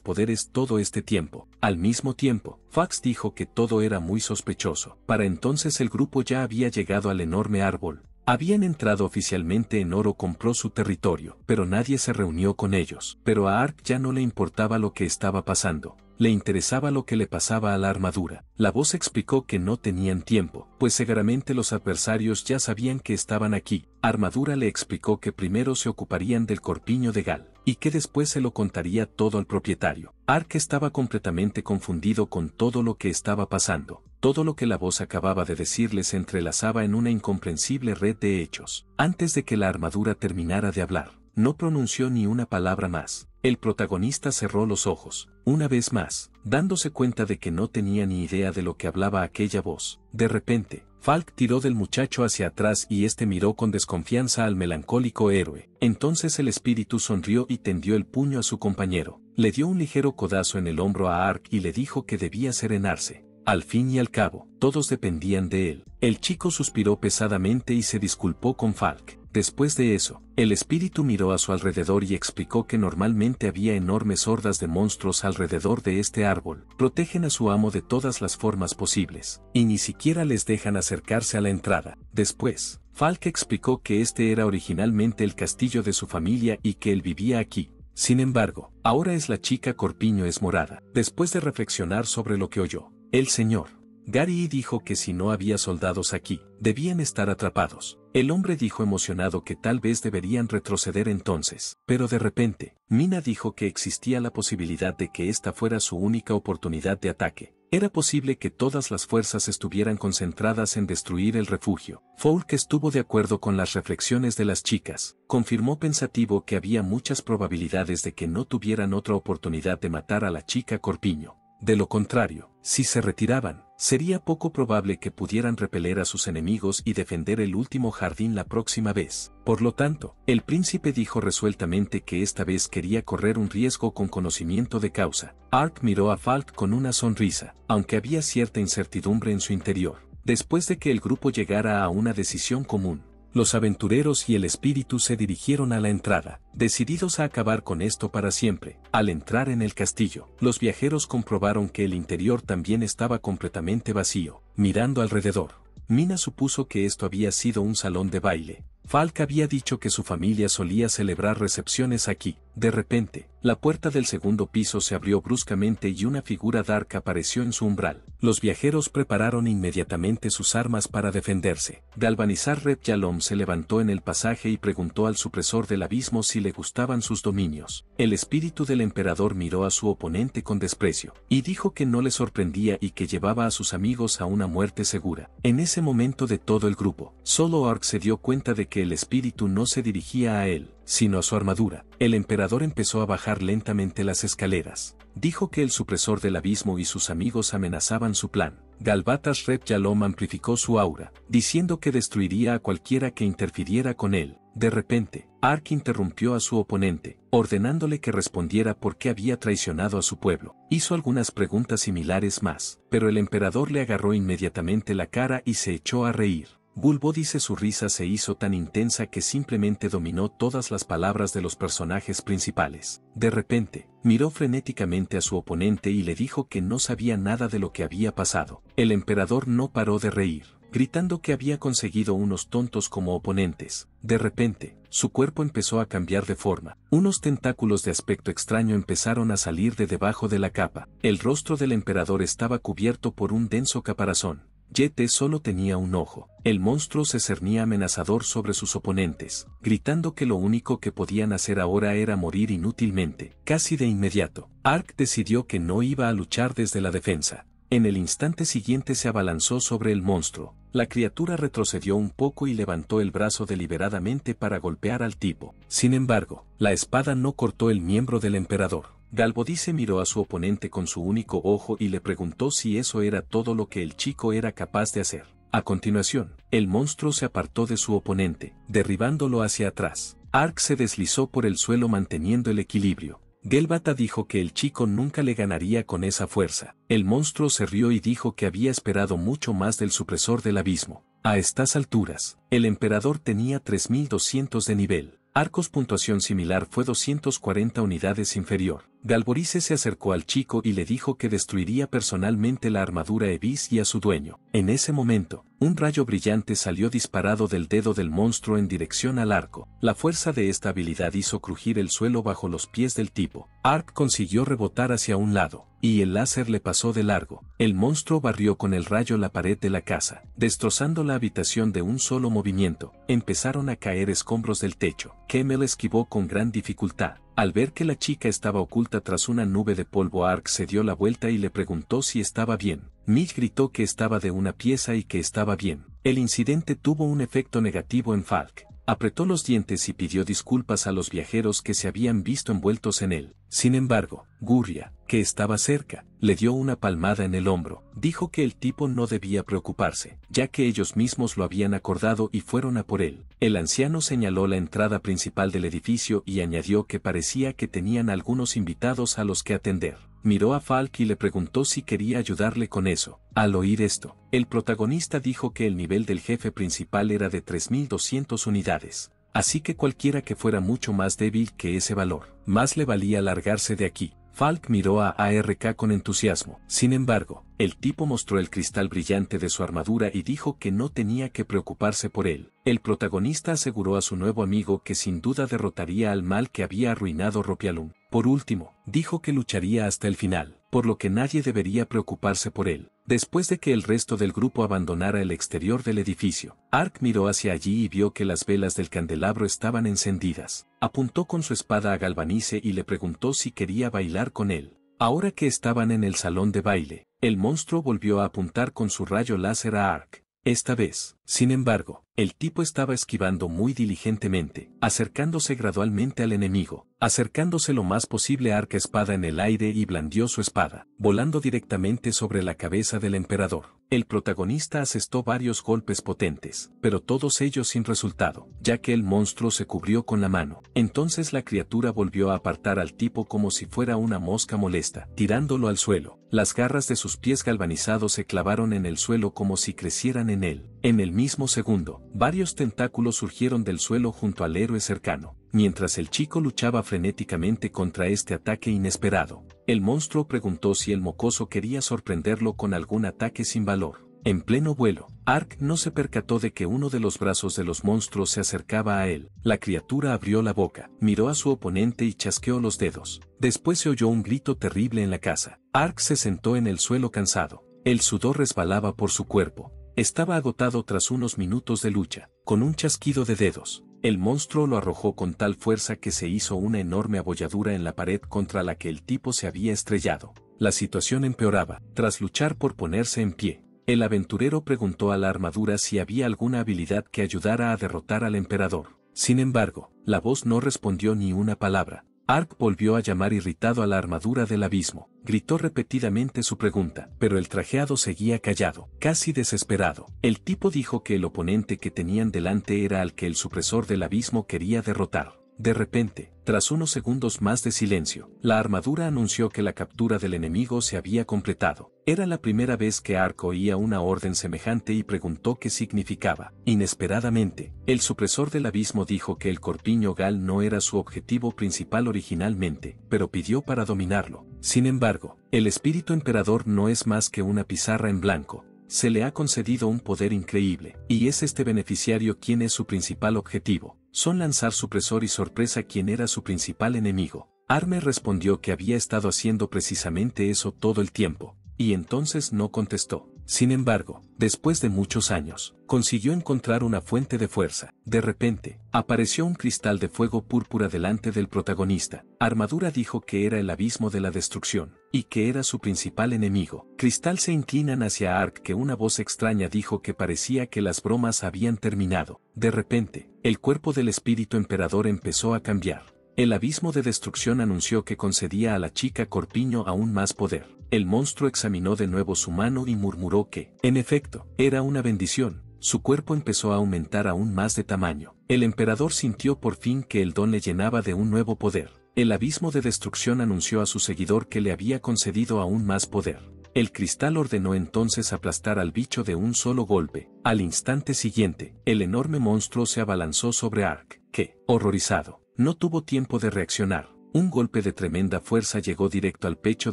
Speaker 1: poderes todo este tiempo. Al mismo tiempo, Fax dijo que todo era muy sospechoso. Para entonces el grupo ya había llegado al enorme árbol, habían entrado oficialmente en Oro compró su territorio, pero nadie se reunió con ellos. Pero a Ark ya no le importaba lo que estaba pasando, le interesaba lo que le pasaba a la armadura. La voz explicó que no tenían tiempo, pues seguramente los adversarios ya sabían que estaban aquí. Armadura le explicó que primero se ocuparían del corpiño de Gal, y que después se lo contaría todo al propietario. Ark estaba completamente confundido con todo lo que estaba pasando todo lo que la voz acababa de decirle se entrelazaba en una incomprensible red de hechos. Antes de que la armadura terminara de hablar, no pronunció ni una palabra más. El protagonista cerró los ojos, una vez más, dándose cuenta de que no tenía ni idea de lo que hablaba aquella voz. De repente, Falk tiró del muchacho hacia atrás y este miró con desconfianza al melancólico héroe. Entonces el espíritu sonrió y tendió el puño a su compañero. Le dio un ligero codazo en el hombro a Ark y le dijo que debía serenarse. Al fin y al cabo, todos dependían de él. El chico suspiró pesadamente y se disculpó con Falk. Después de eso, el espíritu miró a su alrededor y explicó que normalmente había enormes hordas de monstruos alrededor de este árbol. Protegen a su amo de todas las formas posibles, y ni siquiera les dejan acercarse a la entrada. Después, Falk explicó que este era originalmente el castillo de su familia y que él vivía aquí. Sin embargo, ahora es la chica Corpiño es morada. Después de reflexionar sobre lo que oyó, el señor. Gary dijo que si no había soldados aquí, debían estar atrapados. El hombre dijo emocionado que tal vez deberían retroceder entonces, pero de repente, Mina dijo que existía la posibilidad de que esta fuera su única oportunidad de ataque. Era posible que todas las fuerzas estuvieran concentradas en destruir el refugio. Folk estuvo de acuerdo con las reflexiones de las chicas, confirmó pensativo que había muchas probabilidades de que no tuvieran otra oportunidad de matar a la chica Corpiño. De lo contrario, si se retiraban, sería poco probable que pudieran repeler a sus enemigos y defender el último jardín la próxima vez. Por lo tanto, el príncipe dijo resueltamente que esta vez quería correr un riesgo con conocimiento de causa. Art miró a Falk con una sonrisa, aunque había cierta incertidumbre en su interior. Después de que el grupo llegara a una decisión común, los aventureros y el espíritu se dirigieron a la entrada, decididos a acabar con esto para siempre. Al entrar en el castillo, los viajeros comprobaron que el interior también estaba completamente vacío, mirando alrededor. Mina supuso que esto había sido un salón de baile. Falk había dicho que su familia solía celebrar recepciones aquí. De repente, la puerta del segundo piso se abrió bruscamente y una figura dark apareció en su umbral. Los viajeros prepararon inmediatamente sus armas para defenderse. Galvanizar Rep Yalom se levantó en el pasaje y preguntó al supresor del abismo si le gustaban sus dominios. El espíritu del emperador miró a su oponente con desprecio, y dijo que no le sorprendía y que llevaba a sus amigos a una muerte segura. En ese momento de todo el grupo, solo Ark se dio cuenta de que el espíritu no se dirigía a él, sino a su armadura. El emperador empezó a bajar lentamente las escaleras. Dijo que el supresor del abismo y sus amigos amenazaban su plan. Galbatas Rep Yalom amplificó su aura, diciendo que destruiría a cualquiera que interfiriera con él. De repente, Ark interrumpió a su oponente, ordenándole que respondiera por qué había traicionado a su pueblo. Hizo algunas preguntas similares más, pero el emperador le agarró inmediatamente la cara y se echó a reír. Bulbo dice su risa se hizo tan intensa que simplemente dominó todas las palabras de los personajes principales. De repente, miró frenéticamente a su oponente y le dijo que no sabía nada de lo que había pasado. El emperador no paró de reír, gritando que había conseguido unos tontos como oponentes. De repente, su cuerpo empezó a cambiar de forma. Unos tentáculos de aspecto extraño empezaron a salir de debajo de la capa. El rostro del emperador estaba cubierto por un denso caparazón. Yete solo tenía un ojo. El monstruo se cernía amenazador sobre sus oponentes, gritando que lo único que podían hacer ahora era morir inútilmente. Casi de inmediato, Ark decidió que no iba a luchar desde la defensa. En el instante siguiente se abalanzó sobre el monstruo. La criatura retrocedió un poco y levantó el brazo deliberadamente para golpear al tipo. Sin embargo, la espada no cortó el miembro del emperador. Galbodice miró a su oponente con su único ojo y le preguntó si eso era todo lo que el chico era capaz de hacer. A continuación, el monstruo se apartó de su oponente, derribándolo hacia atrás. Ark se deslizó por el suelo manteniendo el equilibrio. Gelbata dijo que el chico nunca le ganaría con esa fuerza. El monstruo se rió y dijo que había esperado mucho más del supresor del abismo. A estas alturas, el emperador tenía 3200 de nivel. Arcos puntuación similar fue 240 unidades inferior. Galborice se acercó al chico y le dijo que destruiría personalmente la armadura Evis y a su dueño. En ese momento, un rayo brillante salió disparado del dedo del monstruo en dirección al arco. La fuerza de esta habilidad hizo crujir el suelo bajo los pies del tipo. Ark consiguió rebotar hacia un lado, y el láser le pasó de largo. El monstruo barrió con el rayo la pared de la casa, destrozando la habitación de un solo movimiento. Empezaron a caer escombros del techo. Kemel esquivó con gran dificultad al ver que la chica estaba oculta tras una nube de polvo, Ark se dio la vuelta y le preguntó si estaba bien. Mitch gritó que estaba de una pieza y que estaba bien. El incidente tuvo un efecto negativo en Falk. Apretó los dientes y pidió disculpas a los viajeros que se habían visto envueltos en él. Sin embargo, Gurria, que estaba cerca, le dio una palmada en el hombro, dijo que el tipo no debía preocuparse, ya que ellos mismos lo habían acordado y fueron a por él. El anciano señaló la entrada principal del edificio y añadió que parecía que tenían algunos invitados a los que atender. Miró a Falk y le preguntó si quería ayudarle con eso. Al oír esto, el protagonista dijo que el nivel del jefe principal era de 3.200 unidades. Así que cualquiera que fuera mucho más débil que ese valor, más le valía largarse de aquí. Falk miró a ARK con entusiasmo. Sin embargo, el tipo mostró el cristal brillante de su armadura y dijo que no tenía que preocuparse por él. El protagonista aseguró a su nuevo amigo que sin duda derrotaría al mal que había arruinado Ropialum. Por último, dijo que lucharía hasta el final, por lo que nadie debería preocuparse por él después de que el resto del grupo abandonara el exterior del edificio. Ark miró hacia allí y vio que las velas del candelabro estaban encendidas. Apuntó con su espada a Galvanice y le preguntó si quería bailar con él. Ahora que estaban en el salón de baile, el monstruo volvió a apuntar con su rayo láser a Ark. Esta vez, sin embargo, el tipo estaba esquivando muy diligentemente, acercándose gradualmente al enemigo, acercándose lo más posible arca espada en el aire y blandió su espada, volando directamente sobre la cabeza del emperador. El protagonista asestó varios golpes potentes, pero todos ellos sin resultado, ya que el monstruo se cubrió con la mano. Entonces la criatura volvió a apartar al tipo como si fuera una mosca molesta, tirándolo al suelo. Las garras de sus pies galvanizados se clavaron en el suelo como si crecieran en él. En el mismo segundo, varios tentáculos surgieron del suelo junto al héroe cercano, mientras el chico luchaba frenéticamente contra este ataque inesperado. El monstruo preguntó si el mocoso quería sorprenderlo con algún ataque sin valor. En pleno vuelo, Ark no se percató de que uno de los brazos de los monstruos se acercaba a él. La criatura abrió la boca, miró a su oponente y chasqueó los dedos. Después se oyó un grito terrible en la casa. Ark se sentó en el suelo cansado. El sudor resbalaba por su cuerpo, estaba agotado tras unos minutos de lucha. Con un chasquido de dedos, el monstruo lo arrojó con tal fuerza que se hizo una enorme abolladura en la pared contra la que el tipo se había estrellado. La situación empeoraba. Tras luchar por ponerse en pie, el aventurero preguntó a la armadura si había alguna habilidad que ayudara a derrotar al emperador. Sin embargo, la voz no respondió ni una palabra. Ark volvió a llamar irritado a la armadura del abismo, gritó repetidamente su pregunta, pero el trajeado seguía callado, casi desesperado. El tipo dijo que el oponente que tenían delante era al que el supresor del abismo quería derrotar. De repente, tras unos segundos más de silencio, la armadura anunció que la captura del enemigo se había completado. Era la primera vez que Arco oía una orden semejante y preguntó qué significaba. Inesperadamente, el supresor del abismo dijo que el corpiño gal no era su objetivo principal originalmente, pero pidió para dominarlo. Sin embargo, el espíritu emperador no es más que una pizarra en blanco, se le ha concedido un poder increíble, y es este beneficiario quien es su principal objetivo. Son lanzar supresor y sorpresa quien era su principal enemigo. Arme respondió que había estado haciendo precisamente eso todo el tiempo, y entonces no contestó. Sin embargo, después de muchos años, consiguió encontrar una fuente de fuerza. De repente, apareció un cristal de fuego púrpura delante del protagonista. Armadura dijo que era el abismo de la destrucción, y que era su principal enemigo. Cristal se inclinan hacia Ark que una voz extraña dijo que parecía que las bromas habían terminado. De repente, el cuerpo del espíritu emperador empezó a cambiar. El abismo de destrucción anunció que concedía a la chica Corpiño aún más poder. El monstruo examinó de nuevo su mano y murmuró que, en efecto, era una bendición, su cuerpo empezó a aumentar aún más de tamaño. El emperador sintió por fin que el don le llenaba de un nuevo poder. El abismo de destrucción anunció a su seguidor que le había concedido aún más poder. El cristal ordenó entonces aplastar al bicho de un solo golpe. Al instante siguiente, el enorme monstruo se abalanzó sobre Ark, que, horrorizado, no tuvo tiempo de reaccionar un golpe de tremenda fuerza llegó directo al pecho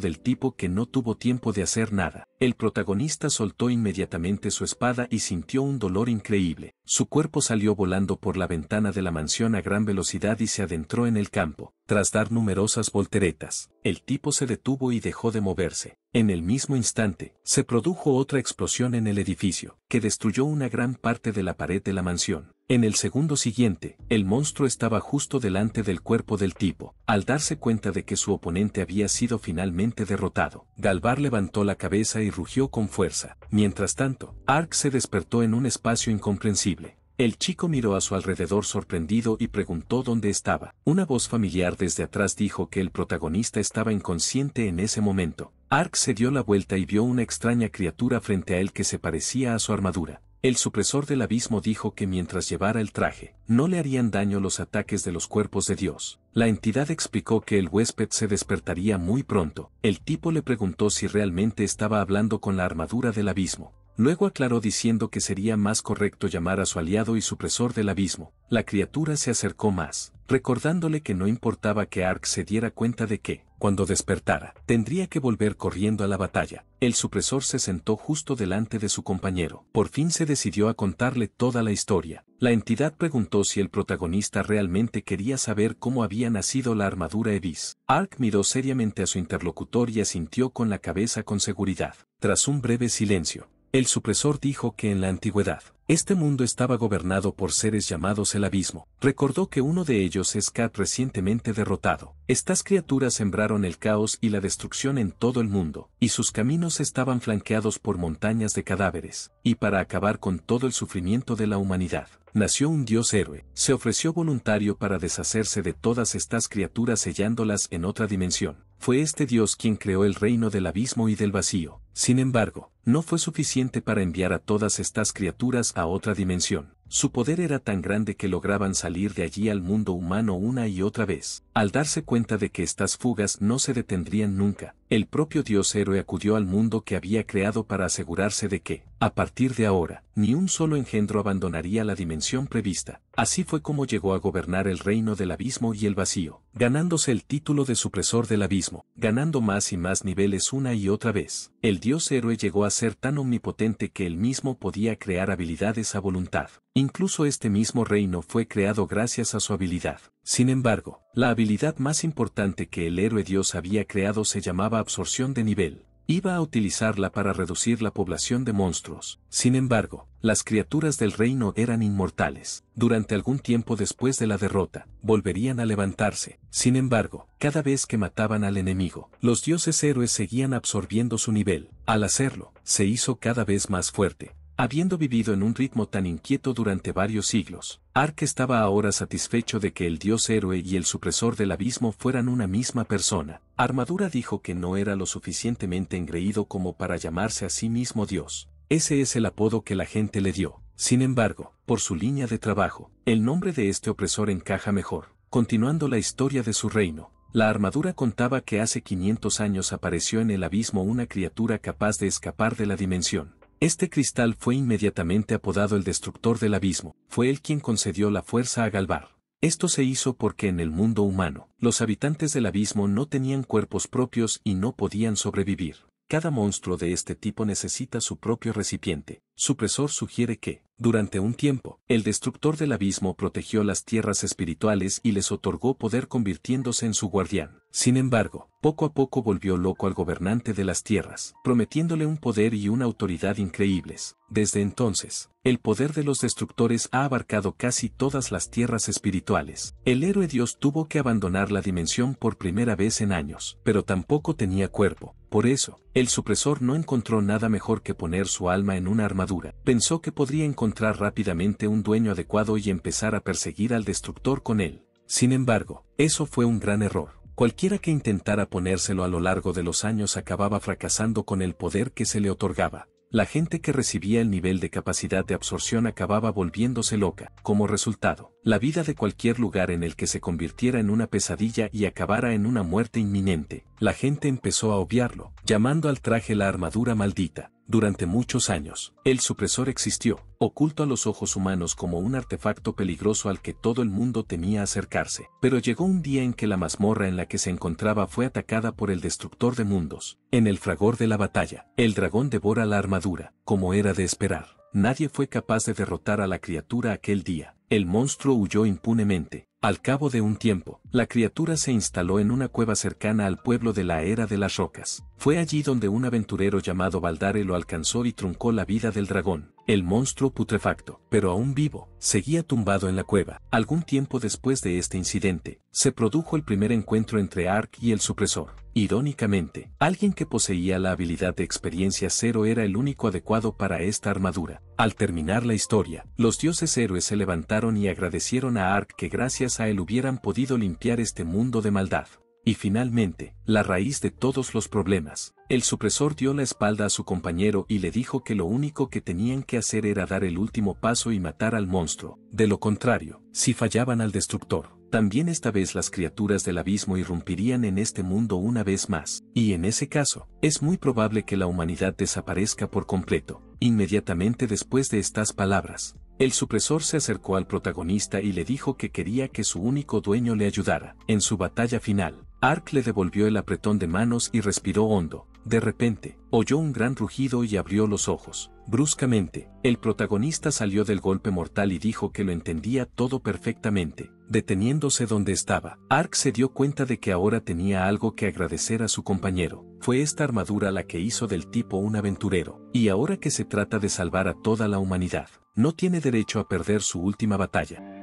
Speaker 1: del tipo que no tuvo tiempo de hacer nada. El protagonista soltó inmediatamente su espada y sintió un dolor increíble. Su cuerpo salió volando por la ventana de la mansión a gran velocidad y se adentró en el campo. Tras dar numerosas volteretas, el tipo se detuvo y dejó de moverse. En el mismo instante, se produjo otra explosión en el edificio, que destruyó una gran parte de la pared de la mansión. En el segundo siguiente, el monstruo estaba justo delante del cuerpo del tipo. Al darse cuenta de que su oponente había sido finalmente derrotado, Galvar levantó la cabeza y rugió con fuerza. Mientras tanto, Ark se despertó en un espacio incomprensible. El chico miró a su alrededor sorprendido y preguntó dónde estaba. Una voz familiar desde atrás dijo que el protagonista estaba inconsciente en ese momento. Ark se dio la vuelta y vio una extraña criatura frente a él que se parecía a su armadura. El supresor del abismo dijo que mientras llevara el traje, no le harían daño los ataques de los cuerpos de Dios. La entidad explicó que el huésped se despertaría muy pronto. El tipo le preguntó si realmente estaba hablando con la armadura del abismo. Luego aclaró diciendo que sería más correcto llamar a su aliado y supresor del abismo. La criatura se acercó más, recordándole que no importaba que Ark se diera cuenta de que, cuando despertara, tendría que volver corriendo a la batalla. El supresor se sentó justo delante de su compañero. Por fin se decidió a contarle toda la historia. La entidad preguntó si el protagonista realmente quería saber cómo había nacido la armadura Evis. Ark miró seriamente a su interlocutor y asintió con la cabeza con seguridad. Tras un breve silencio, el supresor dijo que en la antigüedad, este mundo estaba gobernado por seres llamados el abismo. Recordó que uno de ellos es Kat recientemente derrotado. Estas criaturas sembraron el caos y la destrucción en todo el mundo, y sus caminos estaban flanqueados por montañas de cadáveres. Y para acabar con todo el sufrimiento de la humanidad, nació un dios héroe. Se ofreció voluntario para deshacerse de todas estas criaturas sellándolas en otra dimensión. Fue este Dios quien creó el reino del abismo y del vacío. Sin embargo, no fue suficiente para enviar a todas estas criaturas a otra dimensión. Su poder era tan grande que lograban salir de allí al mundo humano una y otra vez. Al darse cuenta de que estas fugas no se detendrían nunca, el propio dios héroe acudió al mundo que había creado para asegurarse de que, a partir de ahora, ni un solo engendro abandonaría la dimensión prevista. Así fue como llegó a gobernar el reino del abismo y el vacío, ganándose el título de supresor del abismo, ganando más y más niveles una y otra vez. El dios héroe llegó a ser tan omnipotente que él mismo podía crear habilidades a voluntad. Incluso este mismo reino fue creado gracias a su habilidad. Sin embargo, la habilidad más importante que el héroe dios había creado se llamaba absorción de nivel. Iba a utilizarla para reducir la población de monstruos. Sin embargo, las criaturas del reino eran inmortales. Durante algún tiempo después de la derrota, volverían a levantarse. Sin embargo, cada vez que mataban al enemigo, los dioses héroes seguían absorbiendo su nivel. Al hacerlo, se hizo cada vez más fuerte, Habiendo vivido en un ritmo tan inquieto durante varios siglos, Ark estaba ahora satisfecho de que el dios héroe y el supresor del abismo fueran una misma persona. Armadura dijo que no era lo suficientemente engreído como para llamarse a sí mismo dios. Ese es el apodo que la gente le dio. Sin embargo, por su línea de trabajo, el nombre de este opresor encaja mejor. Continuando la historia de su reino, la armadura contaba que hace 500 años apareció en el abismo una criatura capaz de escapar de la dimensión. Este cristal fue inmediatamente apodado el destructor del abismo, fue él quien concedió la fuerza a Galvar. Esto se hizo porque en el mundo humano, los habitantes del abismo no tenían cuerpos propios y no podían sobrevivir. Cada monstruo de este tipo necesita su propio recipiente. Supresor sugiere que, durante un tiempo, el destructor del abismo protegió las tierras espirituales y les otorgó poder convirtiéndose en su guardián. Sin embargo, poco a poco volvió loco al gobernante de las tierras, prometiéndole un poder y una autoridad increíbles. Desde entonces, el poder de los destructores ha abarcado casi todas las tierras espirituales. El héroe Dios tuvo que abandonar la dimensión por primera vez en años, pero tampoco tenía cuerpo, por eso, el supresor no encontró nada mejor que poner su alma en una armadura. Pensó que podría encontrar rápidamente un dueño adecuado y empezar a perseguir al destructor con él. Sin embargo, eso fue un gran error. Cualquiera que intentara ponérselo a lo largo de los años acababa fracasando con el poder que se le otorgaba. La gente que recibía el nivel de capacidad de absorción acababa volviéndose loca. Como resultado, la vida de cualquier lugar en el que se convirtiera en una pesadilla y acabara en una muerte inminente la gente empezó a obviarlo, llamando al traje la armadura maldita. Durante muchos años, el supresor existió, oculto a los ojos humanos como un artefacto peligroso al que todo el mundo temía acercarse, pero llegó un día en que la mazmorra en la que se encontraba fue atacada por el destructor de mundos. En el fragor de la batalla, el dragón devora la armadura, como era de esperar. Nadie fue capaz de derrotar a la criatura aquel día. El monstruo huyó impunemente, al cabo de un tiempo, la criatura se instaló en una cueva cercana al pueblo de la Era de las Rocas. Fue allí donde un aventurero llamado Baldare lo alcanzó y truncó la vida del dragón. El monstruo putrefacto, pero aún vivo, seguía tumbado en la cueva. Algún tiempo después de este incidente, se produjo el primer encuentro entre Ark y el supresor. Irónicamente, alguien que poseía la habilidad de experiencia cero era el único adecuado para esta armadura. Al terminar la historia, los dioses héroes se levantaron y agradecieron a Ark que gracias a él hubieran podido limpiar este mundo de maldad. Y finalmente, la raíz de todos los problemas, el supresor dio la espalda a su compañero y le dijo que lo único que tenían que hacer era dar el último paso y matar al monstruo, de lo contrario, si fallaban al destructor. También esta vez las criaturas del abismo irrumpirían en este mundo una vez más, y en ese caso, es muy probable que la humanidad desaparezca por completo. Inmediatamente después de estas palabras, el supresor se acercó al protagonista y le dijo que quería que su único dueño le ayudara. En su batalla final, Ark le devolvió el apretón de manos y respiró hondo, de repente, oyó un gran rugido y abrió los ojos. Bruscamente, el protagonista salió del golpe mortal y dijo que lo entendía todo perfectamente. Deteniéndose donde estaba, Ark se dio cuenta de que ahora tenía algo que agradecer a su compañero. Fue esta armadura la que hizo del tipo un aventurero, y ahora que se trata de salvar a toda la humanidad, no tiene derecho a perder su última batalla.